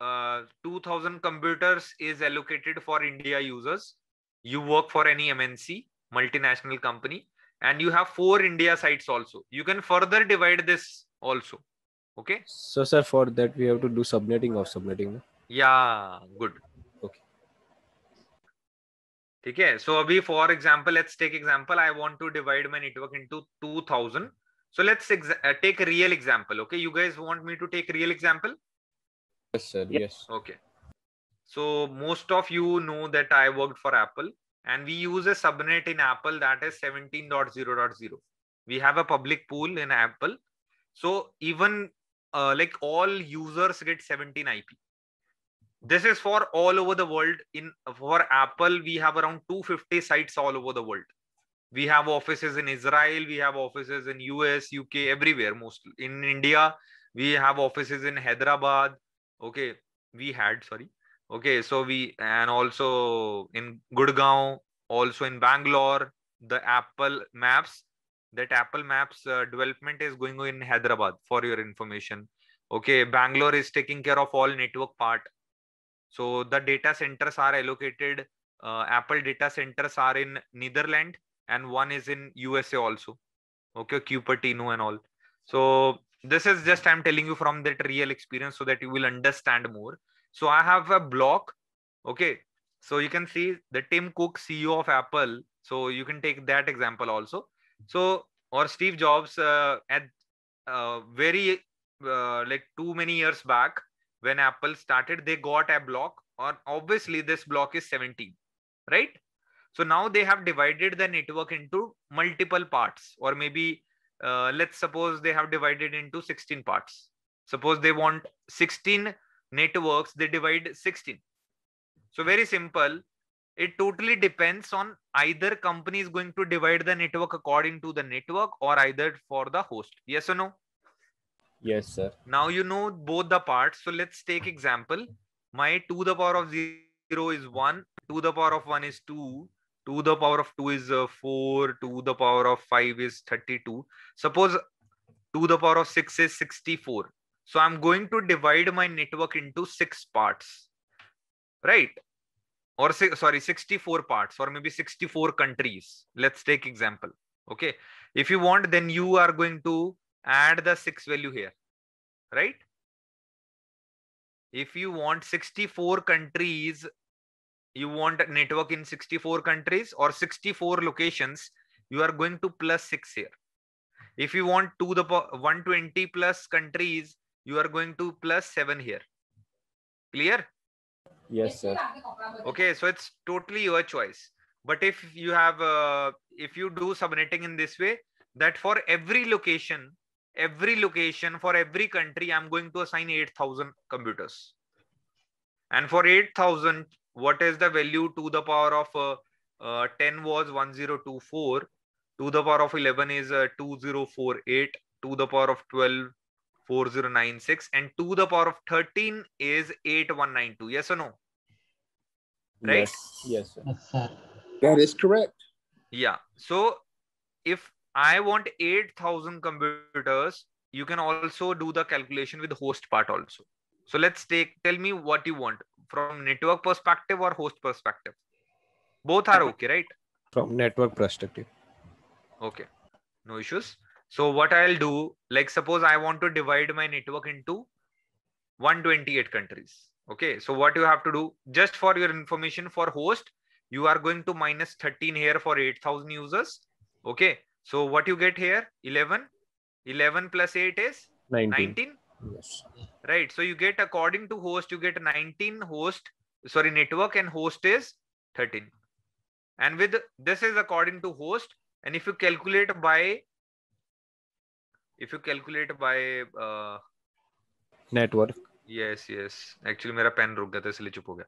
uh, 2000 computers is allocated for india users you work for any mnc multinational company and you have four india sites also you can further divide this also okay so sir for that we have to do subnetting of subnetting yeah good Okay. ठीक है so अभी for example let's take example I want to divide my network into two thousand Okay. Let's take real Okay. Okay you guys want me to take real yes. Okay. so most of you know that i worked for apple and we use a subnet in apple that is 17.0.0 we have a public pool in apple so even uh, like all users get 17 IP. This is for all over the world. In for Apple, we have around 250 sites all over the world. We have offices in Israel, we have offices in US, UK, everywhere. Most in India, we have offices in Hyderabad. Okay, we had sorry. Okay, so we and also in Gurgaon, also in Bangalore, the Apple Maps that apple maps uh, development is going in hyderabad for your information okay bangalore is taking care of all network part so the data centers are allocated uh, apple data centers are in netherlands and one is in usa also okay cupertino and all so this is just i'm telling you from that real experience so that you will understand more so i have a block okay so you can see the tim cook ceo of apple so you can take that example also so or steve jobs uh, at uh, very uh, like too many years back when apple started they got a block or obviously this block is 17 right so now they have divided the network into multiple parts or maybe uh, let's suppose they have divided into 16 parts suppose they want 16 networks they divide 16 so very simple it totally depends on either company is going to divide the network according to the network or either for the host yes or no yes sir now you know both the parts so let's take example my 2 the power of 0 is 1 2 the power of 1 is 2 2 the power of 2 is uh, 4 2 the power of 5 is 32 suppose 2 the power of 6 is 64 so i'm going to divide my network into six parts right or say, sorry 64 parts or maybe 64 countries let's take example okay if you want then you are going to add the 6 value here right if you want 64 countries you want a network in 64 countries or 64 locations you are going to plus 6 here if you want to the 120 plus countries you are going to plus 7 here clear Yes, sir. Okay, so it's totally your choice. But if you have, uh, if you do subnetting in this way, that for every location, every location for every country, I'm going to assign 8,000 computers. And for 8,000, what is the value to the power of uh, uh, 10 was 1024, to the power of 11 is uh, 2048, to the power of 12 4096 and 2 the power of 13 is 8192 yes or no right yes yes, sir. that is correct yeah so if i want 8000 computers you can also do the calculation with host part also so let's take tell me what you want from network perspective or host perspective both are okay right from network perspective okay no issues so what I'll do, like suppose I want to divide my network into 128 countries. Okay, so what you have to do, just for your information for host, you are going to minus 13 here for 8000 users. Okay, so what you get here, 11, 11 plus 8 is 19. 19. Yes. Right, so you get according to host, you get 19 host, sorry, network and host is 13. And with this is according to host. And if you calculate by if you calculate by uh, network yes yes actually मेरा pen रुक गया था इसलिए चुप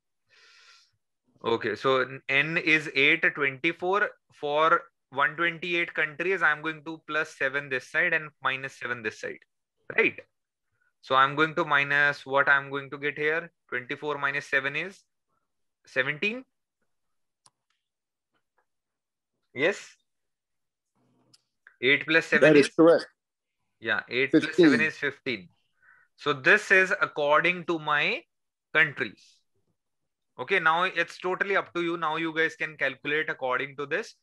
okay so n is 8 24 for 128 countries i'm going to plus 7 this side and minus 7 this side right so i'm going to minus what i'm going to get here 24 minus 7 is 17 yes 8 plus 7 that is, is correct yeah, 8 15. plus 7 is 15. So this is according to my countries. Okay, now it's totally up to you. Now you guys can calculate according to this.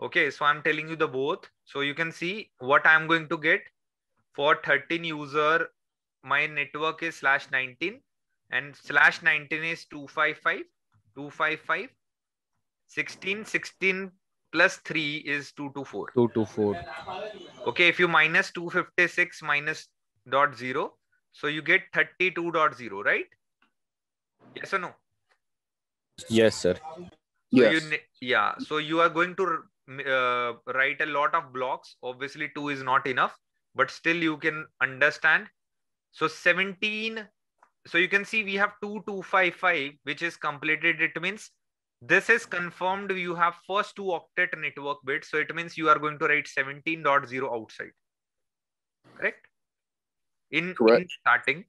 Okay, so I'm telling you the both. So you can see what I'm going to get for 13 user. My network is slash 19 and slash 19 is 255, 255, 16, 16 plus 3 is 224. 224. Okay, if you minus 256 minus dot 0, so you get 32 dot 0, right? Yes or no? Yes, sir. So yes. You, yeah, so you are going to uh, write a lot of blocks. Obviously, 2 is not enough, but still you can understand. So 17, so you can see we have 2255, which is completed. It means this is confirmed. You have first two octet network bits. So it means you are going to write 17.0 outside. Correct? In, Correct. in starting.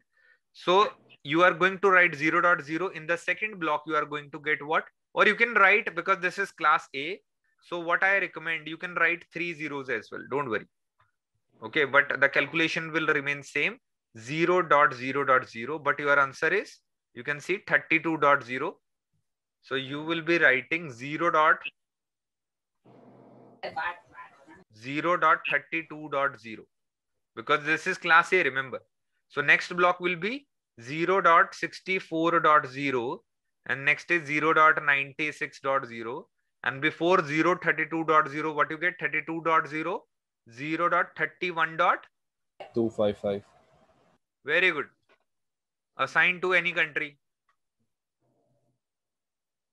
So you are going to write 0, 0.0. In the second block, you are going to get what? Or you can write because this is class A. So what I recommend, you can write three zeros as well. Don't worry. Okay, but the calculation will remain same 0.0.0, .0, .0, but your answer is, you can see 32.0 so you will be writing 0 dot 0 dot 32 dot 0 because this is class A remember. So next block will be 0 dot 64 dot 0 and next is 0 dot 96 dot 0 and before 0 32 dot 0 what you get 32 dot 0 0 dot 31 dot 255. Very good. Assigned to any country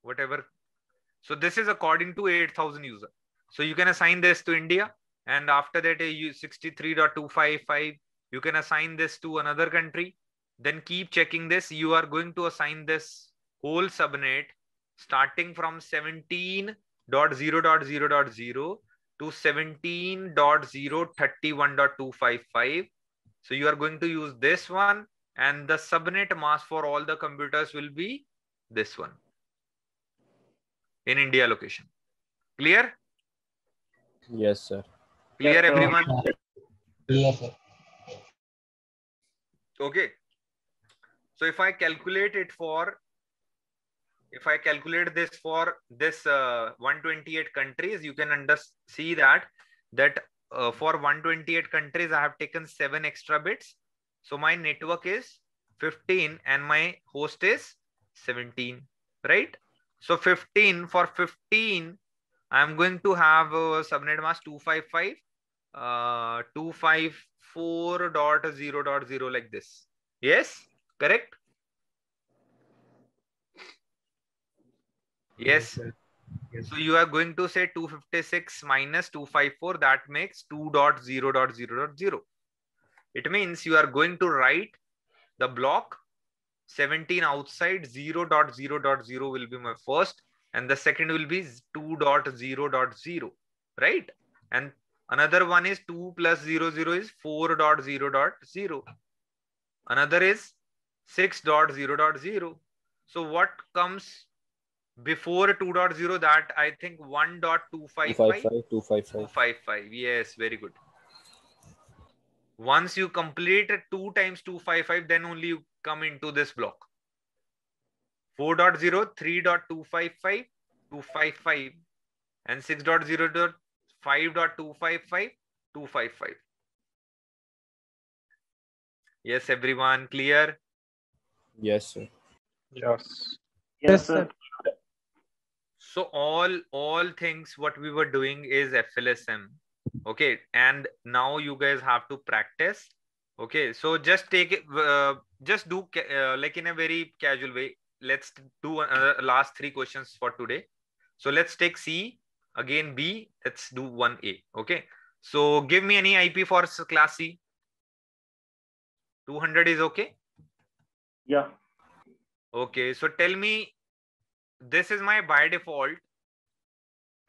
whatever. So this is according to 8,000 user. So you can assign this to India. And after that, you 63.255, you can assign this to another country. Then keep checking this. You are going to assign this whole subnet starting from 17.0.0.0 to 17.0.31.255. So you are going to use this one and the subnet mask for all the computers will be this one in India location. Clear? Yes, sir. Clear, yes, everyone? Yes, sir. Okay. So if I calculate it for, if I calculate this for this uh, 128 countries, you can under see that that uh, for 128 countries, I have taken seven extra bits. So my network is 15 and my host is 17, right? So 15 for 15, I'm going to have a subnet mask 255, uh, 254.0.0 uh, like this. Yes, correct? Yes. yes. So you are going to say 256 minus 254, that makes 2.0.0.0. It means you are going to write the block 17 outside 0.0.0 .0 will be my first and the second will be 2.0.0 right and another one is 2 plus 0 0 is 4.0.0 another is 6.0.0 so what comes before 2.0 that i think 1.255 yes very good once you complete 2 times 255 then only you come into this block. 4.0, 3.255, 255, and 6.0, 5.255, 255. Yes, everyone clear? Yes, sir. Yes. Yes, sir. So all all things what we were doing is FLSM. Okay. And now you guys have to practice okay so just take it uh, just do uh, like in a very casual way let's do another last three questions for today so let's take c again b let's do 1a okay so give me any ip for class c 200 is okay yeah okay so tell me this is my by default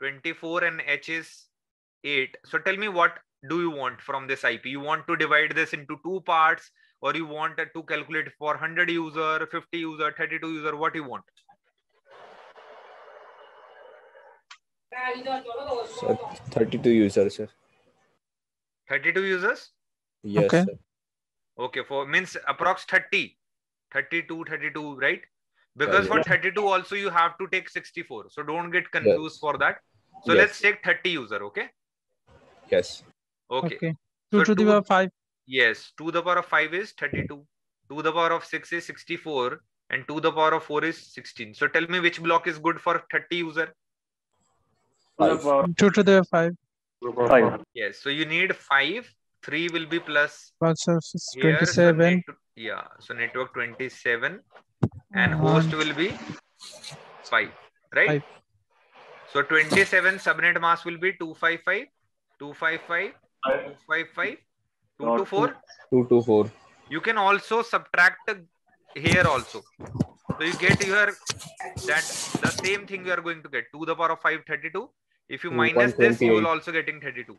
24 and h is 8 so tell me what do you want from this IP? You want to divide this into two parts or you want to calculate for 100 user, 50 user, 32 user, what you want? Sir, 32 users, sir. 32 users? Yes. Okay. Sir. Okay, for means approx 30, 32, 32, right? Because uh, yeah. for 32 also you have to take 64. So don't get confused yeah. for that. So yes. let's take 30 user, okay? Yes. Okay. okay. 2 so to two, the power of 5. Yes. 2 to the power of 5 is 32. 2 to the power of 6 is 64. And 2 to the power of 4 is 16. So tell me which block is good for 30 user? Five. 2 to the power 5. 5. Yes. So you need 5. 3 will be plus. So 27. Here, so yeah. So network 27. And host will be 5. Right? Five. So 27 subnet mask will be 255, 255, 255 224 you can also subtract here also so you get your that the same thing you are going to get 2 the power of 5 32 if you mm, minus this you will also getting 32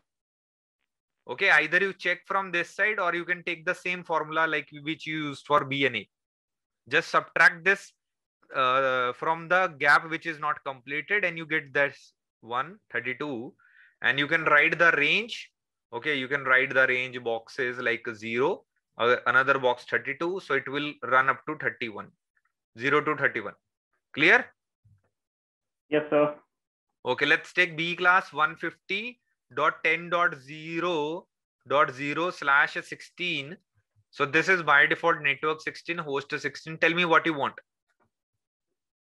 okay either you check from this side or you can take the same formula like which you used for bna just subtract this uh, from the gap which is not completed and you get this 132 and you can write the range okay you can write the range boxes like 0 uh, another box 32 so it will run up to 31 0 to 31 clear yes sir okay let's take b class 150 dot 10 dot 0 dot 0 slash 16 so this is by default network 16 host 16 tell me what you want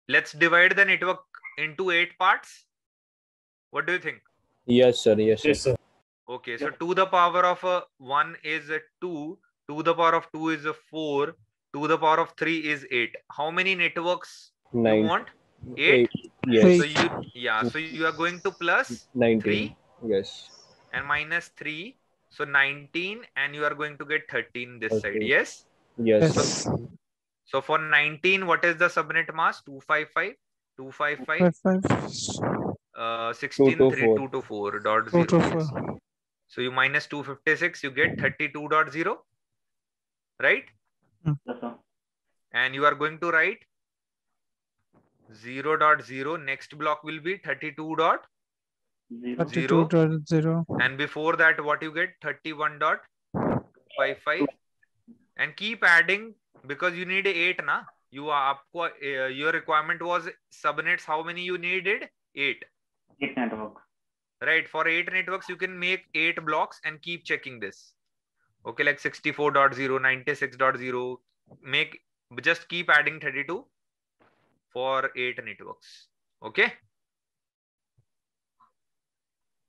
let's divide the network into eight parts what do you think yes sir yes, yes sir Okay, so yeah. to the power of uh, 1 is uh, 2, 2 the power of 2 is a uh, 4, 2 the power of 3 is 8. How many networks Nine. you want? 8? Eight. Yes. So you, yeah, so you are going to plus 19. 3. Yes. And minus 3. So 19 and you are going to get 13 this okay. side. Yes? Yes. So, so for 19, what is the subnet mass? 255, 255, 255. Uh, 16, 224, dot 0. So you minus 256, you get 32.0, right? Yes, sir. And you are going to write 0, 0.0. Next block will be 32. Dot 0. 0. And before that, what you get? 31. Dot And keep adding because you need 8, na? You are uh, your requirement was subnets. How many you needed? Eight. Eight network right? For eight networks, you can make eight blocks and keep checking this. Okay, like 64.0, 96.0, make just keep adding 32 for eight networks. Okay.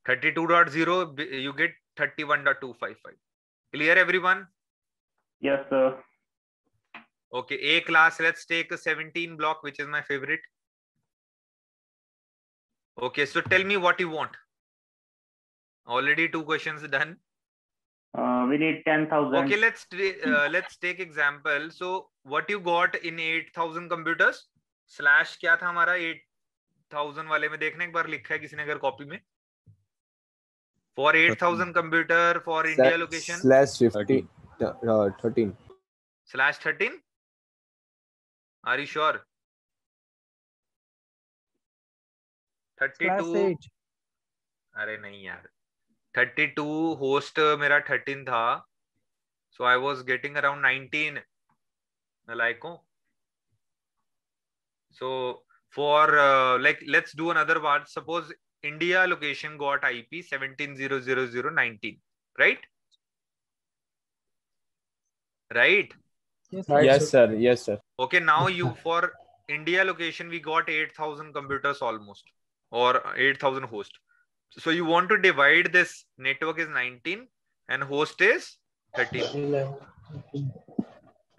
32.0, you get 31.255. Clear everyone? Yes, sir. Okay, A class, let's take a 17 block, which is my favorite. Okay, so tell me what you want. already two questions done uh, we need 10000 okay let's uh, let's take example so what you got in 8000 computers slash kya tha hamara 8000 wale mein dekhne ek bar likha hai kisi ne agar copy mein for 8000 computer for slash, india location slash 50 15 uh, 13 slash 13 are you sure 32 अरे नहीं यार thirty two host मेरा thirteen था so I was getting around nineteen like हो so for like let's do another ward suppose India location got I P seventeen zero zero zero nineteen right right sir yes sir okay now you for India location we got eight thousand computers almost or eight thousand host so you want to divide this network is 19 and host is 13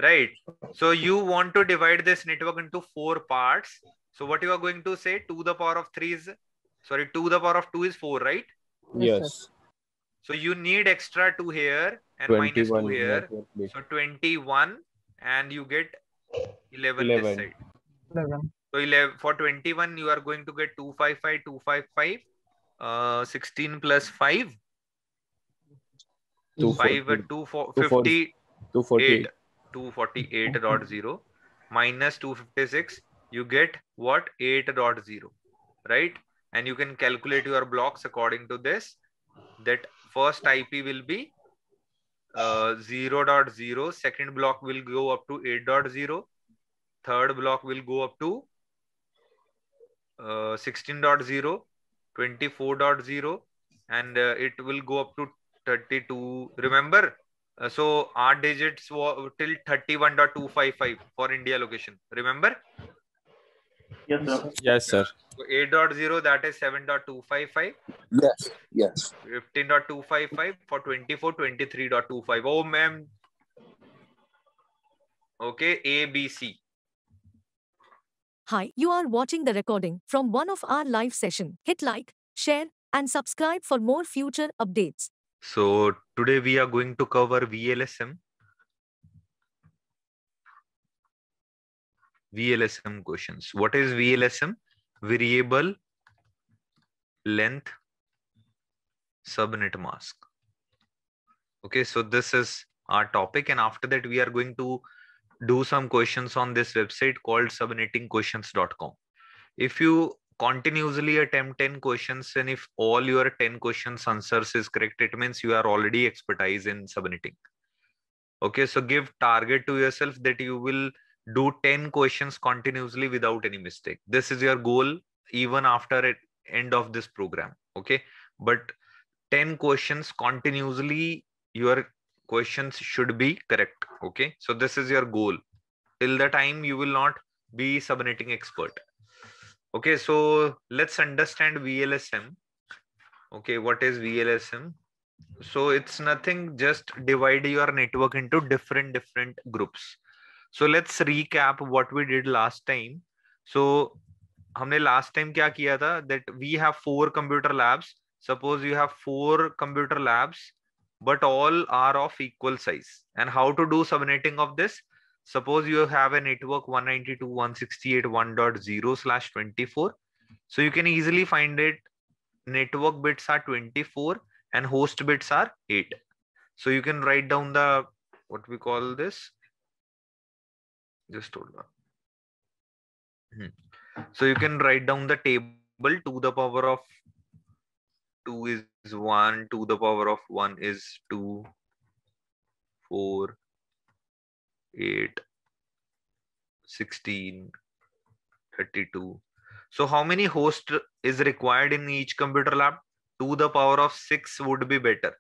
right so you want to divide this network into four parts so what you are going to say 2 the power of 3 is sorry 2 the power of 2 is 4 right yes so you need extra 2 here and minus 2 here so 21 and you get 11, 11. this side 11 so 11 for 21 you are going to get 255 255 uh, 16 plus 5 5 248 dot 0 minus 256 you get what 8 dot 0 right and you can calculate your blocks according to this that first ip will be uh, 0 dot 0 second block will go up to 8 dot 0 third block will go up to uh, 16 dot 0 24.0 and uh, it will go up to 32 remember uh, so our digits were till 31.255 for india location remember yes sir yes sir so 8.0 that is 7.255 yes yes 15.255 for 24 23.25 oh ma'am okay a b c Hi, you are watching the recording from one of our live session. Hit like, share and subscribe for more future updates. So today we are going to cover VLSM. VLSM questions. What is VLSM? Variable length subnet mask. Okay, so this is our topic and after that we are going to do some questions on this website called submittingquestions.com. If you continuously attempt 10 questions and if all your 10 questions answers is correct, it means you are already expertise in submitting. Okay, so give target to yourself that you will do 10 questions continuously without any mistake. This is your goal even after it end of this program. Okay, but 10 questions continuously you are questions should be correct okay so this is your goal till the time you will not be subnetting expert okay so let's understand vlsm okay what is vlsm so it's nothing just divide your network into different different groups so let's recap what we did last time so हमने last time क्या किया था that have four computer labs. Labs suppose you have four but all are of equal size. And how to do subnetting of this? Suppose you have a network 192.168.1.0 slash 24. So you can easily find it. Network bits are 24 and host bits are 8. So you can write down the, what we call this. Just hold on. Hmm. So you can write down the table to the power of 2 is 1, 2 the power of 1 is 2, 4, 8, 16, 32. So how many host is required in each computer lab? 2 the power of 6 would be better.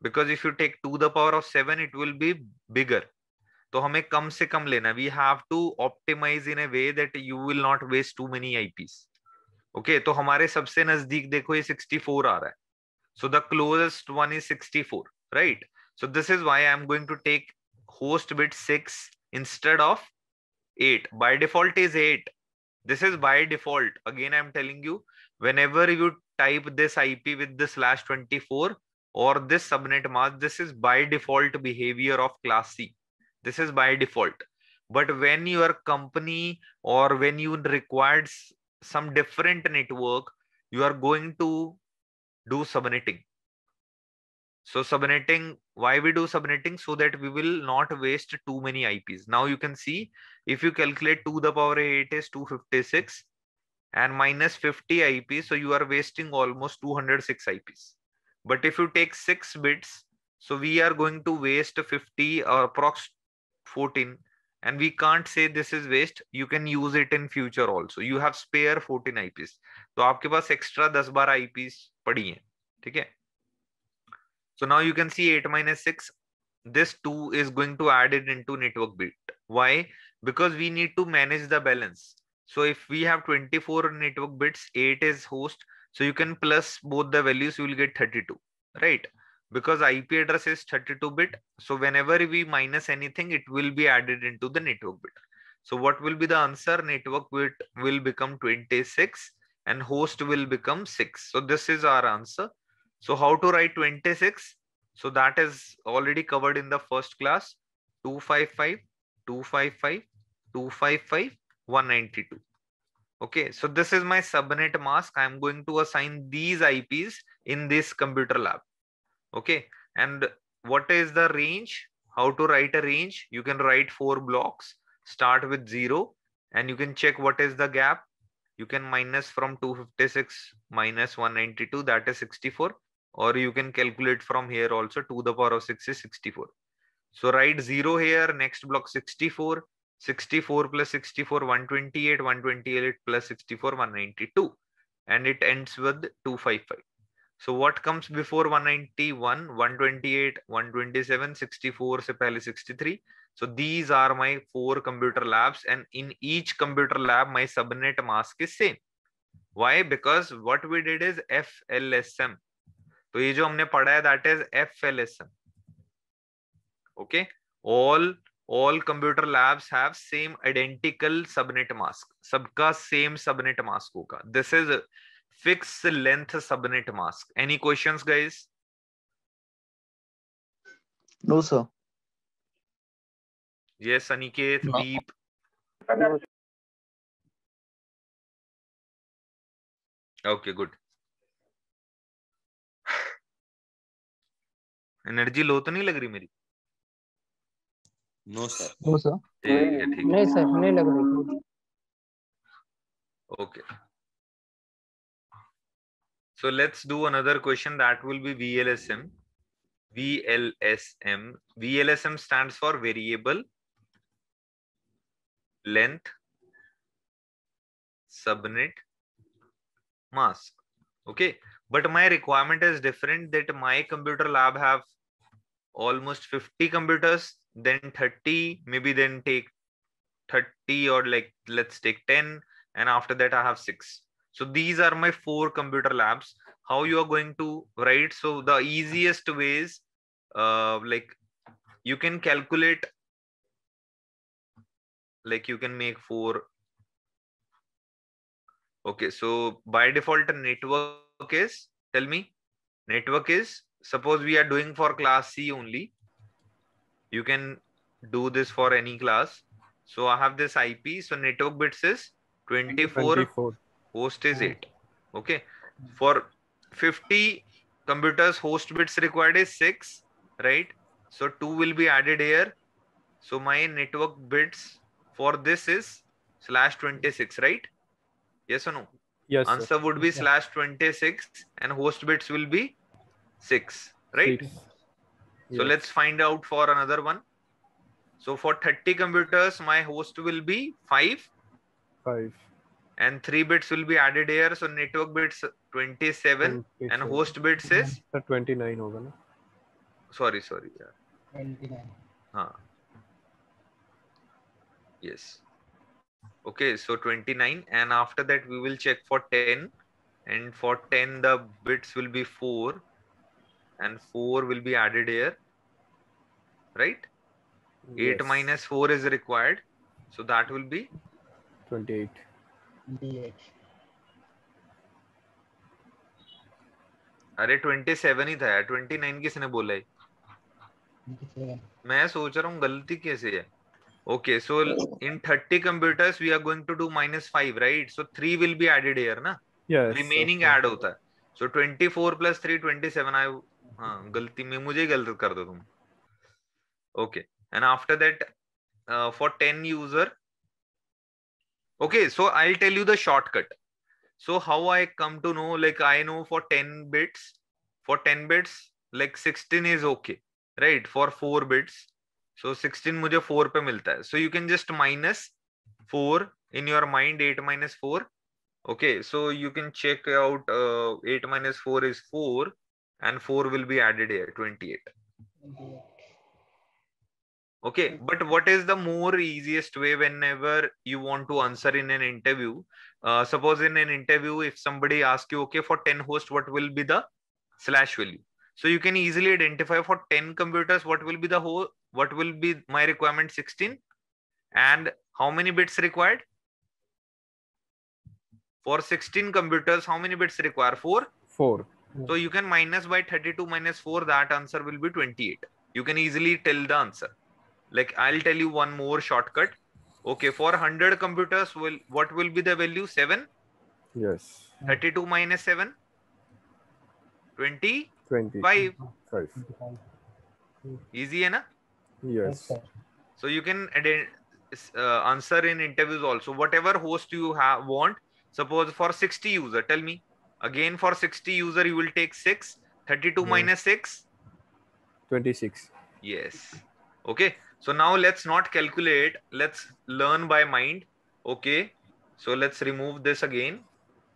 Because if you take 2 the power of 7, it will be bigger. So we have to optimize in a way that you will not waste too many IPs. Okay okay, तो हमारे सबसे नजदीक देखो ये sixty four आ रहा है so the closest one is 64 right so this is why I am going to take host with six instead of eight by default is eight this is by default again I am telling you whenever you type this I P with slash twenty four or this subnet mask this is by default behaviour of class C this is by default but when your company और when you required some different network, you are going to do subnetting. So subnetting, why we do subnetting? So that we will not waste too many IPs. Now you can see if you calculate 2 to the power 8 is 256 and minus 50 IPs. So you are wasting almost 206 IPs. But if you take 6 bits, so we are going to waste 50 or uh, approx 14 and we can't say this is waste you can use it in future also you have spare 14 ips So आपके पास extra 10 12 ips पड़ी हैं ठीक है so now you can see 8 minus 6 this 2 is going to add it into network bit why because we need to manage the balance so if we have 24 network bits 8 is host so you can plus both the values you will get 32 right because IP address is 32 bit. So whenever we minus anything, it will be added into the network bit. So what will be the answer? Network bit will become 26 and host will become 6. So this is our answer. So how to write 26? So that is already covered in the first class. 255, 255, 255, 192. Okay, so this is my subnet mask. I'm going to assign these IPs in this computer lab okay and what is the range how to write a range you can write four blocks start with zero and you can check what is the gap you can minus from 256 minus 192 that is 64 or you can calculate from here also 2 the power of 6 is 64 so write 0 here next block 64 64 plus 64 128 128 plus 64 192 and it ends with 255 so what comes before 191 128 127 64 से पहले 63 so these are my four computer labs and in each computer lab my subnet mask is same why because what we did is flsm तो ये जो हमने पढ़ा है that is flsm okay all all computer labs have same identical subnet mask सबका same subnet mask होगा this is fix length subnet mask any questions guys no sir yes aniket no. deep no. okay good energy लो तो नहीं लग रही मेरी no sir no sir ठीक है ठीक नहीं सर नहीं लग रही okay okay. So let's do another question that will be VLSM. VLSM. VLSM stands for variable length subnet mask. Okay. But my requirement is different that my computer lab have almost 50 computers, then 30, maybe then take 30 or like let's take 10. And after that I have six so these are my four computer labs how you are going to write so the easiest ways uh, like you can calculate like you can make four okay so by default network is tell me network is suppose we are doing for class c only you can do this for any class so i have this ip so network bits is 24, 24 host is hmm. 8 okay for 50 computers host bits required is 6 right so 2 will be added here so my network bits for this is slash 26 right yes or no yes answer sir. would be yeah. slash 26 and host bits will be 6 right six. so yes. let's find out for another one so for 30 computers my host will be 5 5 and 3 bits will be added here so network bits 27, 27. and host bits is 29 sorry sorry yeah 29 yes okay so 29 and after that we will check for 10 and for 10 the bits will be 4 and 4 will be added here right yes. 8 minus 4 is required so that will be 28 dh अरे twenty seven ही था यार twenty nine किसने बोला है मैं सोच रहा हूँ गलती कैसे है okay so in thirty computers we are going to do minus five right so three will be added here ना रिमेनिंग एड होता है so twenty four plus three twenty seven I हाँ गलती में मुझे गलत कर दो तुम okay and after that for ten user Okay, so I'll tell you the shortcut. So how I come to know, like I know for 10 bits, for 10 bits, like 16 is okay, right? For 4 bits. So 16 मुझे 4 पे मिलता है. So you can just minus 4 in your mind, 8 minus 4. Okay, so you can check out uh, 8 minus 4 is 4 and 4 will be added here, 28 okay hmm. but what is the more easiest way whenever you want to answer in an interview uh, suppose in an interview if somebody asks you okay for 10 hosts what will be the slash value so you can easily identify for 10 computers what will be the whole what will be my requirement 16 and how many bits required for 16 computers how many bits require 4 4 so you can minus by 32 minus 4 that answer will be 28 you can easily tell the answer like i'll tell you one more shortcut okay for 100 computers will what will be the value 7 yes 32 minus 7 20 25 Five. easy enough yes so you can uh, answer in interviews also whatever host you have want suppose for 60 user tell me again for 60 user you will take 6 32 mm. minus 6 26 yes okay so now let's not calculate, let's learn by mind. Okay, so let's remove this again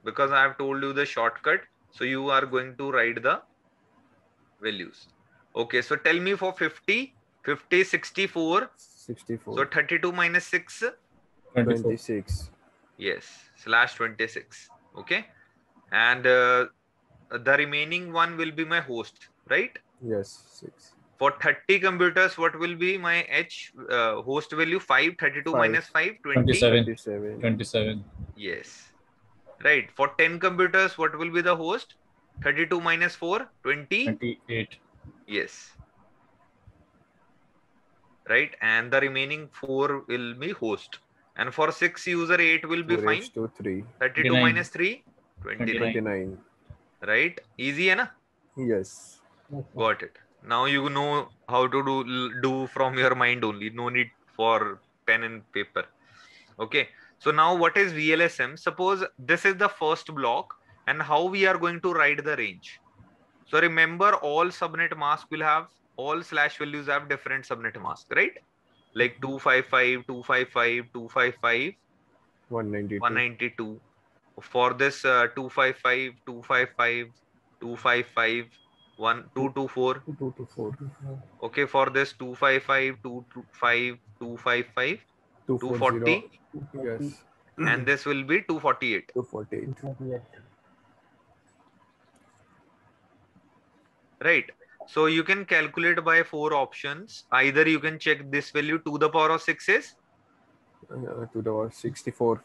because I have told you the shortcut. So you are going to write the values. Okay, so tell me for 50, 50, 64. 64. So 32 minus 6. 26. Yes, slash 26. Okay. And uh, the remaining one will be my host, right? Yes, 6 for 30 computers what will be my h uh, host value 5 32 5. minus 5 20. 27 27 yes right for 10 computers what will be the host 32 minus 4 20 28 yes right and the remaining 4 will be host and for 6 user 8 will be Four fine two, 3 32 29. minus 3 29. 29 right easy enough? na yes got it now you know how to do do from your mind only no need for pen and paper okay so now what is vlsm suppose this is the first block and how we are going to write the range so remember all subnet mask will have all slash values have different subnet mask right like 255 255 255 192 192 for this uh, 255 255 255 one two two Okay, for this two five five two two five two five five two forty. Yes. And this will be 248. 248. 248. Right. So you can calculate by four options. Either you can check this value to the power of 6 is? Uh, to the power 64.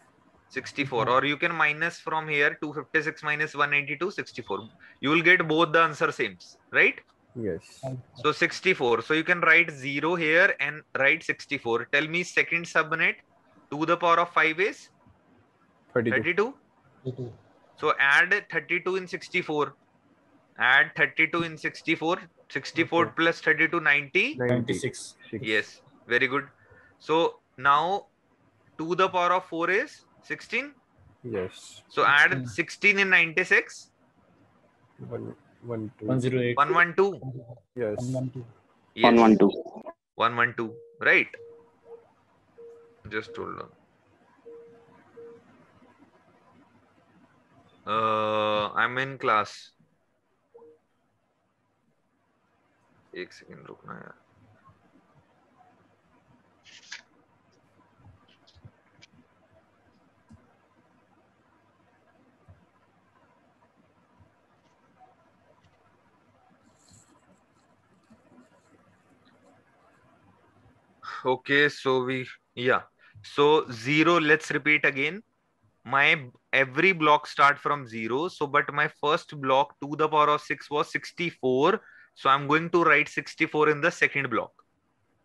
64 or you can minus from here 256 minus 182 64 you will get both the answer same, right yes so 64 so you can write 0 here and write 64 tell me second subnet 2 the power of 5 is 32, 32? 32. so add 32 in 64 add 32 in 64 64 okay. plus 32 90 96 yes very good so now 2 the power of 4 is 16 yes so add 16 in 96 One, one, two. 108 112 yes 112 yes. 112 112 right just hold on uh i'm in class एक second रुकना यार okay so we yeah so zero let's repeat again my every block start from zero so but my first block to the power of 6 was 64 so i'm going to write 64 in the second block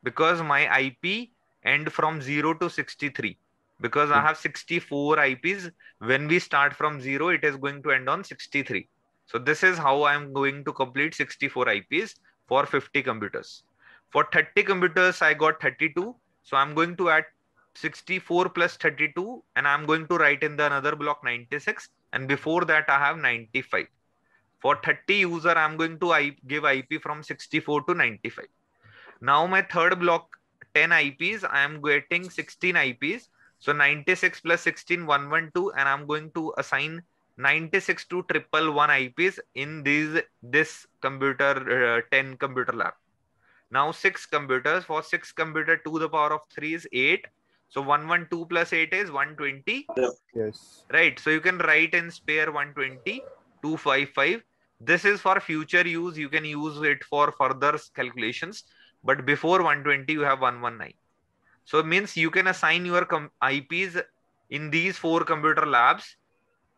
because my ip end from 0 to 63 because i hmm. have 64 ips when we start from 0 it is going to end on 63 so this is how i'm going to complete 64 ips for 50 computers for 30 computers, I got 32. So I'm going to add 64 plus 32 and I'm going to write in the another block 96 and before that I have 95. For 30 user, I'm going to give IP from 64 to 95. Now my third block 10 IPs, I am getting 16 IPs. So 96 plus 16, 112 and I'm going to assign 96 to triple one IPs in these this computer uh, 10 computer lab. Now 6 computers. For 6 computer, 2 the power of 3 is 8. So 112 plus 8 is 120. Yes. Right. So you can write in spare 120, 255. This is for future use. You can use it for further calculations. But before 120, you have 119. So it means you can assign your IPs in these four computer labs.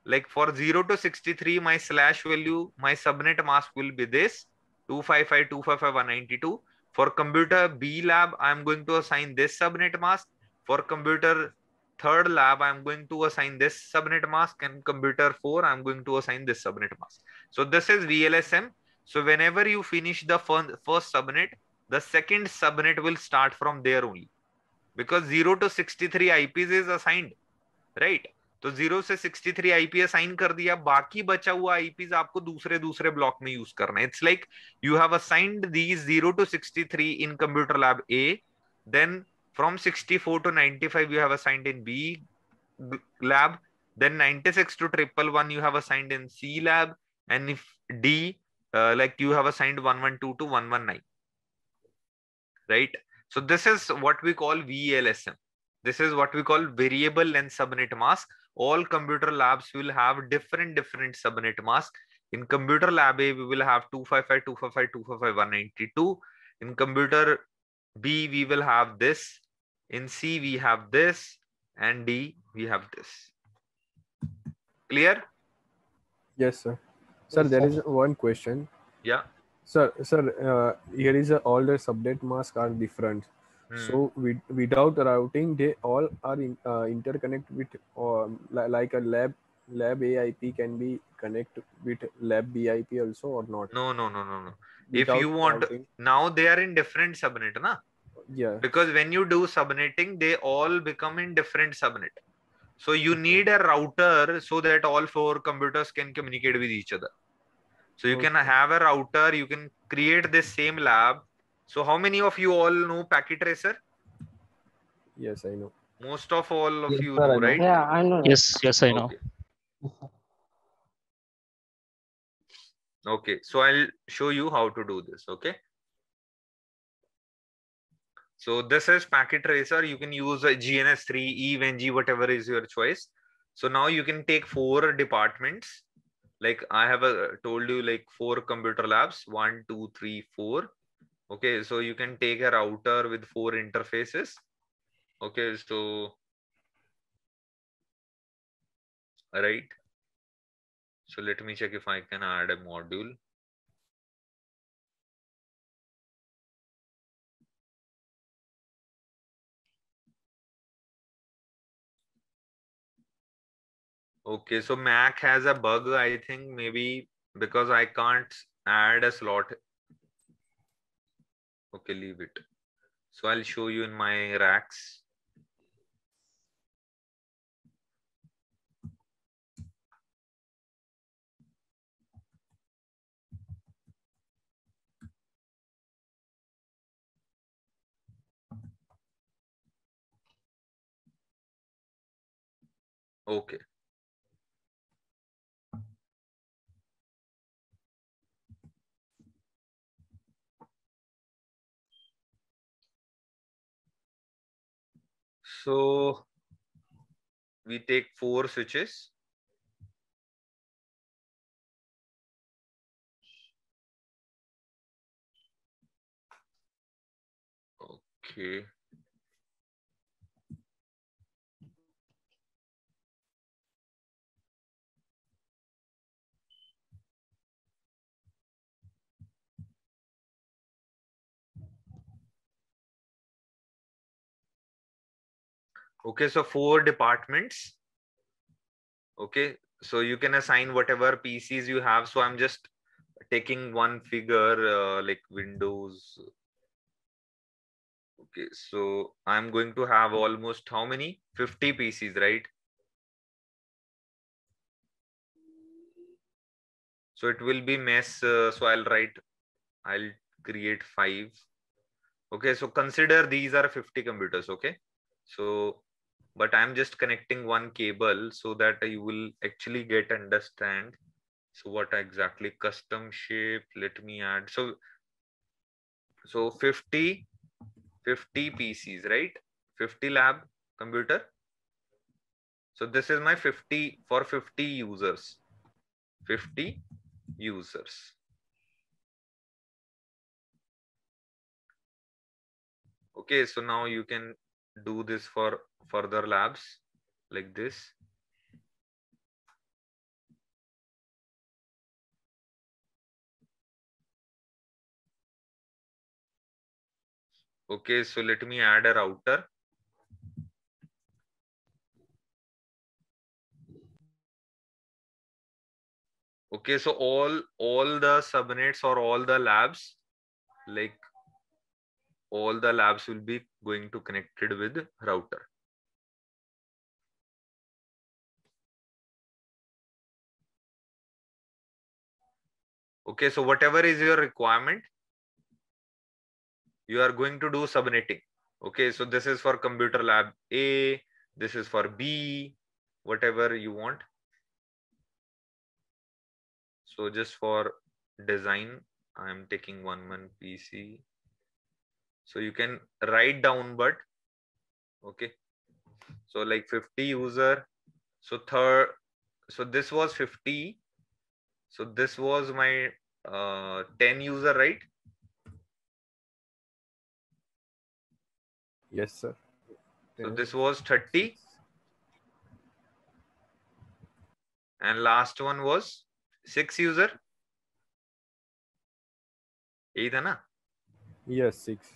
Like for 0 to 63, my slash value, my subnet mask will be this 255, 255, 192. For computer B lab, I'm going to assign this subnet mask. For computer third lab, I'm going to assign this subnet mask and computer four, I'm going to assign this subnet mask. So this is VLSM. So whenever you finish the first subnet, the second subnet will start from there only because 0 to 63 IPs is assigned, right? तो zero से 63 IP assign कर दिया बाकी बचा हुआ IPs आपको दूसरे दूसरे ब्लॉक में यूज करना है it's like you have assigned these 0 to 63 in computer lab A then from 64 to 95 you have assigned in B lab then 96 to triple one you have assigned in C lab and if D uh, like you have assigned 112 to 119 right so this is what we call VLSM this is what we call variable and subnet mask all computer labs will have different different subnet mask in computer lab a we will have 255 255 255 192 in computer b we will have this in c we have this and d we have this clear yes sir sir there is one question yeah sir sir uh, here is a, all the subnet mask are different Hmm. So with, without routing, they all are in, uh, interconnect with um, li- like a lab lab AIP can be connect with lab BIP also or not? No, no, no, no, no. if you want routing, now they are in different subnet, na? Yeah. Because when you do subnetting, they all become in different subnet. So you okay. need a router so that all four computers can communicate with each other. So you okay. can have a router, you can create this same lab so how many of you all know Packet Tracer? Yes, I know. Most of all of yes, you know, right? Yeah, I know. Yes, yes, I know. Okay. okay, so I'll show you how to do this, okay? So this is Packet Tracer. You can use a GNS3, Eve, NG, whatever is your choice. So now you can take four departments. Like I have uh, told you like four computer labs, one, two, three, four okay so you can take a router with four interfaces okay so right so let me check if i can add a module okay so mac has a bug i think maybe because i can't add a slot Okay, leave it. So I'll show you in my racks. Okay. So we take four switches. Okay. okay so four departments okay so you can assign whatever pcs you have so i'm just taking one figure uh, like windows okay so i'm going to have almost how many 50 pcs right so it will be mess uh, so i'll write i'll create five okay so consider these are 50 computers okay so but i'm just connecting one cable so that you will actually get understand so what exactly custom shape let me add so so 50 50 pcs right 50 lab computer so this is my 50 for 50 users 50 users okay so now you can do this for further labs like this. Okay, so let me add a router. Okay, so all all the subnets or all the labs like all the labs will be going to connected with router. Okay, so whatever is your requirement, you are going to do subnetting. Okay, so this is for computer lab A, this is for B, whatever you want. So just for design, I'm taking one man PC so you can write down but okay so like 50 user so third so this was 50 so this was my uh, 10 user right yes sir so this was 30 and last one was 6 user यही yes, 6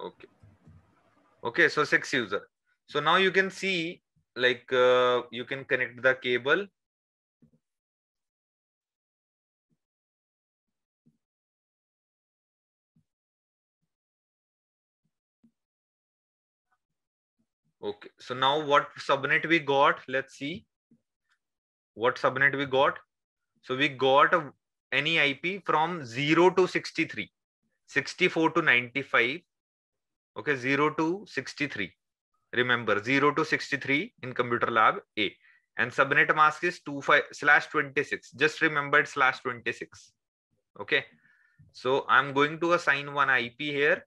Okay. Okay, so six user. So now you can see like uh, you can connect the cable. Okay, so now what subnet we got, let's see what subnet we got. So we got any IP from 0 to 63, 64 to 95, okay 0 to 63 remember 0 to 63 in computer lab a and subnet mask is 25 slash 26 just remember slash 26 okay so i'm going to assign one ip here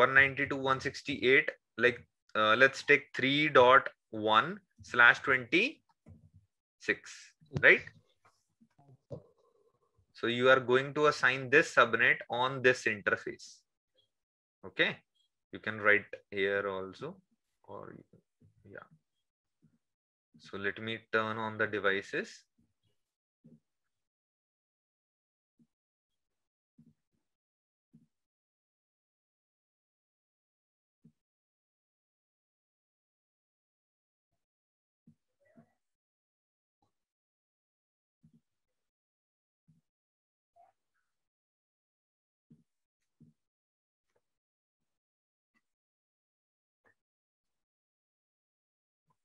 192 168 like uh, let's take 3.1 slash 26 right so you are going to assign this subnet on this interface okay you can write here also or yeah so let me turn on the devices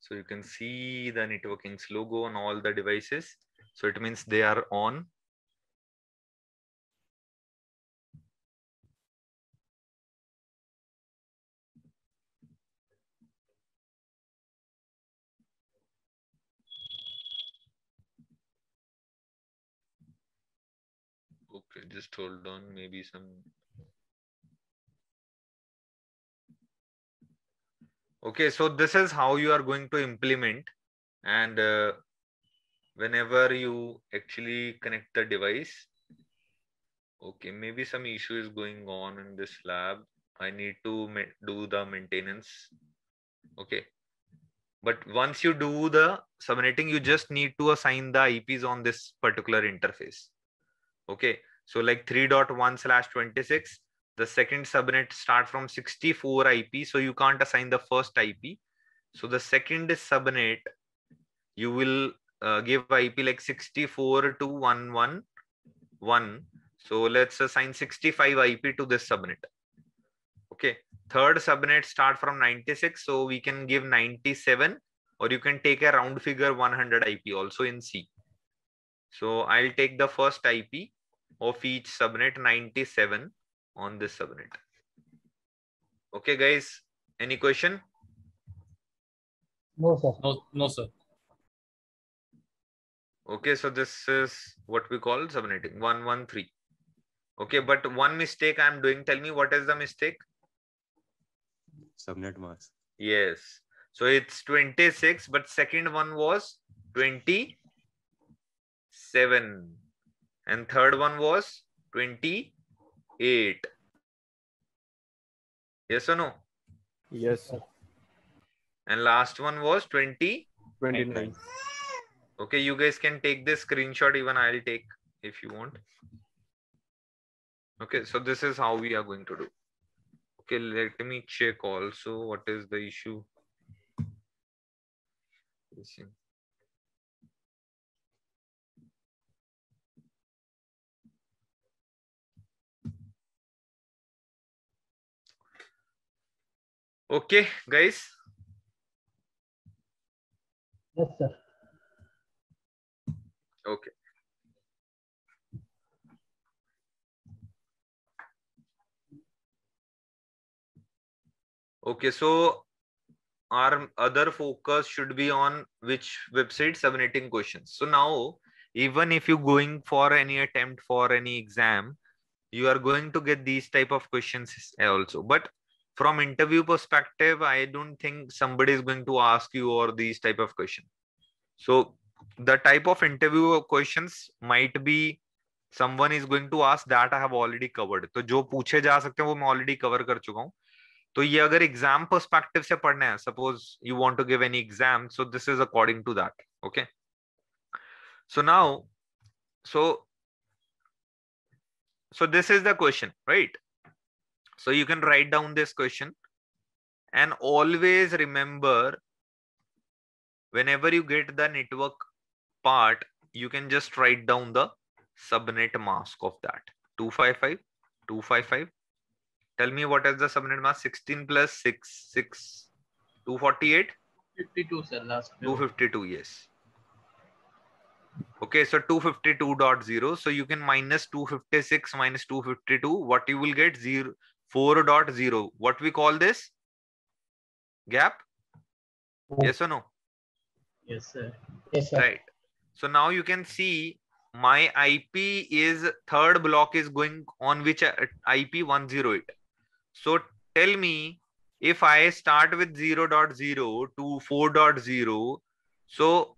So you can see the networking's logo on all the devices. So it means they are on. Okay, just hold on, maybe some okay so this is how you are going to implement and uh, whenever you actually connect the device okay maybe some issue is going on in this lab i need to do the maintenance okay but once you do the subnetting you just need to assign the ips on this particular interface okay so like 3.1 slash 26 the second subnet start from 64 IP, so you can't assign the first IP. So the second subnet, you will uh, give IP like 64 to 111. So let's assign 65 IP to this subnet. Okay. Third subnet start from 96. So we can give 97 or you can take a round figure 100 IP also in C. So I'll take the first IP of each subnet 97 on this subnet. Okay, guys, any question? No, sir. No, no, sir. Okay, so this is what we call subnetting 113. Okay, but one mistake I'm doing. Tell me what is the mistake? Subnet mask. Yes. So it's 26, but second one was 27. And third one was 20 8. Yes or no? Yes. Sir. And last one was 20? 29. Okay, you guys can take this screenshot. Even I'll take if you want. Okay, so this is how we are going to do. Okay, let me check also what is the issue. Okay, guys. Yes, sir. Okay. Okay, so our other focus should be on which website submitting questions. So now, even if you're going for any attempt for any exam, you are going to get these type of questions also. But from interview perspective i don't think somebody is going to ask you or these type of questions so the type of interview questions might be someone is going to ask that i have already covered to jo puche ja sakte wo main already cover kar chuka hu to ye exam perspective se padhna hai suppose you want to give any exam so this is according to that okay so now so so this is the question right so you can write down this question and always remember whenever you get the network part, you can just write down the subnet mask of that 255, 255. Tell me what is the subnet mask 16 plus 6, 6, 248? 52, sir. Last 252, yes. Okay, so 252.0. So you can minus 256 minus 252. What you will get? Zero 4.0. What we call this? Gap? Yes or no? Yes, sir. Yes, sir. Right. So now you can see my IP is third block is going on which uh, IP 108. So tell me if I start with 0.0 to 4.0, so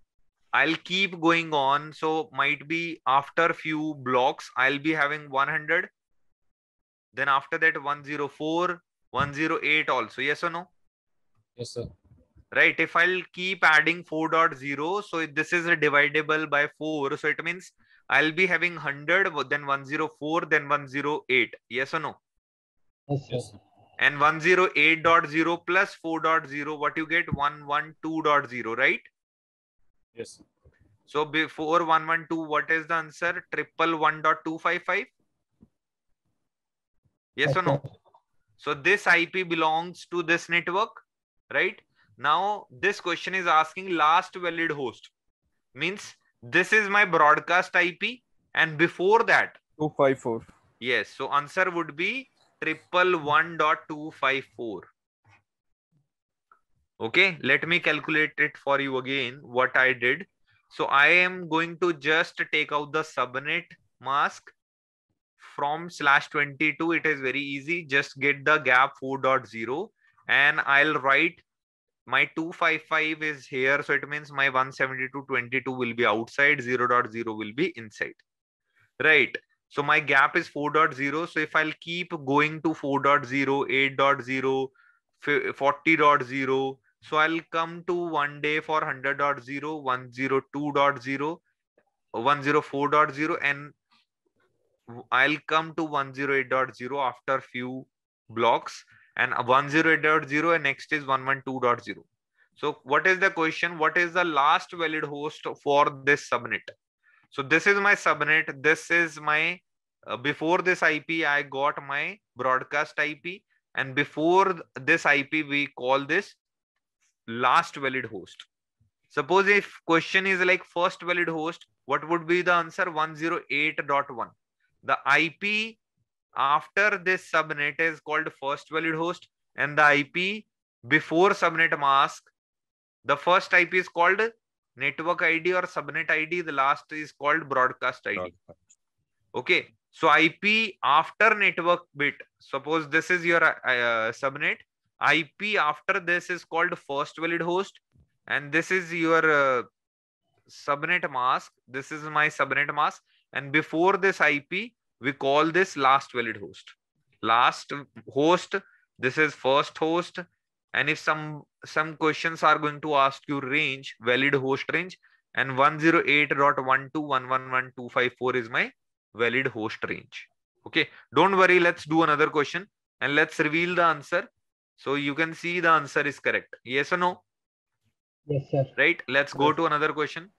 I'll keep going on. So might be after few blocks, I'll be having 100 then after that, 104, 108 also. Yes or no? Yes, sir. Right. If I'll keep adding 4.0, so this is a dividable by 4. So it means I'll be having 100, then 104, then 108. Yes or no? Yes, sir and 108.0 plus 4.0 what you get 112.0 right yes so before 112 what is the answer triple 1.255 yes or no so this ip belongs to this network right now this question is asking last valid host means this is my broadcast ip and before that 254 yes so answer would be triple one dot two five four okay let me calculate it for you again what i did so i am going to just take out the subnet mask from slash 22 it is very easy just get the gap 4.0 and i'll write my 255 is here so it means my 172 22 will be outside 0, 0.0 will be inside right so my gap is 4.0 so if i'll keep going to 4.0 8.0 40.0 so i'll come to one day for 100.0 102.0 104.0 and I'll come to 108.0 after few blocks and 108.0 and next is 112.0. So what is the question? What is the last valid host for this subnet? So this is my subnet. This is my, uh, before this IP, I got my broadcast IP and before this IP, we call this last valid host. Suppose if question is like first valid host, what would be the answer 108.1? the IP after this subnet is called first valid host and the IP before subnet mask, the first IP is called network ID or subnet ID. The last is called broadcast ID. Broadcast. Okay. So IP after network bit, suppose this is your uh, uh subnet, IP after this is called first valid host and this is your uh, subnet mask. This is my subnet mask and before this ip we call this last valid host last host this is first host and if some some questions are going to ask you range valid host range and 108.1211125 is my valid host range okay don't worry let's do another question and let's reveal the answer so you can see the answer is correct yes or no yes sir right let's go to another question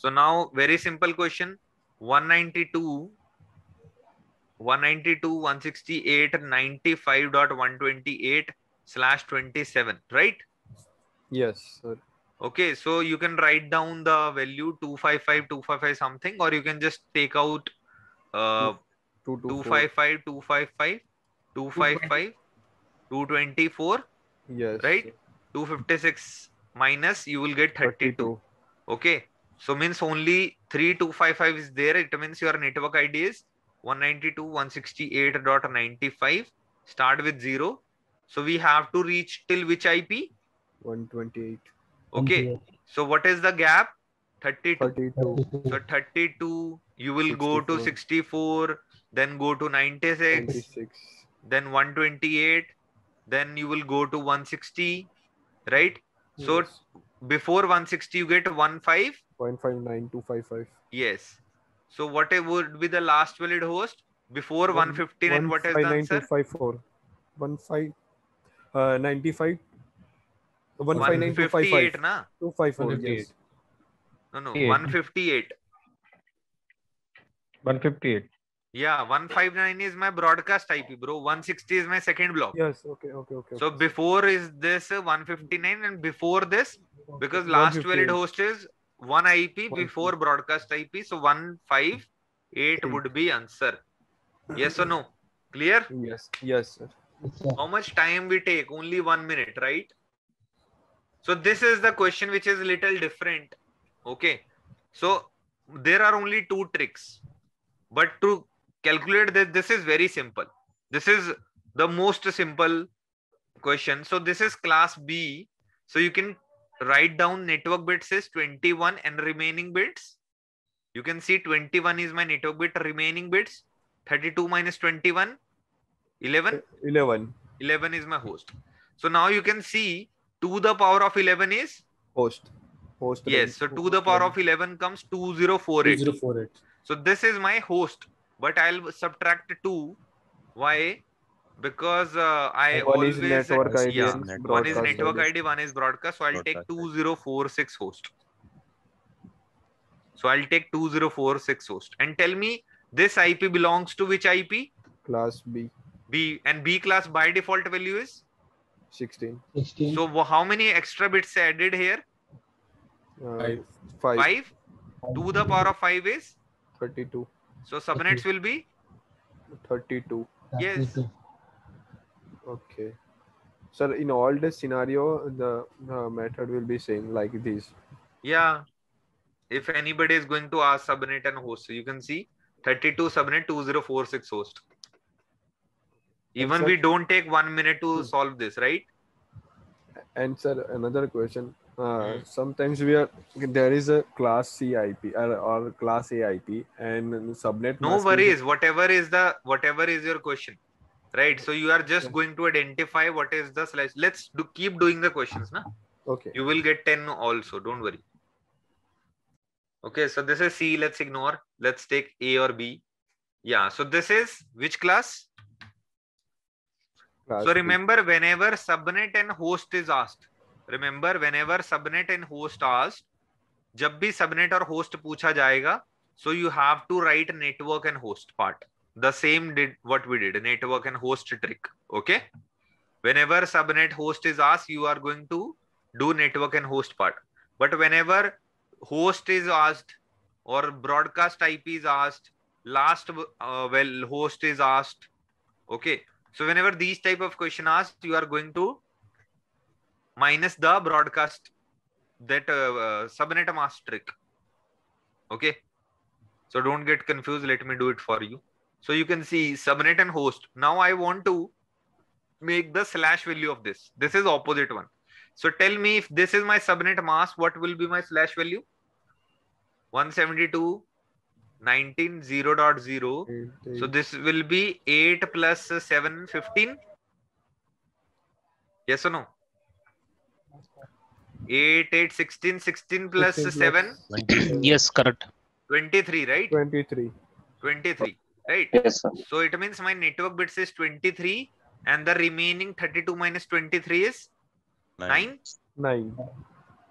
so now very simple question. 192, 192, 168, 95.128 slash 27, right? Yes, sir. Okay, so you can write down the value 255, 255 something, or you can just take out uh, 255, 255, 255, 224. Yes. Right? 256 minus, you will get 32. 32. Okay. So means only 3255 is there. It means your network ID is 192.168.95. Start with 0. So we have to reach till which IP? 128. Okay. So what is the gap? 32. 32. So 32. You will 64. go to 64. Then go to 96. 96. Then 128. Then you will go to 160. Right? Yes. So before 160 you get 15 0.59255. Yes. So what would be the last valid host before 115 and what is the answer? 15, uh, 95 158 na 254 yes no no 158 158 yeah 159 is my broadcast ip bro 160 is my second block yes okay okay okay so before is this uh, 159 and before this because last valid host is one IP before broadcast IP. So one five eight hmm. would be answer. Hmm. Yes or no? Clear? Yes. Yes, sir. How much time we take? Only one minute, right? So this is the question which is little different. Okay. So there are only two tricks, but to calculate this, this is very simple. This is the most simple question. So this is class B. So you can write down network bits is 21 and remaining bits you can see 21 is my network bit remaining bits 32 minus 21 11 11 11 is my host so now you can see 2 the power of 11 is host host yes so 2 the power of 11 comes 2048 2048 so this is my host but i'll subtract 2 why because uh, I one always is network ID yeah, one is network ID, one is broadcast. So I'll broadcast take two zero four six host. So I'll take two zero four six host and tell me this IP belongs to which IP? Class B. B and B class by default value is 16. 16. So how many extra bits added here? Uh, five. five. Five. the power of five is thirty-two. So subnets 32. will be thirty-two. 32. Yes. 32 Okay. So in all the scenario, the uh, method will be same like this. Yeah. If anybody is going to ask subnet and host, so you can see 32 subnet 2046 host. Even we don't take one minute to hmm. solve this, right? And sir, another question. Uh, hmm. sometimes we are there is a class CIP or, uh, or class AIP and subnet. No worries. Be... Whatever is the whatever is your question right so you are just going to identify what is the slice let's do keep doing the questions na okay you will get 10 also don't worry okay so this is c let's ignore let's take a or b yeah so this is which class, class so remember whenever subnet and host is asked remember whenever subnet and host asked जब भी subnet और host पूछा जाएगा so you have to write network and host part the same did what we did network and host trick okay whenever subnet host is asked you are going to do network and host part but whenever host is asked or broadcast ip is asked last uh, well host is asked okay so whenever these type of question asked you are going to minus the broadcast that uh, uh, subnet mask trick okay so don't get confused let me do it for you so you can see subnet and host. Now I want to make the slash value of this. This is opposite one. So tell me if this is my subnet mask, what will be my slash value? 172 19 0 dot 0. So this will be 8 plus 7 15. Yes or no? 8 8 16 16 plus 15, 7 yes correct 23 right 23 23 right? Yes, sir. So it means my network bits is 23 and the remaining 32 minus 23 is 9. 9?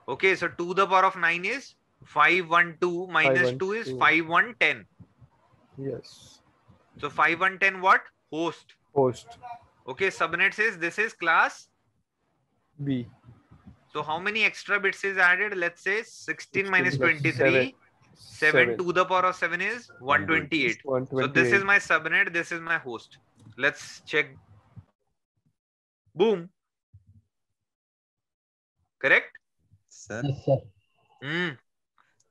Okay, so 2 the power of 9 is 512 minus 2 is 5110. Yes. So 5110 what? Host. Host. Okay, subnet says this is class B. So how many extra bits is added? Let's say 16, 16 minus 23. 7. 7, 7 to the power of 7 is 128. 128. So this is my subnet, this is my host. Let's check. Boom. Correct? Sir. Yes, sir. Mm.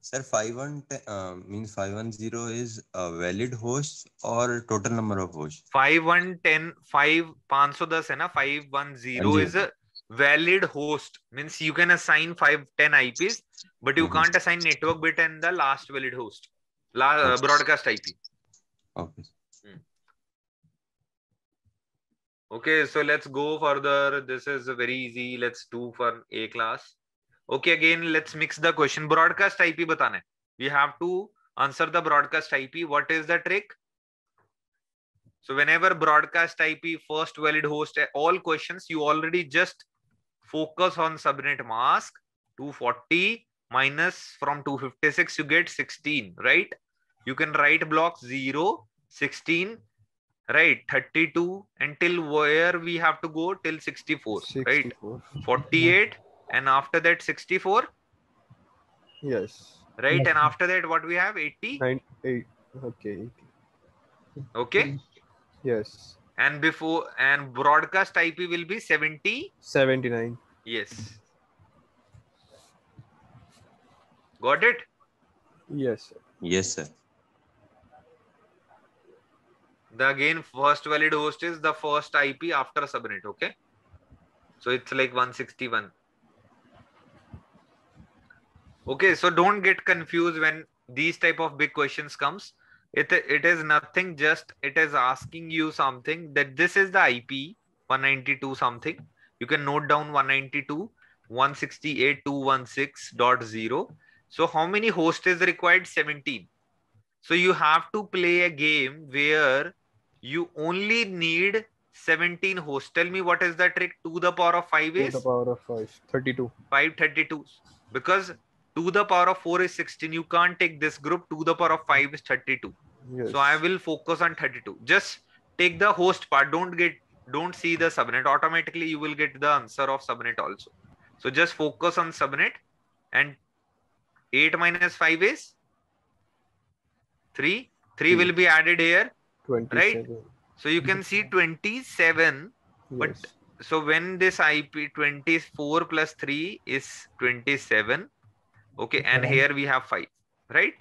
Sir, 510 uh, means 510 is a valid host or total number of hosts? 510, 5, 510 510 is a valid host. Means you can assign 510 IPs but you mm-hmm. can't assign network bit and the last valid host last uh, broadcast ip okay hmm. okay so let's go further this is very easy let's do for a class okay again let's mix the question broadcast ip batana hai we have to answer the broadcast ip what is the trick so whenever broadcast ip first valid host eh, all questions you already just focus on subnet mask 240 minus from 256 you get 16 right you can write blocks 0 16 right 32 until where we have to go till 64, 64. right 48 and after that 64 yes right yes. and after that what we have 80 nine. Eight. okay okay yes and before and broadcast ip will be 70 79 yes Got it? Yes. Sir. Yes, sir. The again first valid host is the first IP after subnet. Okay. So it's like 161. Okay. So don't get confused when these type of big questions comes. It, it is nothing just it is asking you something that this is the IP 192 something. You can note down 192 zero. So how many host is required? 17. So you have to play a game where you only need 17 hosts. Tell me what is the trick? 2 the power of 5 is? 2 the power of 5. 32. 532. Because 2 the power of 4 is 16. You can't take this group. 2 the power of 5 is 32. Yes. So I will focus on 32. Just take the host part. Don't get don't see the subnet. Automatically you will get the answer of subnet also. So just focus on subnet and 8 minus 5 is 3. 3 will be added here. Right? So you can see 27. Yes. But so when this IP 24 plus 3 is 27. Okay. And here we have 5. Right?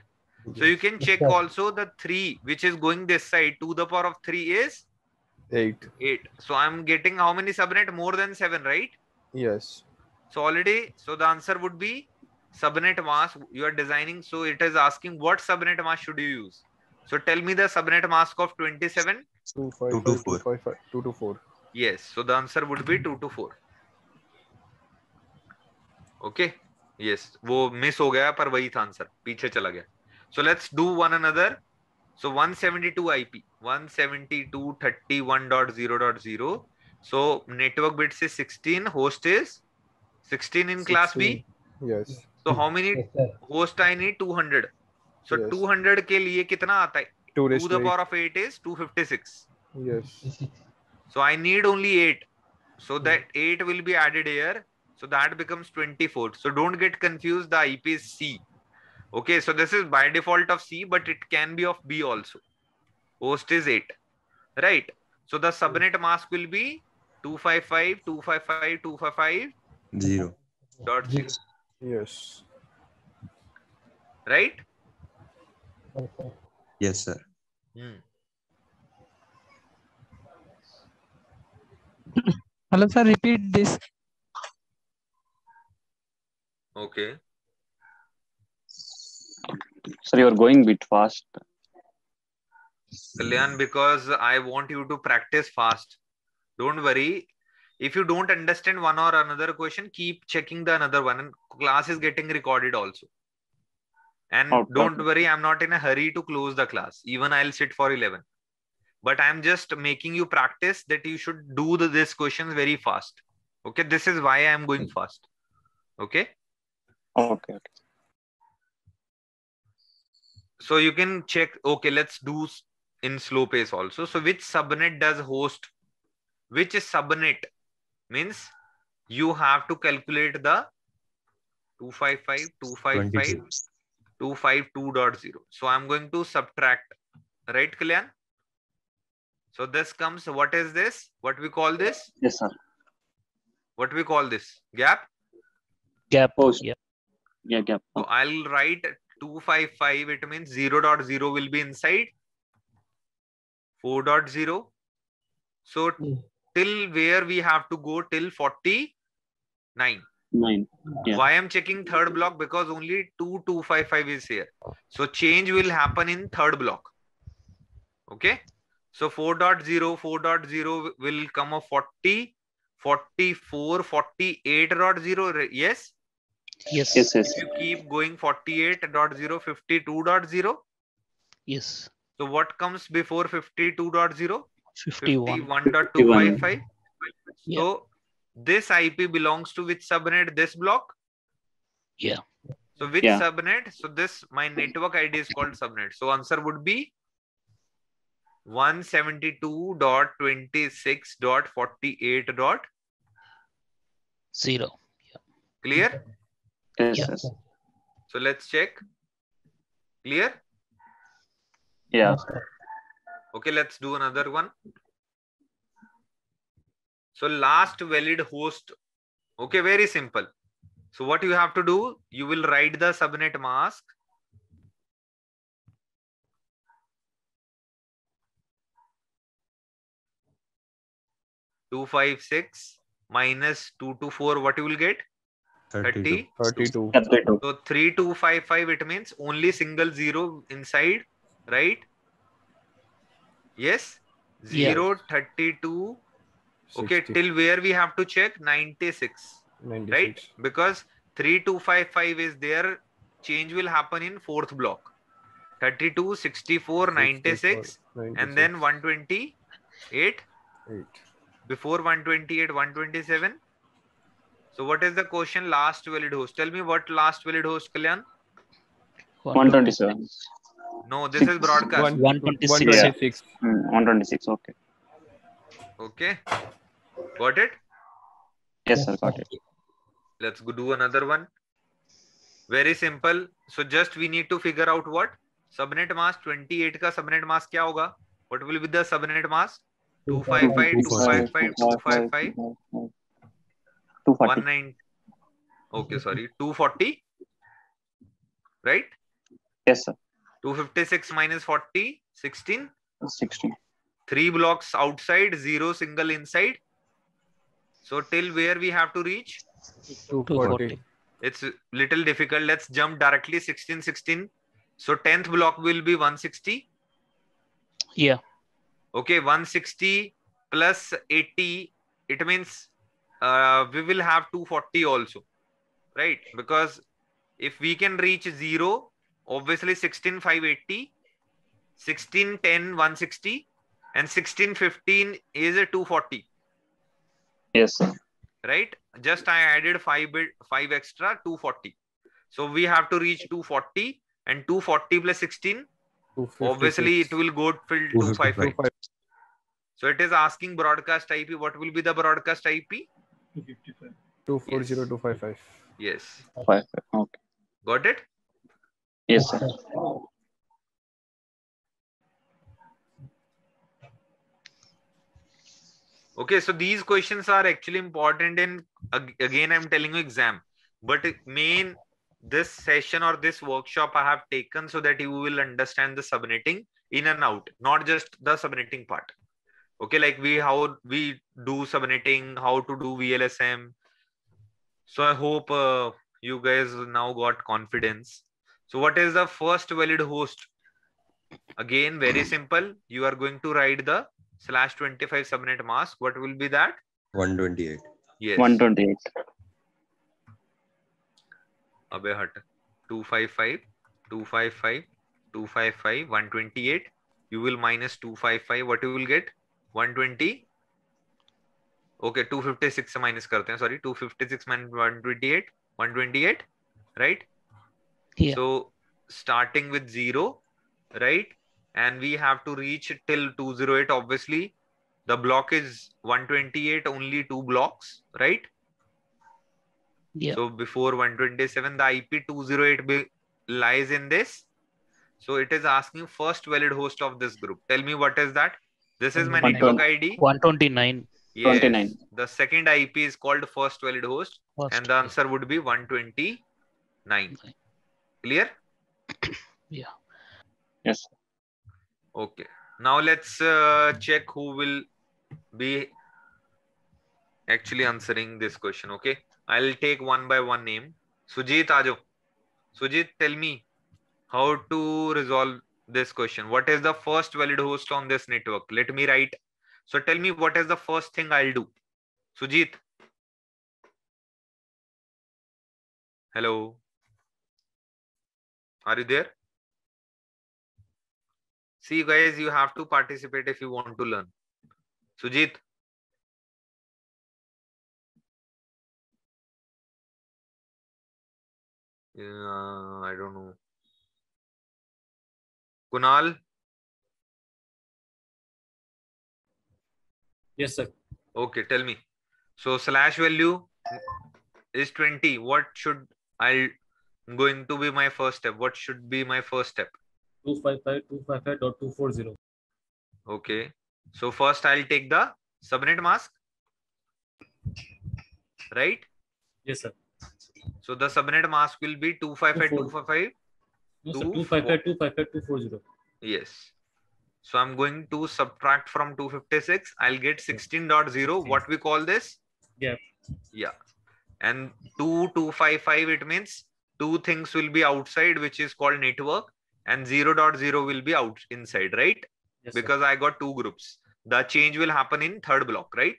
Yes. So you can check <laughs> also the 3 which is going this side. 2 the power of 3 is 8. 8. So I'm getting how many subnet? More than 7, right? Yes. So already, so the answer would be subnet mask you are designing so it is asking what subnet mask should you use so tell me the subnet mask of 27 224 yes so the answer would be 224 okay yes wo miss ho gaya par wahi tha answer piche chala gaya so let's do one another so 172 ip 172.31.0.0 so network bit is 16 host is 16 in 16. class b yes तो how many host I need 200 so 200 के लिए कितना आता है 2 the power of 8 is 256 yes so I need only 8 so that 8 will be added here so that becomes 24 so don't get confused the ip is c okay so this is by default of c but it can be of b also host is 8 right so the subnet mask will be 255 255 255 0 dot 6 Yes. Right? Okay. Yes, sir. Hmm. <clears throat> Hello, sir. Repeat this. Okay. Sir, you are going bit fast. Kalyan, because I want you to practice fast. Don't worry if you don't understand one or another question keep checking the another one and class is getting recorded also and okay. don't worry i'm not in a hurry to close the class even i'll sit for 11 but i'm just making you practice that you should do the, this questions very fast okay this is why i'm going fast okay okay okay so you can check okay let's do in slow pace also so which subnet does host which subnet means you have to calculate the 255 255 252.0 so i'm going to subtract right kalyan so this comes what is this what we call this yes sir what we call this gap gap post yeah yeah gap so i'll write 255 it means 0, 0.0 will be inside 4.0 so hmm till where we have to go till 49 nine. Yeah. Why I'm checking third block because only two two five five is here. So change will happen in third block. Okay. So 4.0, 4.0 will come of 40, 44, 48.0. Yes. Yes. Yes. yes. If you keep going 48.0, 52.0. Yes. So what comes before 52.0? 51. 51.255. Yeah. So this IP belongs to which subnet? This block? Yeah. So which yeah. subnet? So this, my network ID is called subnet. So answer would be 172.26.48. Zero. Yeah. Clear? Yes, yes. So let's check. Clear? Yeah. Okay, let's do another one. So last valid host. Okay, very simple. So what you have to do, you will write the subnet mask. Two five six minus two two four. What you will get? 30, 32. 32. So 3255, it means only single zero inside, right? yes 0 32 60. okay till where we have to check 96, 96. right because 3255 is there change will happen in fourth block 32 64 96, 96 and then 128 Eight. before 128 127 so what is the question last valid host tell me what last valid host kalyan 127 No, this Six. is broadcast. One, 126. 126. Yeah. Mm, 126. Okay. Okay. Got it? Yes, sir. Got it. Let's go do another one. Very simple. So just we need to figure out what subnet mass 28 ka subnet mass kya hoga? What will be the subnet mass? 255, 255, 255, 240. Okay, sorry, 240. Right? Yes, sir. 256 minus 40, 16? 16. Three blocks outside, zero single inside. So till where we have to reach? 240. It's little difficult. Let's jump directly 16, 16. So 10th block will be 160. Yeah. Okay, 160 plus 80. It means uh, we will have 240 also, right? Because if we can reach zero, obviously 16 580 16 10 160 and 16 15 is a 240 yes sir. right just i added 5 bit 5 extra 240 so we have to reach 240 and 240 plus 16 obviously it will go till 255 so it is asking broadcast ip what will be the broadcast ip Two fifty five. Two 240 yes. 255 yes 55. okay got it Yes, sir. Okay, so these questions are actually important and again, I'm telling you exam, but main this session or this workshop I have taken so that you will understand the subnetting in and out, not just the subnetting part. Okay, like we how we do subnetting, how to do VLSM. So I hope uh, you guys now got confidence so what is the first valid host? Again, very simple. You are going to write the slash 25 subnet mask. What will be that? 128. Yes. 128. Abhay hat. 255, 255, 255, 128. You will minus 255. What you will get? 120. Okay, 256 minus करते हैं. Sorry, 256 minus 128. 128, right? Yeah. So starting with zero, right? And we have to reach till 208. Obviously, the block is 128, only two blocks, right? Yeah. So before 127, the IP 208 lies in this. So it is asking first valid host of this group. Tell me what is that? This is my network ID. 129. Yes. 29. The second IP is called first valid host, first and the answer would be 129. Clear? Yeah. Yes. Okay. Now let's uh, check who will be actually answering this question. Okay. I'll take one by one name. Sujit Ajo. Sujit, tell me how to resolve this question. What is the first valid host on this network? Let me write. So tell me what is the first thing I'll do. Sujit. Hello. Are you there? See, guys, you have to participate if you want to learn. Sujit. Yeah, I don't know. Kunal? Yes, sir. Okay, tell me. So slash value is 20. What should I going to be my first step? What should be my first step? 255.255.240. Okay. So first I'll take the subnet mask. Right? Yes, sir. So the subnet mask will be 255.255. No, 255.255.240. Yes. So I'm going to subtract from 256. I'll get 16.0. What we call this? Gap. Yeah. yeah. And 2255, it means two things will be outside which is called network and 0, 0.0 will be out inside right yes, because sir. i got two groups the change will happen in third block right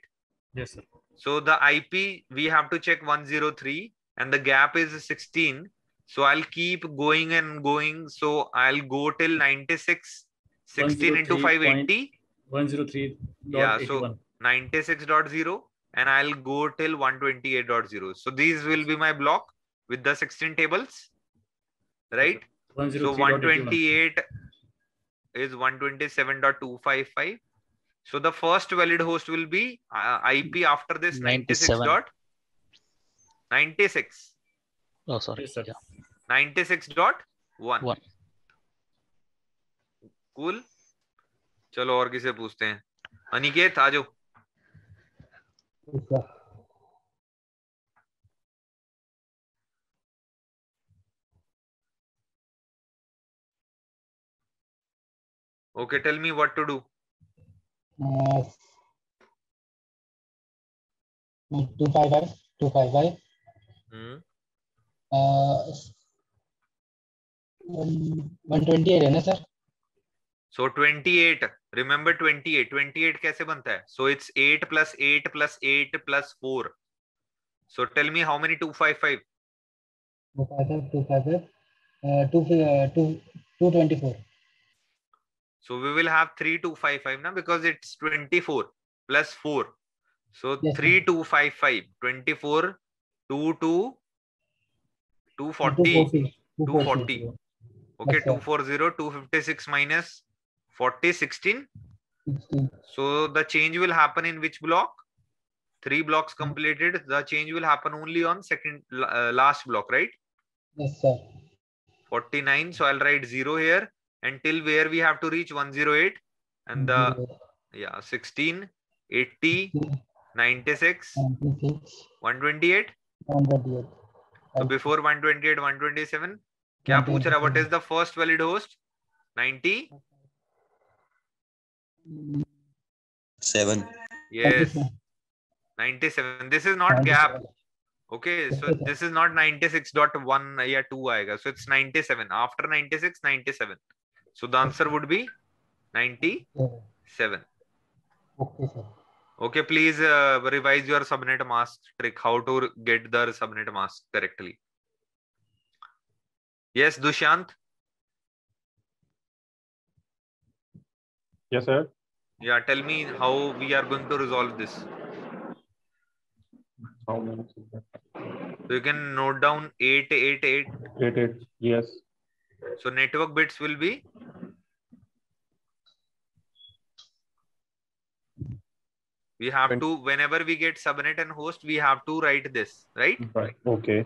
yes sir so the ip we have to check 103 and the gap is 16 so i'll keep going and going so i'll go till 96 16 into 580 103 yeah so 96.0 and i'll go till 128.0 so these will be my block with the 16 tables, right? So 128 is 127.255. So the first valid host will be uh, IP after this 96 dot 96. Oh, sorry. Yeah. 1. Cool. चलो और किसे पूछते हैं अनिकेत आ जाओ Okay, tell me what to do. Uh, two five five two five one twenty eight है ना sir so twenty eight remember twenty eight twenty eight कैसे बनता है so it's eight plus eight plus eight plus four so tell me how many two five five two five two five two two twenty four So we will have 3255 now because it's 24 plus 4. So yes, 3255, 24, 2 2, 240, 240. 240. Okay, 240, 256 minus 40, 16. 16. So the change will happen in which block? Three blocks completed. The change will happen only on second uh, last block, right? Yes, sir. 49. So I'll write 0 here until where we have to reach 108 and the yeah 16 80 96 128 128 so before 128 127 क्या पूछ रहा What is the first valid host? 90 7 yes 97 this is not gap okay so this is not 96.1 yeah 2 aega. so it's 97 after 96 97 So the answer would be 97. Okay, sir. Okay, please uh, revise your subnet mask trick. How to get the subnet mask correctly. Yes, Dushant. Yes, sir. Yeah, tell me how we are going to resolve this. How many? So you can note down eight, eight, eight. Eight, eight. Yes. So network bits will be we have to whenever we get subnet and host we have to write this right right okay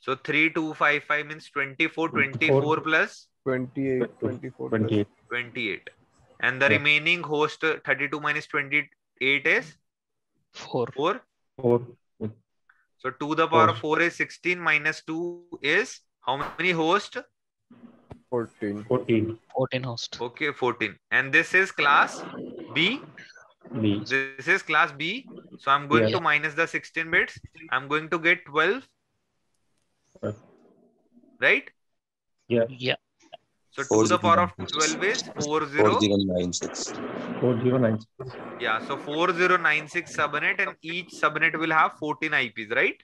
so 3255 means 24 24 28 24 28 28 and the yeah. remaining host 32 minus 28 is 4 4 4 so 2 to the power four. 4 is 16 minus 2 is how many host 14. 14. 14 host. Okay, 14. And this is class B. B. This is class B. So I'm going yeah. to minus the 16 bits. I'm going to get 12. right? Yeah. Yeah. So 2 to the power of 12 is 4096. 4096. Yeah, so 4096 subnet and each subnet will have 14 IPs, right?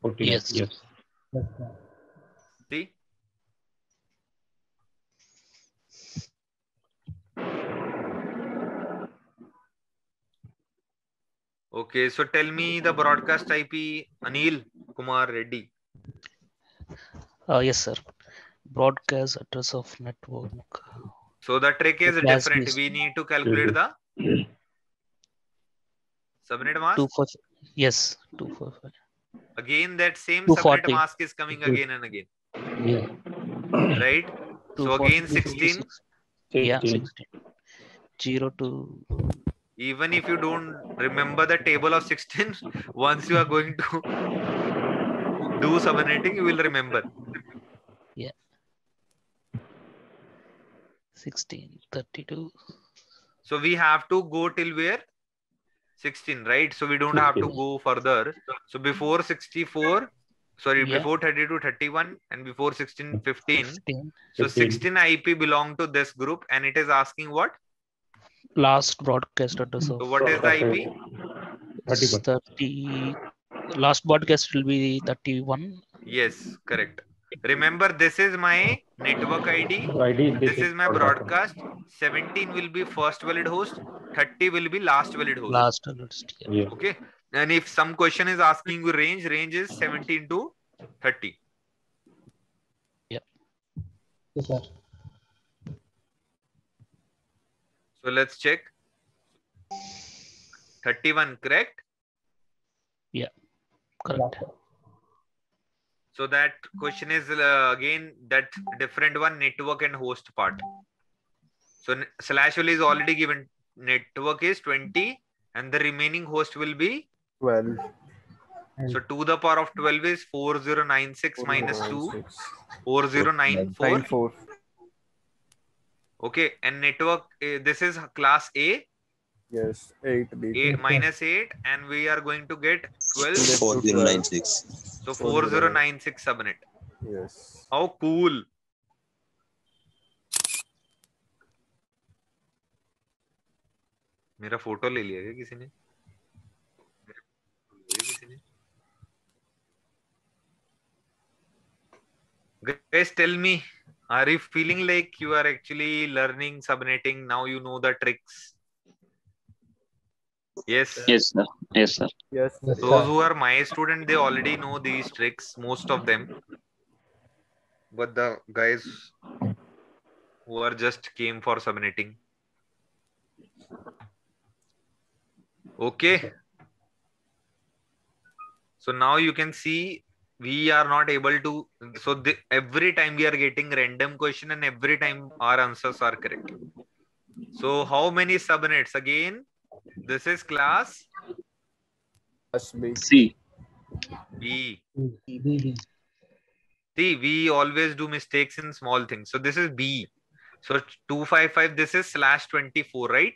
14. Yes. Yes. Okay, so tell me the broadcast IP, Anil Kumar Reddy. Uh, yes, sir. Broadcast address of network. So the trick is different. We need to calculate the subnet mask. Two four, yes, two four five. Again, that same subnet mask is coming again and again. Yeah. Right. so again, sixteen. 16. Yeah, sixteen. Zero to even if you don't remember the table of 16 <laughs> once you are going to do subnetting you will remember yeah 16 32 so we have to go till where 16 right so we don't have to go further so before 64 sorry yeah. before 32 31 and before 16 15, 15 so 16 ip belong to this group and it is asking what last broadcast or so. what is the IP? 30. Last broadcast will be 31. Yes, correct. Remember, this is my network ID. ID this, is, my broadcast. 17 will be first valid host. 30 will be last valid host. Last valid host. Yeah. Okay. And if some question is asking you range, range is 17 to 30. Yeah. Yes, sir. So let's check. 31, correct? Yeah, correct. So that question is uh, again that different one network and host part. So slash will is already given network is 20 and the remaining host will be 12. So 2 the power of 12 is 4096 minus 2, 4094. Okay, and network, uh, this is class A. Yes, 8 B. A minus 8, and we are going to get 12. 4096. So 4096 subnet. Yes. How cool. मेरा photo ले लिया क्या किसी ने किसी ने tell me are you feeling like you are actually learning subnetting now you know the tricks yes yes sir yes sir yes sir. those who are my student they already know these tricks most of them but the guys who are just came for subnetting okay so now you can see we are not able to so the, every time we are getting random question and every time our answers are correct so how many subnets again this is class B. C. B. B, B. See, we always do mistakes in small things. So this is B. So 255, this is slash 24, right?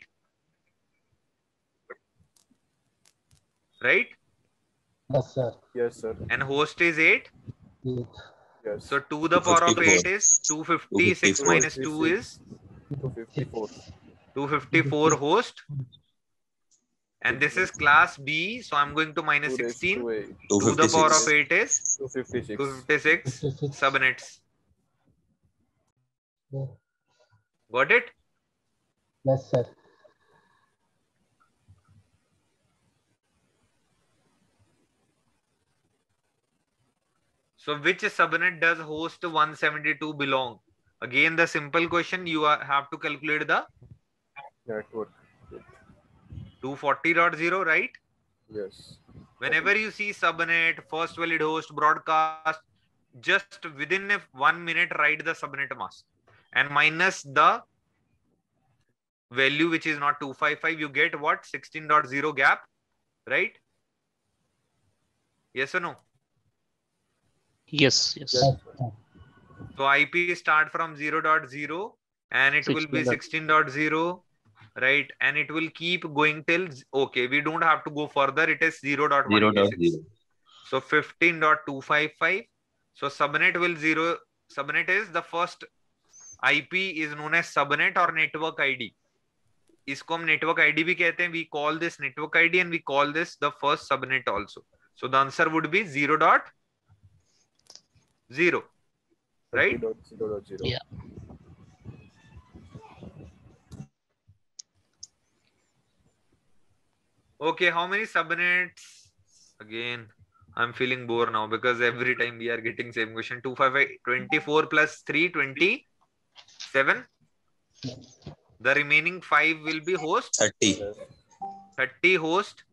Right? Yes, sir. Yes, sir. And host is 8? Yes. So 2 the power of 8 is 256 minus 2 is? 254. 254 host. And this is class B. So I'm going to minus 16. 2 the power of 8 is? 256. 256 subnets. Got it? Yes, sir. So which subnet does host 172 belong? Again, the simple question you are, have to calculate the network. 240.0, right? Yes. Whenever you see subnet, first valid host, broadcast, just within one minute write the subnet mask and minus the value which is not 255 you get what 16.0 gap right yes or no Yes, yes. So IP start from 0.0, .0 and it 16. will be 16.0, right? And it will keep going till, okay, we don't have to go further. It is 0 0.1. So 15.255. So subnet will zero, subnet is the first IP is known as subnet or network ID. इसको हम network ID भी कहते हैं we call this network ID and we call this the first subnet also so the answer would be 0.0 0 right 0, 0, 0. yeah okay how many subnets again i'm feeling bored now because every time we are getting same question 255 24 plus 3 27 the remaining 5 will be host 30 30 host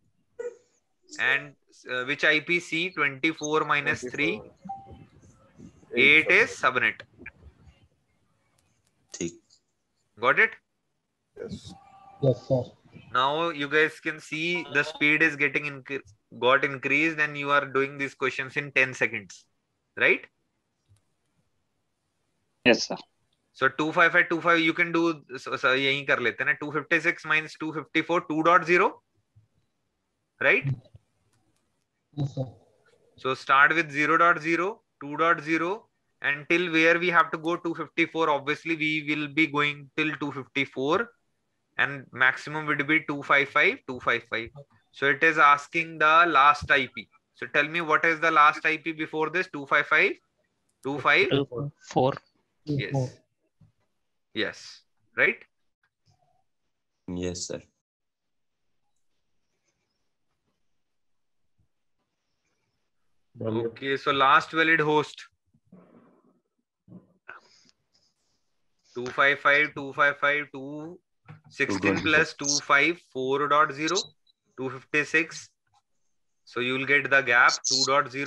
and uh, which IPC? 24 minus 3 8 is subnet. Got it? Yes. Yes, sir. Now you guys can see the speed is getting incre got increased and you are doing these questions in 10 seconds. Right? Yes, sir. So 255, 25, you can do, so, so yahi kar lete na, 256 minus 254, 2.0. Right? Yes, sir. So start with 0.0. 2.0 and till where we have to go 254 obviously we will be going till 254 and maximum would be 255 255 so it is asking the last ip so tell me what is the last ip before this 255 254 yes yes right yes sir Okay, so last valid host. 255, 255, 216 plus 254 dot 256. So you will get the gap 2 dot 0,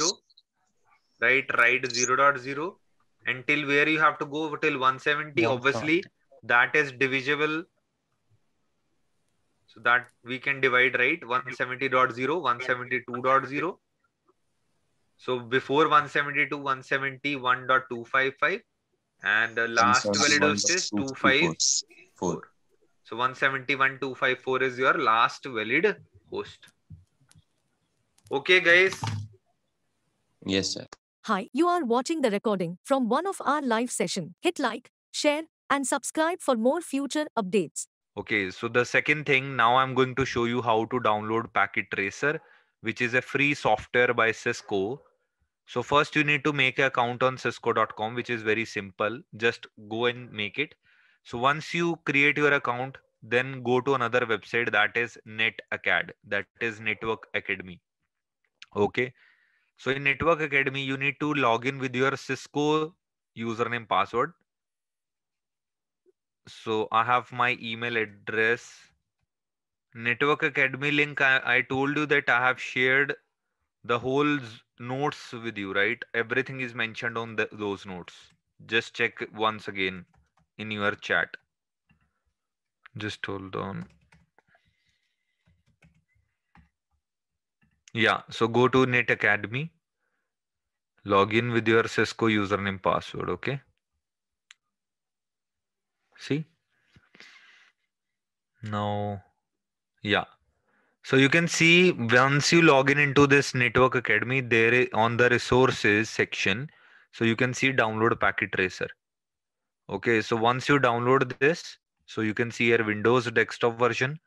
right, right 0 dot 0. Until where you have to go till 170, yeah, obviously that is divisible. So that we can divide, right, 170 dot 172 dot 0. So before 172, 1.255. and the last valid host is 254. So 254 is your last valid host. Okay, guys. Yes, sir. Hi, you are watching the recording from one of our live session. Hit like, share and subscribe for more future updates. Okay, so the second thing now I'm going to show you how to download Packet Tracer which is a free software by Cisco. So first you need to make an account on cisco.com, which is very simple. Just go and make it. So once you create your account, then go to another website that is NetAcad, that is Network Academy. Okay. So in Network Academy, you need to log in with your Cisco username password. So I have my email address Network Academy link, I, I told you that I have shared the whole notes with you, right? Everything is mentioned on the, those notes. Just check once again in your chat. Just hold on. Yeah, so go to Net Academy. Log in with your Cisco username password, okay? See? Now yeah. So you can see once you log in into this Network Academy, there on the resources section, so you can see download packet tracer. Okay, so once you download this, so you can see here Windows desktop version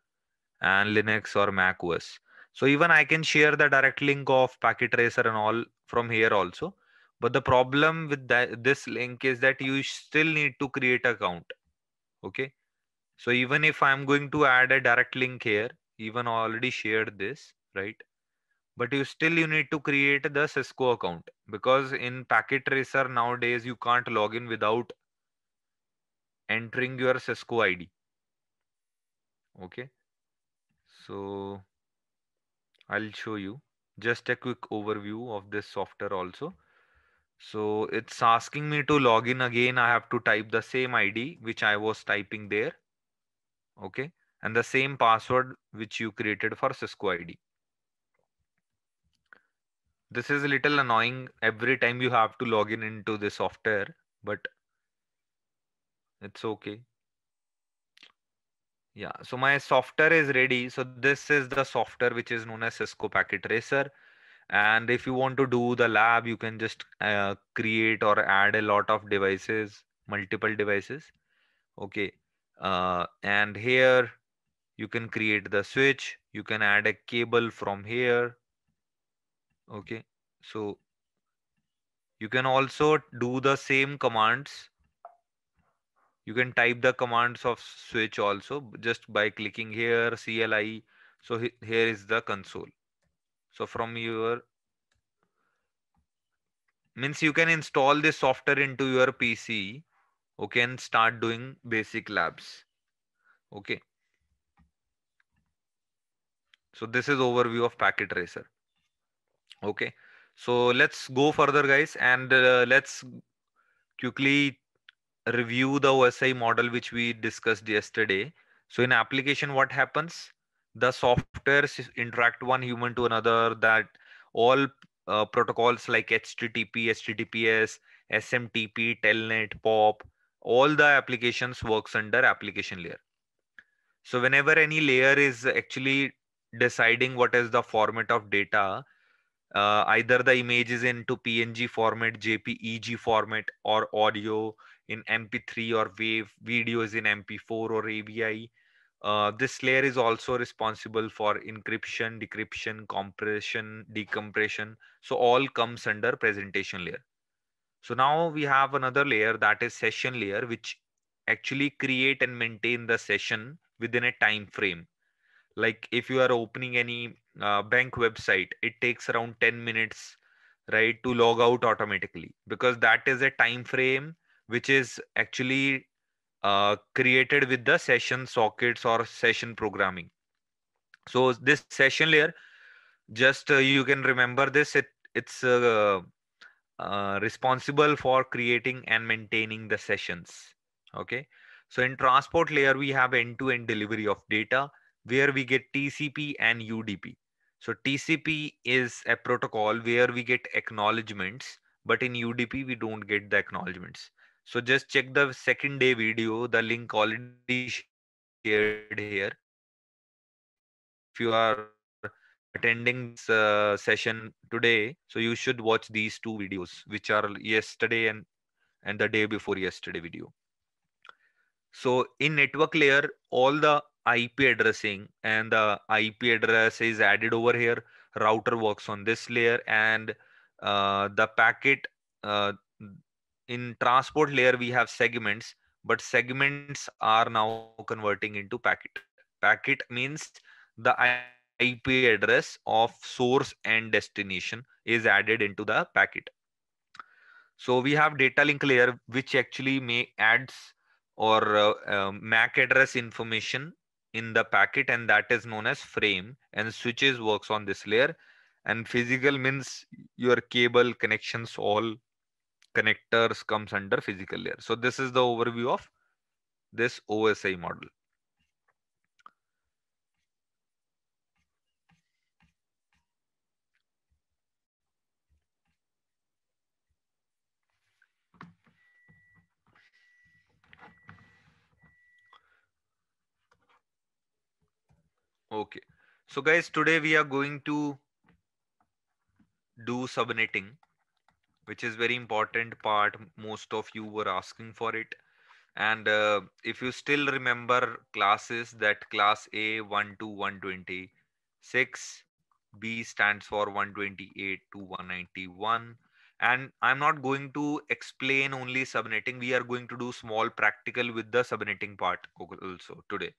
and Linux or Mac OS. So even I can share the direct link of packet tracer and all from here also. But the problem with that, this link is that you still need to create account. Okay. So even if I'm going to add a direct link here, even I already shared this, right? But you still you need to create the Cisco account because in Packet Tracer nowadays you can't log in without entering your Cisco ID. Okay. So I'll show you just a quick overview of this software also. So it's asking me to log in again. I have to type the same ID which I was typing there okay and the same password which you created for Cisco ID. This is a little annoying every time you have to log in into the software, but it's okay. Yeah, so my software is ready. So this is the software which is known as Cisco Packet Tracer. And if you want to do the lab, you can just uh, create or add a lot of devices, multiple devices. Okay, uh, and here you can create the switch you can add a cable from here okay so you can also do the same commands you can type the commands of switch also just by clicking here CLI so here is the console so from your means you can install this software into your PC okay and start doing basic labs okay so this is overview of packet tracer okay so let's go further guys and uh, let's quickly review the osi model which we discussed yesterday so in application what happens the software interact one human to another that all uh, protocols like http https smtp telnet pop all the applications works under application layer. So whenever any layer is actually deciding what is the format of data, uh, either the image is into PNG format, JPEG format, or audio in MP3 or wave, video is in MP4 or AVI. Uh, this layer is also responsible for encryption, decryption, compression, decompression. So all comes under presentation layer. So now we have another layer that is session layer, which actually create and maintain the session within a time frame. Like if you are opening any uh, bank website, it takes around 10 minutes, right, to log out automatically because that is a time frame which is actually uh, created with the session sockets or session programming. So this session layer, just uh, you can remember this. It it's uh, uh, responsible for creating and maintaining the sessions. Okay. So in transport layer, we have end-to-end -end delivery of data where we get TCP and UDP. So TCP is a protocol where we get acknowledgements, but in UDP, we don't get the acknowledgements. So just check the second day video, the link already shared here. If you are attending this uh, session today so you should watch these two videos which are yesterday and and the day before yesterday video so in network layer all the ip addressing and the ip address is added over here router works on this layer and uh, the packet uh, in transport layer we have segments but segments are now converting into packet packet means the IP address of source and destination is added into the packet. So we have data link layer, which actually may adds or uh, uh, MAC address information in the packet. And that is known as frame and switches works on this layer and physical means your cable connections, all connectors comes under physical layer. So this is the overview of this OSI model. Okay. So guys, today we are going to do subnetting, which is very important part. Most of you were asking for it. And uh, if you still remember classes that class A 1 to 126, B stands for 128 to 191. And I'm not going to explain only subnetting. We are going to do small practical with the subnetting part also today.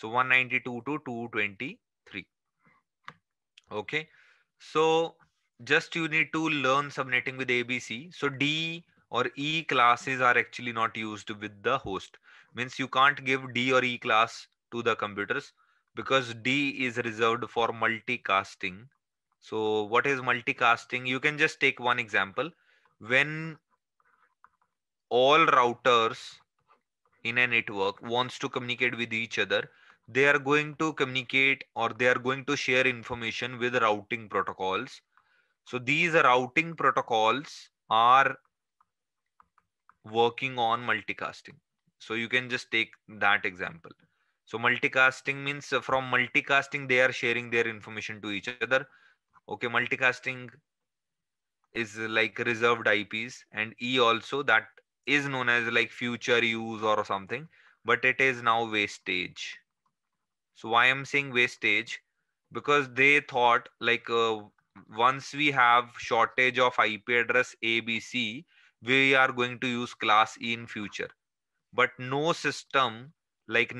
So 192 to 223. Okay. So just you need to learn subnetting with ABC. So D or E classes are actually not used with the host. Means you can't give D or E class to the computers because D is reserved for multicasting. So what is multicasting? You can just take one example. When all routers in a network wants to communicate with each other, they are going to communicate or they are going to share information with routing protocols. So these routing protocols are working on multicasting. So you can just take that example. So multicasting means from multicasting, they are sharing their information to each other. Okay, multicasting is like reserved IPs and E also that is known as like future use or something, but it is now wastage. So why I'm saying wastage because they thought like uh, once we have shortage of IP address ABC, we are going to use class E in future. But no system like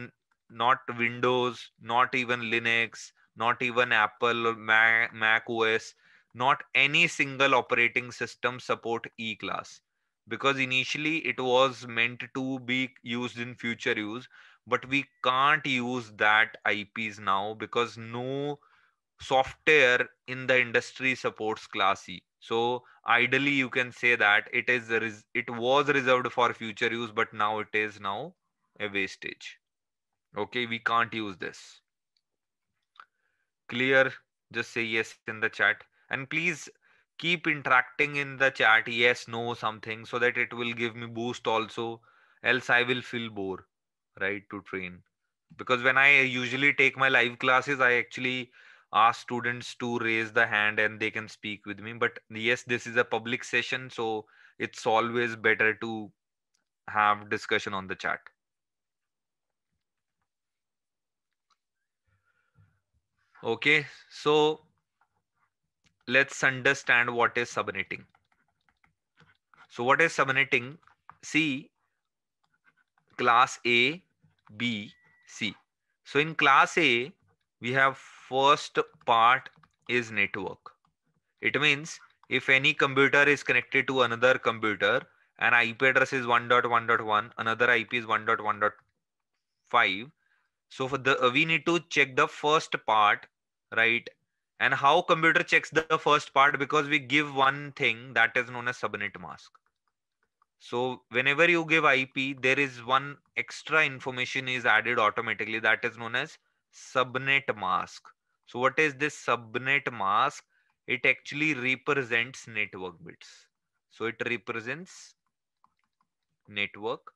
not Windows, not even Linux, not even Apple or Mac, Mac OS, not any single operating system support E class because initially it was meant to be used in future use but we can't use that IPs now because no software in the industry supports Class E. So ideally, you can say that it is it was reserved for future use, but now it is now a wastage. Okay, we can't use this. Clear? Just say yes in the chat, and please keep interacting in the chat. Yes, no, something, so that it will give me boost also. Else, I will feel bored right to train because when i usually take my live classes i actually ask students to raise the hand and they can speak with me but yes this is a public session so it's always better to have discussion on the chat okay so let's understand what is subnetting so what is subnetting see class a B, C. So in class A, we have first part is network. It means if any computer is connected to another computer, an IP address is 1.1.1, another IP is 1.1.5. So for the we need to check the first part, right? And how computer checks the first part because we give one thing that is known as subnet mask. So whenever you give IP, there is one extra information is added automatically that is known as subnet mask. So what is this subnet mask? It actually represents network bits. So it represents network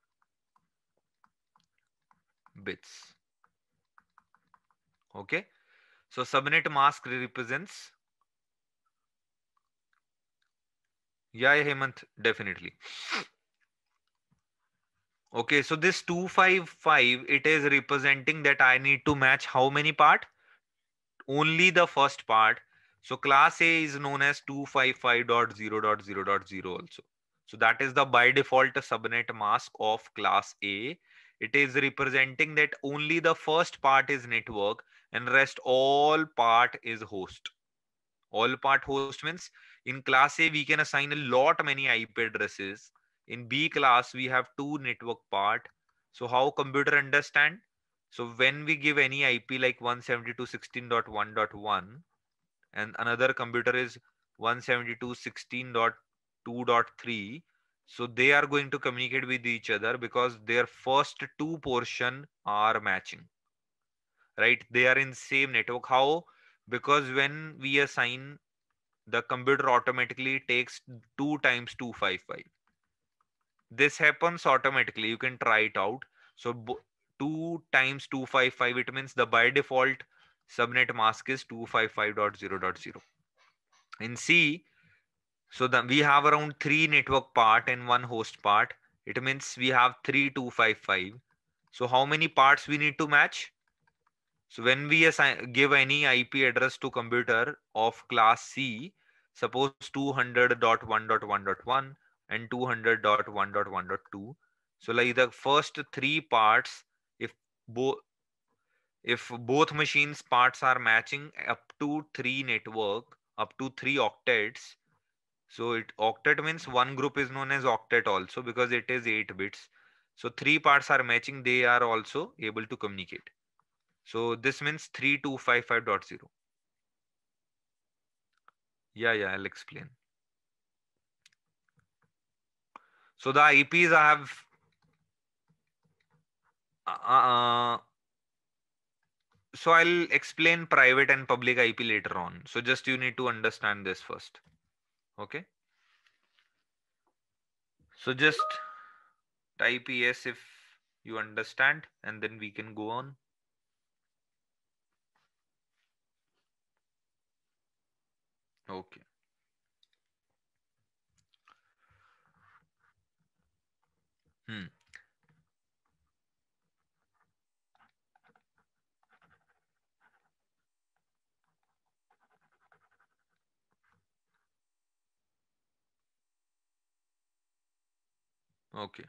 bits. Okay. So subnet mask represents Yeah, yeah, Hemant, definitely. Okay, so this 255, it is representing that I need to match how many part? Only the first part. So class A is known as 255.0.0.0 also. So that is the by default subnet mask of class A. It is representing that only the first part is network and rest all part is host. All part host means in class a we can assign a lot many ip addresses in b class we have two network part so how computer understand so when we give any ip like 172.16.1.1 and another computer is 172.16.2.3 so they are going to communicate with each other because their first two portion are matching right they are in same network how because when we assign the computer automatically takes 2 times 255. This happens automatically. You can try it out. So 2 times 255, it means the by default subnet mask is 255.0.0. In C, so the we have around three network part and one host part. It means we have three, two, five, five. So how many parts we need to match? So when we assign, give any IP address to computer of class C, suppose 200.1.1.1 and 200.1.1.2. So like the first three parts, if both if both machines parts are matching up to three network, up to three octets, so it octet means one group is known as octet also because it is eight bits. So three parts are matching, they are also able to communicate. So this means 3255.0. Yeah, yeah, I'll explain. So the IPs I have uh, uh, uh, so I'll explain private and public IP later on. So just you need to understand this first. Okay. So just type yes if you understand and then we can go on. Ok. Hum. Okay.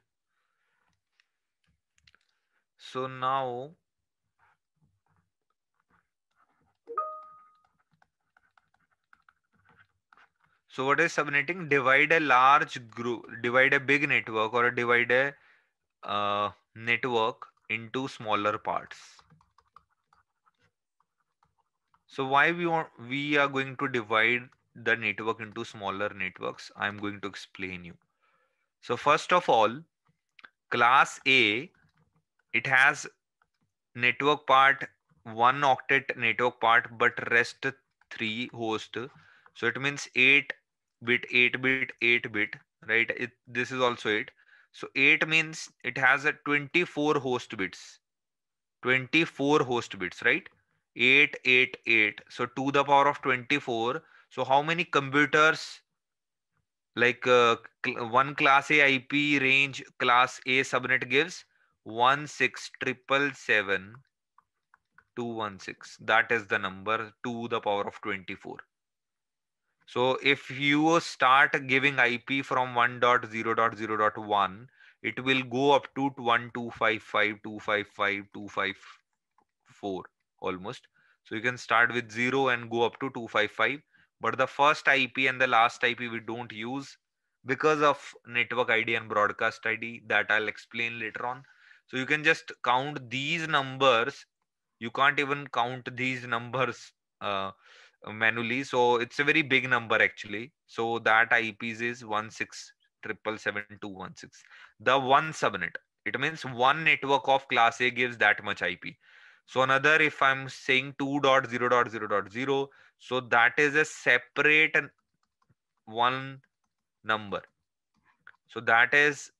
So now So what is subnetting? Divide a large group, divide a big network or divide a uh, network into smaller parts. So why we want we are going to divide the network into smaller networks? I'm going to explain you. So first of all, class A, it has network part one octet network part, but rest three host. So it means eight bit 8 bit 8 bit right it, this is also 8 so 8 means it has a 24 host bits 24 host bits right 8 8 8 so to the power of 24 so how many computers like uh, cl one class a ip range class a subnet gives 16777 216 that is the number to the power of 24 so if you start giving IP from 1.0.0.1, it will go up to 1255, 255, 254 almost. So you can start with zero and go up to 255. But the first IP and the last IP we don't use because of network ID and broadcast ID that I'll explain later on. So you can just count these numbers. You can't even count these numbers uh, manually. So it's a very big number actually. So that IEPs is one six triple seven two one six. The one subnet. It means one network of class A gives that much IP. So another, if I'm saying 2.0.0.0, so that is a separate one number. So that is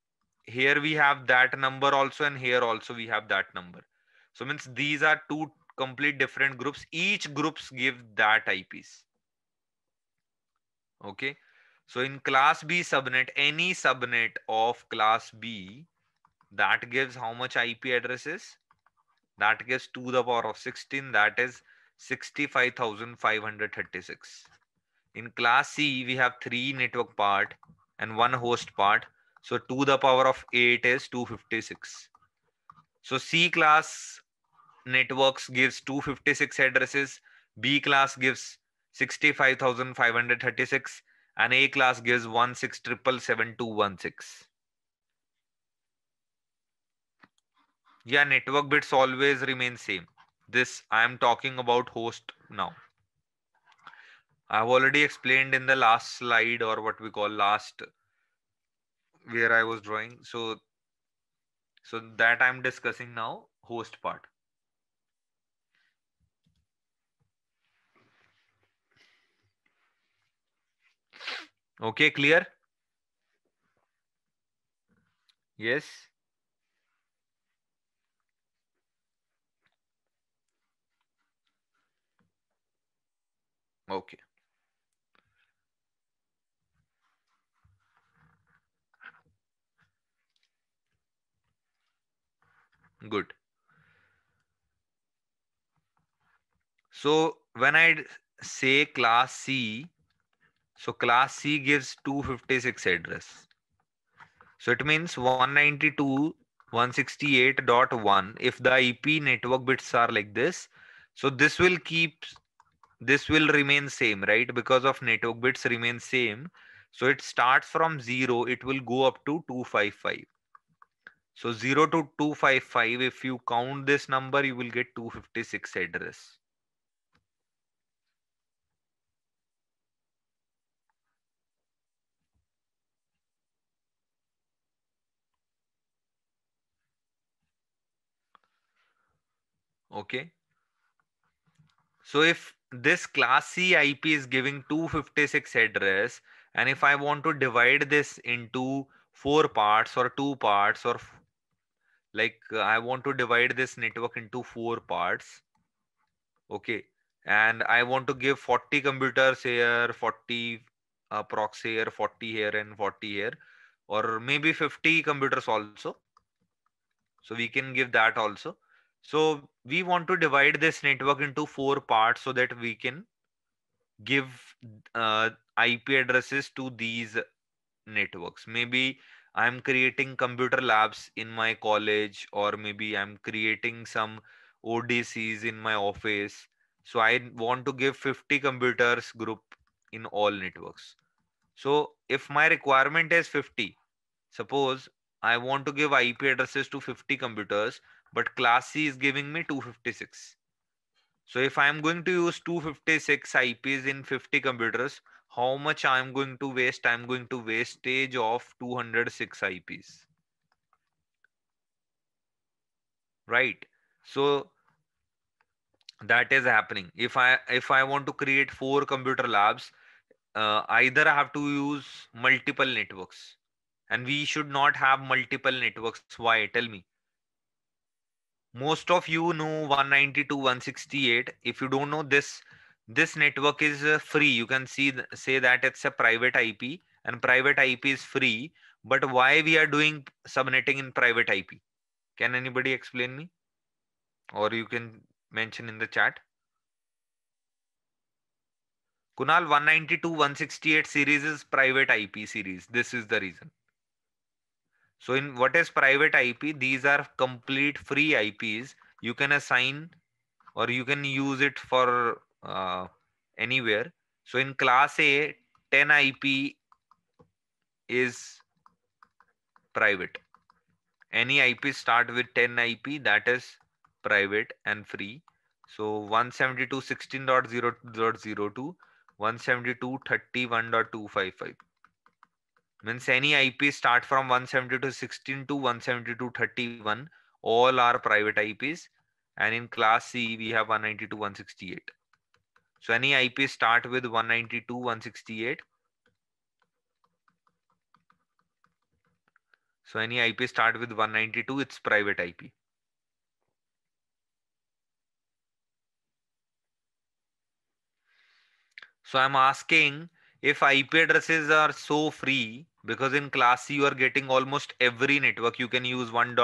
here we have that number also and here also we have that number. So means these are two complete different groups each groups give that ips okay so in class b subnet any subnet of class b that gives how much ip addresses that gives 2 the power of 16 that is 65536 in class c we have three network part and one host part so 2 the power of 8 is 256 so c class networks gives 256 addresses, B class gives 65,536 and A class gives 1677216. Yeah, network bits always remain same. This I am talking about host now. I've already explained in the last slide or what we call last where I was drawing. So, so that I'm discussing now host part. Okay, clear? Yes. Okay. Good. So when I say class C, so class C gives 256 address. So it means 192.168.1 if the IP network bits are like this. So this will keep, this will remain same, right? Because of network bits remain same. So it starts from zero, it will go up to 255. So 0 to 255, if you count this number, you will get 256 address. Okay. So if this class C IP is giving 256 address, and if I want to divide this into four parts or two parts or like uh, I want to divide this network into four parts. Okay. And I want to give 40 computers here, 40 uh, here, 40 here and 40 here, or maybe 50 computers also. So we can give that also. So we want to divide this network into four parts so that we can give uh, IP addresses to these networks. Maybe I'm creating computer labs in my college, or maybe I'm creating some ODCs in my office. So I want to give 50 computers group in all networks. So if my requirement is 50, suppose I want to give IP addresses to 50 computers, but class C is giving me 256. So if I'm going to use 256 IPs in 50 computers, how much I'm going to waste? I'm going to stage of 206 IPs. Right. So that is happening. If I if I want to create four computer labs, uh, either I have to use multiple networks and we should not have multiple networks. Why? Tell me most of you know 192 168 if you don't know this this network is uh, free you can see say that it's a private ip and private ip is free but why we are doing subnetting in private ip can anybody explain me or you can mention in the chat kunal 192 168 series is private ip series this is the reason so in what is private IP, these are complete free IPs. You can assign or you can use it for uh, anywhere. So in class A, 10 IP is private. Any IP start with 10 IP that is private and free. So 172.16.0.02, 172.31.255 means any IP start from one seventy to thirty one, all are private IPs and in class C we have one sixty eight. so any IP start with one ninety two one sixty eight. so any IP start with 192 it's private IP so I'm asking if IP addresses are so free because in class C you are getting almost every network. You can use 1.0,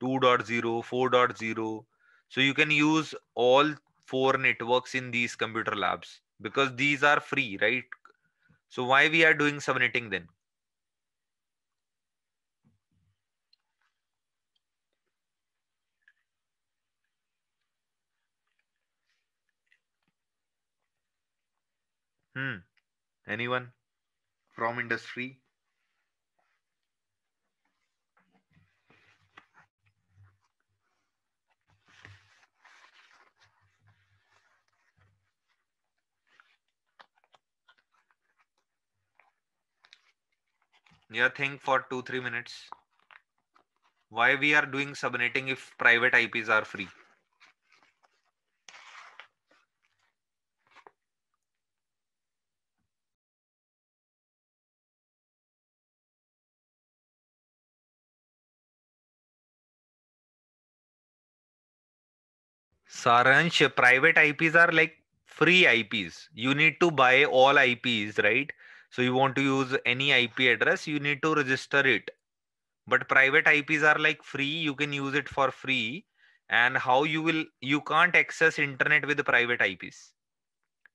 2.0, 4.0. So you can use all four networks in these computer labs because these are free, right? So why we are doing subnetting then? Hmm. Anyone? from industry yeah think for 2 3 minutes why we are doing subnetting if private ips are free Saransh, private IPs are like free IPs. You need to buy all IPs, right? So you want to use any IP address, you need to register it. But private IPs are like free. You can use it for free. And how you will, you can't access internet with private IPs.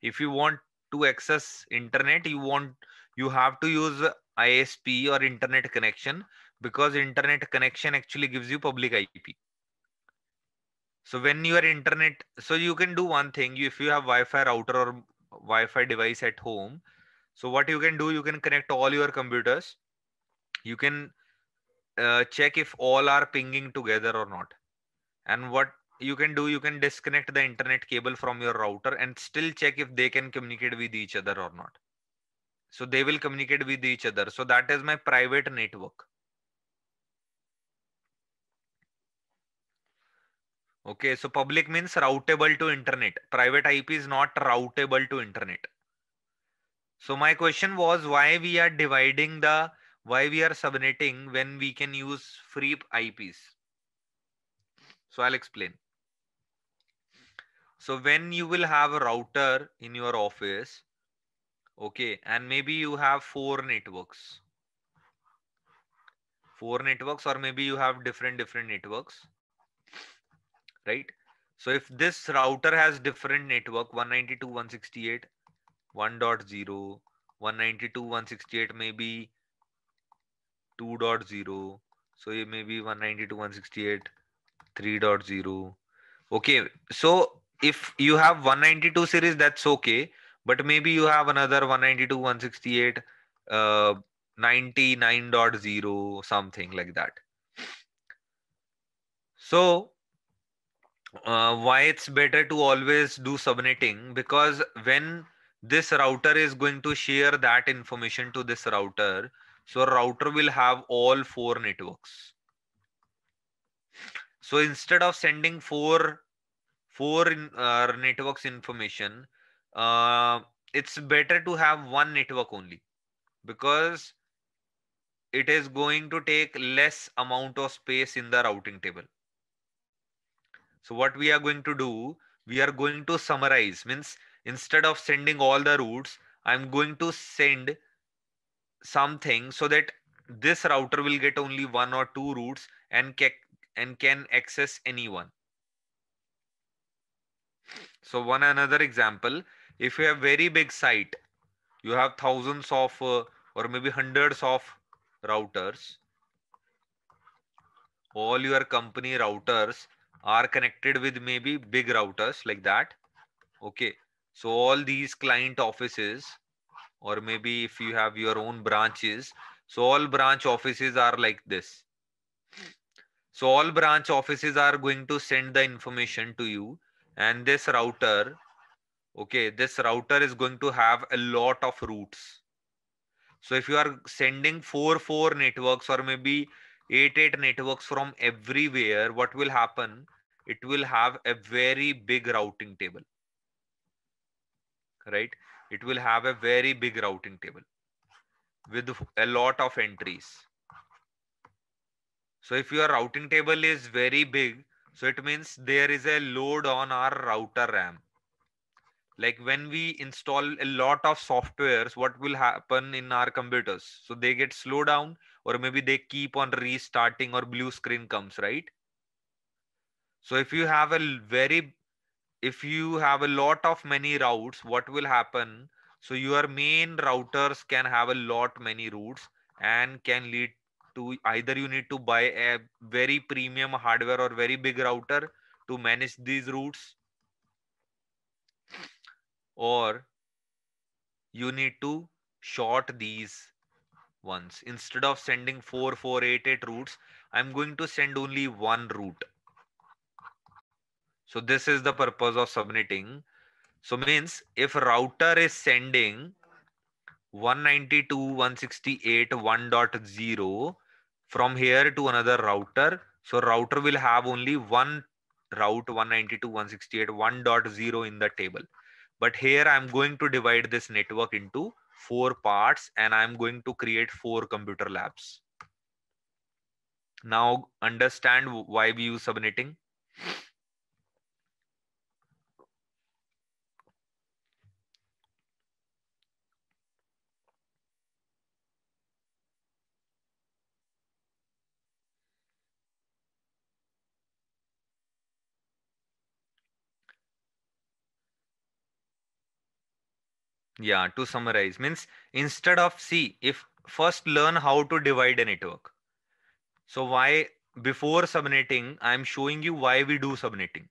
If you want to access internet, you want, you have to use ISP or internet connection because internet connection actually gives you public IP so when your internet so you can do one thing if you have wi-fi router or wi-fi device at home so what you can do you can connect all your computers you can uh, check if all are pinging together or not and what you can do you can disconnect the internet cable from your router and still check if they can communicate with each other or not so they will communicate with each other so that is my private network Okay, so public means routable to internet. Private IP is not routable to internet. So my question was why we are dividing the, why we are subnetting when we can use free IPs. So I'll explain. So when you will have a router in your office, okay, and maybe you have four networks, four networks, or maybe you have different, different networks right? So if this router has different network one ninety two one sixty eight 1.0, 192 two one sixty eight maybe 2.0. So it may be 192.168, 3.0. Okay, so if you have 192 series, that's okay. But maybe you have another 192, 168, uh, 99.0, something like that. So uh, why it's better to always do subnetting because when this router is going to share that information to this router so router will have all four networks so instead of sending four four in, uh, networks information uh, it's better to have one network only because it is going to take less amount of space in the routing table so what we are going to do, we are going to summarize means instead of sending all the routes, I'm going to send something so that this router will get only one or two routes and can, and can access anyone. So one another example, if you have very big site, you have thousands of uh, or maybe hundreds of routers, all your company routers are connected with maybe big routers like that. Okay. So all these client offices, or maybe if you have your own branches, so all branch offices are like this. So all branch offices are going to send the information to you and this router, okay, this router is going to have a lot of routes. So if you are sending four, four networks or maybe eight, eight networks from everywhere, what will happen? it will have a very big routing table right it will have a very big routing table with a lot of entries so if your routing table is very big so it means there is a load on our router ram like when we install a lot of softwares what will happen in our computers so they get slow down or maybe they keep on restarting or blue screen comes right so if you have a very, if you have a lot of many routes, what will happen? So your main routers can have a lot many routes and can lead to either you need to buy a very premium hardware or very big router to manage these routes or you need to short these ones instead of sending 4488 routes i'm going to send only one route so this is the purpose of subnetting. So means if router is sending 192.168.1.0 from here to another router, so router will have only one route 192.168.1.0 in the table. But here I'm going to divide this network into four parts and I'm going to create four computer labs. Now understand why we use subnetting. Yeah, to summarize means instead of see if first learn how to divide a network. So why before subnetting, I'm showing you why we do subnetting.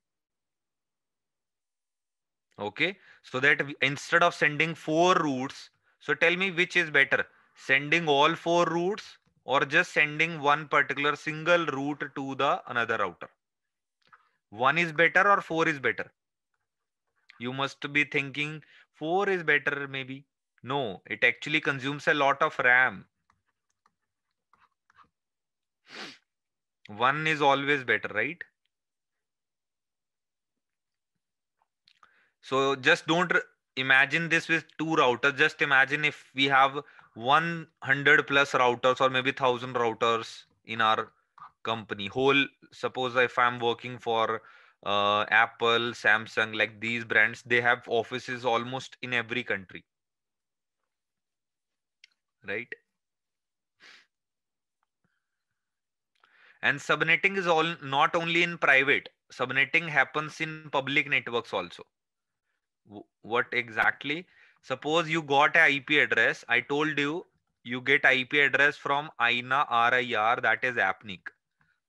Okay, so that instead of sending four routes, so tell me which is better, sending all four routes or just sending one particular single route to the another router. One is better or four is better. You must be thinking 4 is better maybe. No, it actually consumes a lot of RAM. 1 is always better, right? So just don't imagine this with two routers. Just imagine if we have 100 plus routers or maybe 1000 routers in our company. Whole, suppose if I'm working for uh, apple samsung like these brands they have offices almost in every country right and subnetting is all not only in private subnetting happens in public networks also what exactly suppose you got an ip address i told you you get ip address from ina rir that is APNIC.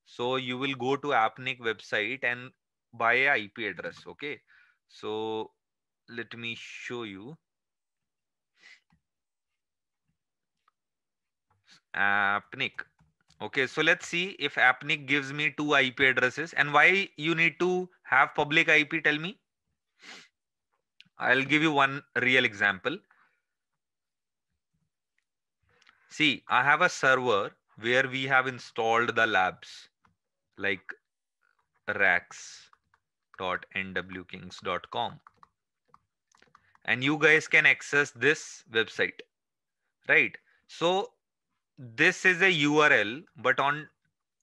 so you will go to APNIC website and by a IP address. Okay, so let me show you. Apnic, okay so let's see if Apnic gives me two ip addresses and why you need to have public ip tell me i'll give you one real example see i have a server where we have installed the labs like racks www.nwkings.com and you guys can access this website right so this is a url but on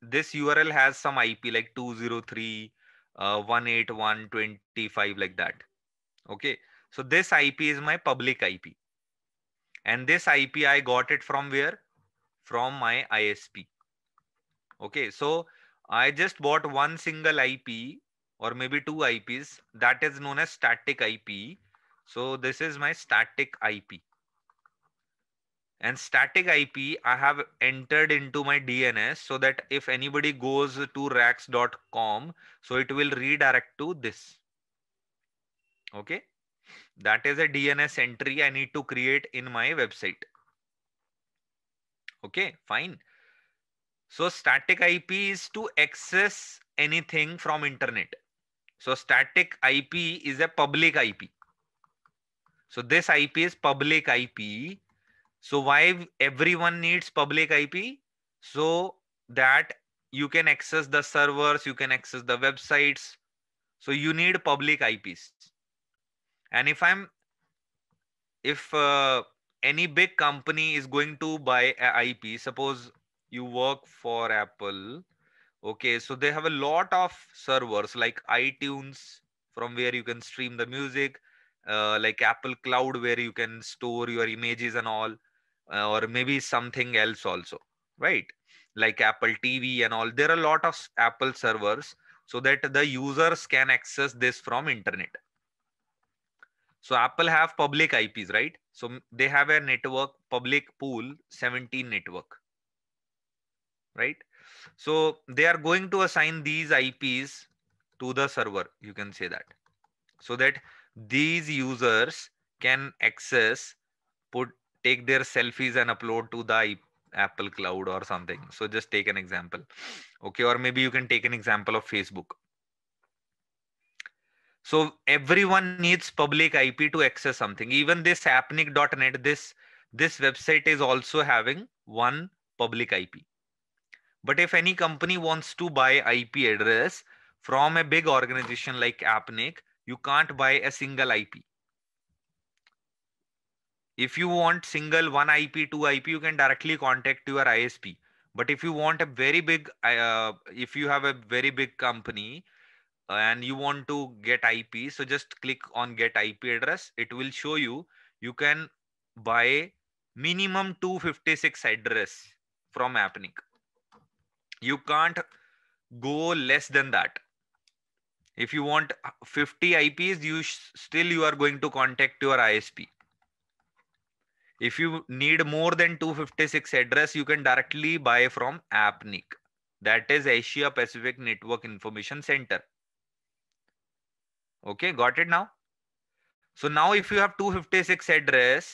this url has some ip like 203 uh, 18125 like that okay so this ip is my public ip and this ip i got it from where from my isp okay so i just bought one single ip or maybe two IPs that is known as static IP. So this is my static IP. And static IP I have entered into my DNS so that if anybody goes to racks.com, so it will redirect to this. Okay. That is a DNS entry I need to create in my website. Okay, fine. So static IP is to access anything from internet. So static IP is a public IP. So this IP is public IP. So why everyone needs public IP? So that you can access the servers, you can access the websites. So you need public IPs. And if I'm, if uh, any big company is going to buy a IP, suppose you work for Apple Okay, so they have a lot of servers like iTunes, from where you can stream the music, uh, like Apple Cloud, where you can store your images and all, uh, or maybe something else also, right? Like Apple TV and all. There are a lot of Apple servers so that the users can access this from internet. So Apple have public IPs, right? So they have a network, public pool, 17 network, right? So they are going to assign these IPs to the server, you can say that, so that these users can access, put, take their selfies and upload to the Apple cloud or something. So just take an example. Okay. Or maybe you can take an example of Facebook. So everyone needs public IP to access something. Even this apnic.net, this, this website is also having one public IP. But if any company wants to buy IP address from a big organization like AppNic, you can't buy a single IP. If you want single one IP, two IP, you can directly contact your ISP. But if you want a very big, uh, if you have a very big company uh, and you want to get IP, so just click on get IP address. It will show you, you can buy minimum 256 address from AppNic you can't go less than that if you want 50 ips you still you are going to contact your isp if you need more than 256 address you can directly buy from appnic that is asia pacific network information center okay got it now so now if you have 256 address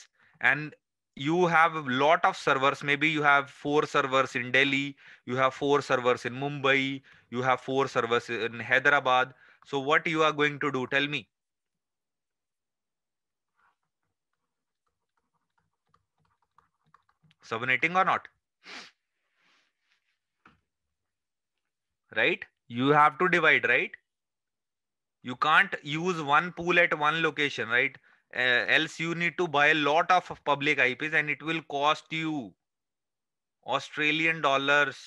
and you have a lot of servers maybe you have four servers in delhi you have four servers in mumbai you have four servers in hyderabad so what you are going to do tell me subnetting or not right you have to divide right you can't use one pool at one location right uh, else you need to buy a lot of public IPs and it will cost you Australian dollars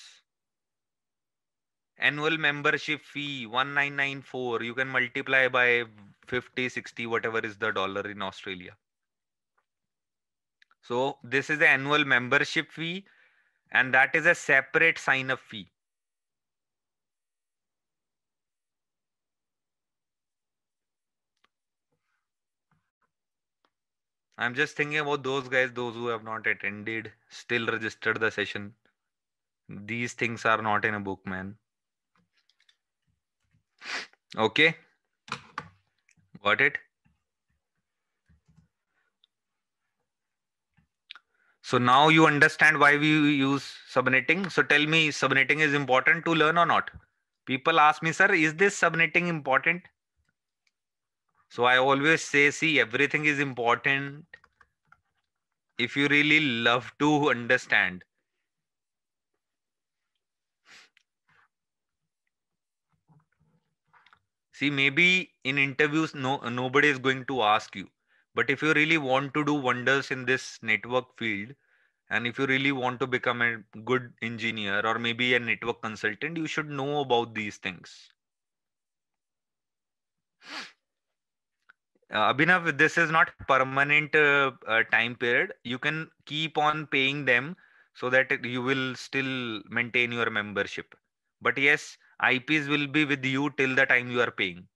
annual membership fee 1994 you can multiply by 50 60 whatever is the dollar in Australia so this is the annual membership fee and that is a separate sign up fee I'm just thinking about those guys, those who have not attended, still registered the session. These things are not in a book, man. Okay. Got it? So now you understand why we use subnetting. So tell me, subnetting is important to learn or not? People ask me, sir, is this subnetting important? So I always say, see, everything is important if you really love to understand. See, maybe in interviews, no, nobody is going to ask you. But if you really want to do wonders in this network field, and if you really want to become a good engineer or maybe a network consultant, you should know about these things uh, Abhinav, this is not permanent uh, uh, time period. You can keep on paying them so that you will still maintain your membership. But yes, IPs will be with you till the time you are paying.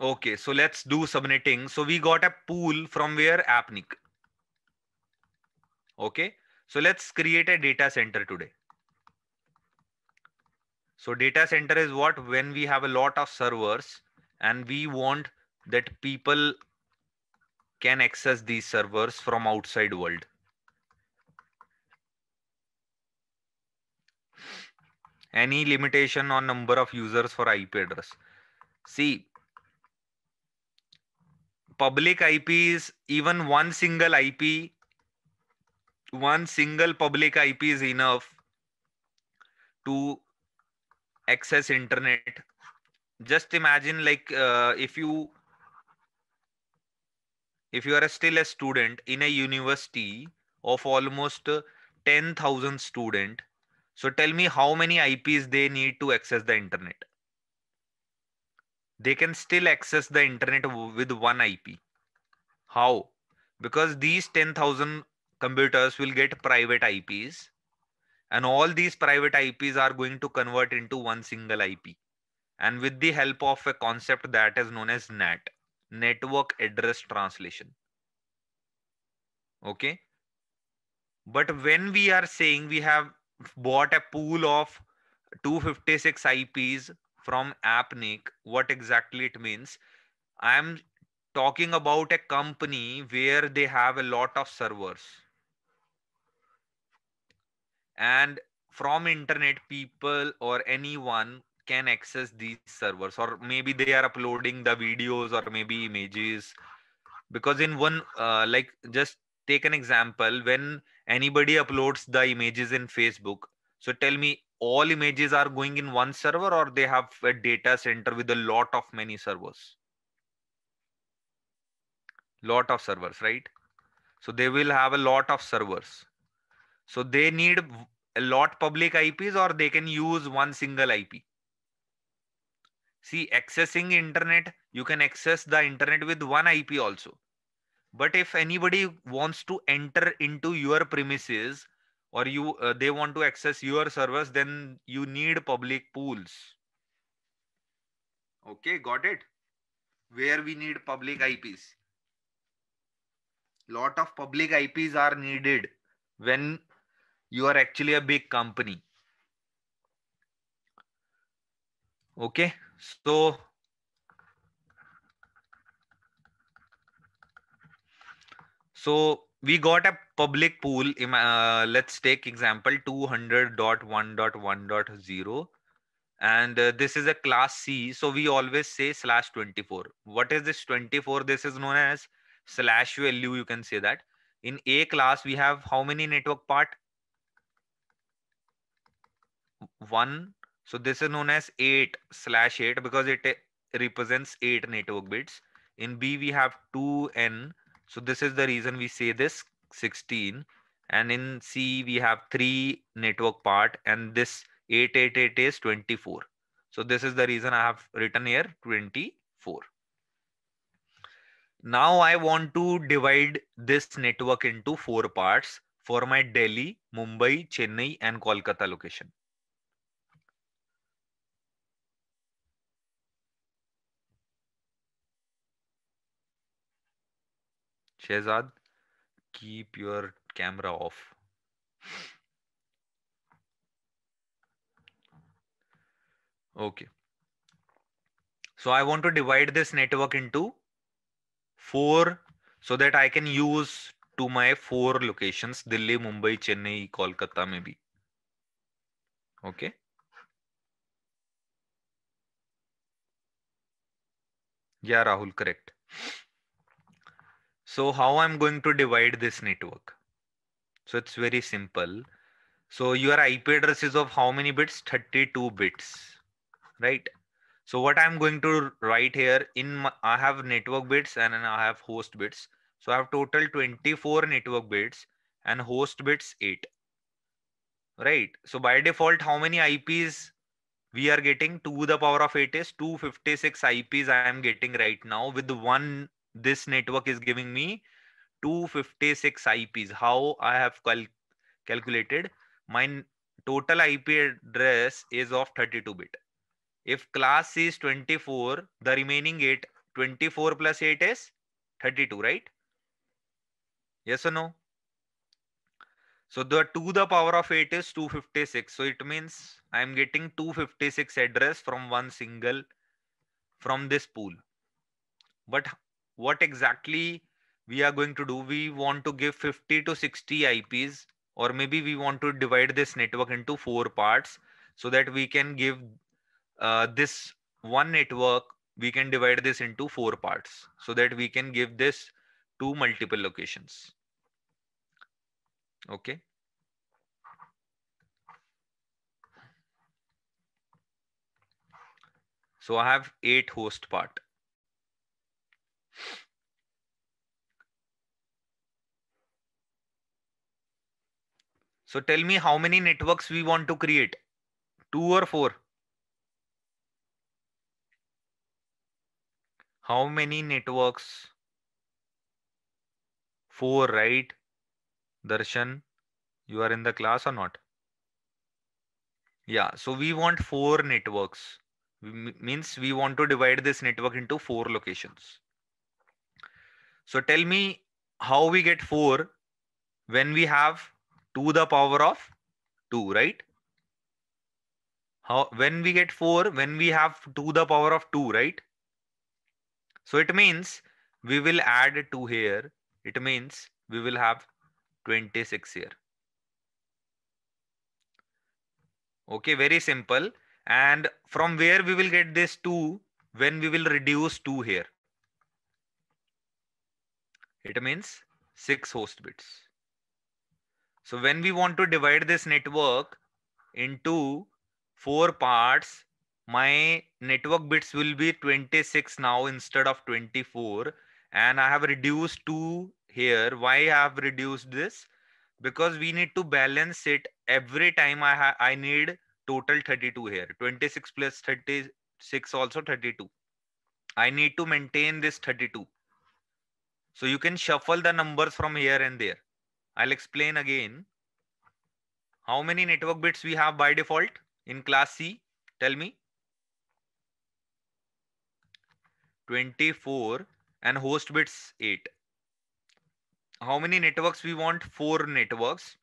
Okay, so let's do submitting. So we got a pool from where Apnic. Okay, so let's create a data center today. So data center is what when we have a lot of servers and we want that people can access these servers from outside world. Any limitation on number of users for IP address? See, public IP is even one single IP, one single public IP is enough to access internet just imagine like uh, if you if you are still a student in a university of almost uh, 10000 student so tell me how many ips they need to access the internet they can still access the internet with one ip how because these 10000 computers will get private ips and all these private ips are going to convert into one single ip and with the help of a concept that is known as nat network address translation okay but when we are saying we have bought a pool of 256 ips from appnic what exactly it means i am talking about a company where they have a lot of servers and from internet people or anyone can access these servers or maybe they are uploading the videos or maybe images because in one uh, like just take an example when anybody uploads the images in facebook so tell me all images are going in one server or they have a data center with a lot of many servers lot of servers right so they will have a lot of servers so they need a lot public IPs or they can use one single IP. See, accessing internet, you can access the internet with one IP also. But if anybody wants to enter into your premises or you uh, they want to access your service, then you need public pools. Okay, got it. Where we need public IPs. Lot of public IPs are needed when you are actually a big company. Okay, so so we got a public pool. Uh, let's take example 200.1.1.0 and uh, this is a class C. So we always say slash 24. What is this 24? This is known as slash value. You can say that in A class, we have how many network part? 1 so this is known as 8 slash 8 because it eh, represents 8 network bits in b we have 2n so this is the reason we say this 16 and in c we have 3 network part and this 888 is 24 so this is the reason i have written here 24 now i want to divide this network into four parts for my delhi mumbai chennai and kolkata location Shahzad keep your camera off okay so I want to divide this network into four so that I can use to my four location Delhi Mumbai Chennai Kolkata में भी okay okay? या Rahul correct So how I'm going to divide this network? So it's very simple. So your IP address is of how many bits? 32 bits, right? So what I'm going to write here in my, I have network bits and I have host bits. So I have total 24 network bits and host bits 8. Right. So by default, how many IPs we are getting 2 to the power of 8 is 256 IPs I am getting right now with one this network is giving me 256 IPs. How I have cal calculated my total IP address is of 32 bit. If class is 24, the remaining 8, 24 plus 8 is 32, right? Yes or no? So the 2 the power of 8 is 256. So it means I am getting 256 address from one single from this pool. But what exactly we are going to do. We want to give 50 to 60 IPs, or maybe we want to divide this network into four parts so that we can give uh, this one network, we can divide this into four parts so that we can give this to multiple locations. Okay. So I have eight host part. So tell me how many networks we want to create, two or four? How many networks? Four, right? Darshan, you are in the class or not? Yeah, so we want four networks. We, means we want to divide this network into four locations. So tell me how we get 4 when we have 2 the power of 2, right? How, when we get 4, when we have 2 the power of 2, right? So it means we will add 2 here. It means we will have 26 here. Okay, very simple. And from where we will get this 2 when we will reduce 2 here. It means six host bits. So when we want to divide this network into four parts, my network bits will be 26 now instead of 24. And I have reduced two here. Why I have reduced this? Because we need to balance it every time I, I need total 32 here. 26 plus 36 also 32. I need to maintain this 32. So you can shuffle the numbers from here and there. I'll explain again. How many network bits we have by default in class C? Tell me. 24 and host bits 8. How many networks we want? 4 networks.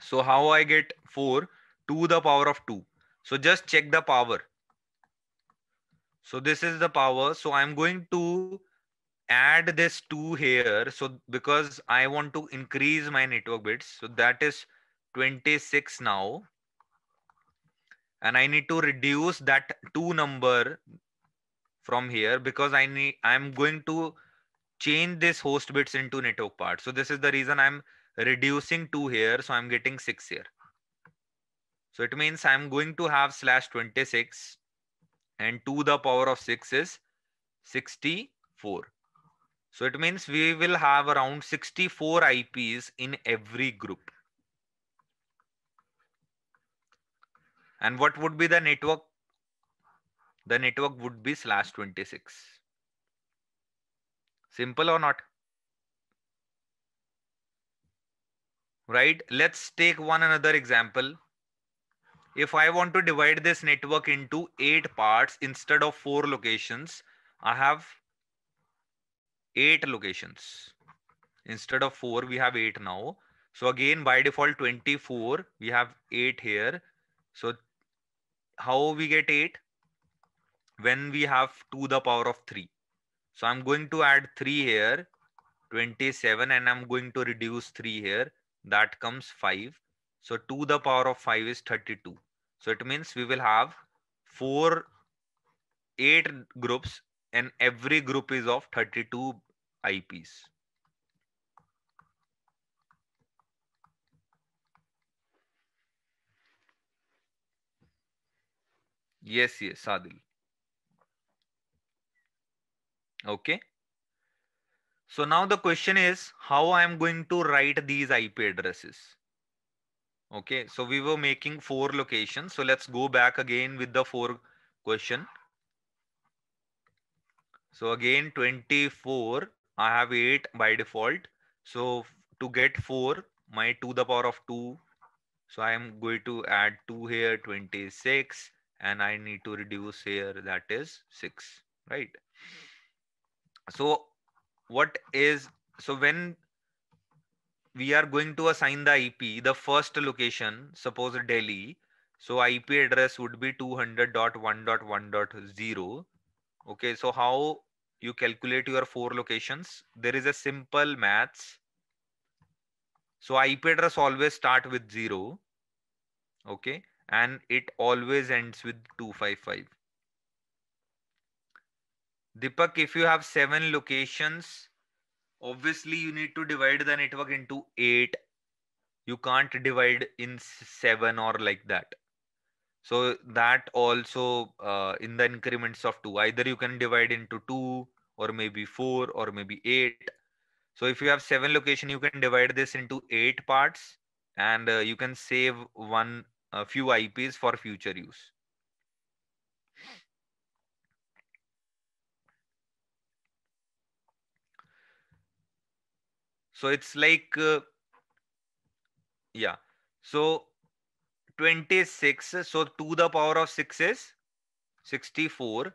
So how I get 4? 2 the power of 2. So just check the power. So this is the power. So I'm going to add this two here. So because I want to increase my network bits. So that is 26 now. And I need to reduce that two number from here because I need, I'm going to change this host bits into network part. So this is the reason I'm reducing two here. So I'm getting six here. So it means I'm going to have slash 26 and 2 the power of 6 is 64. So it means we will have around 64 IPs in every group. And what would be the network? The network would be slash 26. Simple or not? Right? Let's take one another example. If I want to divide this network into eight parts instead of four locations, I have eight locations. Instead of four, we have eight now. So again, by default 24, we have eight here. So how we get eight? When we have to the power of three. So I'm going to add three here, 27, and I'm going to reduce three here. That comes five. So to the power of five is 32. So it means we will have four, eight groups and every group is of 32 IPs. Yes, yes, Sadil. Okay. So now the question is how I am going to write these IP addresses. Okay, so we were making four locations. So let's go back again with the four question. So again, 24, I have 8 by default. So to get 4, my 2 the power of 2. So I am going to add 2 here, 26. And I need to reduce here, that is 6, right? So what is, so when we are going to assign the IP, the first location, suppose Delhi. So IP address would be 200.1.1.0. Okay, so how you calculate your four locations. There is a simple maths. So IP address always start with zero. Okay. And it always ends with 255. Dipak, if you have seven locations, obviously you need to divide the network into eight. You can't divide in seven or like that. So that also uh, in the increments of two, either you can divide into two or maybe four or maybe eight. So if you have seven location, you can divide this into eight parts and uh, you can save one a uh, few IPs for future use. So it's like, uh, yeah. So 26, so to the power of 6 is 64.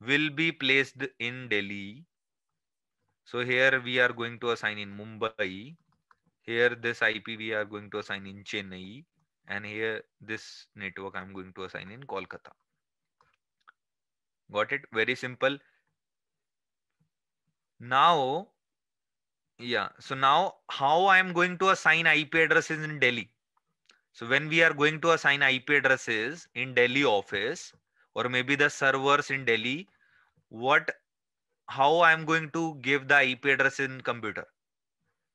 will be placed in Delhi. So here we are going to assign in Mumbai. Here this IP we are going to assign in Chennai. And here this network I'm going to assign in Kolkata. Got it? Very simple. Now, yeah. So now how I am going to assign IP addresses in Delhi. So when we are going to assign IP addresses in Delhi office, or maybe the servers in Delhi, what, how I'm going to give the IP address in computer,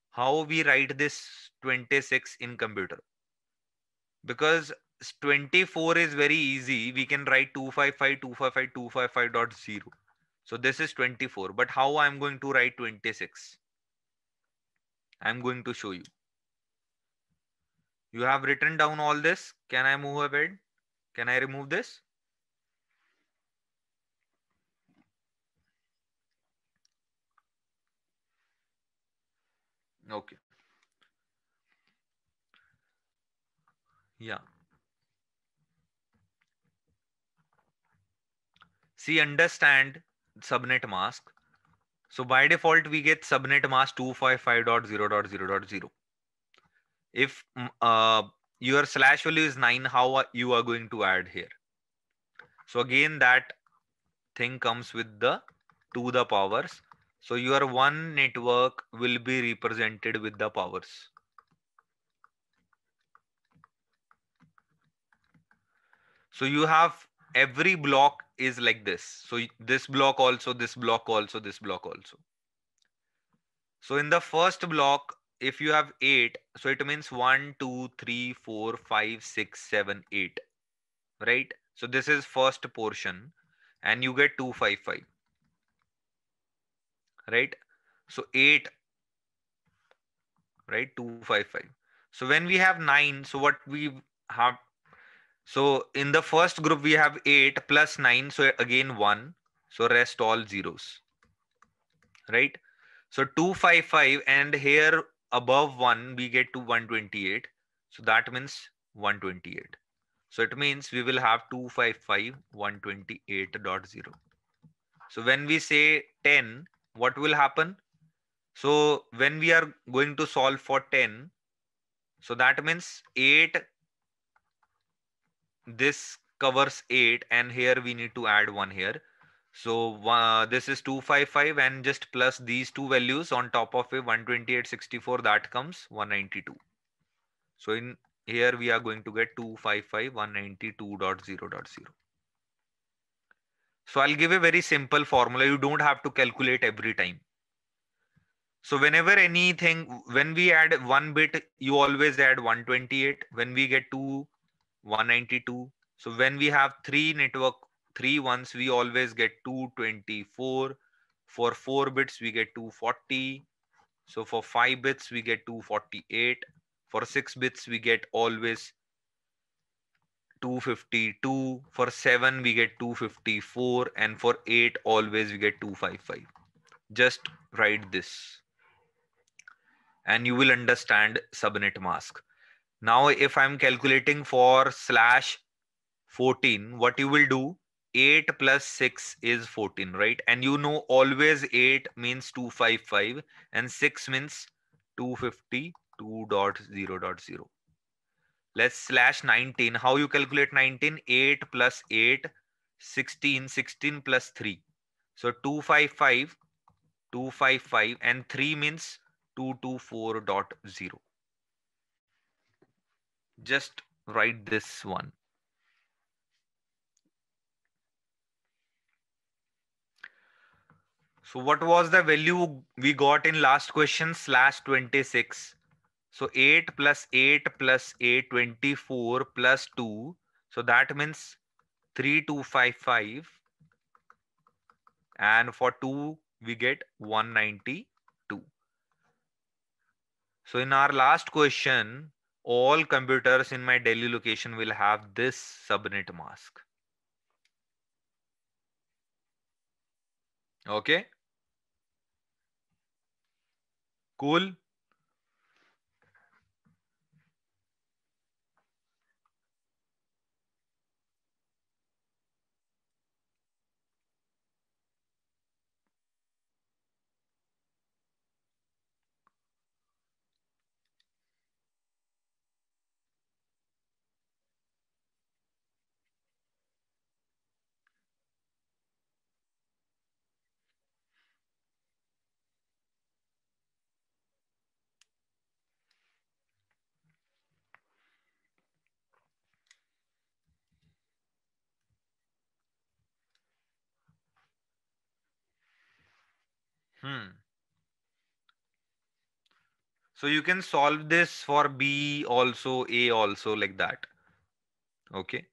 how we write this 26 in computer. Because 24 is very easy. We can write 255, 255, 255.0. So this is 24, but how I'm going to write 26? I'm going to show you. You have written down all this. Can I move ahead? Can I remove this? Okay. Yeah. See, understand subnet mask. So by default, we get subnet mask 255.0.0.0. If mm, uh, your slash value is 9, how are you are going to add here? So again, that thing comes with the to the powers so your one network will be represented with the powers. So you have every block is like this. So this block also, this block also, this block also. So in the first block, if you have 8, so it means 1, 2, 3, 4, 5, 6, 7, 8, right? So this is first portion and you get 255 right? So 8, right? 255. So when we have 9, so what we have, so in the first group, we have 8 plus 9. So again 1. So rest all zeros, right? So 255 and here above 1, we get to 128. So that means 128. So it means we will have 255 128.0. So when we say 10, what will happen? So when we are going to solve for 10, so that means 8, this covers 8 and here we need to add 1 here. So uh, this is 255 and just plus these two values on top of a 128, 64 that comes 192. So in here we are going to get 255, 192.0.0. So I'll give a very simple formula. You don't have to calculate every time. So whenever anything, when we add one bit, you always add 128. When we get to 192. So when we have three network, three ones, we always get 224. For four bits, we get 240. So for five bits, we get 248. For six bits, we get always 252 for 7 we get 254 and for 8 always we get 255 just write this and you will understand subnet mask now if i'm calculating for slash 14 what you will do 8 plus 6 is 14 right and you know always 8 means 255 and 6 means 252.0.0 let's slash 19 how you calculate 19 8 plus 8 16 16 plus 3 so 255 255 and 3 means 224.0 just write this one so what was the value we got in last question slash 26 so 8 plus 8 plus 8, 24 plus 2. So that means 3255. And for 2, we get 192. So in our last question, all computers in my Delhi location will have this subnet mask. Okay. Cool. Hmm. So you can solve this for B also, A also like that. Okay.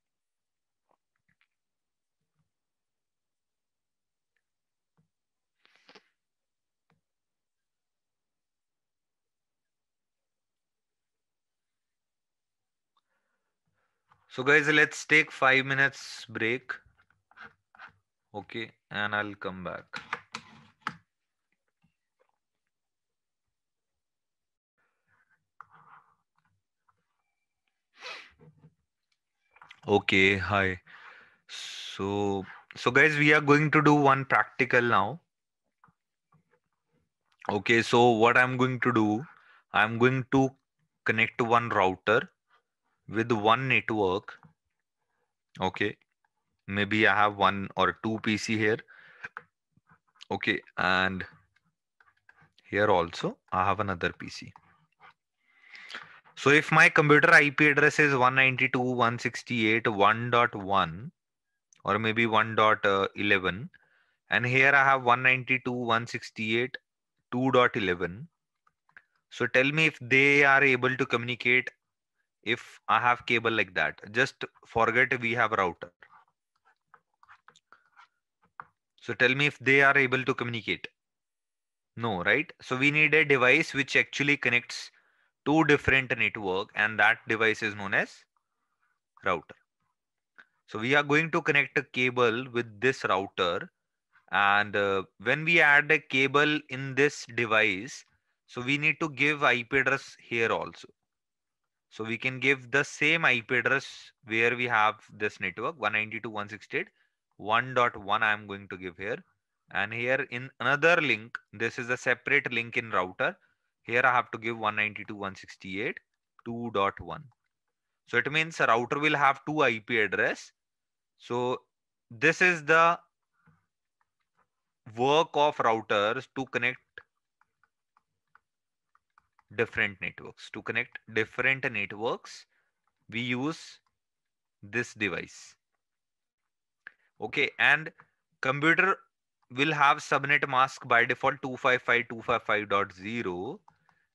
So guys, let's take five minutes break. Okay, and I'll come back. Okay, hi. So, so guys, we are going to do one practical now. Okay, so what I'm going to do, I'm going to connect one router with one network. Okay, maybe I have one or two PC here. Okay, and here also I have another PC. So if my computer IP address is 192.168.1.1 or maybe 1.11, and here I have 192.168.2.11. So tell me if they are able to communicate if I have cable like that. Just forget we have router. So tell me if they are able to communicate. No, right? So we need a device which actually connects two different network and that device is known as router. So we are going to connect a cable with this router and uh, when we add a cable in this device, so we need to give IP address here also. So we can give the same IP address where we have this network 192.168.1.1 I am going to give here. And here in another link, this is a separate link in router here I have to give 192.168.2.1. So it means a router will have two IP address. So this is the work of routers to connect different networks. To connect different networks, we use this device. Okay, and computer will have subnet mask by default 255.255.0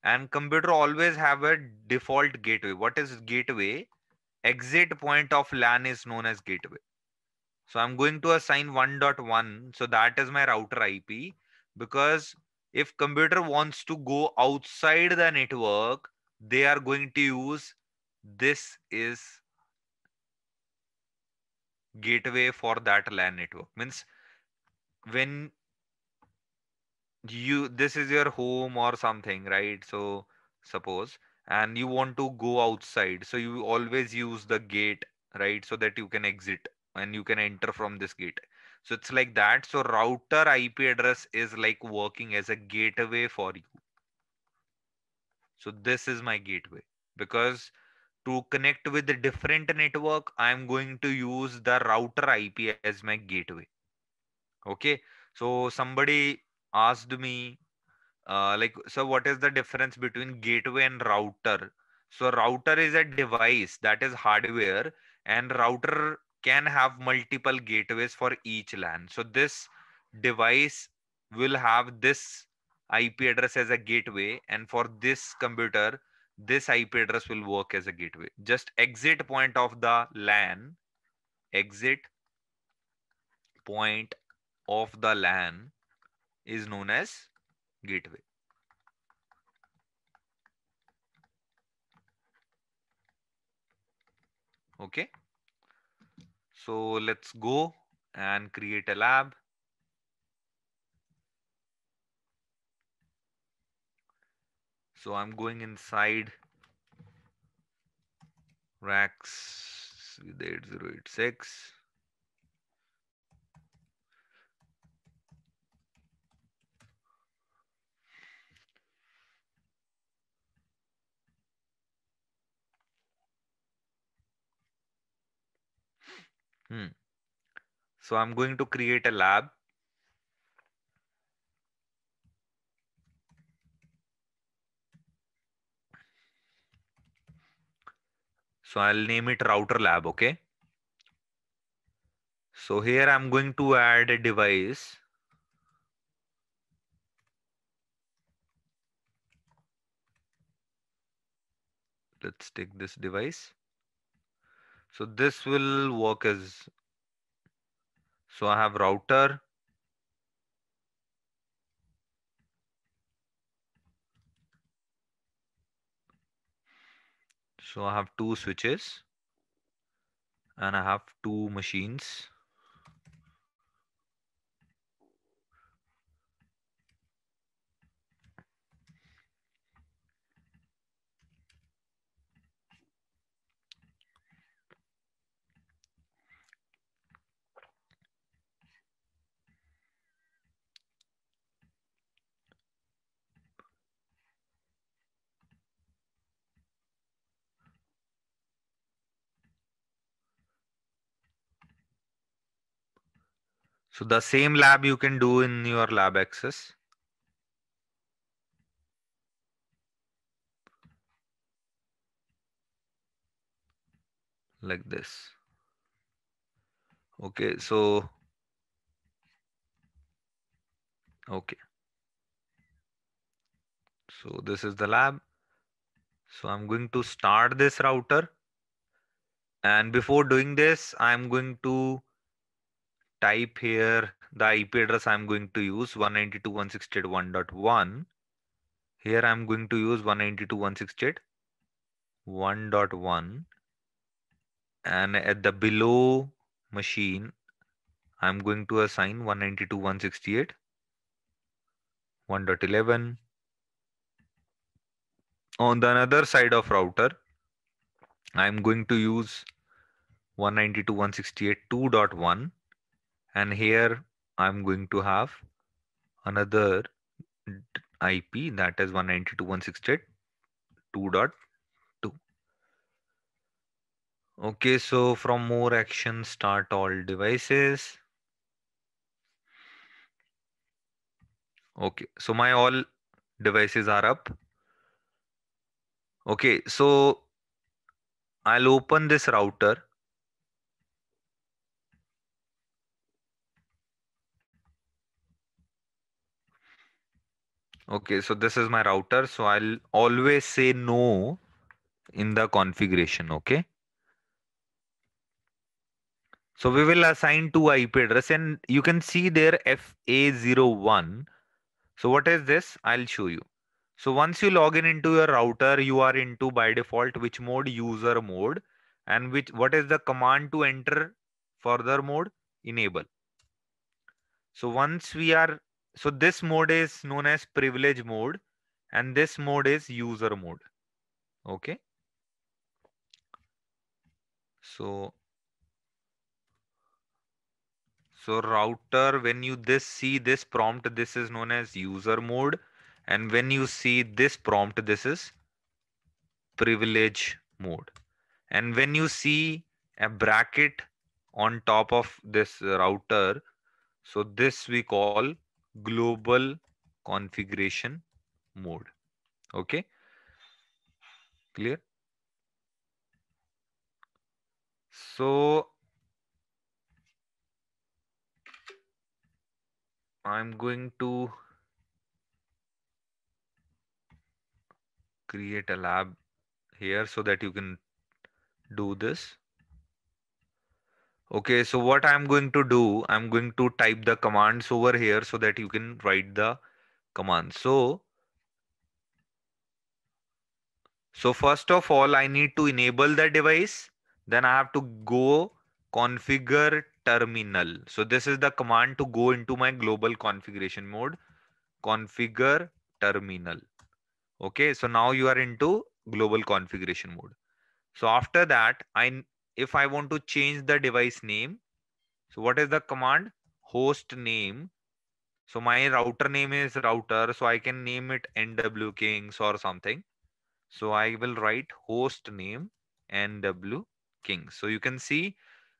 and computer always have a default gateway what is gateway exit point of lan is known as gateway so i'm going to assign 1.1 so that is my router ip because if computer wants to go outside the network they are going to use this is gateway for that lan network means when you this is your home or something right so suppose and you want to go outside so you always use the gate right so that you can exit and you can enter from this gate so it's like that so router ip address is like working as a gateway for you so this is my gateway because to connect with the different network i'm going to use the router ip as my gateway okay so somebody asked me uh, like so what is the difference between gateway and router so router is a device that is hardware and router can have multiple gateways for each LAN so this device will have this IP address as a gateway and for this computer this IP address will work as a gateway just exit point of the LAN exit point of the LAN is known as gateway. Okay. So let's go and create a lab. So I'm going inside racks eight zero eight six. Hmm. So I'm going to create a lab. So I'll name it router lab, okay? So here I'm going to add a device. Let's take this device. So this will work as, so I have router, So I have two switches and I have two machines. So the same lab you can do in your lab access. Like this. Okay, so okay. So this is the lab. So I'm going to start this router. And before doing this, I'm going to type here the IP address I'm going to use 192.168.1.1. Here I'm going to use 192.168.1.1. And at the below machine, I'm going to assign 192.168.1.11. On the another side of router, I'm going to use 192.168.2.1 and here I'm going to have another IP that is 192.168.2.2. Okay, so from more action start all devices. Okay, so my all devices are up. Okay, so I'll open this router Okay, so this is my router. So I'll always say no in the configuration. Okay. So we will assign two IP address and you can see there FA01. So what is this? I'll show you. So once you log in into your router, you are into by default which mode user mode and which what is the command to enter further mode enable. So once we are so this mode is known as privilege mode and this mode is user mode. Okay. So, so router, when you this see this prompt, this is known as user mode. And when you see this prompt, this is privilege mode. And when you see a bracket on top of this router, so this we call global configuration mode. Okay. Clear? So I'm going to create a lab here so that you can do this. Okay, so what I'm going to do, I'm going to type the commands over here so that you can write the command. So, so first of all, I need to enable the device. Then I have to go configure terminal. So this is the command to go into my global configuration mode, configure terminal. Okay, so now you are into global configuration mode. So after that, I if I want to change the device name, so what is the command? Host name. So my router name is router. So I can name it NW Kings or something. So I will write host name NW Kings. So you can see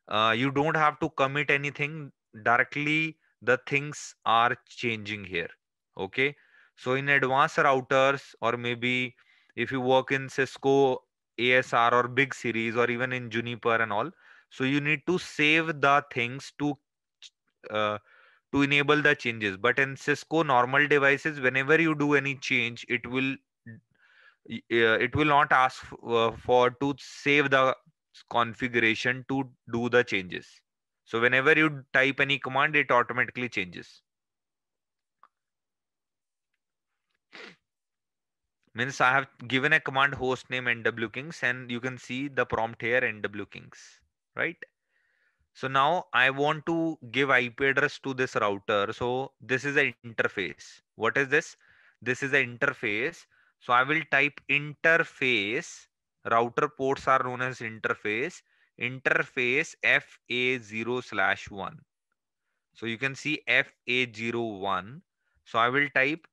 uh, you don't have to commit anything directly. The things are changing here. Okay. So in advanced routers or maybe if you work in Cisco asr or big series or even in juniper and all so you need to save the things to uh, to enable the changes but in cisco normal devices whenever you do any change it will uh, it will not ask uh, for to save the configuration to do the changes so whenever you type any command it automatically changes means I have given a command host name nwkings and you can see the prompt here nwkings, right? So now I want to give IP address to this router. So this is an interface. What is this? This is an interface. So I will type interface. Router ports are known as interface. Interface FA0 slash 1. So you can see FA01. So I will type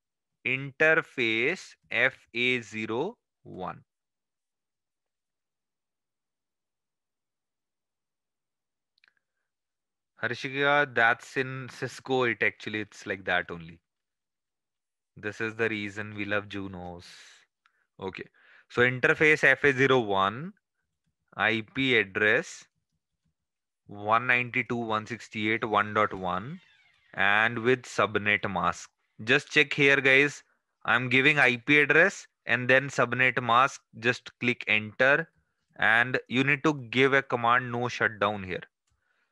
interface FA01. Harshika, that's in Cisco. It actually, it's like that only. This is the reason we love Junos. Okay. So interface FA01, IP address 192.168.1.1 and with subnet mask just check here guys i'm giving ip address and then subnet mask just click enter and you need to give a command no shutdown here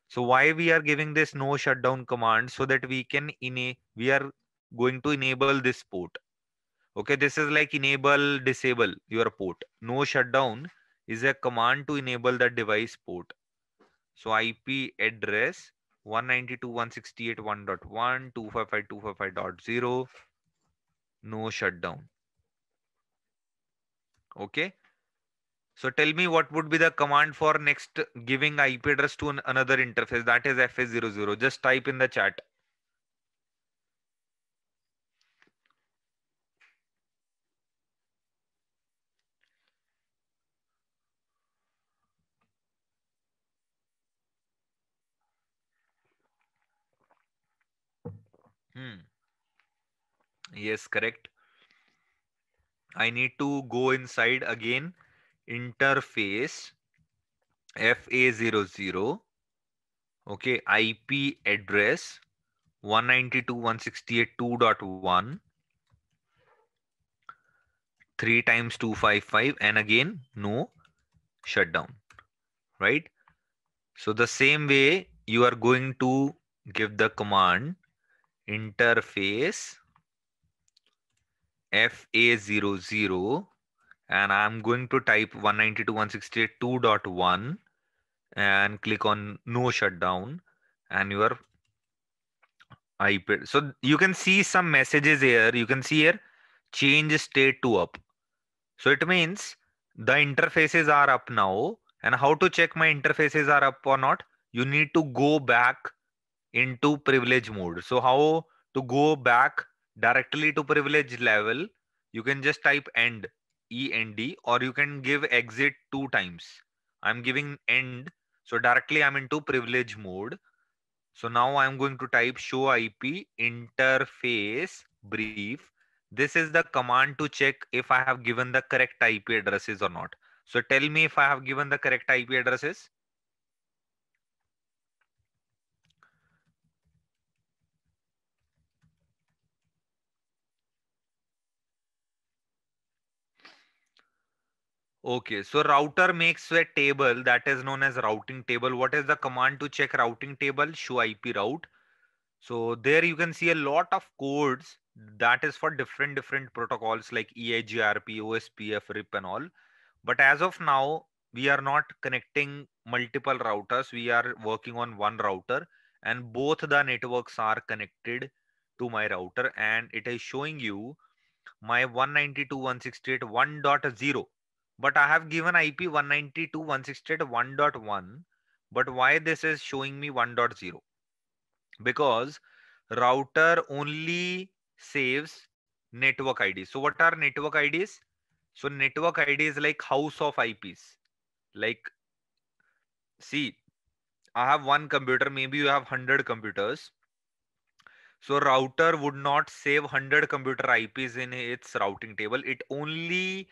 so why we are giving this no shutdown command so that we can in we are going to enable this port okay this is like enable disable your port no shutdown is a command to enable the device port so ip address 192.168.1.1, no shutdown. Okay. So tell me what would be the command for next giving IP address to another interface that is FS00. Just type in the chat. Hmm. Yes, correct. I need to go inside again interface FA00. Okay, IP address 192.168.2.1 3 times 255 and again no shutdown right so the same way you are going to give the command interface FA00 and I'm going to type 192.168.2.1 and click on no shutdown and your iPad. So you can see some messages here. You can see here change state to up. So it means the interfaces are up now and how to check my interfaces are up or not. You need to go back into privilege mode. So how to go back directly to privilege level, you can just type end, END, or you can give exit two times. I'm giving end. So directly I'm into privilege mode. So now I'm going to type show IP interface brief. This is the command to check if I have given the correct IP addresses or not. So tell me if I have given the correct IP addresses. Okay, so router makes a table that is known as routing table. What is the command to check routing table? Show IP route. So there you can see a lot of codes that is for different different protocols like EIGRP, OSPF, RIP and all. But as of now, we are not connecting multiple routers. We are working on one router and both the networks are connected to my router and it is showing you my 192.168.1.0 but I have given IP 192.168.1.1. But why this is showing me 1.0? Because router only saves network IDs. So what are network IDs? So network ID is like house of IPs. Like, see, I have one computer, maybe you have 100 computers. So router would not save 100 computer IPs in its routing table. It only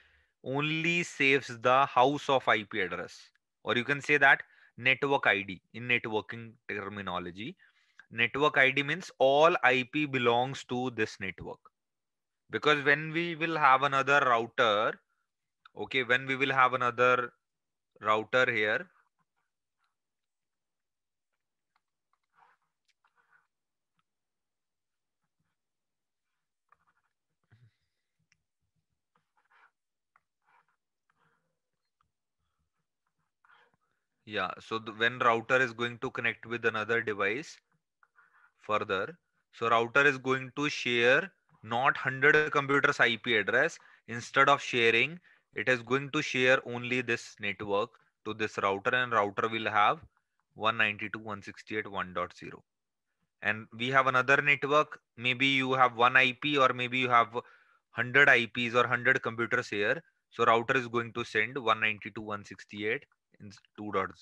only saves the house of IP address, or you can say that network ID in networking terminology. Network ID means all IP belongs to this network. Because when we will have another router, okay, when we will have another router here, Yeah. So the, when router is going to connect with another device further, so router is going to share not 100 computers IP address. Instead of sharing, it is going to share only this network to this router and router will have 192.168.1.0. And we have another network. Maybe you have one IP or maybe you have 100 IPs or 100 computers here. So router is going to send 192.168 in 2.0.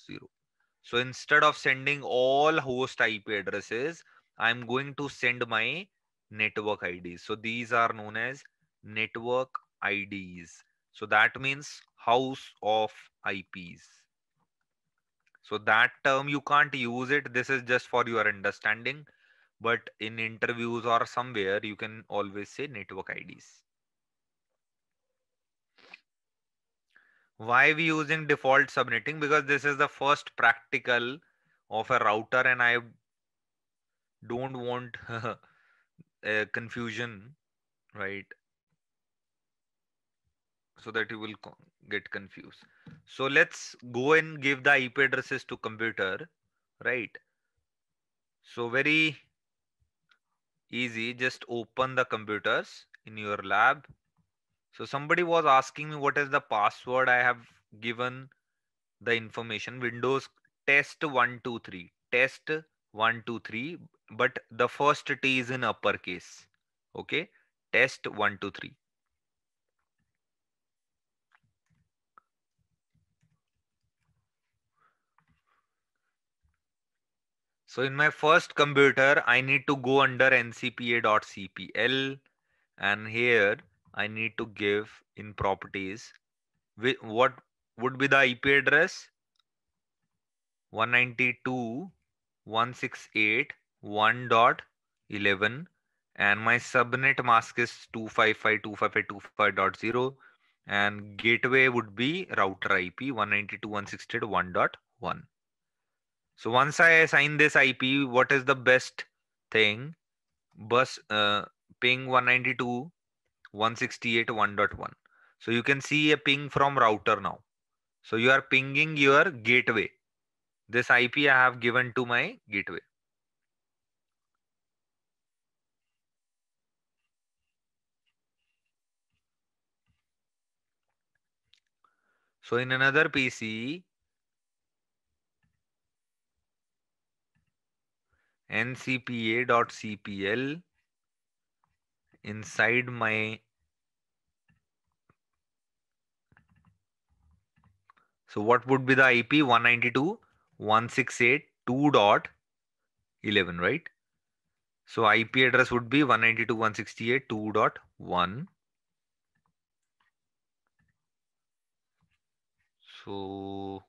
So instead of sending all host IP addresses, I'm going to send my network IDs. So these are known as network IDs. So that means house of IPs. So that term you can't use it. This is just for your understanding. But in interviews or somewhere, you can always say network IDs. why we using default subnetting because this is the first practical of a router and i don't want <laughs> a confusion right so that you will get confused so let's go and give the ip addresses to computer right so very easy just open the computers in your lab so somebody was asking me what is the password I have given the information Windows test 123 test 123 but the first T is in uppercase. Okay. Test 123. So in my first computer, I need to go under ncpa.cpl and here I need to give in properties what would be the IP address 192.168.1.11 and my subnet mask is 255.255.255.0 and gateway would be router IP 192.168.1.1. So once I assign this IP, what is the best thing? Bus uh, ping 192 168.1.1. So you can see a ping from router now. So you are pinging your gateway. This IP I have given to my gateway. So in another PC, ncpa.cpl inside my So what would be the IP? 192.168.2.11, right? So IP address would be 192.168.2.1. So,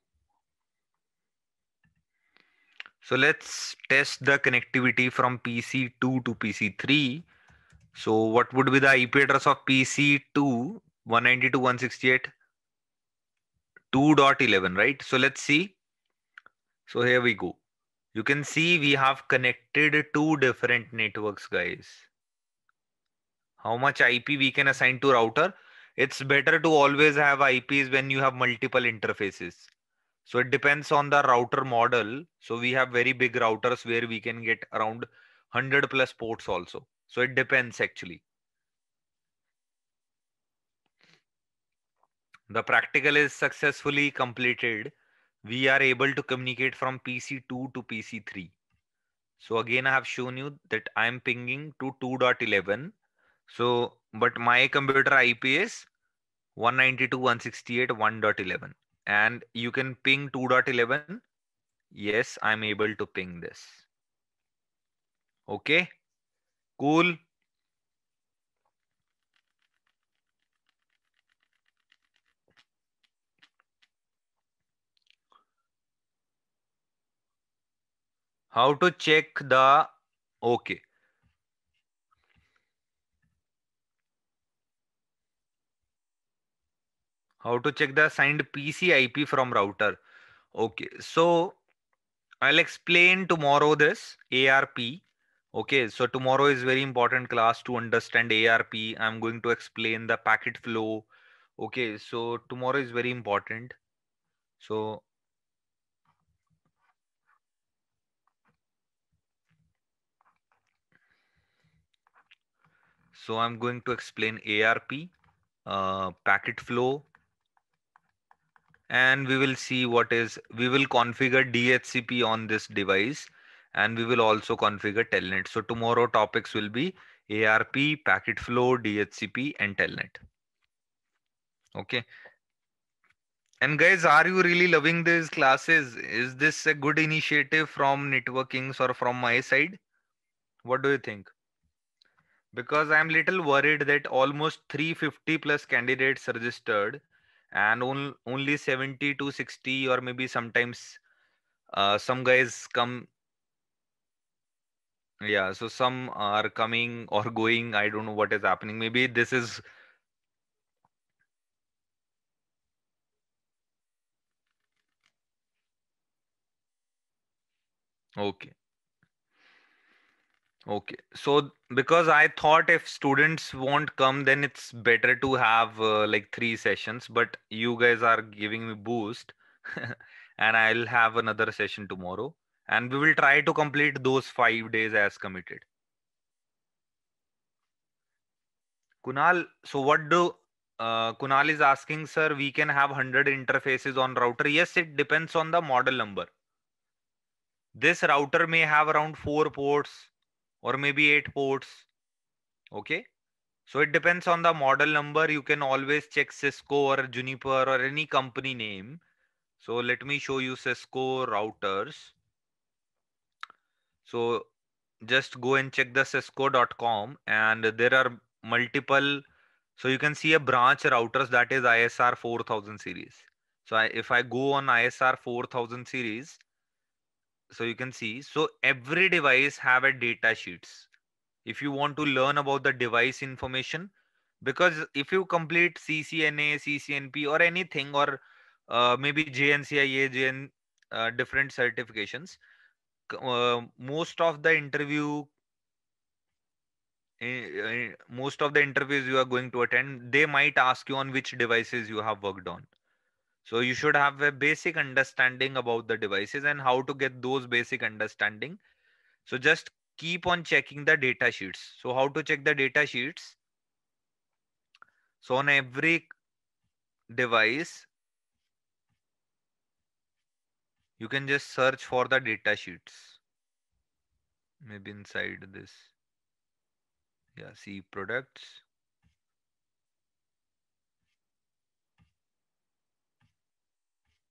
so let's test the connectivity from PC2 to PC3. So what would be the IP address of PC2 192.168 2.11, right? So let's see. So here we go. You can see we have connected two different networks, guys. How much IP we can assign to router? It's better to always have IPs when you have multiple interfaces. So it depends on the router model. So we have very big routers where we can get around 100 plus ports also. So it depends actually. the practical is successfully completed, we are able to communicate from PC2 to PC3. So again, I have shown you that I am pinging to 2.11. So, but my computer IP is 192.168.1.11 and you can ping 2.11. Yes, I'm able to ping this. Okay, cool. how to check the okay how to check the signed pc ip from router okay so i'll explain tomorrow this arp okay so tomorrow is very important class to understand arp i'm going to explain the packet flow okay so tomorrow is very important so So I'm going to explain ARP, uh, packet flow, and we will see what is, we will configure DHCP on this device and we will also configure telnet. So tomorrow topics will be ARP, packet flow, DHCP and telnet. Okay. And guys, are you really loving these classes? Is this a good initiative from networkings or from my side? What do you think? because I'm little worried that almost 350 plus candidates registered and on, only 70 to 60 or maybe sometimes uh, some guys come yeah so some are coming or going i don't know what is happening maybe this is okay Okay. So because I thought if students won't come, then it's better to have uh, like three sessions, but you guys are giving me boost <laughs> and I'll have another session tomorrow and we will try to complete those five days as committed. Kunal, so what do uh, Kunal is asking, sir, we can have 100 interfaces on router. Yes, it depends on the model number. This router may have around four ports or maybe eight ports. Okay. So it depends on the model number. You can always check Cisco or Juniper or any company name. So let me show you Cisco routers. So just go and check the cisco.com and there are multiple. So you can see a branch routers that is ISR 4000 series. So I, if I go on ISR 4000 series, so you can see so every device have a data sheets if you want to learn about the device information because if you complete ccna ccnp or anything or uh, maybe jncia JN, uh, different certifications uh, most of the interview eh, eh, most of the interviews you are going to attend they might ask you on which devices you have worked on so you should have a basic understanding about the devices and how to get those basic understanding. So just keep on checking the data sheets. So how to check the data sheets? So on every device, you can just search for the data sheets. Maybe inside this. Yeah, see products.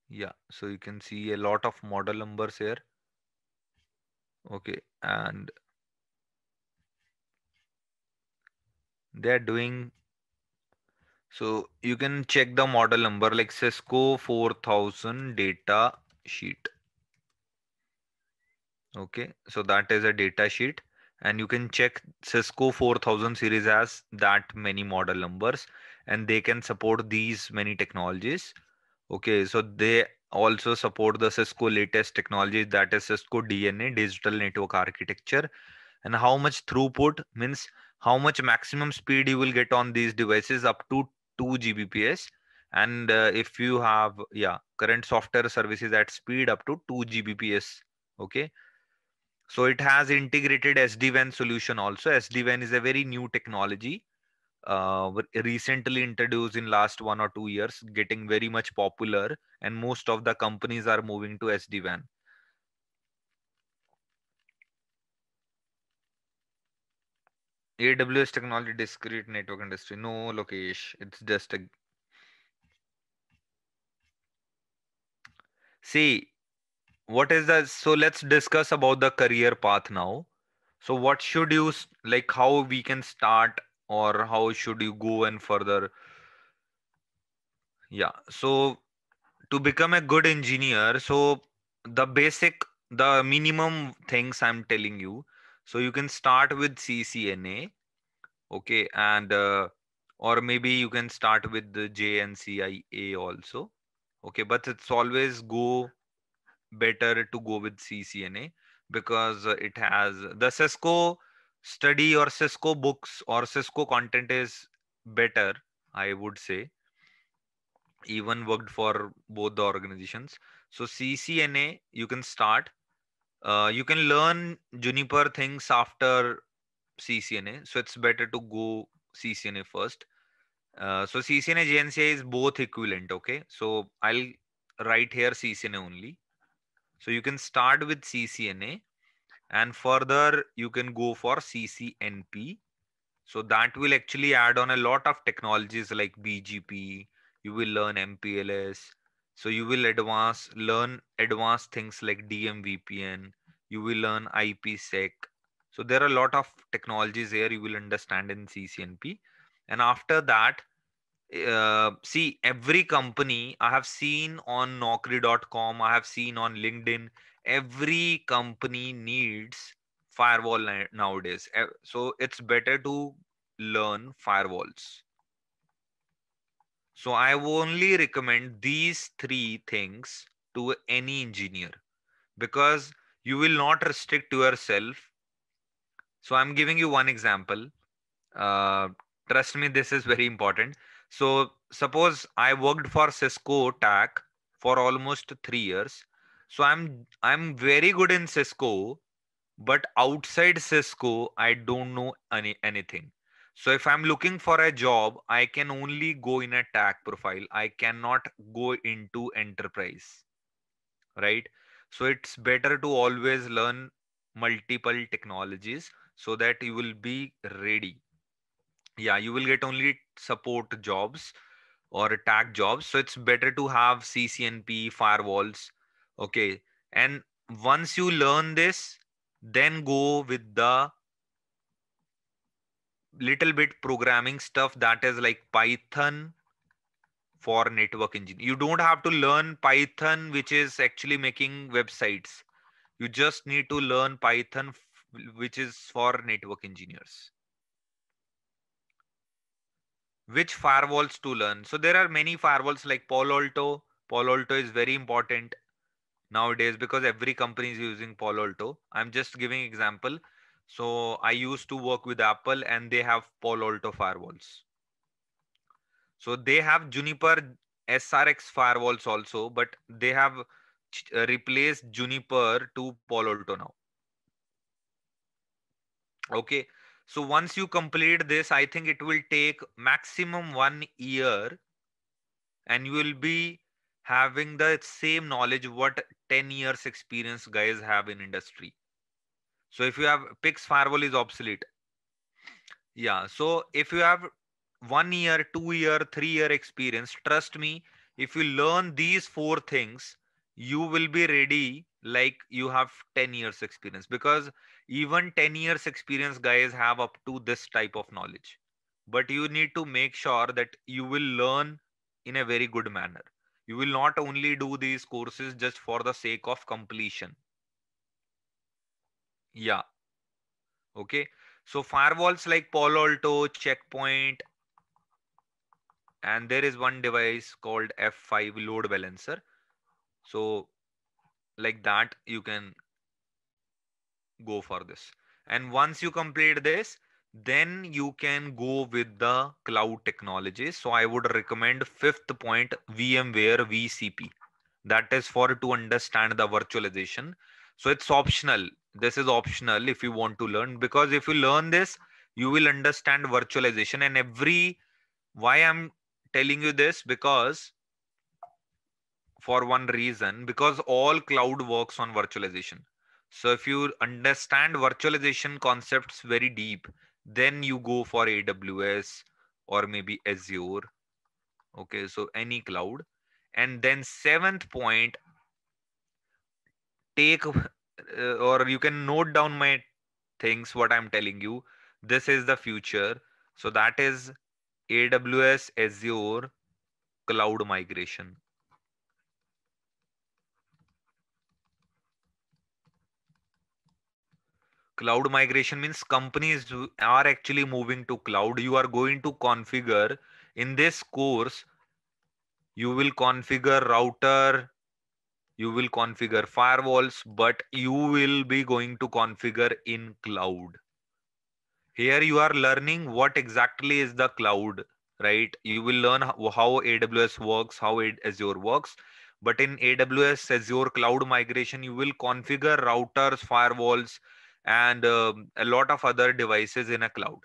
yeah so you can see a lot of model numbers here okay and they are doing so you can check the model number like Cisco 4000 data sheet. Okay, so that is a data sheet and you can check Cisco 4000 series has that many model numbers and they can support these many technologies. Okay, so they also support the Cisco latest technology that is Cisco DNA digital network architecture. And how much throughput means how much maximum speed you will get on these devices up to 2 Gbps. And uh, if you have, yeah, current software services at speed up to 2 Gbps. Okay. So it has integrated SD-WAN solution also. SD-WAN is a very new technology uh, recently introduced in last one or two years getting very much popular and most of the companies are moving to sdwan aws technology discrete network industry no location. it's just a see what is the so let's discuss about the career path now so what should you like how we can start or how should you go and further yeah so to become a good engineer so the basic the minimum things i'm telling you so you can start with ccna okay and uh, or maybe you can start with the jncia also okay but it's always go better to go with ccna because it has the cisco study your cisco books or cisco content is better i would say even worked for both the organizations so ccna you can start uh, you can learn juniper things after ccna so it's better to go ccna first uh, so ccna jnci is both equivalent okay so i'll write here ccna only so you can start with ccna and further you can go for ccnp so that will actually add on a lot of technologies like bgp you will learn mpls so you will advance learn advanced things like dmvpn you will learn ipsec so there are a lot of technologies here you will understand in ccnp and after that uh, see every company i have seen on naukri.com i have seen on linkedin every company needs firewall nowadays so it's better to learn firewalls so I only recommend these three things to any engineer because you will not restrict yourself. So I'm giving you one example. Uh, trust me, this is very important. So suppose I worked for Cisco TAC for almost three years so I'm I'm very good in Cisco, but outside Cisco, I don't know any anything. So if I'm looking for a job, I can only go in a tag profile. I cannot go into enterprise. Right? So it's better to always learn multiple technologies so that you will be ready. Yeah, you will get only support jobs or tag jobs. So it's better to have CCNP firewalls okay and once you learn this then go with the little bit programming stuff that is like python for network engineering you don't have to learn python which is actually making websites you just need to learn python which is for network engineers which firewalls to learn so there are many firewalls like palo alto palo alto is very important nowadays because every company is using Palo Alto. I'm just giving example. So I used to work with Apple and they have Palo Alto firewalls. So they have Juniper SRX firewalls also, but they have uh, replaced Juniper to Palo Alto now. Okay. So once you complete this, I think it will take maximum one year and you will be having the same knowledge what 10 years experience guys have in industry so if you have pix firewall is obsolete yeah so if you have one year two year three year experience trust me if you learn these four things you will be ready like you have 10 years experience because even 10 years experience guys have up to this type of knowledge but you need to make sure that you will learn in a very good manner you will not only do these courses just for the sake of completion yeah okay so firewalls like palo alto checkpoint and there is one device called f5 load balancer so like that you can go for this and once you complete this then you can go with the cloud technology. So I would recommend fifth point VMware VCP. That is for to understand the virtualization. So it's optional. This is optional if you want to learn because if you learn this, you will understand virtualization and every why I'm telling you this because for one reason because all cloud works on virtualization. So if you understand virtualization concepts very deep, then you go for aws or maybe azure okay so any cloud and then seventh point take <laughs> uh, or you can note down my things what i'm telling you this is the future so that is aws azure cloud migration cloud migration means companies are actually moving to cloud you are going to configure in this course you will configure router you will configure firewalls but you will be going to configure in cloud here you are learning what exactly is the cloud right you will learn how aws works how azure works but in aws azure cloud migration you will configure routers firewalls and um, a lot of other devices in a cloud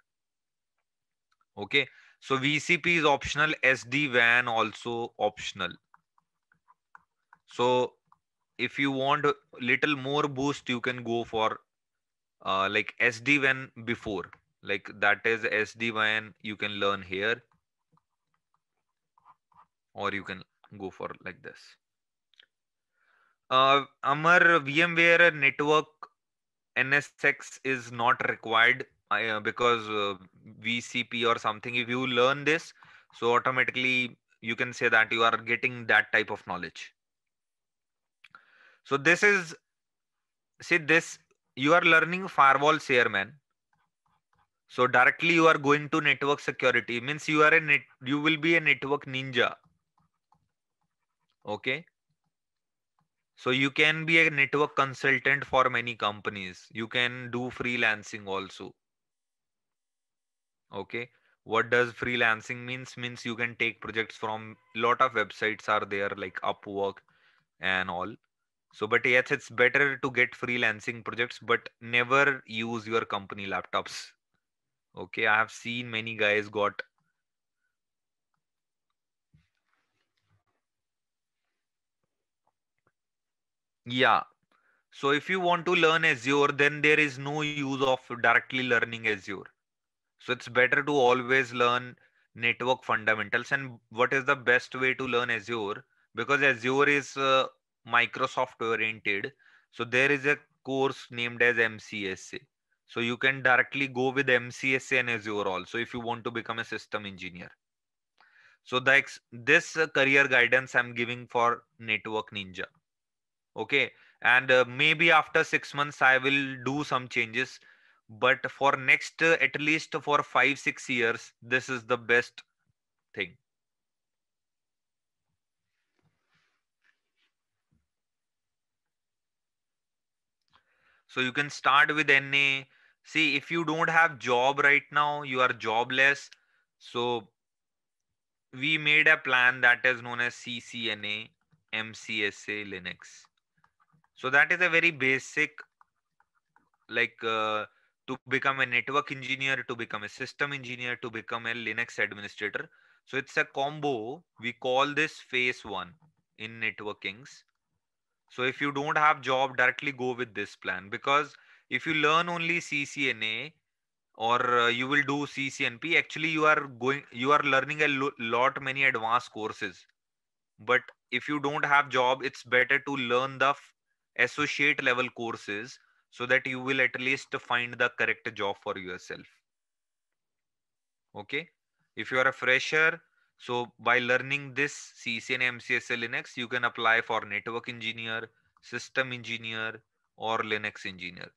okay so vcp is optional sd wan also optional so if you want a little more boost you can go for uh, like sd wan before like that is sd wan you can learn here or you can go for like this uh, Amar VMware network NSX is not required uh, because uh, VCP or something. If you learn this, so automatically you can say that you are getting that type of knowledge. So this is, see this, you are learning firewall here, man. So directly you are going to network security means you are a net, you will be a network ninja. Okay so you can be a network consultant for many companies you can do freelancing also okay what does freelancing means means you can take projects from lot of websites are there like upwork and all so but yes it's better to get freelancing projects but never use your company laptops okay i have seen many guys got Yeah. So if you want to learn Azure, then there is no use of directly learning Azure. So it's better to always learn network fundamentals and what is the best way to learn Azure because Azure is uh, Microsoft oriented. So there is a course named as MCSA. So you can directly go with MCSA and Azure also if you want to become a system engineer. So the this uh, career guidance I'm giving for Network Ninja okay and uh, maybe after 6 months i will do some changes but for next uh, at least for 5 6 years this is the best thing so you can start with na see if you don't have job right now you are jobless so we made a plan that is known as ccna mcsa linux so that is a very basic like uh, to become a network engineer to become a system engineer to become a linux administrator so it's a combo we call this phase one in networkings so if you don't have job directly go with this plan because if you learn only ccna or uh, you will do ccnp actually you are going you are learning a lo lot many advanced courses but if you don't have job it's better to learn the associate level courses so that you will at least find the correct job for yourself. Okay. If you are a fresher, so by learning this CCN MCSA Linux, you can apply for network engineer, system engineer, or Linux engineer.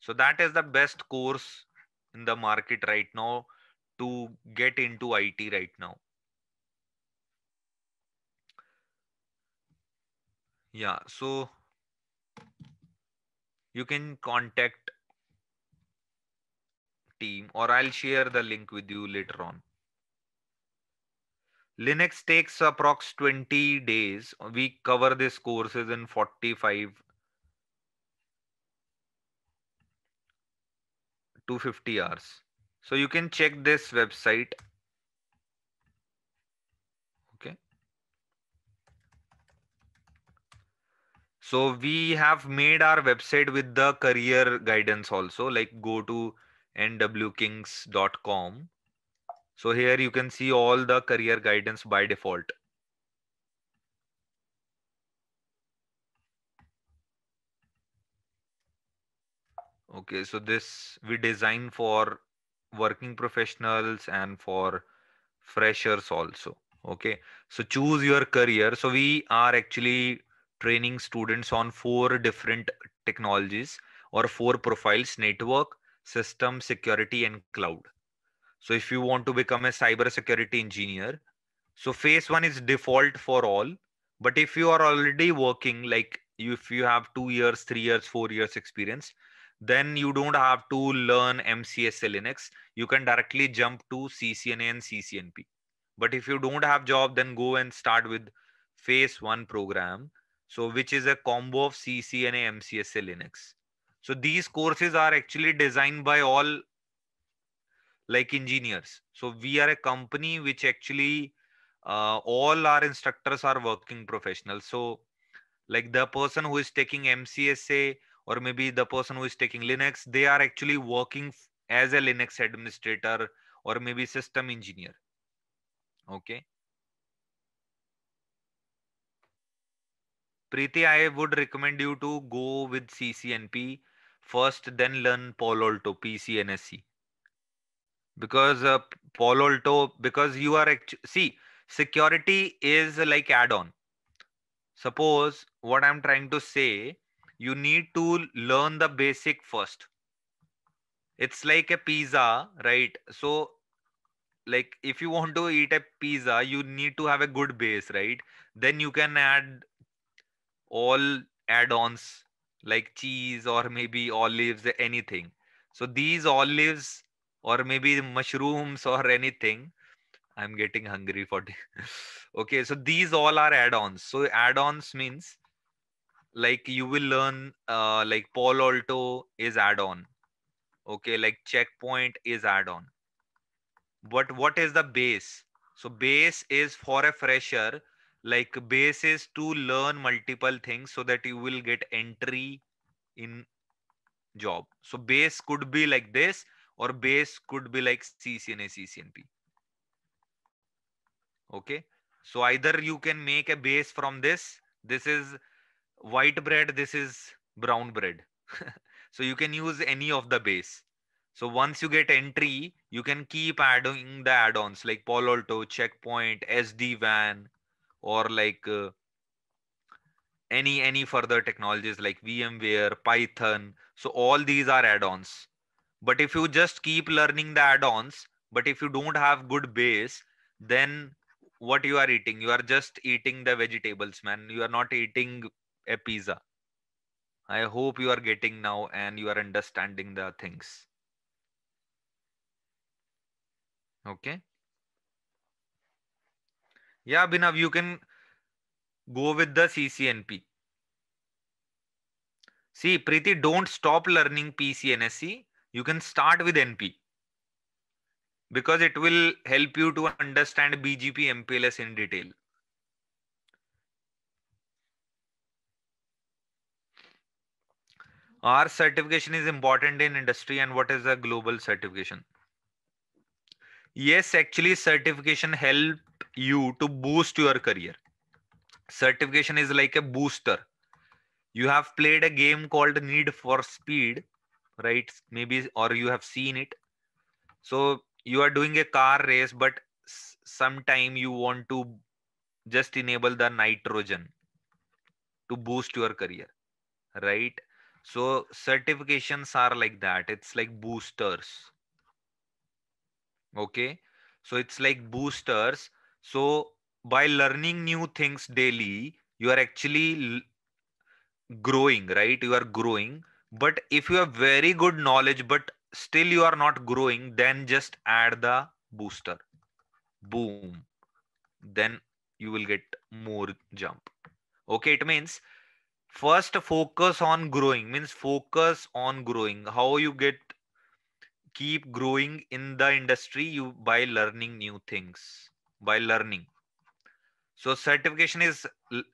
So that is the best course in the market right now to get into IT right now. Yeah, so you can contact team or I'll share the link with you later on. Linux takes approx 20 days. We cover these courses in 45 to 50 hours. So you can check this website So we have made our website with the career guidance also, like go to nwkings.com. So here you can see all the career guidance by default. Okay, so this we design for working professionals and for freshers also. Okay, so choose your career. So we are actually training students on four different technologies or four profiles network system security and cloud so if you want to become a cybersecurity engineer so phase one is default for all but if you are already working like if you have two years three years four years experience then you don't have to learn mcsa linux you can directly jump to ccna and ccnp but if you don't have job then go and start with phase one program so which is a combo of CCNA MCSA Linux. So these courses are actually designed by all like engineers. So we are a company which actually uh, all our instructors are working professionals. So like the person who is taking MCSA or maybe the person who is taking Linux, they are actually working as a Linux administrator or maybe system engineer. Okay. Preeti, I would recommend you to go with CCNP first, then learn Paul Alto, PCNSE. Because uh, Paul Alto, because you are, see, security is like add-on. Suppose what I'm trying to say, you need to learn the basic first. It's like a pizza, right? So like if you want to eat a pizza you need to have a good base right then you can add all add-ons like cheese or maybe olives anything so these olives or maybe mushrooms or anything i'm getting hungry for <laughs> okay so these all are add-ons so add-ons means like you will learn uh, like paul alto is add-on okay like checkpoint is add-on but what is the base so base is for a fresher like basis to learn multiple things so that you will get entry in job so base could be like this or base could be like ccna ccnp okay so either you can make a base from this this is white bread this is brown bread <laughs> so you can use any of the base so once you get entry you can keep adding the add-ons like palo alto checkpoint sd WAN or like uh, any any further technologies like vmware python so all these are add-ons but if you just keep learning the add-ons but if you don't have good base then what you are eating you are just eating the vegetables man you are not eating a pizza i hope you are getting now and you are understanding the things okay yeah, Abhinav, you can go with the CCNP. See, Preeti, don't stop learning PCNSE. You can start with NP because it will help you to understand BGP MPLS in detail. Our certification is important in industry and what is a global certification? Yes, actually certification help you to boost your career. Certification is like a booster. You have played a game called Need for Speed, right? Maybe, or you have seen it. So you are doing a car race, but sometime you want to just enable the nitrogen to boost your career, right? So certifications are like that. It's like boosters. Okay. So it's like boosters so by learning new things daily, you are actually growing, right? You are growing. But if you have very good knowledge, but still you are not growing, then just add the booster. Boom. Then you will get more jump. Okay, it means first focus on growing means focus on growing how you get keep growing in the industry you by learning new things by learning so certification is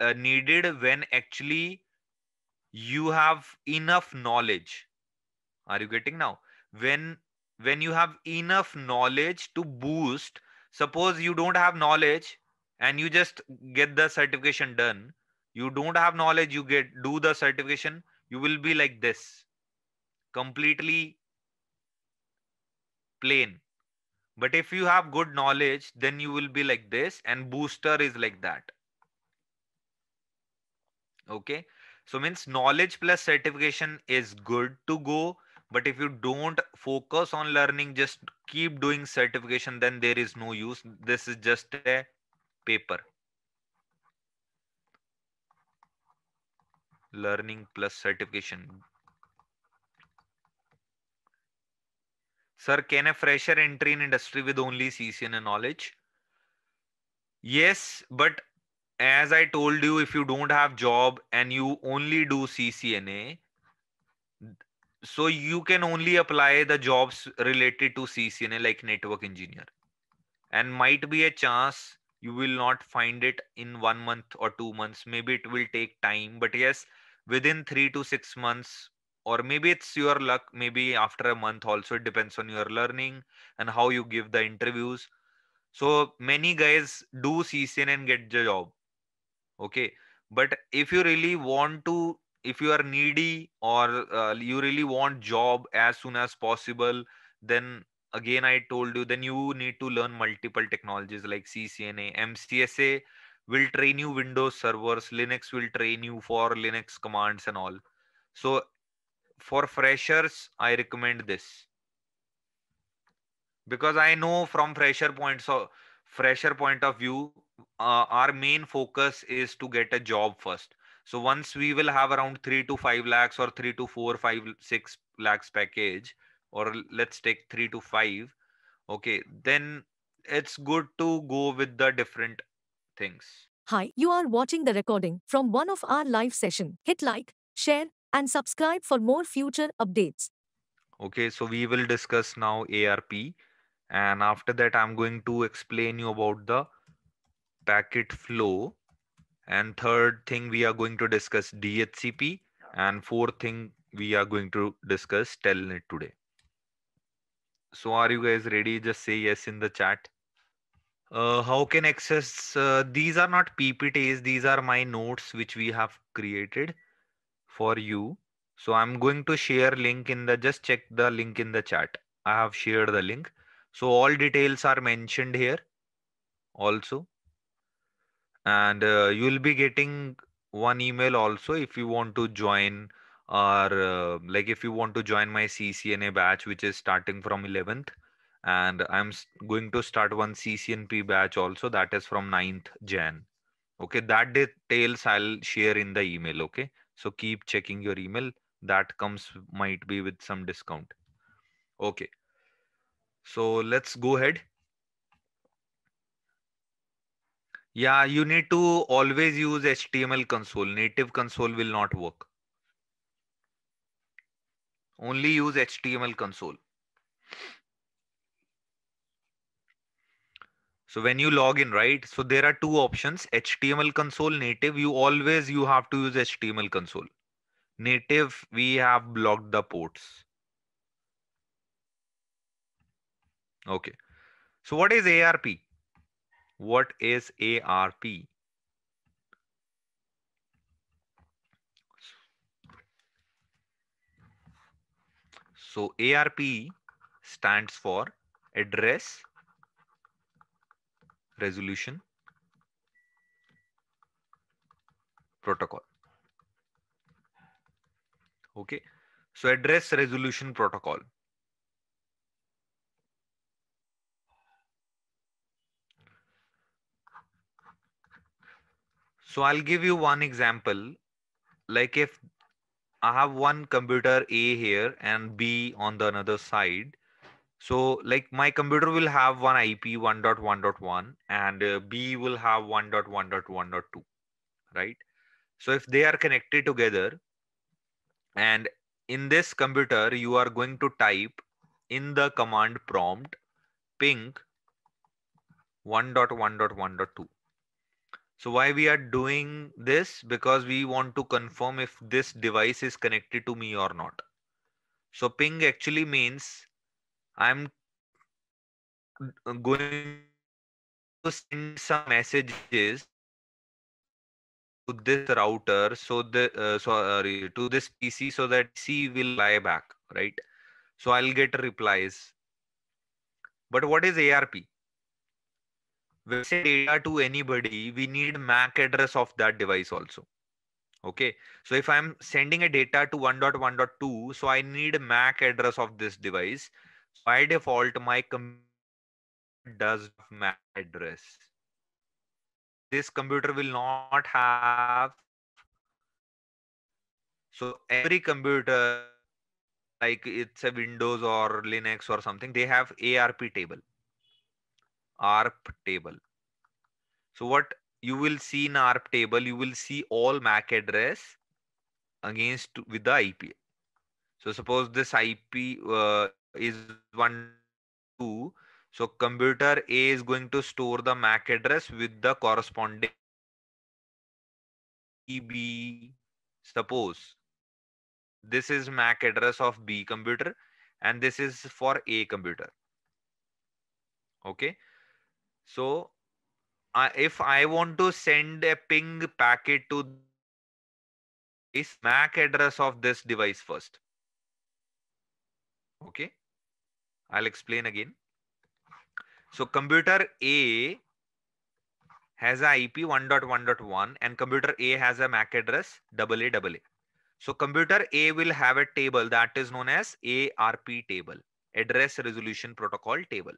uh, needed when actually you have enough knowledge are you getting now when when you have enough knowledge to boost suppose you don't have knowledge and you just get the certification done you don't have knowledge you get do the certification you will be like this completely plain but if you have good knowledge then you will be like this and booster is like that okay so means knowledge plus certification is good to go but if you don't focus on learning just keep doing certification then there is no use this is just a paper learning plus certification Sir, can a fresher enter in industry with only CCNA knowledge? Yes, but as I told you, if you don't have job and you only do CCNA, so you can only apply the jobs related to CCNA like network engineer. And might be a chance you will not find it in one month or two months. Maybe it will take time, but yes, within three to six months, or maybe it's your luck maybe after a month also it depends on your learning and how you give the interviews so many guys do ccn and get the job okay but if you really want to if you are needy or uh, you really want job as soon as possible then again i told you then you need to learn multiple technologies like ccna mcsa will train you windows servers linux will train you for linux commands and all so for freshers, I recommend this because I know from fresher point so fresher point of view, uh, our main focus is to get a job first. So once we will have around three to five lakhs or three to four, five, six lakhs package, or let's take three to five, okay, then it's good to go with the different things. Hi, you are watching the recording from one of our live session. Hit like, share, and subscribe for more future updates. Okay, so we will discuss now ARP and after that I'm going to explain you about the packet flow and third thing we are going to discuss DHCP and fourth thing we are going to discuss telnet today. So are you guys ready? Just say yes in the chat. Uh, how can access uh, these are not ppts these are my notes which we have created for you. So I'm going to share link in the, just check the link in the chat. I have shared the link. So all details are mentioned here also. And uh, you'll be getting one email also if you want to join or uh, like if you want to join my CCNA batch, which is starting from 11th. And I'm going to start one CCNP batch also that is from 9th Jan. Okay, that details I'll share in the email. Okay, so keep checking your email. That comes might be with some discount. Okay. So let's go ahead. Yeah, you need to always use HTML console. Native console will not work. Only use HTML console. So when you log in, right? So there are two options, HTML console native. You always, you have to use HTML console. Native, we have blocked the ports. Okay. So what is ARP? What is ARP? So ARP stands for address resolution protocol. Okay, so address resolution protocol. So I'll give you one example. Like if I have one computer A here and B on the another side, so like my computer will have one ip 1.1.1 and uh, b will have 1.1.1.2 right so if they are connected together and in this computer you are going to type in the command prompt ping 1.1.1.2 so why we are doing this because we want to confirm if this device is connected to me or not so ping actually means I'm going to send some messages to this router so the uh, sorry uh, to this pc so that c will lie back right so i'll get replies but what is arp we send data to anybody we need mac address of that device also okay so if i'm sending a data to 1.1.2 so i need mac address of this device by default my computer does MAC address. This computer will not have so every computer like it's a Windows or Linux or something, they have ARP table. ARP table. So what you will see in ARP table, you will see all MAC address against with the IP. So suppose this IP uh, is 1 2 so computer A is going to store the MAC address with the corresponding B. Suppose this is MAC address of B computer and this is for A computer. Okay. So uh, if I want to send a ping packet to this MAC address of this device first. Okay. I'll explain again. So computer A has a IP 1.1.1 and computer A has a MAC address AAA. So computer A will have a table that is known as ARP table, address resolution protocol table.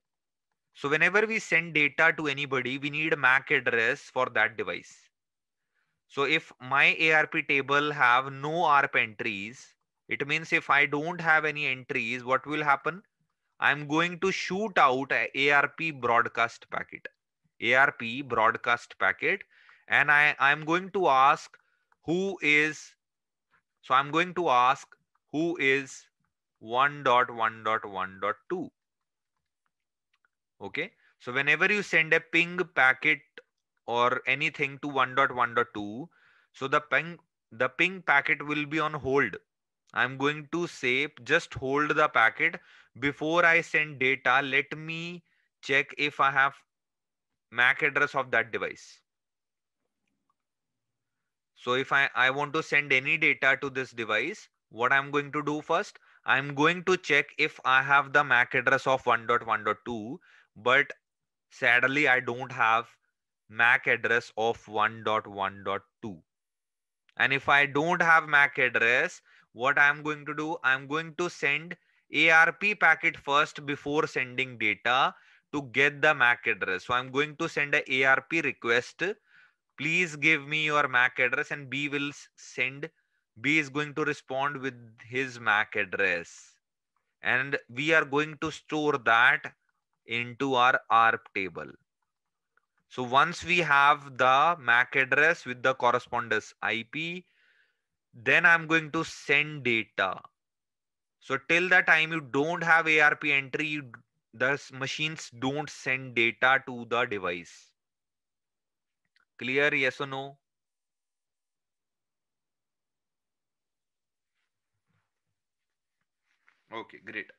So whenever we send data to anybody, we need a MAC address for that device. So if my ARP table have no ARP entries, it means if I don't have any entries, what will happen? I'm going to shoot out a ARP broadcast packet, ARP broadcast packet, and I, I'm going to ask who is, so I'm going to ask who is 1.1.1.2. Okay, so whenever you send a ping packet or anything to 1.1.2, so the ping, the ping packet will be on hold I'm going to say just hold the packet before I send data. Let me check if I have MAC address of that device. So if I, I want to send any data to this device, what I'm going to do first, I'm going to check if I have the MAC address of 1.1.2, but sadly I don't have MAC address of 1.1.2. And if I don't have MAC address, what I'm going to do, I'm going to send ARP packet first before sending data to get the MAC address. So I'm going to send a ARP request. Please give me your MAC address and B will send, B is going to respond with his MAC address. And we are going to store that into our ARP table. So once we have the MAC address with the correspondence IP, then I'm going to send data. So till the time you don't have ARP entry, you, the machines don't send data to the device. Clear, yes or no? Okay, great.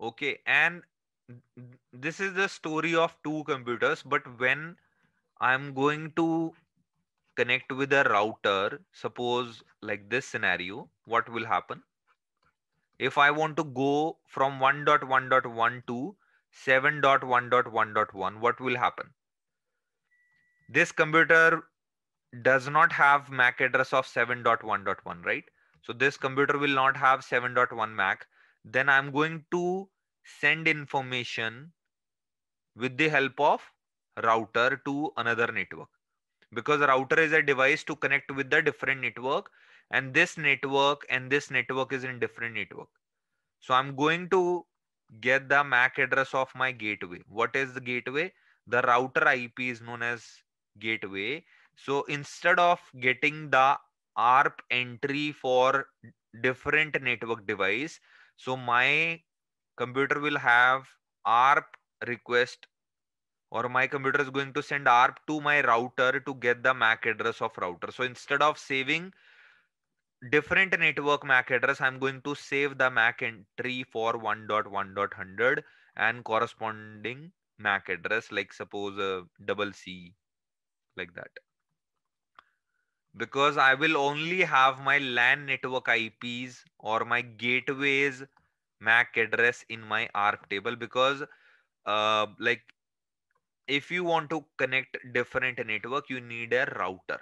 Okay, and this is the story of two computers, but when I'm going to connect with a router, suppose like this scenario, what will happen? If I want to go from 1.1.1 to 7.1.1.1, what will happen? This computer does not have MAC address of 7.1.1, right? So this computer will not have 7.1 MAC. Then I'm going to send information with the help of router to another network because router is a device to connect with the different network and this network and this network is in different network. So I'm going to get the MAC address of my gateway. What is the gateway? The router IP is known as gateway. So instead of getting the ARP entry for different network device, so my computer will have ARP request or my computer is going to send ARP to my router to get the MAC address of router. So instead of saving different network MAC address, I'm going to save the MAC entry for 1.1.100 and corresponding MAC address, like suppose a uh, double C like that. Because I will only have my LAN network IPs or my gateways MAC address in my ARP table because uh, like if you want to connect different network you need a router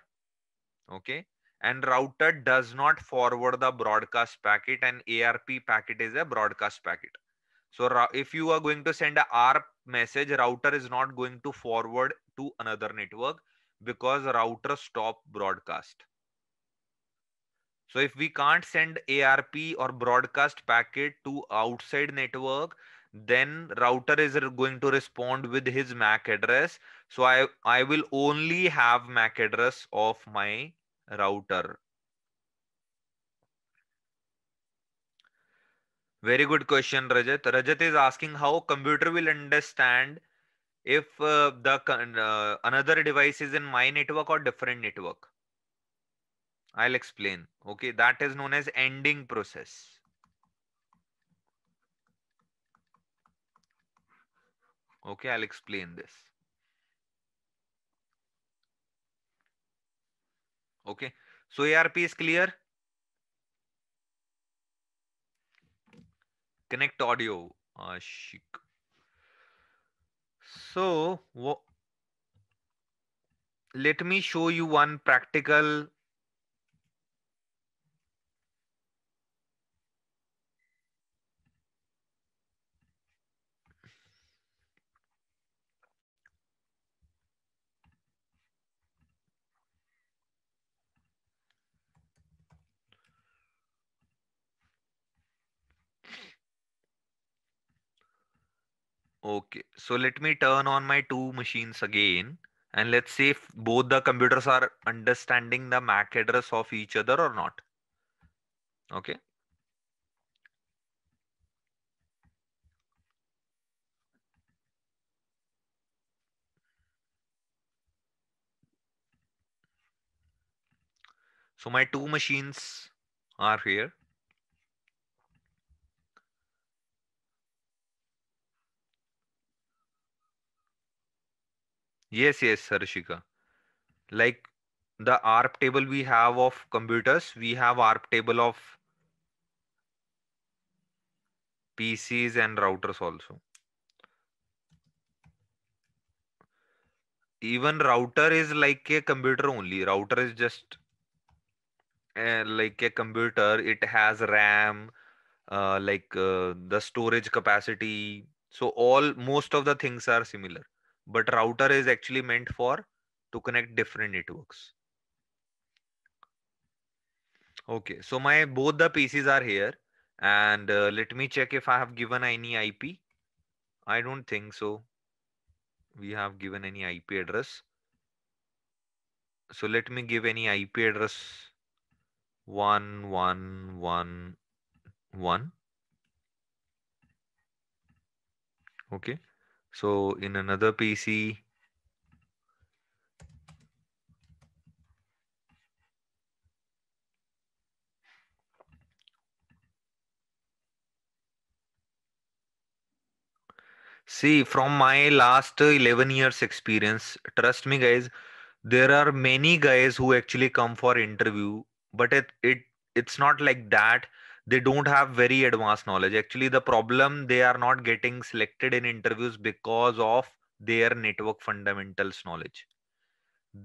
okay and router does not forward the broadcast packet and arp packet is a broadcast packet so if you are going to send a arp message router is not going to forward to another network because router stop broadcast so if we can't send arp or broadcast packet to outside network then router is going to respond with his mac address so i i will only have mac address of my router very good question rajat rajat is asking how computer will understand if uh, the uh, another device is in my network or different network i'll explain okay that is known as ending process Okay, I'll explain this. Okay, so ARP is clear. Connect audio. Ashik. So let me show you one practical Okay, so let me turn on my two machines again. And let's see if both the computers are understanding the MAC address of each other or not. Okay. So my two machines are here. Yes, yes, Sarashika. Like the ARP table we have of computers, we have ARP table of PCs and routers also. Even router is like a computer only. Router is just uh, like a computer. It has RAM, uh, like uh, the storage capacity. So all most of the things are similar but router is actually meant for to connect different networks okay so my both the pcs are here and uh, let me check if i have given any ip i don't think so we have given any ip address so let me give any ip address 1111 okay so in another PC, See, from my last 11 years experience, trust me guys, there are many guys who actually come for interview, but it, it it's not like that they don't have very advanced knowledge actually the problem they are not getting selected in interviews because of their network fundamentals knowledge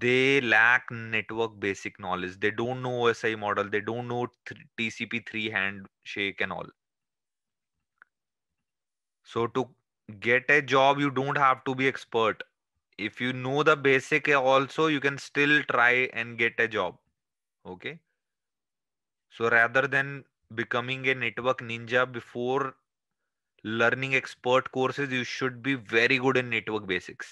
they lack network basic knowledge they don't know osi model they don't know tcp three handshake and all so to get a job you don't have to be expert if you know the basic eh, also you can still try and get a job okay so rather than becoming a network ninja before learning expert courses you should be very good in network basics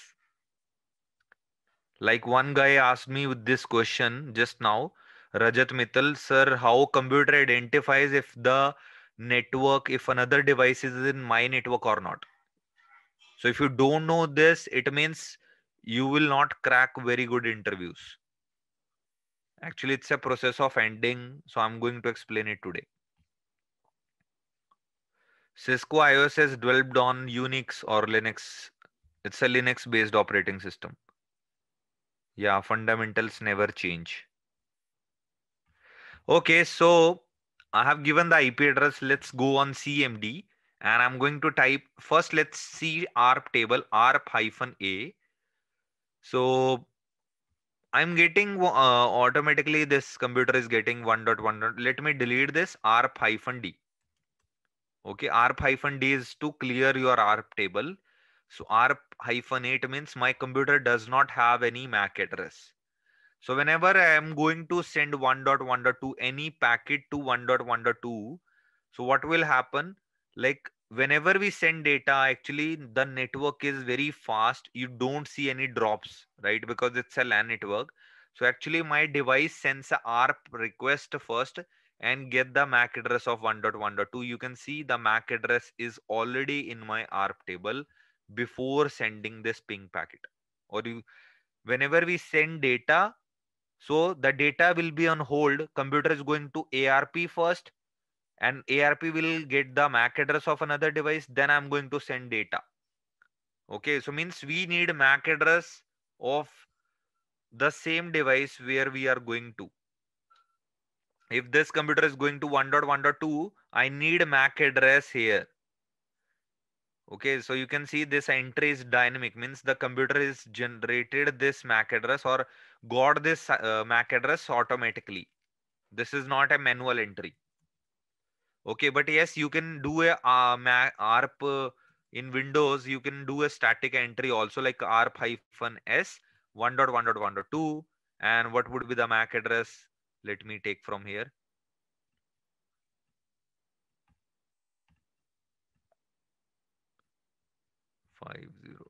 like one guy asked me with this question just now rajat mittal sir how computer identifies if the network if another device is in my network or not so if you don't know this it means you will not crack very good interviews actually it's a process of ending so i'm going to explain it today Cisco IOS has developed on Unix or Linux. It's a Linux based operating system. Yeah, fundamentals never change. Okay, so I have given the IP address. Let's go on CMD and I'm going to type first. Let's see ARP table ARP hyphen A. So I'm getting uh, automatically this computer is getting 1.1. Let me delete this ARP hyphen D okay arp hyphen d is to clear your arp table so arp hyphen 8 means my computer does not have any mac address so whenever i am going to send 1.1.2 any packet to 1.1.2 so what will happen like whenever we send data actually the network is very fast you don't see any drops right because it's a lan network so actually my device sends a arp request first and get the MAC address of 1.1.2, you can see the MAC address is already in my ARP table before sending this ping packet. Or you, whenever we send data, so the data will be on hold. Computer is going to ARP first and ARP will get the MAC address of another device. Then I'm going to send data. Okay, so means we need MAC address of the same device where we are going to if this computer is going to 1.1.2, I need MAC address here. Okay, so you can see this entry is dynamic, means the computer is generated this MAC address or got this uh, MAC address automatically. This is not a manual entry. Okay, but yes, you can do a uh, MAC, ARP uh, in Windows. You can do a static entry also like ARP S 1.1.1.2 and what would be the MAC address let me take from here five zero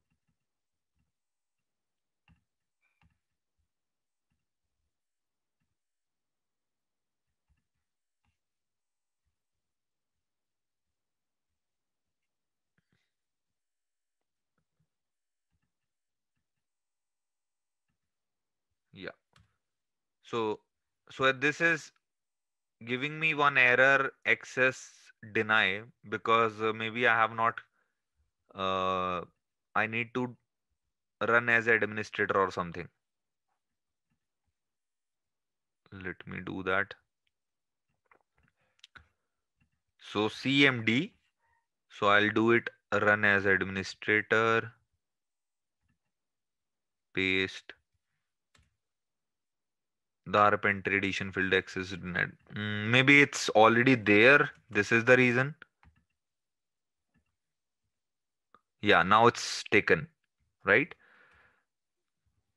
yeah so so this is giving me one error access deny because uh, maybe I have not uh, I need to run as administrator or something. Let me do that. So CMD. So I'll do it run as administrator. Paste the entry edition field access net. Mm, maybe it's already there. This is the reason. Yeah, now it's taken, right?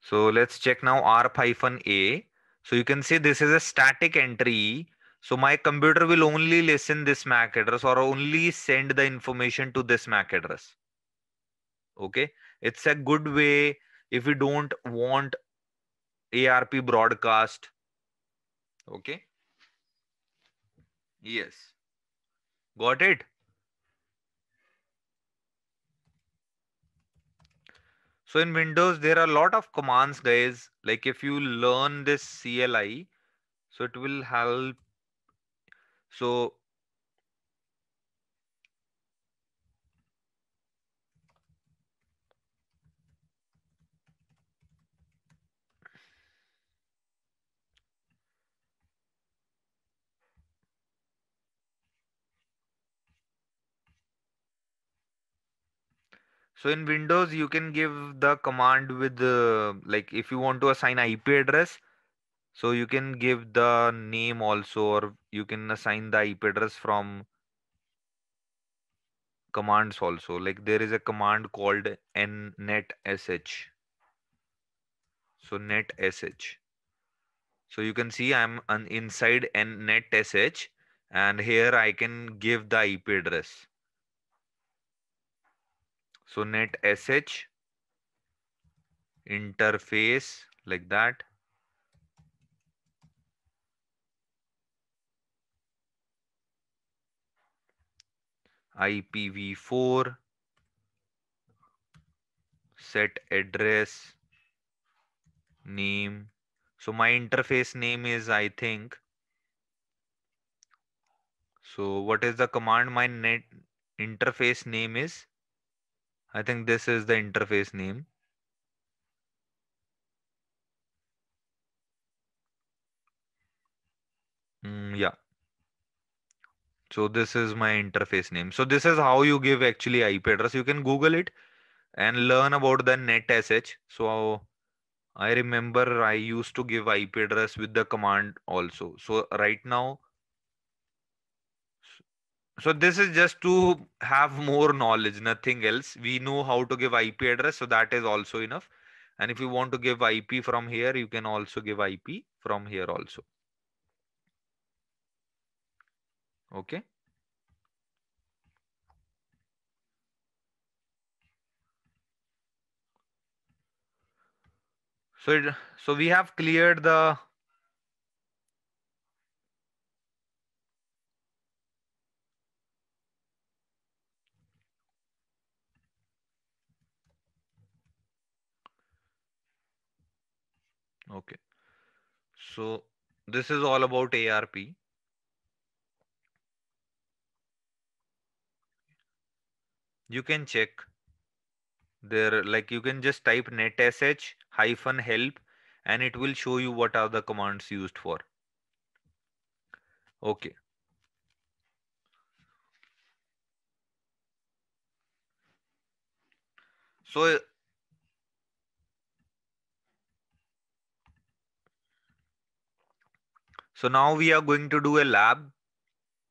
So let's check now R hyphen A. So you can see this is a static entry. So my computer will only listen this MAC address or only send the information to this MAC address. Okay. It's a good way if we don't want ARP broadcast. Okay. Yes. Got it? So in Windows, there are a lot of commands, guys. Like if you learn this CLI, so it will help. So So in Windows, you can give the command with uh, like if you want to assign IP address, so you can give the name also, or you can assign the IP address from commands also. Like there is a command called sh. So netsh. So you can see I'm inside sh and here I can give the IP address. So net SH interface like that. IPv4 set address name. So my interface name is I think. So what is the command? My net interface name is I think this is the interface name. Mm, yeah. So this is my interface name. So this is how you give actually IP address. You can Google it and learn about the netsh. So I remember I used to give IP address with the command also. So right now so this is just to have more knowledge nothing else we know how to give ip address so that is also enough and if you want to give ip from here you can also give ip from here also okay so it, so we have cleared the Okay. So this is all about ARP. You can check there, like you can just type netsh hyphen help and it will show you what are the commands used for. Okay. So So now we are going to do a lab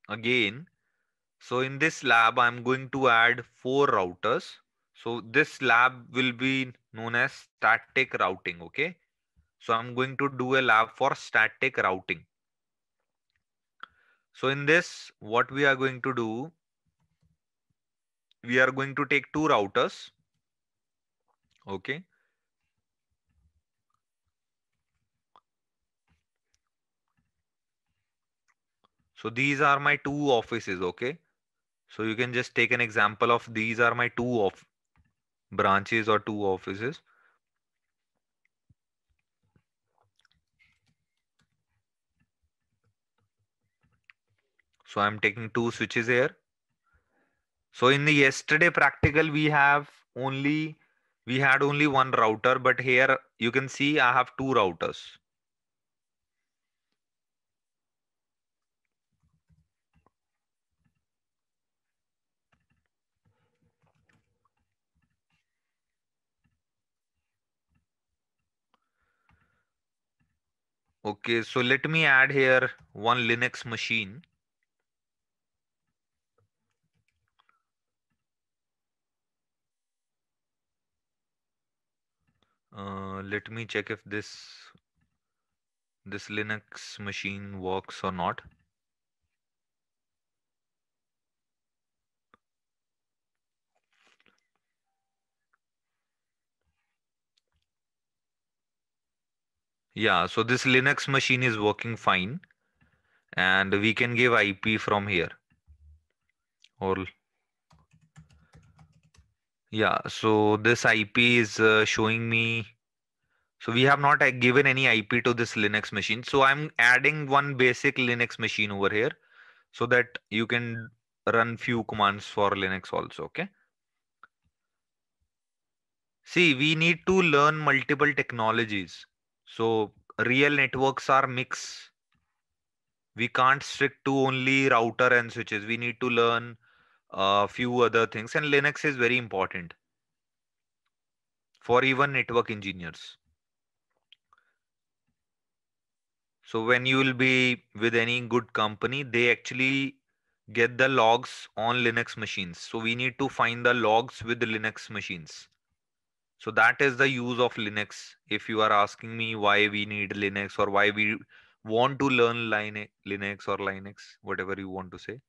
again. So in this lab, I'm going to add four routers. So this lab will be known as static routing. Okay. So I'm going to do a lab for static routing. So in this, what we are going to do, we are going to take two routers. Okay. So these are my two offices, okay? So you can just take an example of these are my two of branches or two offices. So I'm taking two switches here. So in the yesterday practical, we have only, we had only one router, but here you can see I have two routers. Okay, so let me add here one Linux machine. Uh, let me check if this this Linux machine works or not. Yeah, so this Linux machine is working fine and we can give IP from here or yeah, so this IP is uh, showing me. So we have not uh, given any IP to this Linux machine. So I'm adding one basic Linux machine over here so that you can run few commands for Linux also. Okay. See, we need to learn multiple technologies. So real networks are mix. We can't stick to only router and switches. We need to learn a few other things. And Linux is very important for even network engineers. So when you will be with any good company, they actually get the logs on Linux machines. So we need to find the logs with the Linux machines. So that is the use of Linux. If you are asking me why we need Linux or why we want to learn Linux or Linux, whatever you want to say.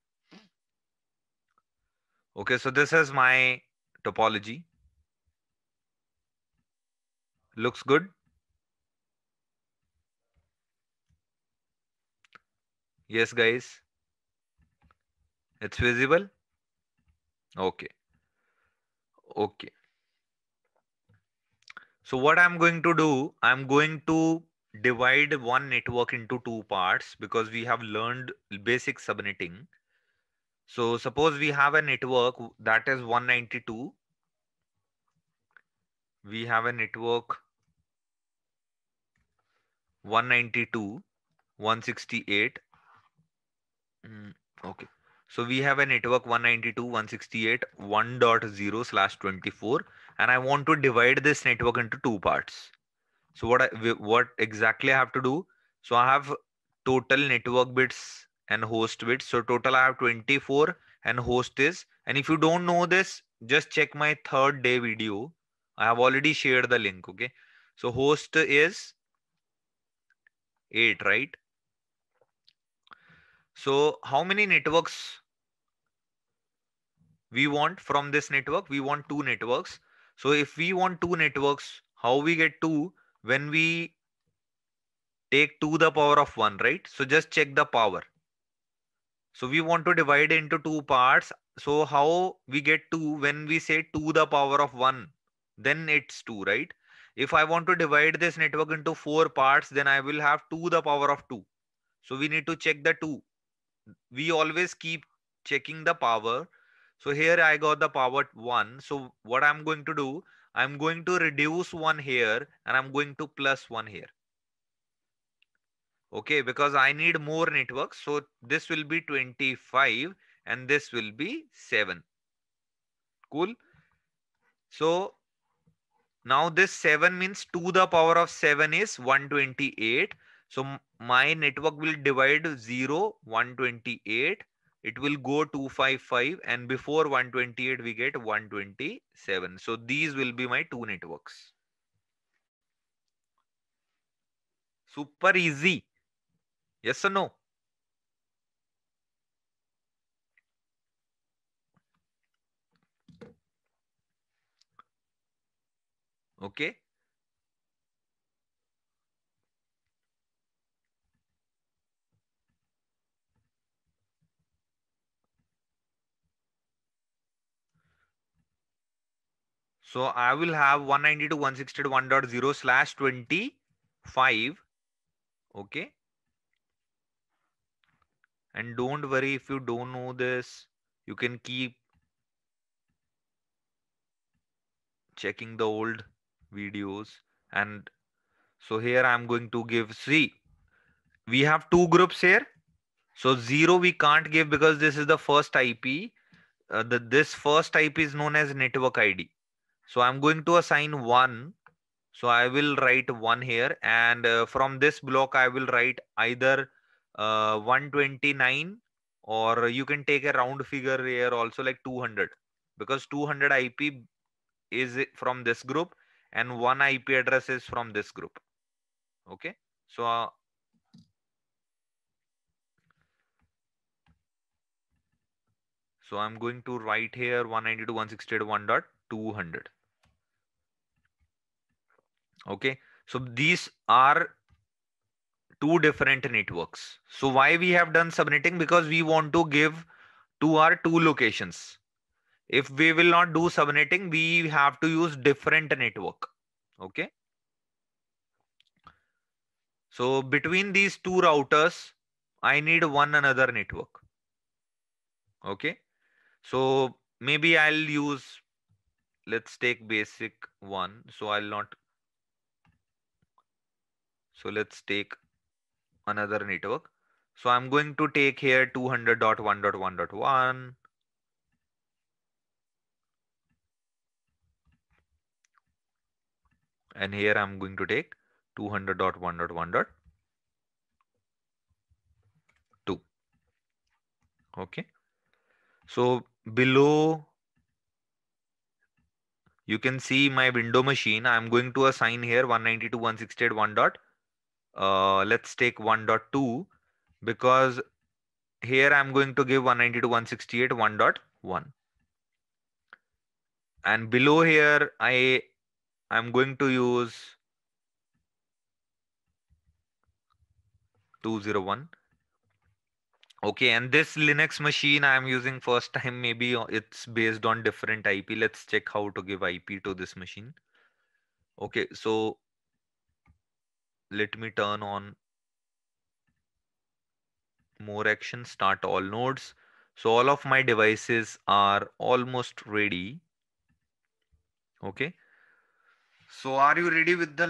Okay, so this is my topology. Looks good. Yes, guys. It's visible. Okay. Okay. So what I'm going to do, I'm going to divide one network into two parts because we have learned basic subnetting. So suppose we have a network that is 192. We have a network 192, 168. Hmm, okay. So we have a network 192, 168, 1.0 slash 24 and I want to divide this network into two parts. So what I, what exactly I have to do? So I have total network bits and host bits. So total I have 24 and host is. And if you don't know this, just check my third day video. I have already shared the link. Okay. So host is eight, right? So how many networks we want from this network? We want two networks. So if we want two networks, how we get two when we take 2 the power of 1, right? So just check the power. So we want to divide into two parts. So how we get 2 when we say 2 the power of 1, then it's 2, right? If I want to divide this network into four parts, then I will have 2 the power of 2. So we need to check the 2. We always keep checking the power so here I got the power 1. So what I'm going to do, I'm going to reduce 1 here and I'm going to plus 1 here. Okay, because I need more networks. So this will be 25 and this will be 7. Cool. So now this 7 means 2 the power of 7 is 128. So my network will divide 0, 128 it will go 255 and before 128 we get 127 so these will be my two networks super easy yes or no okay So I will have 192.161.0 slash 25. Okay. And don't worry if you don't know this, you can keep checking the old videos. And so here I'm going to give C. We have two groups here. So zero we can't give because this is the first IP. Uh, the, this first IP is known as network ID. So I'm going to assign one. So I will write one here. And uh, from this block, I will write either uh, 129 or you can take a round figure here also like 200 because 200 IP is from this group and one IP address is from this group. Okay. So uh, So I'm going to write here 192.168.1.200 okay so these are two different networks so why we have done subnetting because we want to give to our two locations if we will not do subnetting we have to use different network okay so between these two routers i need one another network okay so maybe i'll use let's take basic one so i'll not so let's take another network. So I'm going to take here 200.1.1.1. And here I'm going to take 200.1.1.2. Okay. So below, you can see my window machine. I'm going to assign here 192.168.1. Uh, let's take 1.2 because here I'm going to give 192, 168, 1.1. And below here, I I'm going to use 201. Okay, and this Linux machine I'm using first time, maybe uh, it's based on different IP. Let's check how to give IP to this machine. Okay, so let me turn on more action start all nodes so all of my devices are almost ready okay so are you ready with the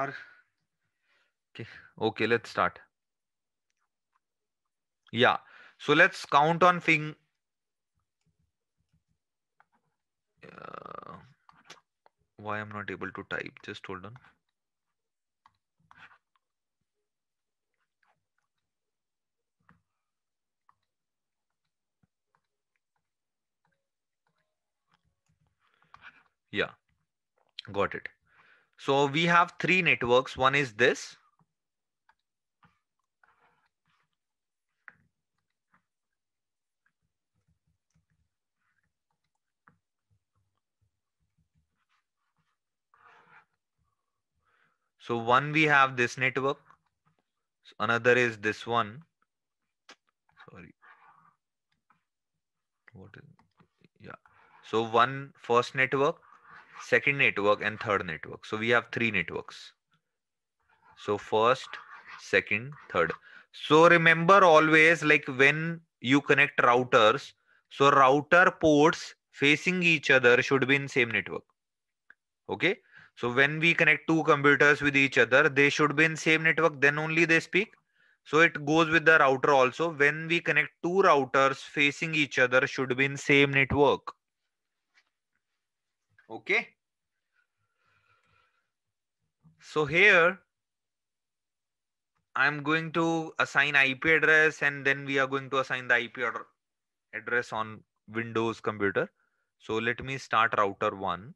are okay okay let's start yeah so let's count on thing uh, why i'm not able to type just hold on Yeah, got it. So we have three networks. One is this. So one we have this network, another is this one. Sorry. What is yeah. So one first network, second network and third network. So we have three networks. So first, second, third. So remember always like when you connect routers, so router ports facing each other should be in same network. Okay. So when we connect two computers with each other, they should be in same network. Then only they speak. So it goes with the router also. When we connect two routers facing each other should be in same network. Okay. So here I'm going to assign IP address and then we are going to assign the IP address on Windows computer. So let me start router one.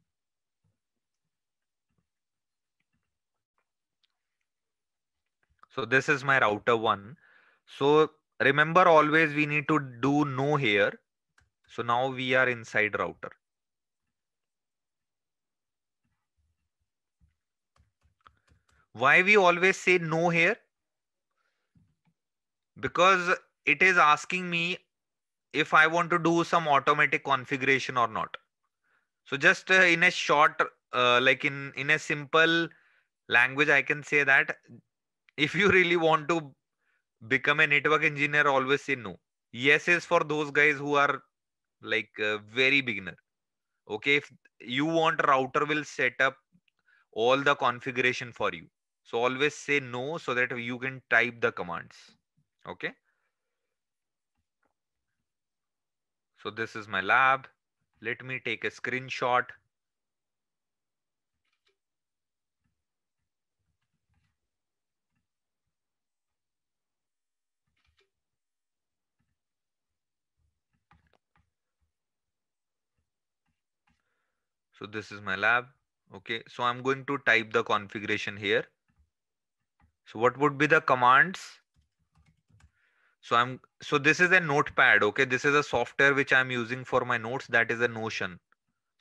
So this is my router one. So remember always we need to do no here. So now we are inside router. Why we always say no here? Because it is asking me if I want to do some automatic configuration or not. So just uh, in a short, uh, like in, in a simple language, I can say that if you really want to become a network engineer, always say no. Yes is for those guys who are like uh, very beginner. Okay, if you want router will set up all the configuration for you. So always say no so that you can type the commands. Okay. So this is my lab. Let me take a screenshot. So this is my lab. Okay, so I'm going to type the configuration here. So what would be the commands? So I'm so this is a notepad. Okay, this is a software which I'm using for my notes. That is a Notion.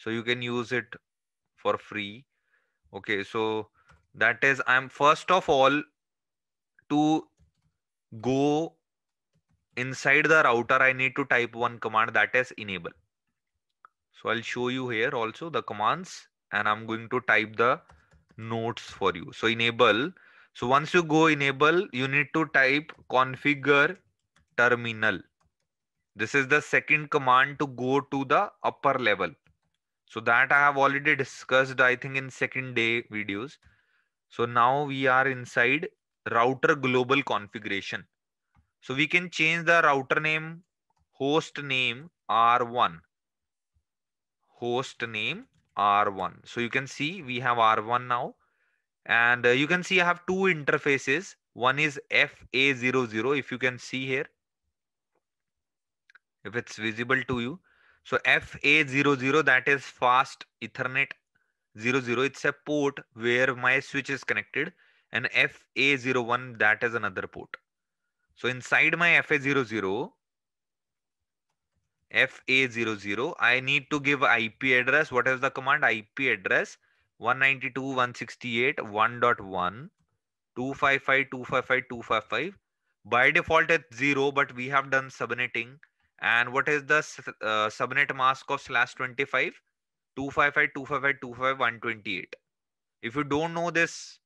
So you can use it for free. Okay, so that is I'm first of all to go inside the router. I need to type one command that is enable. So I'll show you here also the commands and I'm going to type the notes for you. So enable so once you go enable, you need to type configure terminal. This is the second command to go to the upper level. So that I have already discussed, I think in second day videos. So now we are inside router global configuration. So we can change the router name, host name R1. Host name R1. So you can see we have R1 now and uh, you can see I have two interfaces. One is FA00, if you can see here, if it's visible to you. So FA00, that is fast Ethernet 00. It's a port where my switch is connected and FA01, that is another port. So inside my FA00, FA00, I need to give IP address. What is the command? IP address 192, 168, 1.1, 255, 255, 255. By default, it's zero, but we have done subnetting. And what is the uh, subnet mask of slash 25? 255, 255, 255, 128. If you don't know this,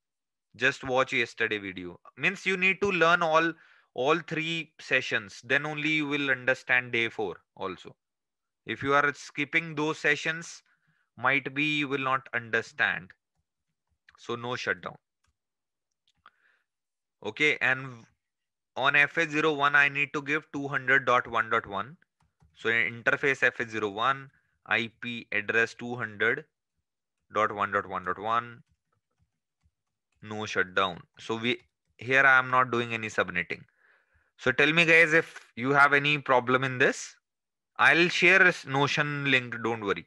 just watch yesterday video. Means you need to learn all all three sessions. Then only you will understand day four also. If you are skipping those sessions, might be you will not understand so no shutdown okay and on fh01 i need to give 200.1.1 so in interface fh01 ip address 200.1.1.1 no shutdown so we here i am not doing any subnetting so tell me guys if you have any problem in this i'll share notion link don't worry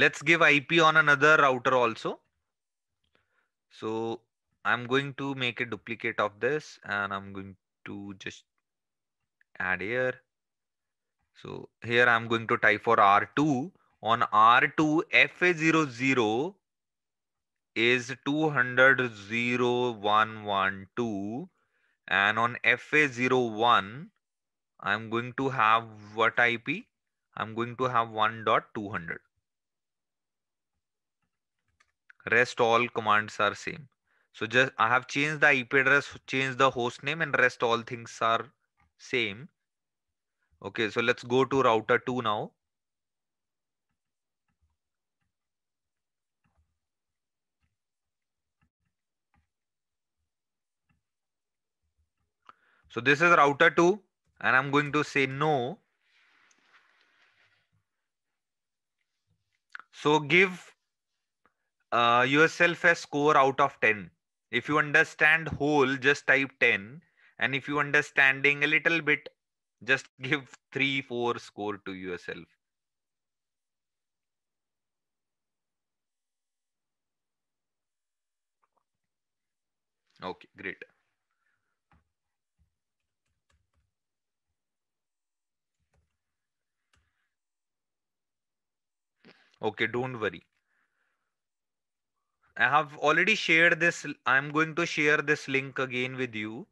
Let's give IP on another router also. So I'm going to make a duplicate of this and I'm going to just add here. So here I'm going to type for R2 on R2 FA00 is 200.0112 and on FA01 I'm going to have what IP? I'm going to have 1.200. Rest all commands are same. So just I have changed the IP address, changed the host name and rest all things are same. Okay, so let's go to router 2 now. So this is router 2 and I'm going to say no. So give uh, yourself a score out of 10 if you understand whole just type 10 and if you understanding a little bit just <laughs> give 3 4 score to yourself okay great okay don't worry I have already shared this. I'm going to share this link again with you.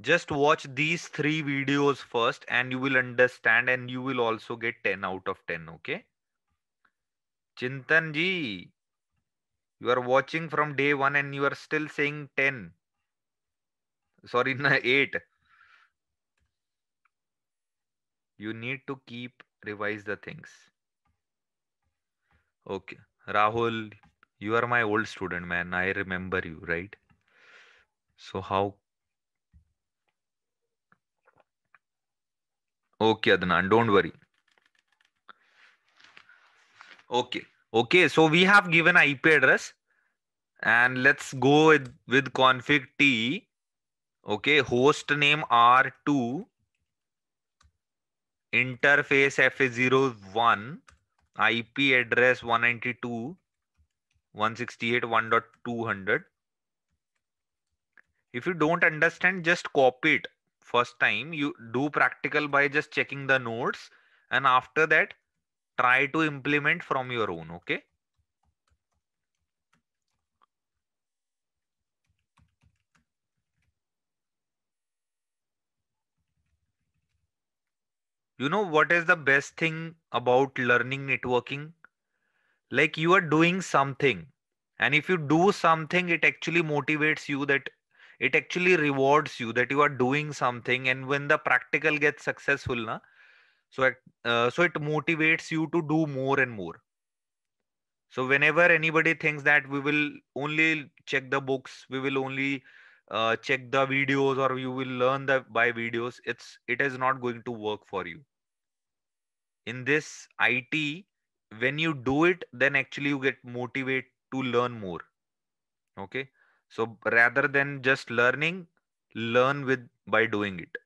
Just watch these three videos first and you will understand and you will also get 10 out of 10. Okay. Chintan ji, you are watching from day one and you are still saying 10. Sorry, <laughs> 8. You need to keep revise the things. Okay. Rahul, you are my old student man i remember you right so how okay adnan don't worry okay okay so we have given ip address and let's go with, with config t okay host name r2 interface f 01 ip address 192 168 1.200 if you don't understand just copy it first time you do practical by just checking the notes and after that try to implement from your own okay you know what is the best thing about learning networking like you are doing something and if you do something it actually motivates you that it actually rewards you that you are doing something and when the practical gets successful na so it, uh, so it motivates you to do more and more so whenever anybody thinks that we will only check the books we will only uh, check the videos or you will learn the by videos it's it is not going to work for you in this it when you do it then actually you get motivated to learn more okay so rather than just learning learn with by doing it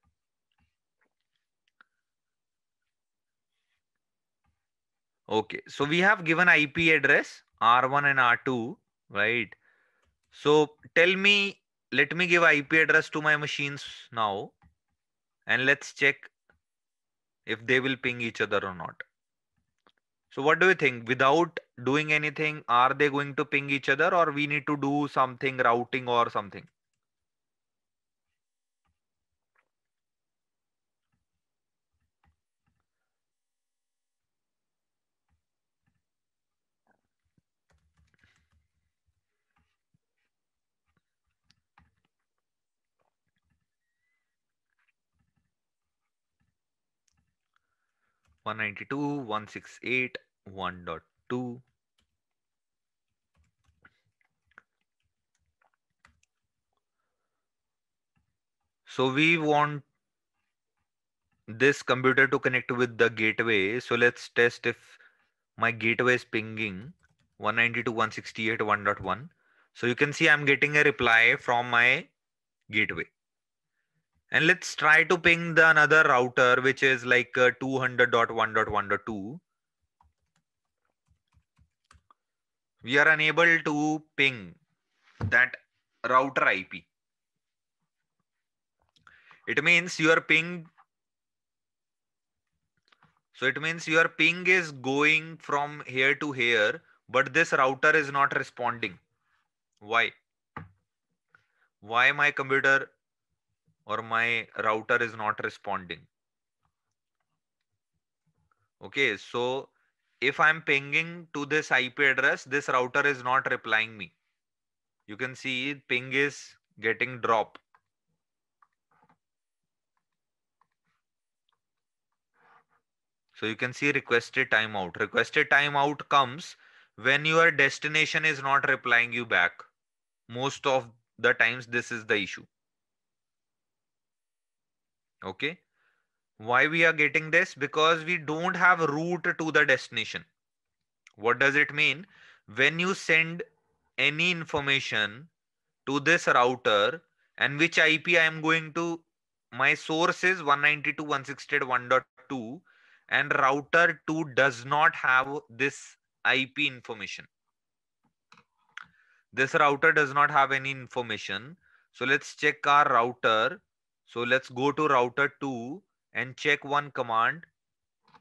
okay so we have given ip address r1 and r2 right so tell me let me give ip address to my machines now and let's check if they will ping each other or not so what do you think? Without doing anything, are they going to ping each other or we need to do something routing or something? One ninety two, one six eight. 1.2 so we want this computer to connect with the gateway so let's test if my gateway is pinging 192.168.1.1 so you can see i'm getting a reply from my gateway and let's try to ping the another router which is like uh, 200.1.1.2 we are unable to ping that router IP. It means your ping. So it means your ping is going from here to here, but this router is not responding. Why? Why my computer or my router is not responding? Okay, so if I'm pinging to this IP address, this router is not replying me. You can see ping is getting drop. So you can see requested timeout. Requested timeout comes when your destination is not replying you back. Most of the times this is the issue. Okay. Why we are getting this? Because we don't have route to the destination. What does it mean? When you send any information to this router and which IP I am going to, my source is 192.168.1.2 and router 2 does not have this IP information. This router does not have any information. So let's check our router. So let's go to router 2 and check one command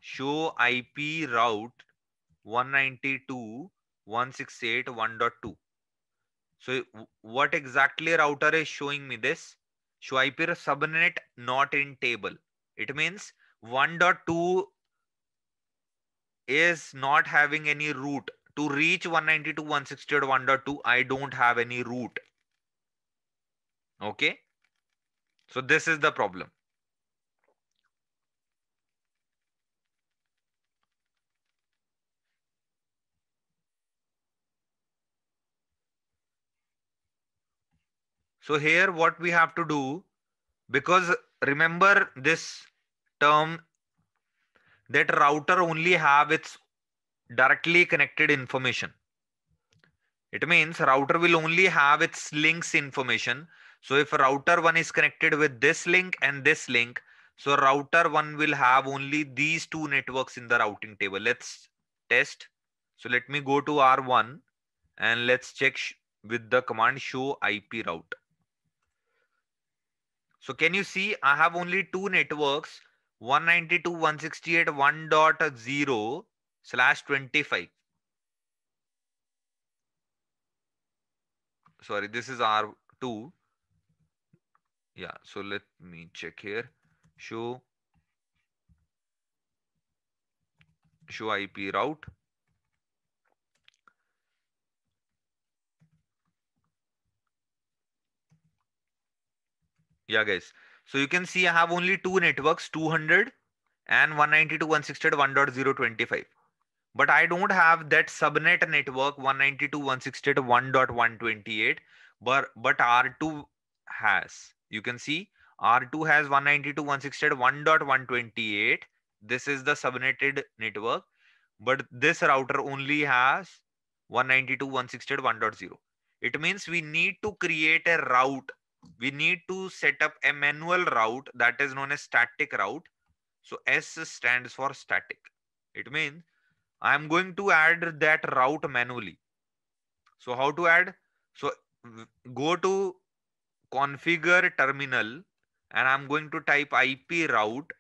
show IP route 192.168.1.2. So what exactly router is showing me this? Show IP subnet not in table. It means 1.2 is not having any route. To reach 192.168.1.2, I don't have any route. Okay. So this is the problem. So here what we have to do, because remember this term that router only have its directly connected information. It means router will only have its links information. So if router one is connected with this link and this link, so router one will have only these two networks in the routing table. Let's test. So let me go to R1 and let's check with the command show IP route. So can you see I have only two networks 192.168.1.0 slash 25. Sorry, this is R2. Yeah, so let me check here. Show show IP route. yeah guys so you can see i have only two networks 200 and 192 but i don't have that subnet network 192 but but r2 has you can see r2 has 192 this is the subnetted network but this router only has 192.168.1.0 it means we need to create a route we need to set up a manual route that is known as static route. So S stands for static. It means I'm going to add that route manually. So how to add? So go to configure terminal and I'm going to type IP route.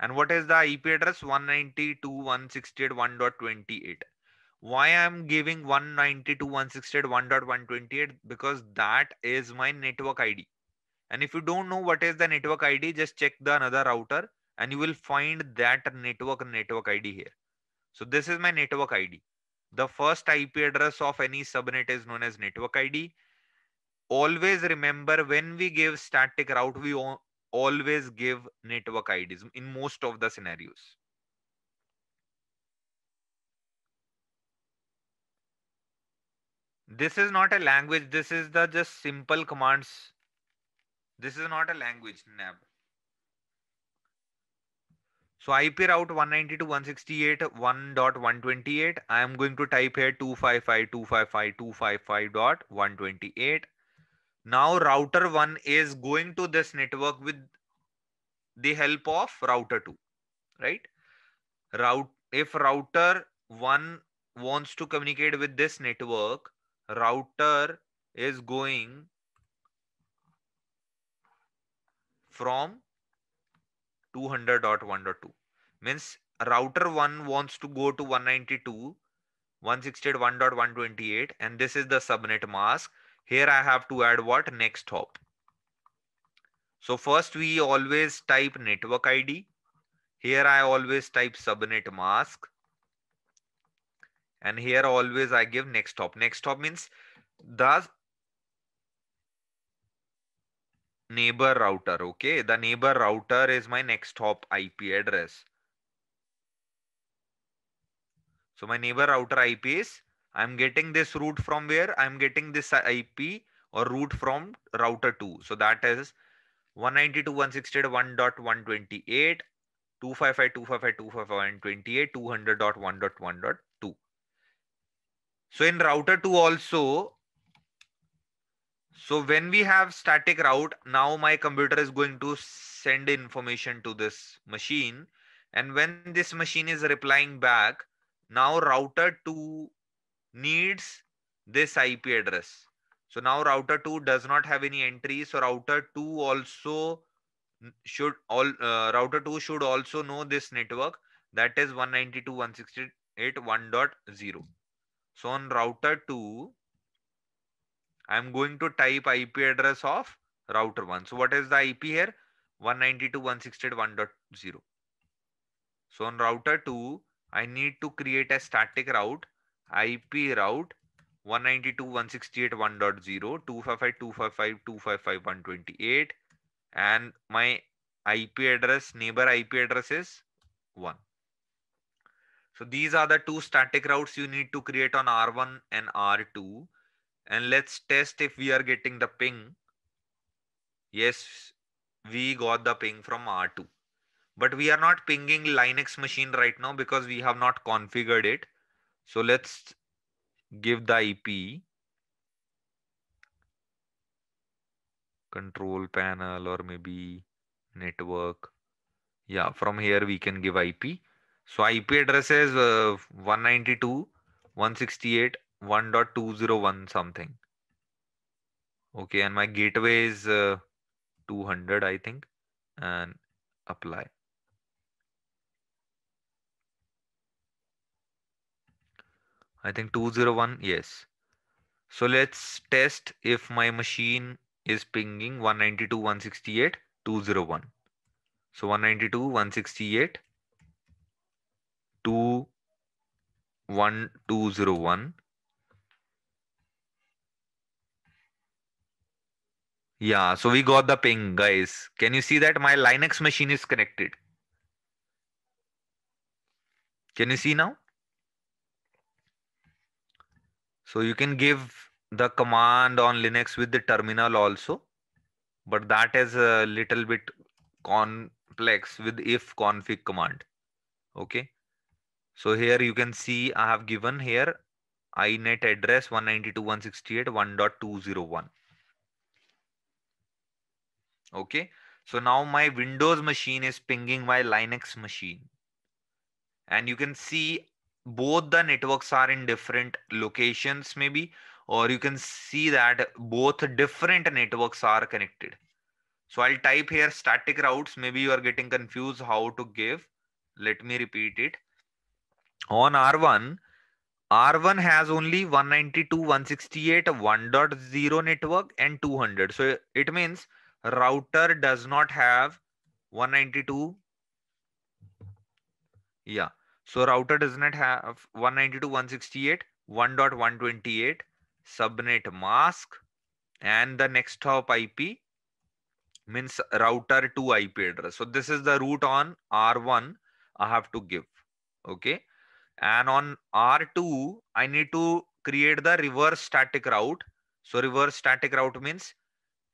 And what is the IP address? 192.168.1.28 why I'm giving 192.168.1.128 because that is my network ID. And if you don't know what is the network ID, just check the another router and you will find that network network ID here. So this is my network ID. The first IP address of any subnet is known as network ID. Always remember when we give static route, we always give network IDs in most of the scenarios. This is not a language. This is the just simple commands. This is not a language nab. So IP route 192.168.1.128. I am going to type here 255.255.255.128. Now router 1 is going to this network with the help of router 2, right? Route if router 1 wants to communicate with this network, router is going from 200.1.2 means router 1 wants to go to 192 168.1.128 and this is the subnet mask here i have to add what next hop so first we always type network id here i always type subnet mask and here always I give next stop. Next stop means the neighbor router. Okay, the neighbor router is my next hop IP address. So my neighbor router IP is I'm getting this route from where I'm getting this IP or route from router 2. So that is 192.168.1.128, 255.255.255.128, 200.1.1.1. So in router 2 also, so when we have static route, now my computer is going to send information to this machine. And when this machine is replying back, now router 2 needs this IP address. So now router 2 does not have any entry. So router 2 also should all uh, router 2 should also know this network that is 192.168.1.0. So on router 2, I'm going to type IP address of router 1. So what is the IP here? 192.168.1.0. So on router 2, I need to create a static route, IP route 192.168.1.0, 255.255.255.128 and my IP address, neighbor IP address is 1. So these are the two static routes you need to create on R1 and R2. And let's test if we are getting the ping. Yes, we got the ping from R2. But we are not pinging Linux machine right now because we have not configured it. So let's give the IP. Control panel or maybe network. Yeah, from here we can give IP so IP address is uh, 192.168.1.201 something. Okay, and my gateway is uh, 200, I think, and apply. I think 201, yes. So let's test if my machine is pinging 192.168.201. So 192.168 2 1 2 0 1 yeah so we got the ping guys can you see that my linux machine is connected can you see now so you can give the command on linux with the terminal also but that is a little bit complex with if config command okay so here you can see I have given here INET address 192.168.1.201. Okay. So now my Windows machine is pinging my Linux machine. And you can see both the networks are in different locations maybe, or you can see that both different networks are connected. So I'll type here static routes. Maybe you are getting confused how to give. Let me repeat it on R1, R1 has only 192.168, 1.0 network and 200. So it means router does not have 192. Yeah. So router does not have 192.168, 1.128, subnet mask and the next hop IP means router to IP address. So this is the route on R1 I have to give. Okay and on R2, I need to create the reverse static route. So reverse static route means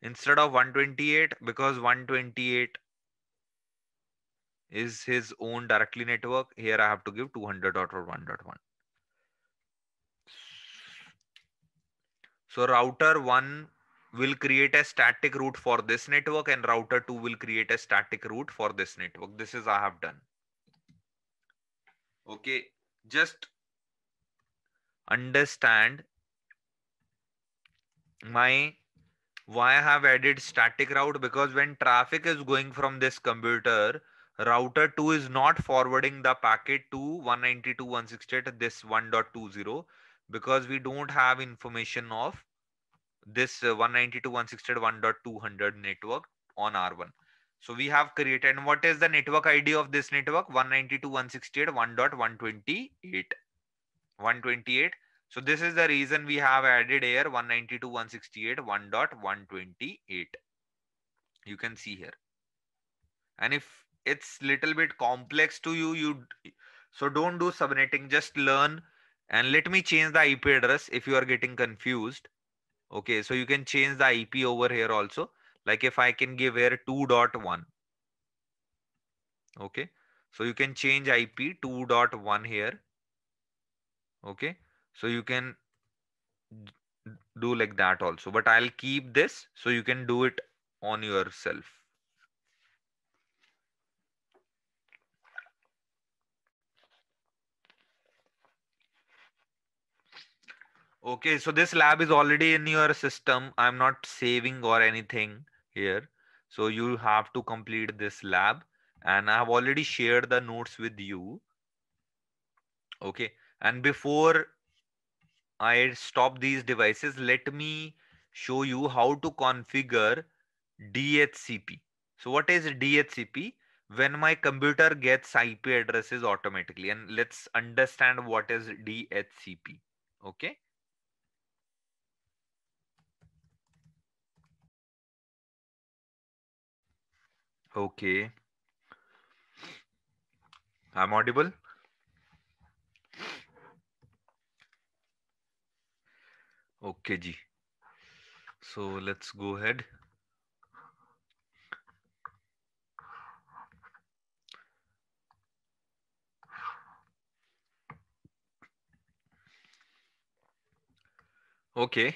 instead of 128, because 128 is his own directly network, here I have to give 200.1.1. So router 1 will create a static route for this network and router 2 will create a static route for this network. This is I have done. Okay, just understand my why I have added static route because when traffic is going from this computer, router 2 is not forwarding the packet to 192.168 this 1.20 because we don't have information of this uh, 192.168.1.200 network on R1. So we have created, and what is the network ID of this network? 192.168.1.128. 128. So this is the reason we have added here 192.168.1.128. You can see here. And if it's little bit complex to you, you so don't do subnetting, just learn. And let me change the IP address if you are getting confused. Okay, so you can change the IP over here also. Like if I can give here 2.1. Okay. So you can change IP 2.1 here. Okay. So you can do like that also, but I'll keep this so you can do it on yourself. Okay, so this lab is already in your system. I'm not saving or anything here. So you have to complete this lab and I have already shared the notes with you. Okay. And before I stop these devices, let me show you how to configure DHCP. So what is DHCP? When my computer gets IP addresses automatically and let's understand what is DHCP. Okay. Okay. I'm audible. Okay, G. So let's go ahead. Okay.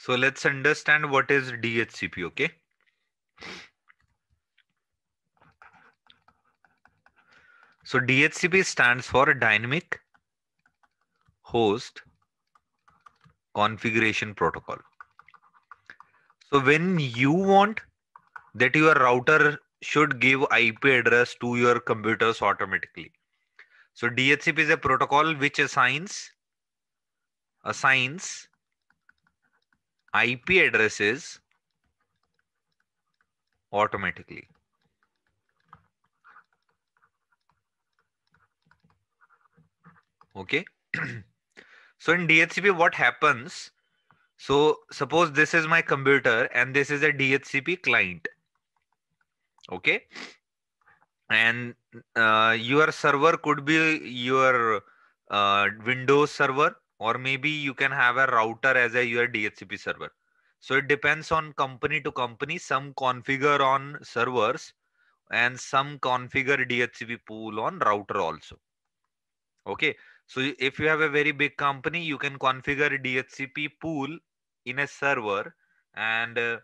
So let's understand what is DHCP, okay? So DHCP stands for Dynamic Host Configuration Protocol. So when you want that your router should give IP address to your computers automatically. So DHCP is a protocol which assigns assigns IP addresses automatically. Okay. <clears throat> so in DHCP, what happens? So suppose this is my computer and this is a DHCP client. Okay. And uh, your server could be your uh, Windows server or maybe you can have a router as a your DHCP server. So it depends on company to company. Some configure on servers and some configure DHCP pool on router also. Okay. So if you have a very big company, you can configure DHCP pool in a server. And uh,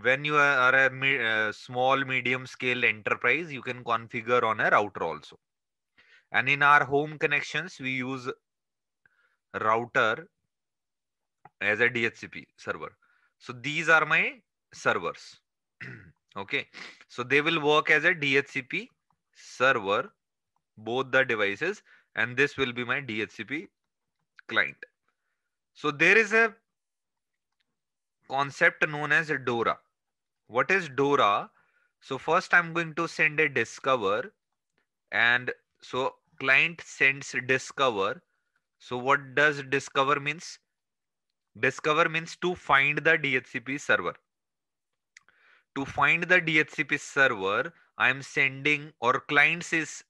when you are a me uh, small, medium scale enterprise, you can configure on a router also. And in our home connections, we use router as a DHCP server. So these are my servers. <clears throat> okay. So they will work as a DHCP server, both the devices, and this will be my DHCP client. So there is a concept known as a DORA. What is DORA? So first I'm going to send a discover and so client sends discover so what does discover means? Discover means to find the DHCP server. To find the DHCP server, I am sending or clients is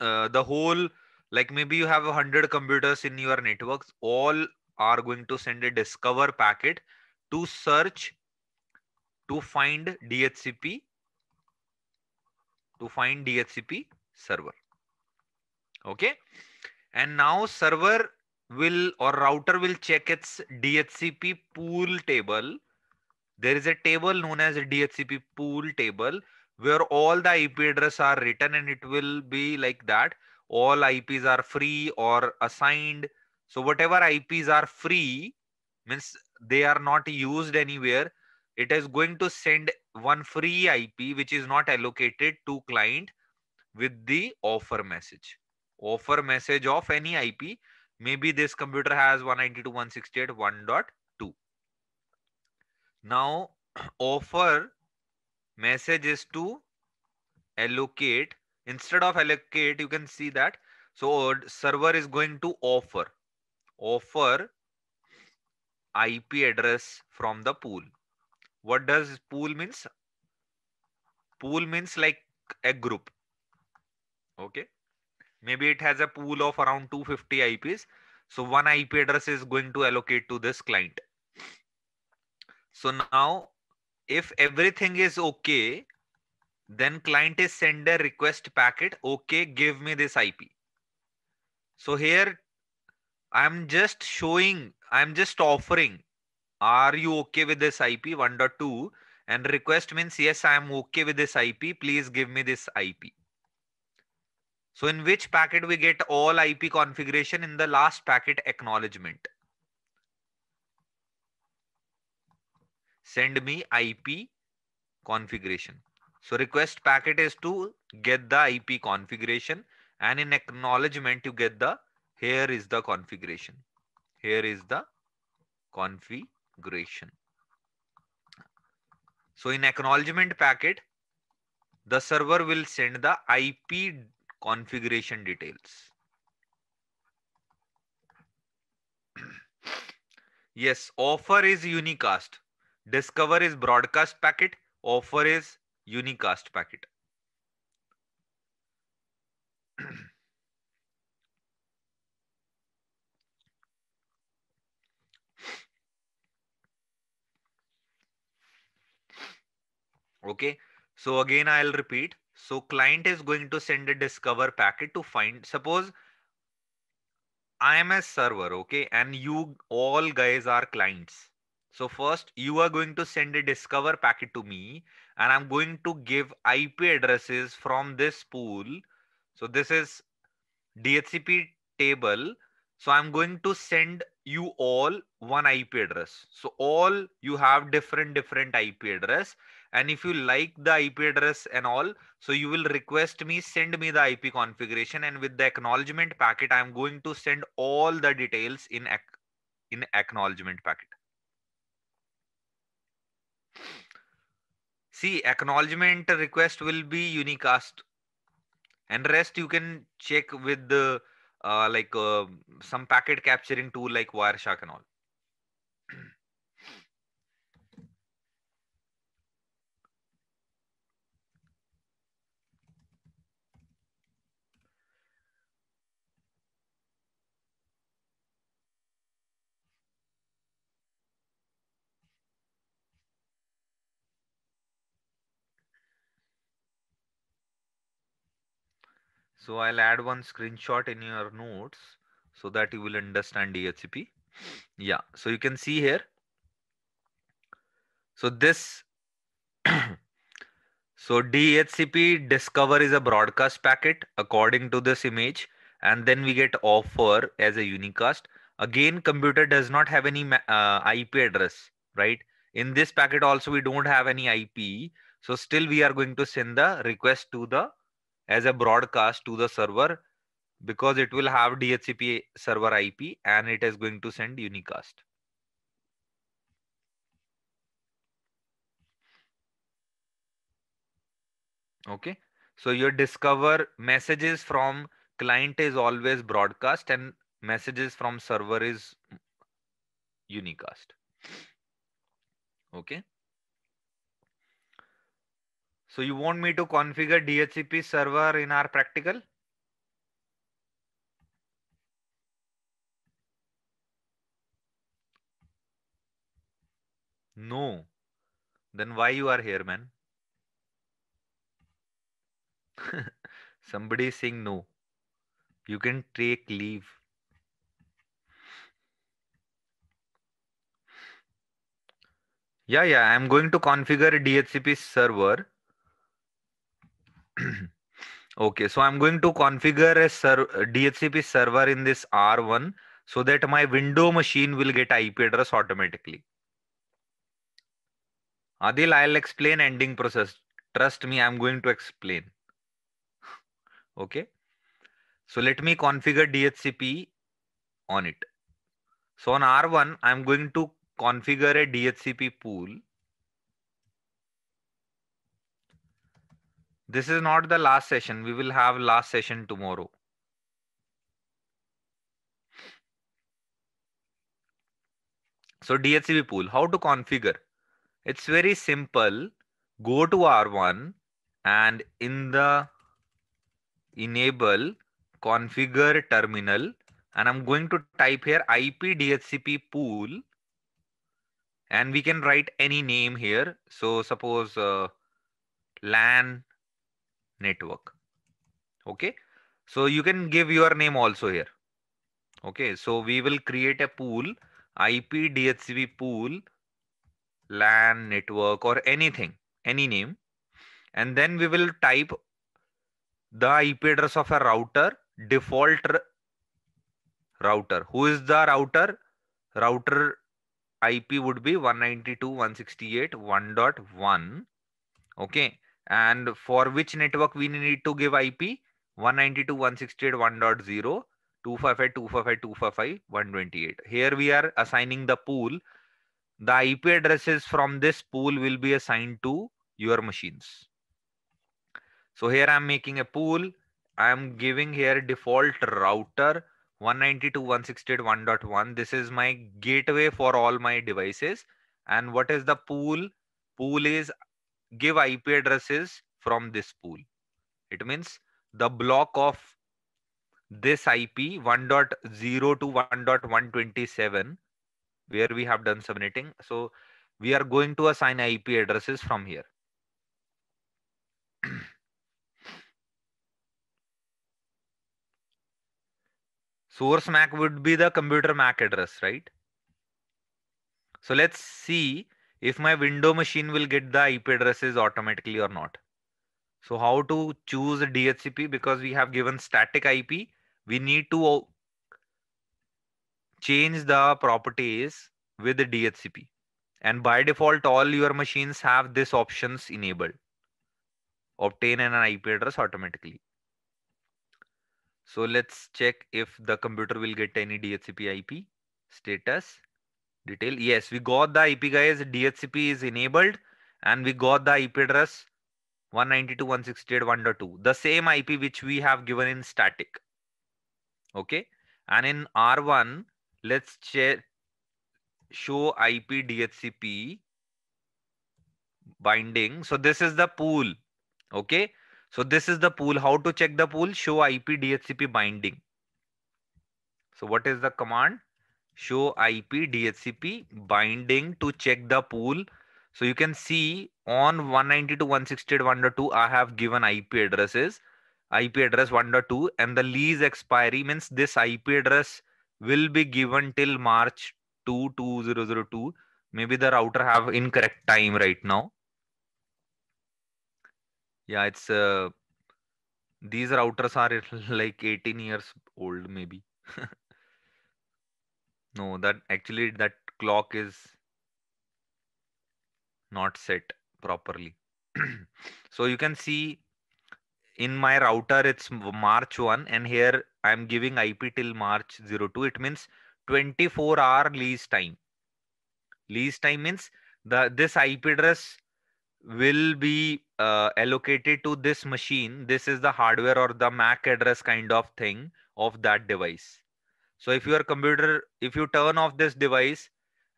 uh, the whole like maybe you have 100 computers in your networks all are going to send a discover packet to search to find dhcp to find dhcp server okay and now server will or router will check its DHCP pool table. There is a table known as DHCP pool table where all the IP address are written and it will be like that. All IPs are free or assigned. So whatever IPs are free means they are not used anywhere. It is going to send one free IP which is not allocated to client with the offer message offer message of any IP. Maybe this computer has 192.168.1.2. Now <clears throat> offer message is to allocate. Instead of allocate, you can see that. So server is going to offer. Offer IP address from the pool. What does pool means? Pool means like a group. Okay. Maybe it has a pool of around 250 IPs. So one IP address is going to allocate to this client. So now if everything is okay, then client is send a request packet. Okay, give me this IP. So here I'm just showing, I'm just offering, are you okay with this IP 1.2? And request means, yes, I'm okay with this IP. Please give me this IP. So in which packet we get all IP configuration in the last packet acknowledgement. Send me IP configuration. So request packet is to get the IP configuration and in acknowledgement you get the here is the configuration. Here is the configuration. So in acknowledgement packet, the server will send the IP configuration details. <clears throat> yes, offer is unicast. Discover is broadcast packet. Offer is unicast packet. <clears throat> okay so again i'll repeat so client is going to send a discover packet to find, suppose I am a server, okay? And you all guys are clients. So first you are going to send a discover packet to me and I'm going to give IP addresses from this pool. So this is DHCP table. So I'm going to send you all one IP address. So all you have different, different IP address and if you like the ip address and all so you will request me send me the ip configuration and with the acknowledgement packet i am going to send all the details in in acknowledgement packet see acknowledgement request will be unicast and rest you can check with the uh, like uh, some packet capturing tool like wireshark and all <clears throat> So I'll add one screenshot in your notes so that you will understand DHCP. Yeah, so you can see here. So this, <clears throat> so DHCP discover is a broadcast packet according to this image and then we get offer as a unicast. Again, computer does not have any uh, IP address, right? In this packet also we don't have any IP. So still we are going to send the request to the as a broadcast to the server because it will have DHCP server IP and it is going to send unicast. Okay, so your discover messages from client is always broadcast and messages from server is unicast. Okay. So you want me to configure DHCP server in our practical? No. Then why you are here, man? <laughs> Somebody is saying no. You can take leave. Yeah, yeah, I'm going to configure DHCP server <clears throat> okay, so I'm going to configure a ser DHCP server in this R1 so that my window machine will get IP address automatically. Adil, I'll explain ending process. Trust me, I'm going to explain. <laughs> okay. So let me configure DHCP on it. So on R1, I'm going to configure a DHCP pool This is not the last session. We will have last session tomorrow. So DHCP pool, how to configure? It's very simple. Go to R1 and in the enable configure terminal and I'm going to type here IP DHCP pool and we can write any name here. So suppose uh, LAN network okay so you can give your name also here okay so we will create a pool ip dhcp pool lan network or anything any name and then we will type the ip address of a router default router who is the router router ip would be 192.168.1.1 okay and for which network we need to give IP 192.168.1.0, 255.255.255.128. Here we are assigning the pool. The IP addresses from this pool will be assigned to your machines. So here I'm making a pool. I am giving here default router 192.168.1.1. This is my gateway for all my devices. And what is the pool? Pool is give IP addresses from this pool. It means the block of this IP 1.0 to 1.127 where we have done subnetting. So we are going to assign IP addresses from here. <clears throat> Source MAC would be the computer MAC address, right? So let's see if my window machine will get the IP addresses automatically or not. So how to choose a DHCP because we have given static IP. We need to change the properties with the DHCP. And by default, all your machines have this options enabled. Obtain an IP address automatically. So let's check if the computer will get any DHCP IP status detail. Yes, we got the IP guys. DHCP is enabled and we got the IP address 192.168.1.2. The same IP which we have given in static. Okay. And in R1, let's show IP DHCP binding. So this is the pool. Okay. So this is the pool. How to check the pool? Show IP DHCP binding. So what is the command? show IP DHCP binding to check the pool. So you can see on 192.168.1.2, I have given IP addresses, IP address 1.2 and the lease expiry means this IP address will be given till March 2, 2002. Maybe the router have incorrect time right now. Yeah, it's uh, these routers are <laughs> like 18 years old maybe. <laughs> No, that actually that clock is not set properly. <clears throat> so you can see in my router it's March 1 and here I'm giving IP till March 02. It means 24 hour lease time. Lease time means the this IP address will be uh, allocated to this machine. This is the hardware or the MAC address kind of thing of that device. So if your computer, if you turn off this device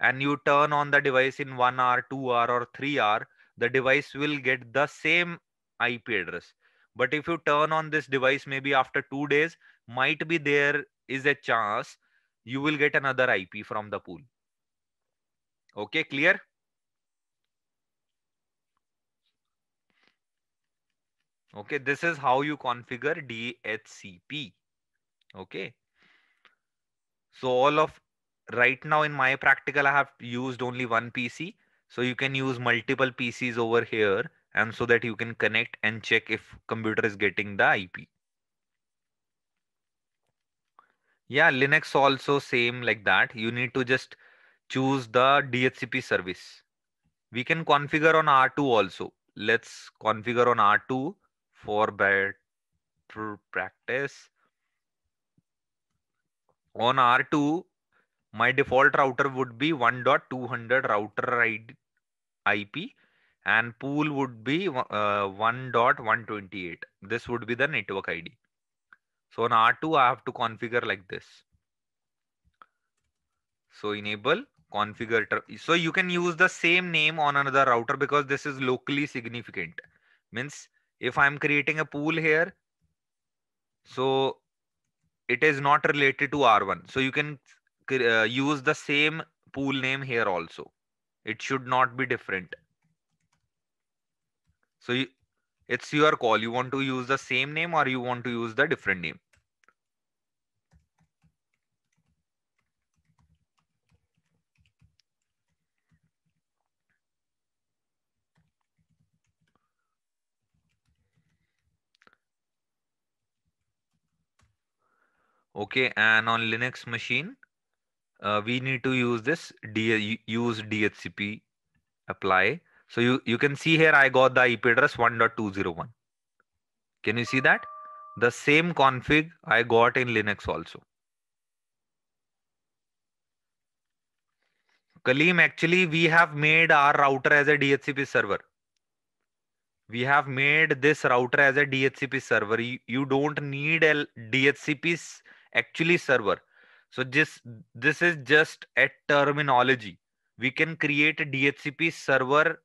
and you turn on the device in one hour, two hour or three hour, the device will get the same IP address. But if you turn on this device, maybe after two days, might be there is a chance you will get another IP from the pool. Okay, clear? Okay, this is how you configure DHCP. Okay. So all of right now in my practical, I have used only one PC. So you can use multiple PCs over here and so that you can connect and check if computer is getting the IP. Yeah, Linux also same like that. You need to just choose the DHCP service. We can configure on R2 also. Let's configure on R2 for better practice on R2, my default router would be 1.200 router IP and pool would be uh, 1.128. This would be the network ID. So on R2, I have to configure like this. So enable configure. So you can use the same name on another router because this is locally significant. Means if I'm creating a pool here, so it is not related to R1. So you can uh, use the same pool name here also. It should not be different. So you, it's your call. You want to use the same name or you want to use the different name. okay and on linux machine uh, we need to use this D use DHCP apply. So you, you can see here, I got the IP address 1.201. Can you see that? The same config I got in Linux also. Kaleem, actually, we have made our router as a DHCP server. We have made this router as a DHCP server. You, you don't need a DHCP's actually server so this this is just a terminology we can create a dhcp server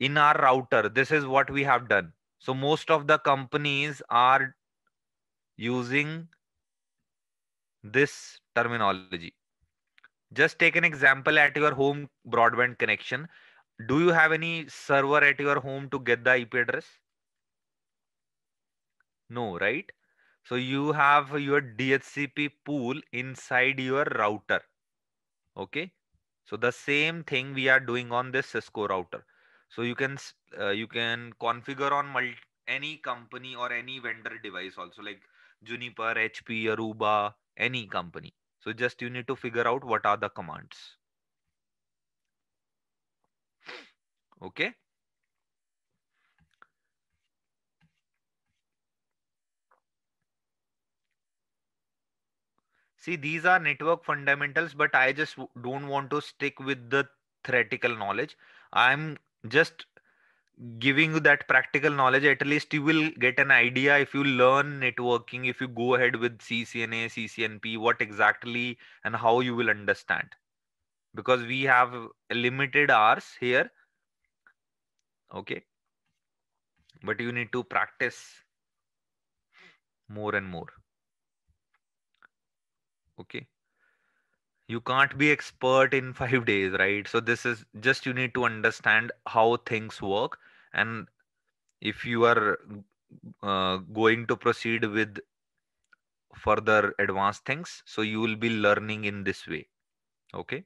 in our router this is what we have done so most of the companies are using this terminology just take an example at your home broadband connection do you have any server at your home to get the ip address no right so you have your DHCP pool inside your router. Okay. So the same thing we are doing on this Cisco router. So you can uh, you can configure on multi, any company or any vendor device also like Juniper, HP, Aruba, any company. So just you need to figure out what are the commands. Okay. See, these are network fundamentals, but I just don't want to stick with the theoretical knowledge. I'm just giving you that practical knowledge. At least you will get an idea if you learn networking, if you go ahead with CCNA, CCNP, what exactly and how you will understand. Because we have limited hours here. Okay. But you need to practice more and more okay you can't be expert in <laughs> 5 days right so this is just you need to understand how things work and if you are uh, going to proceed with further advanced things so you will be learning in this way okay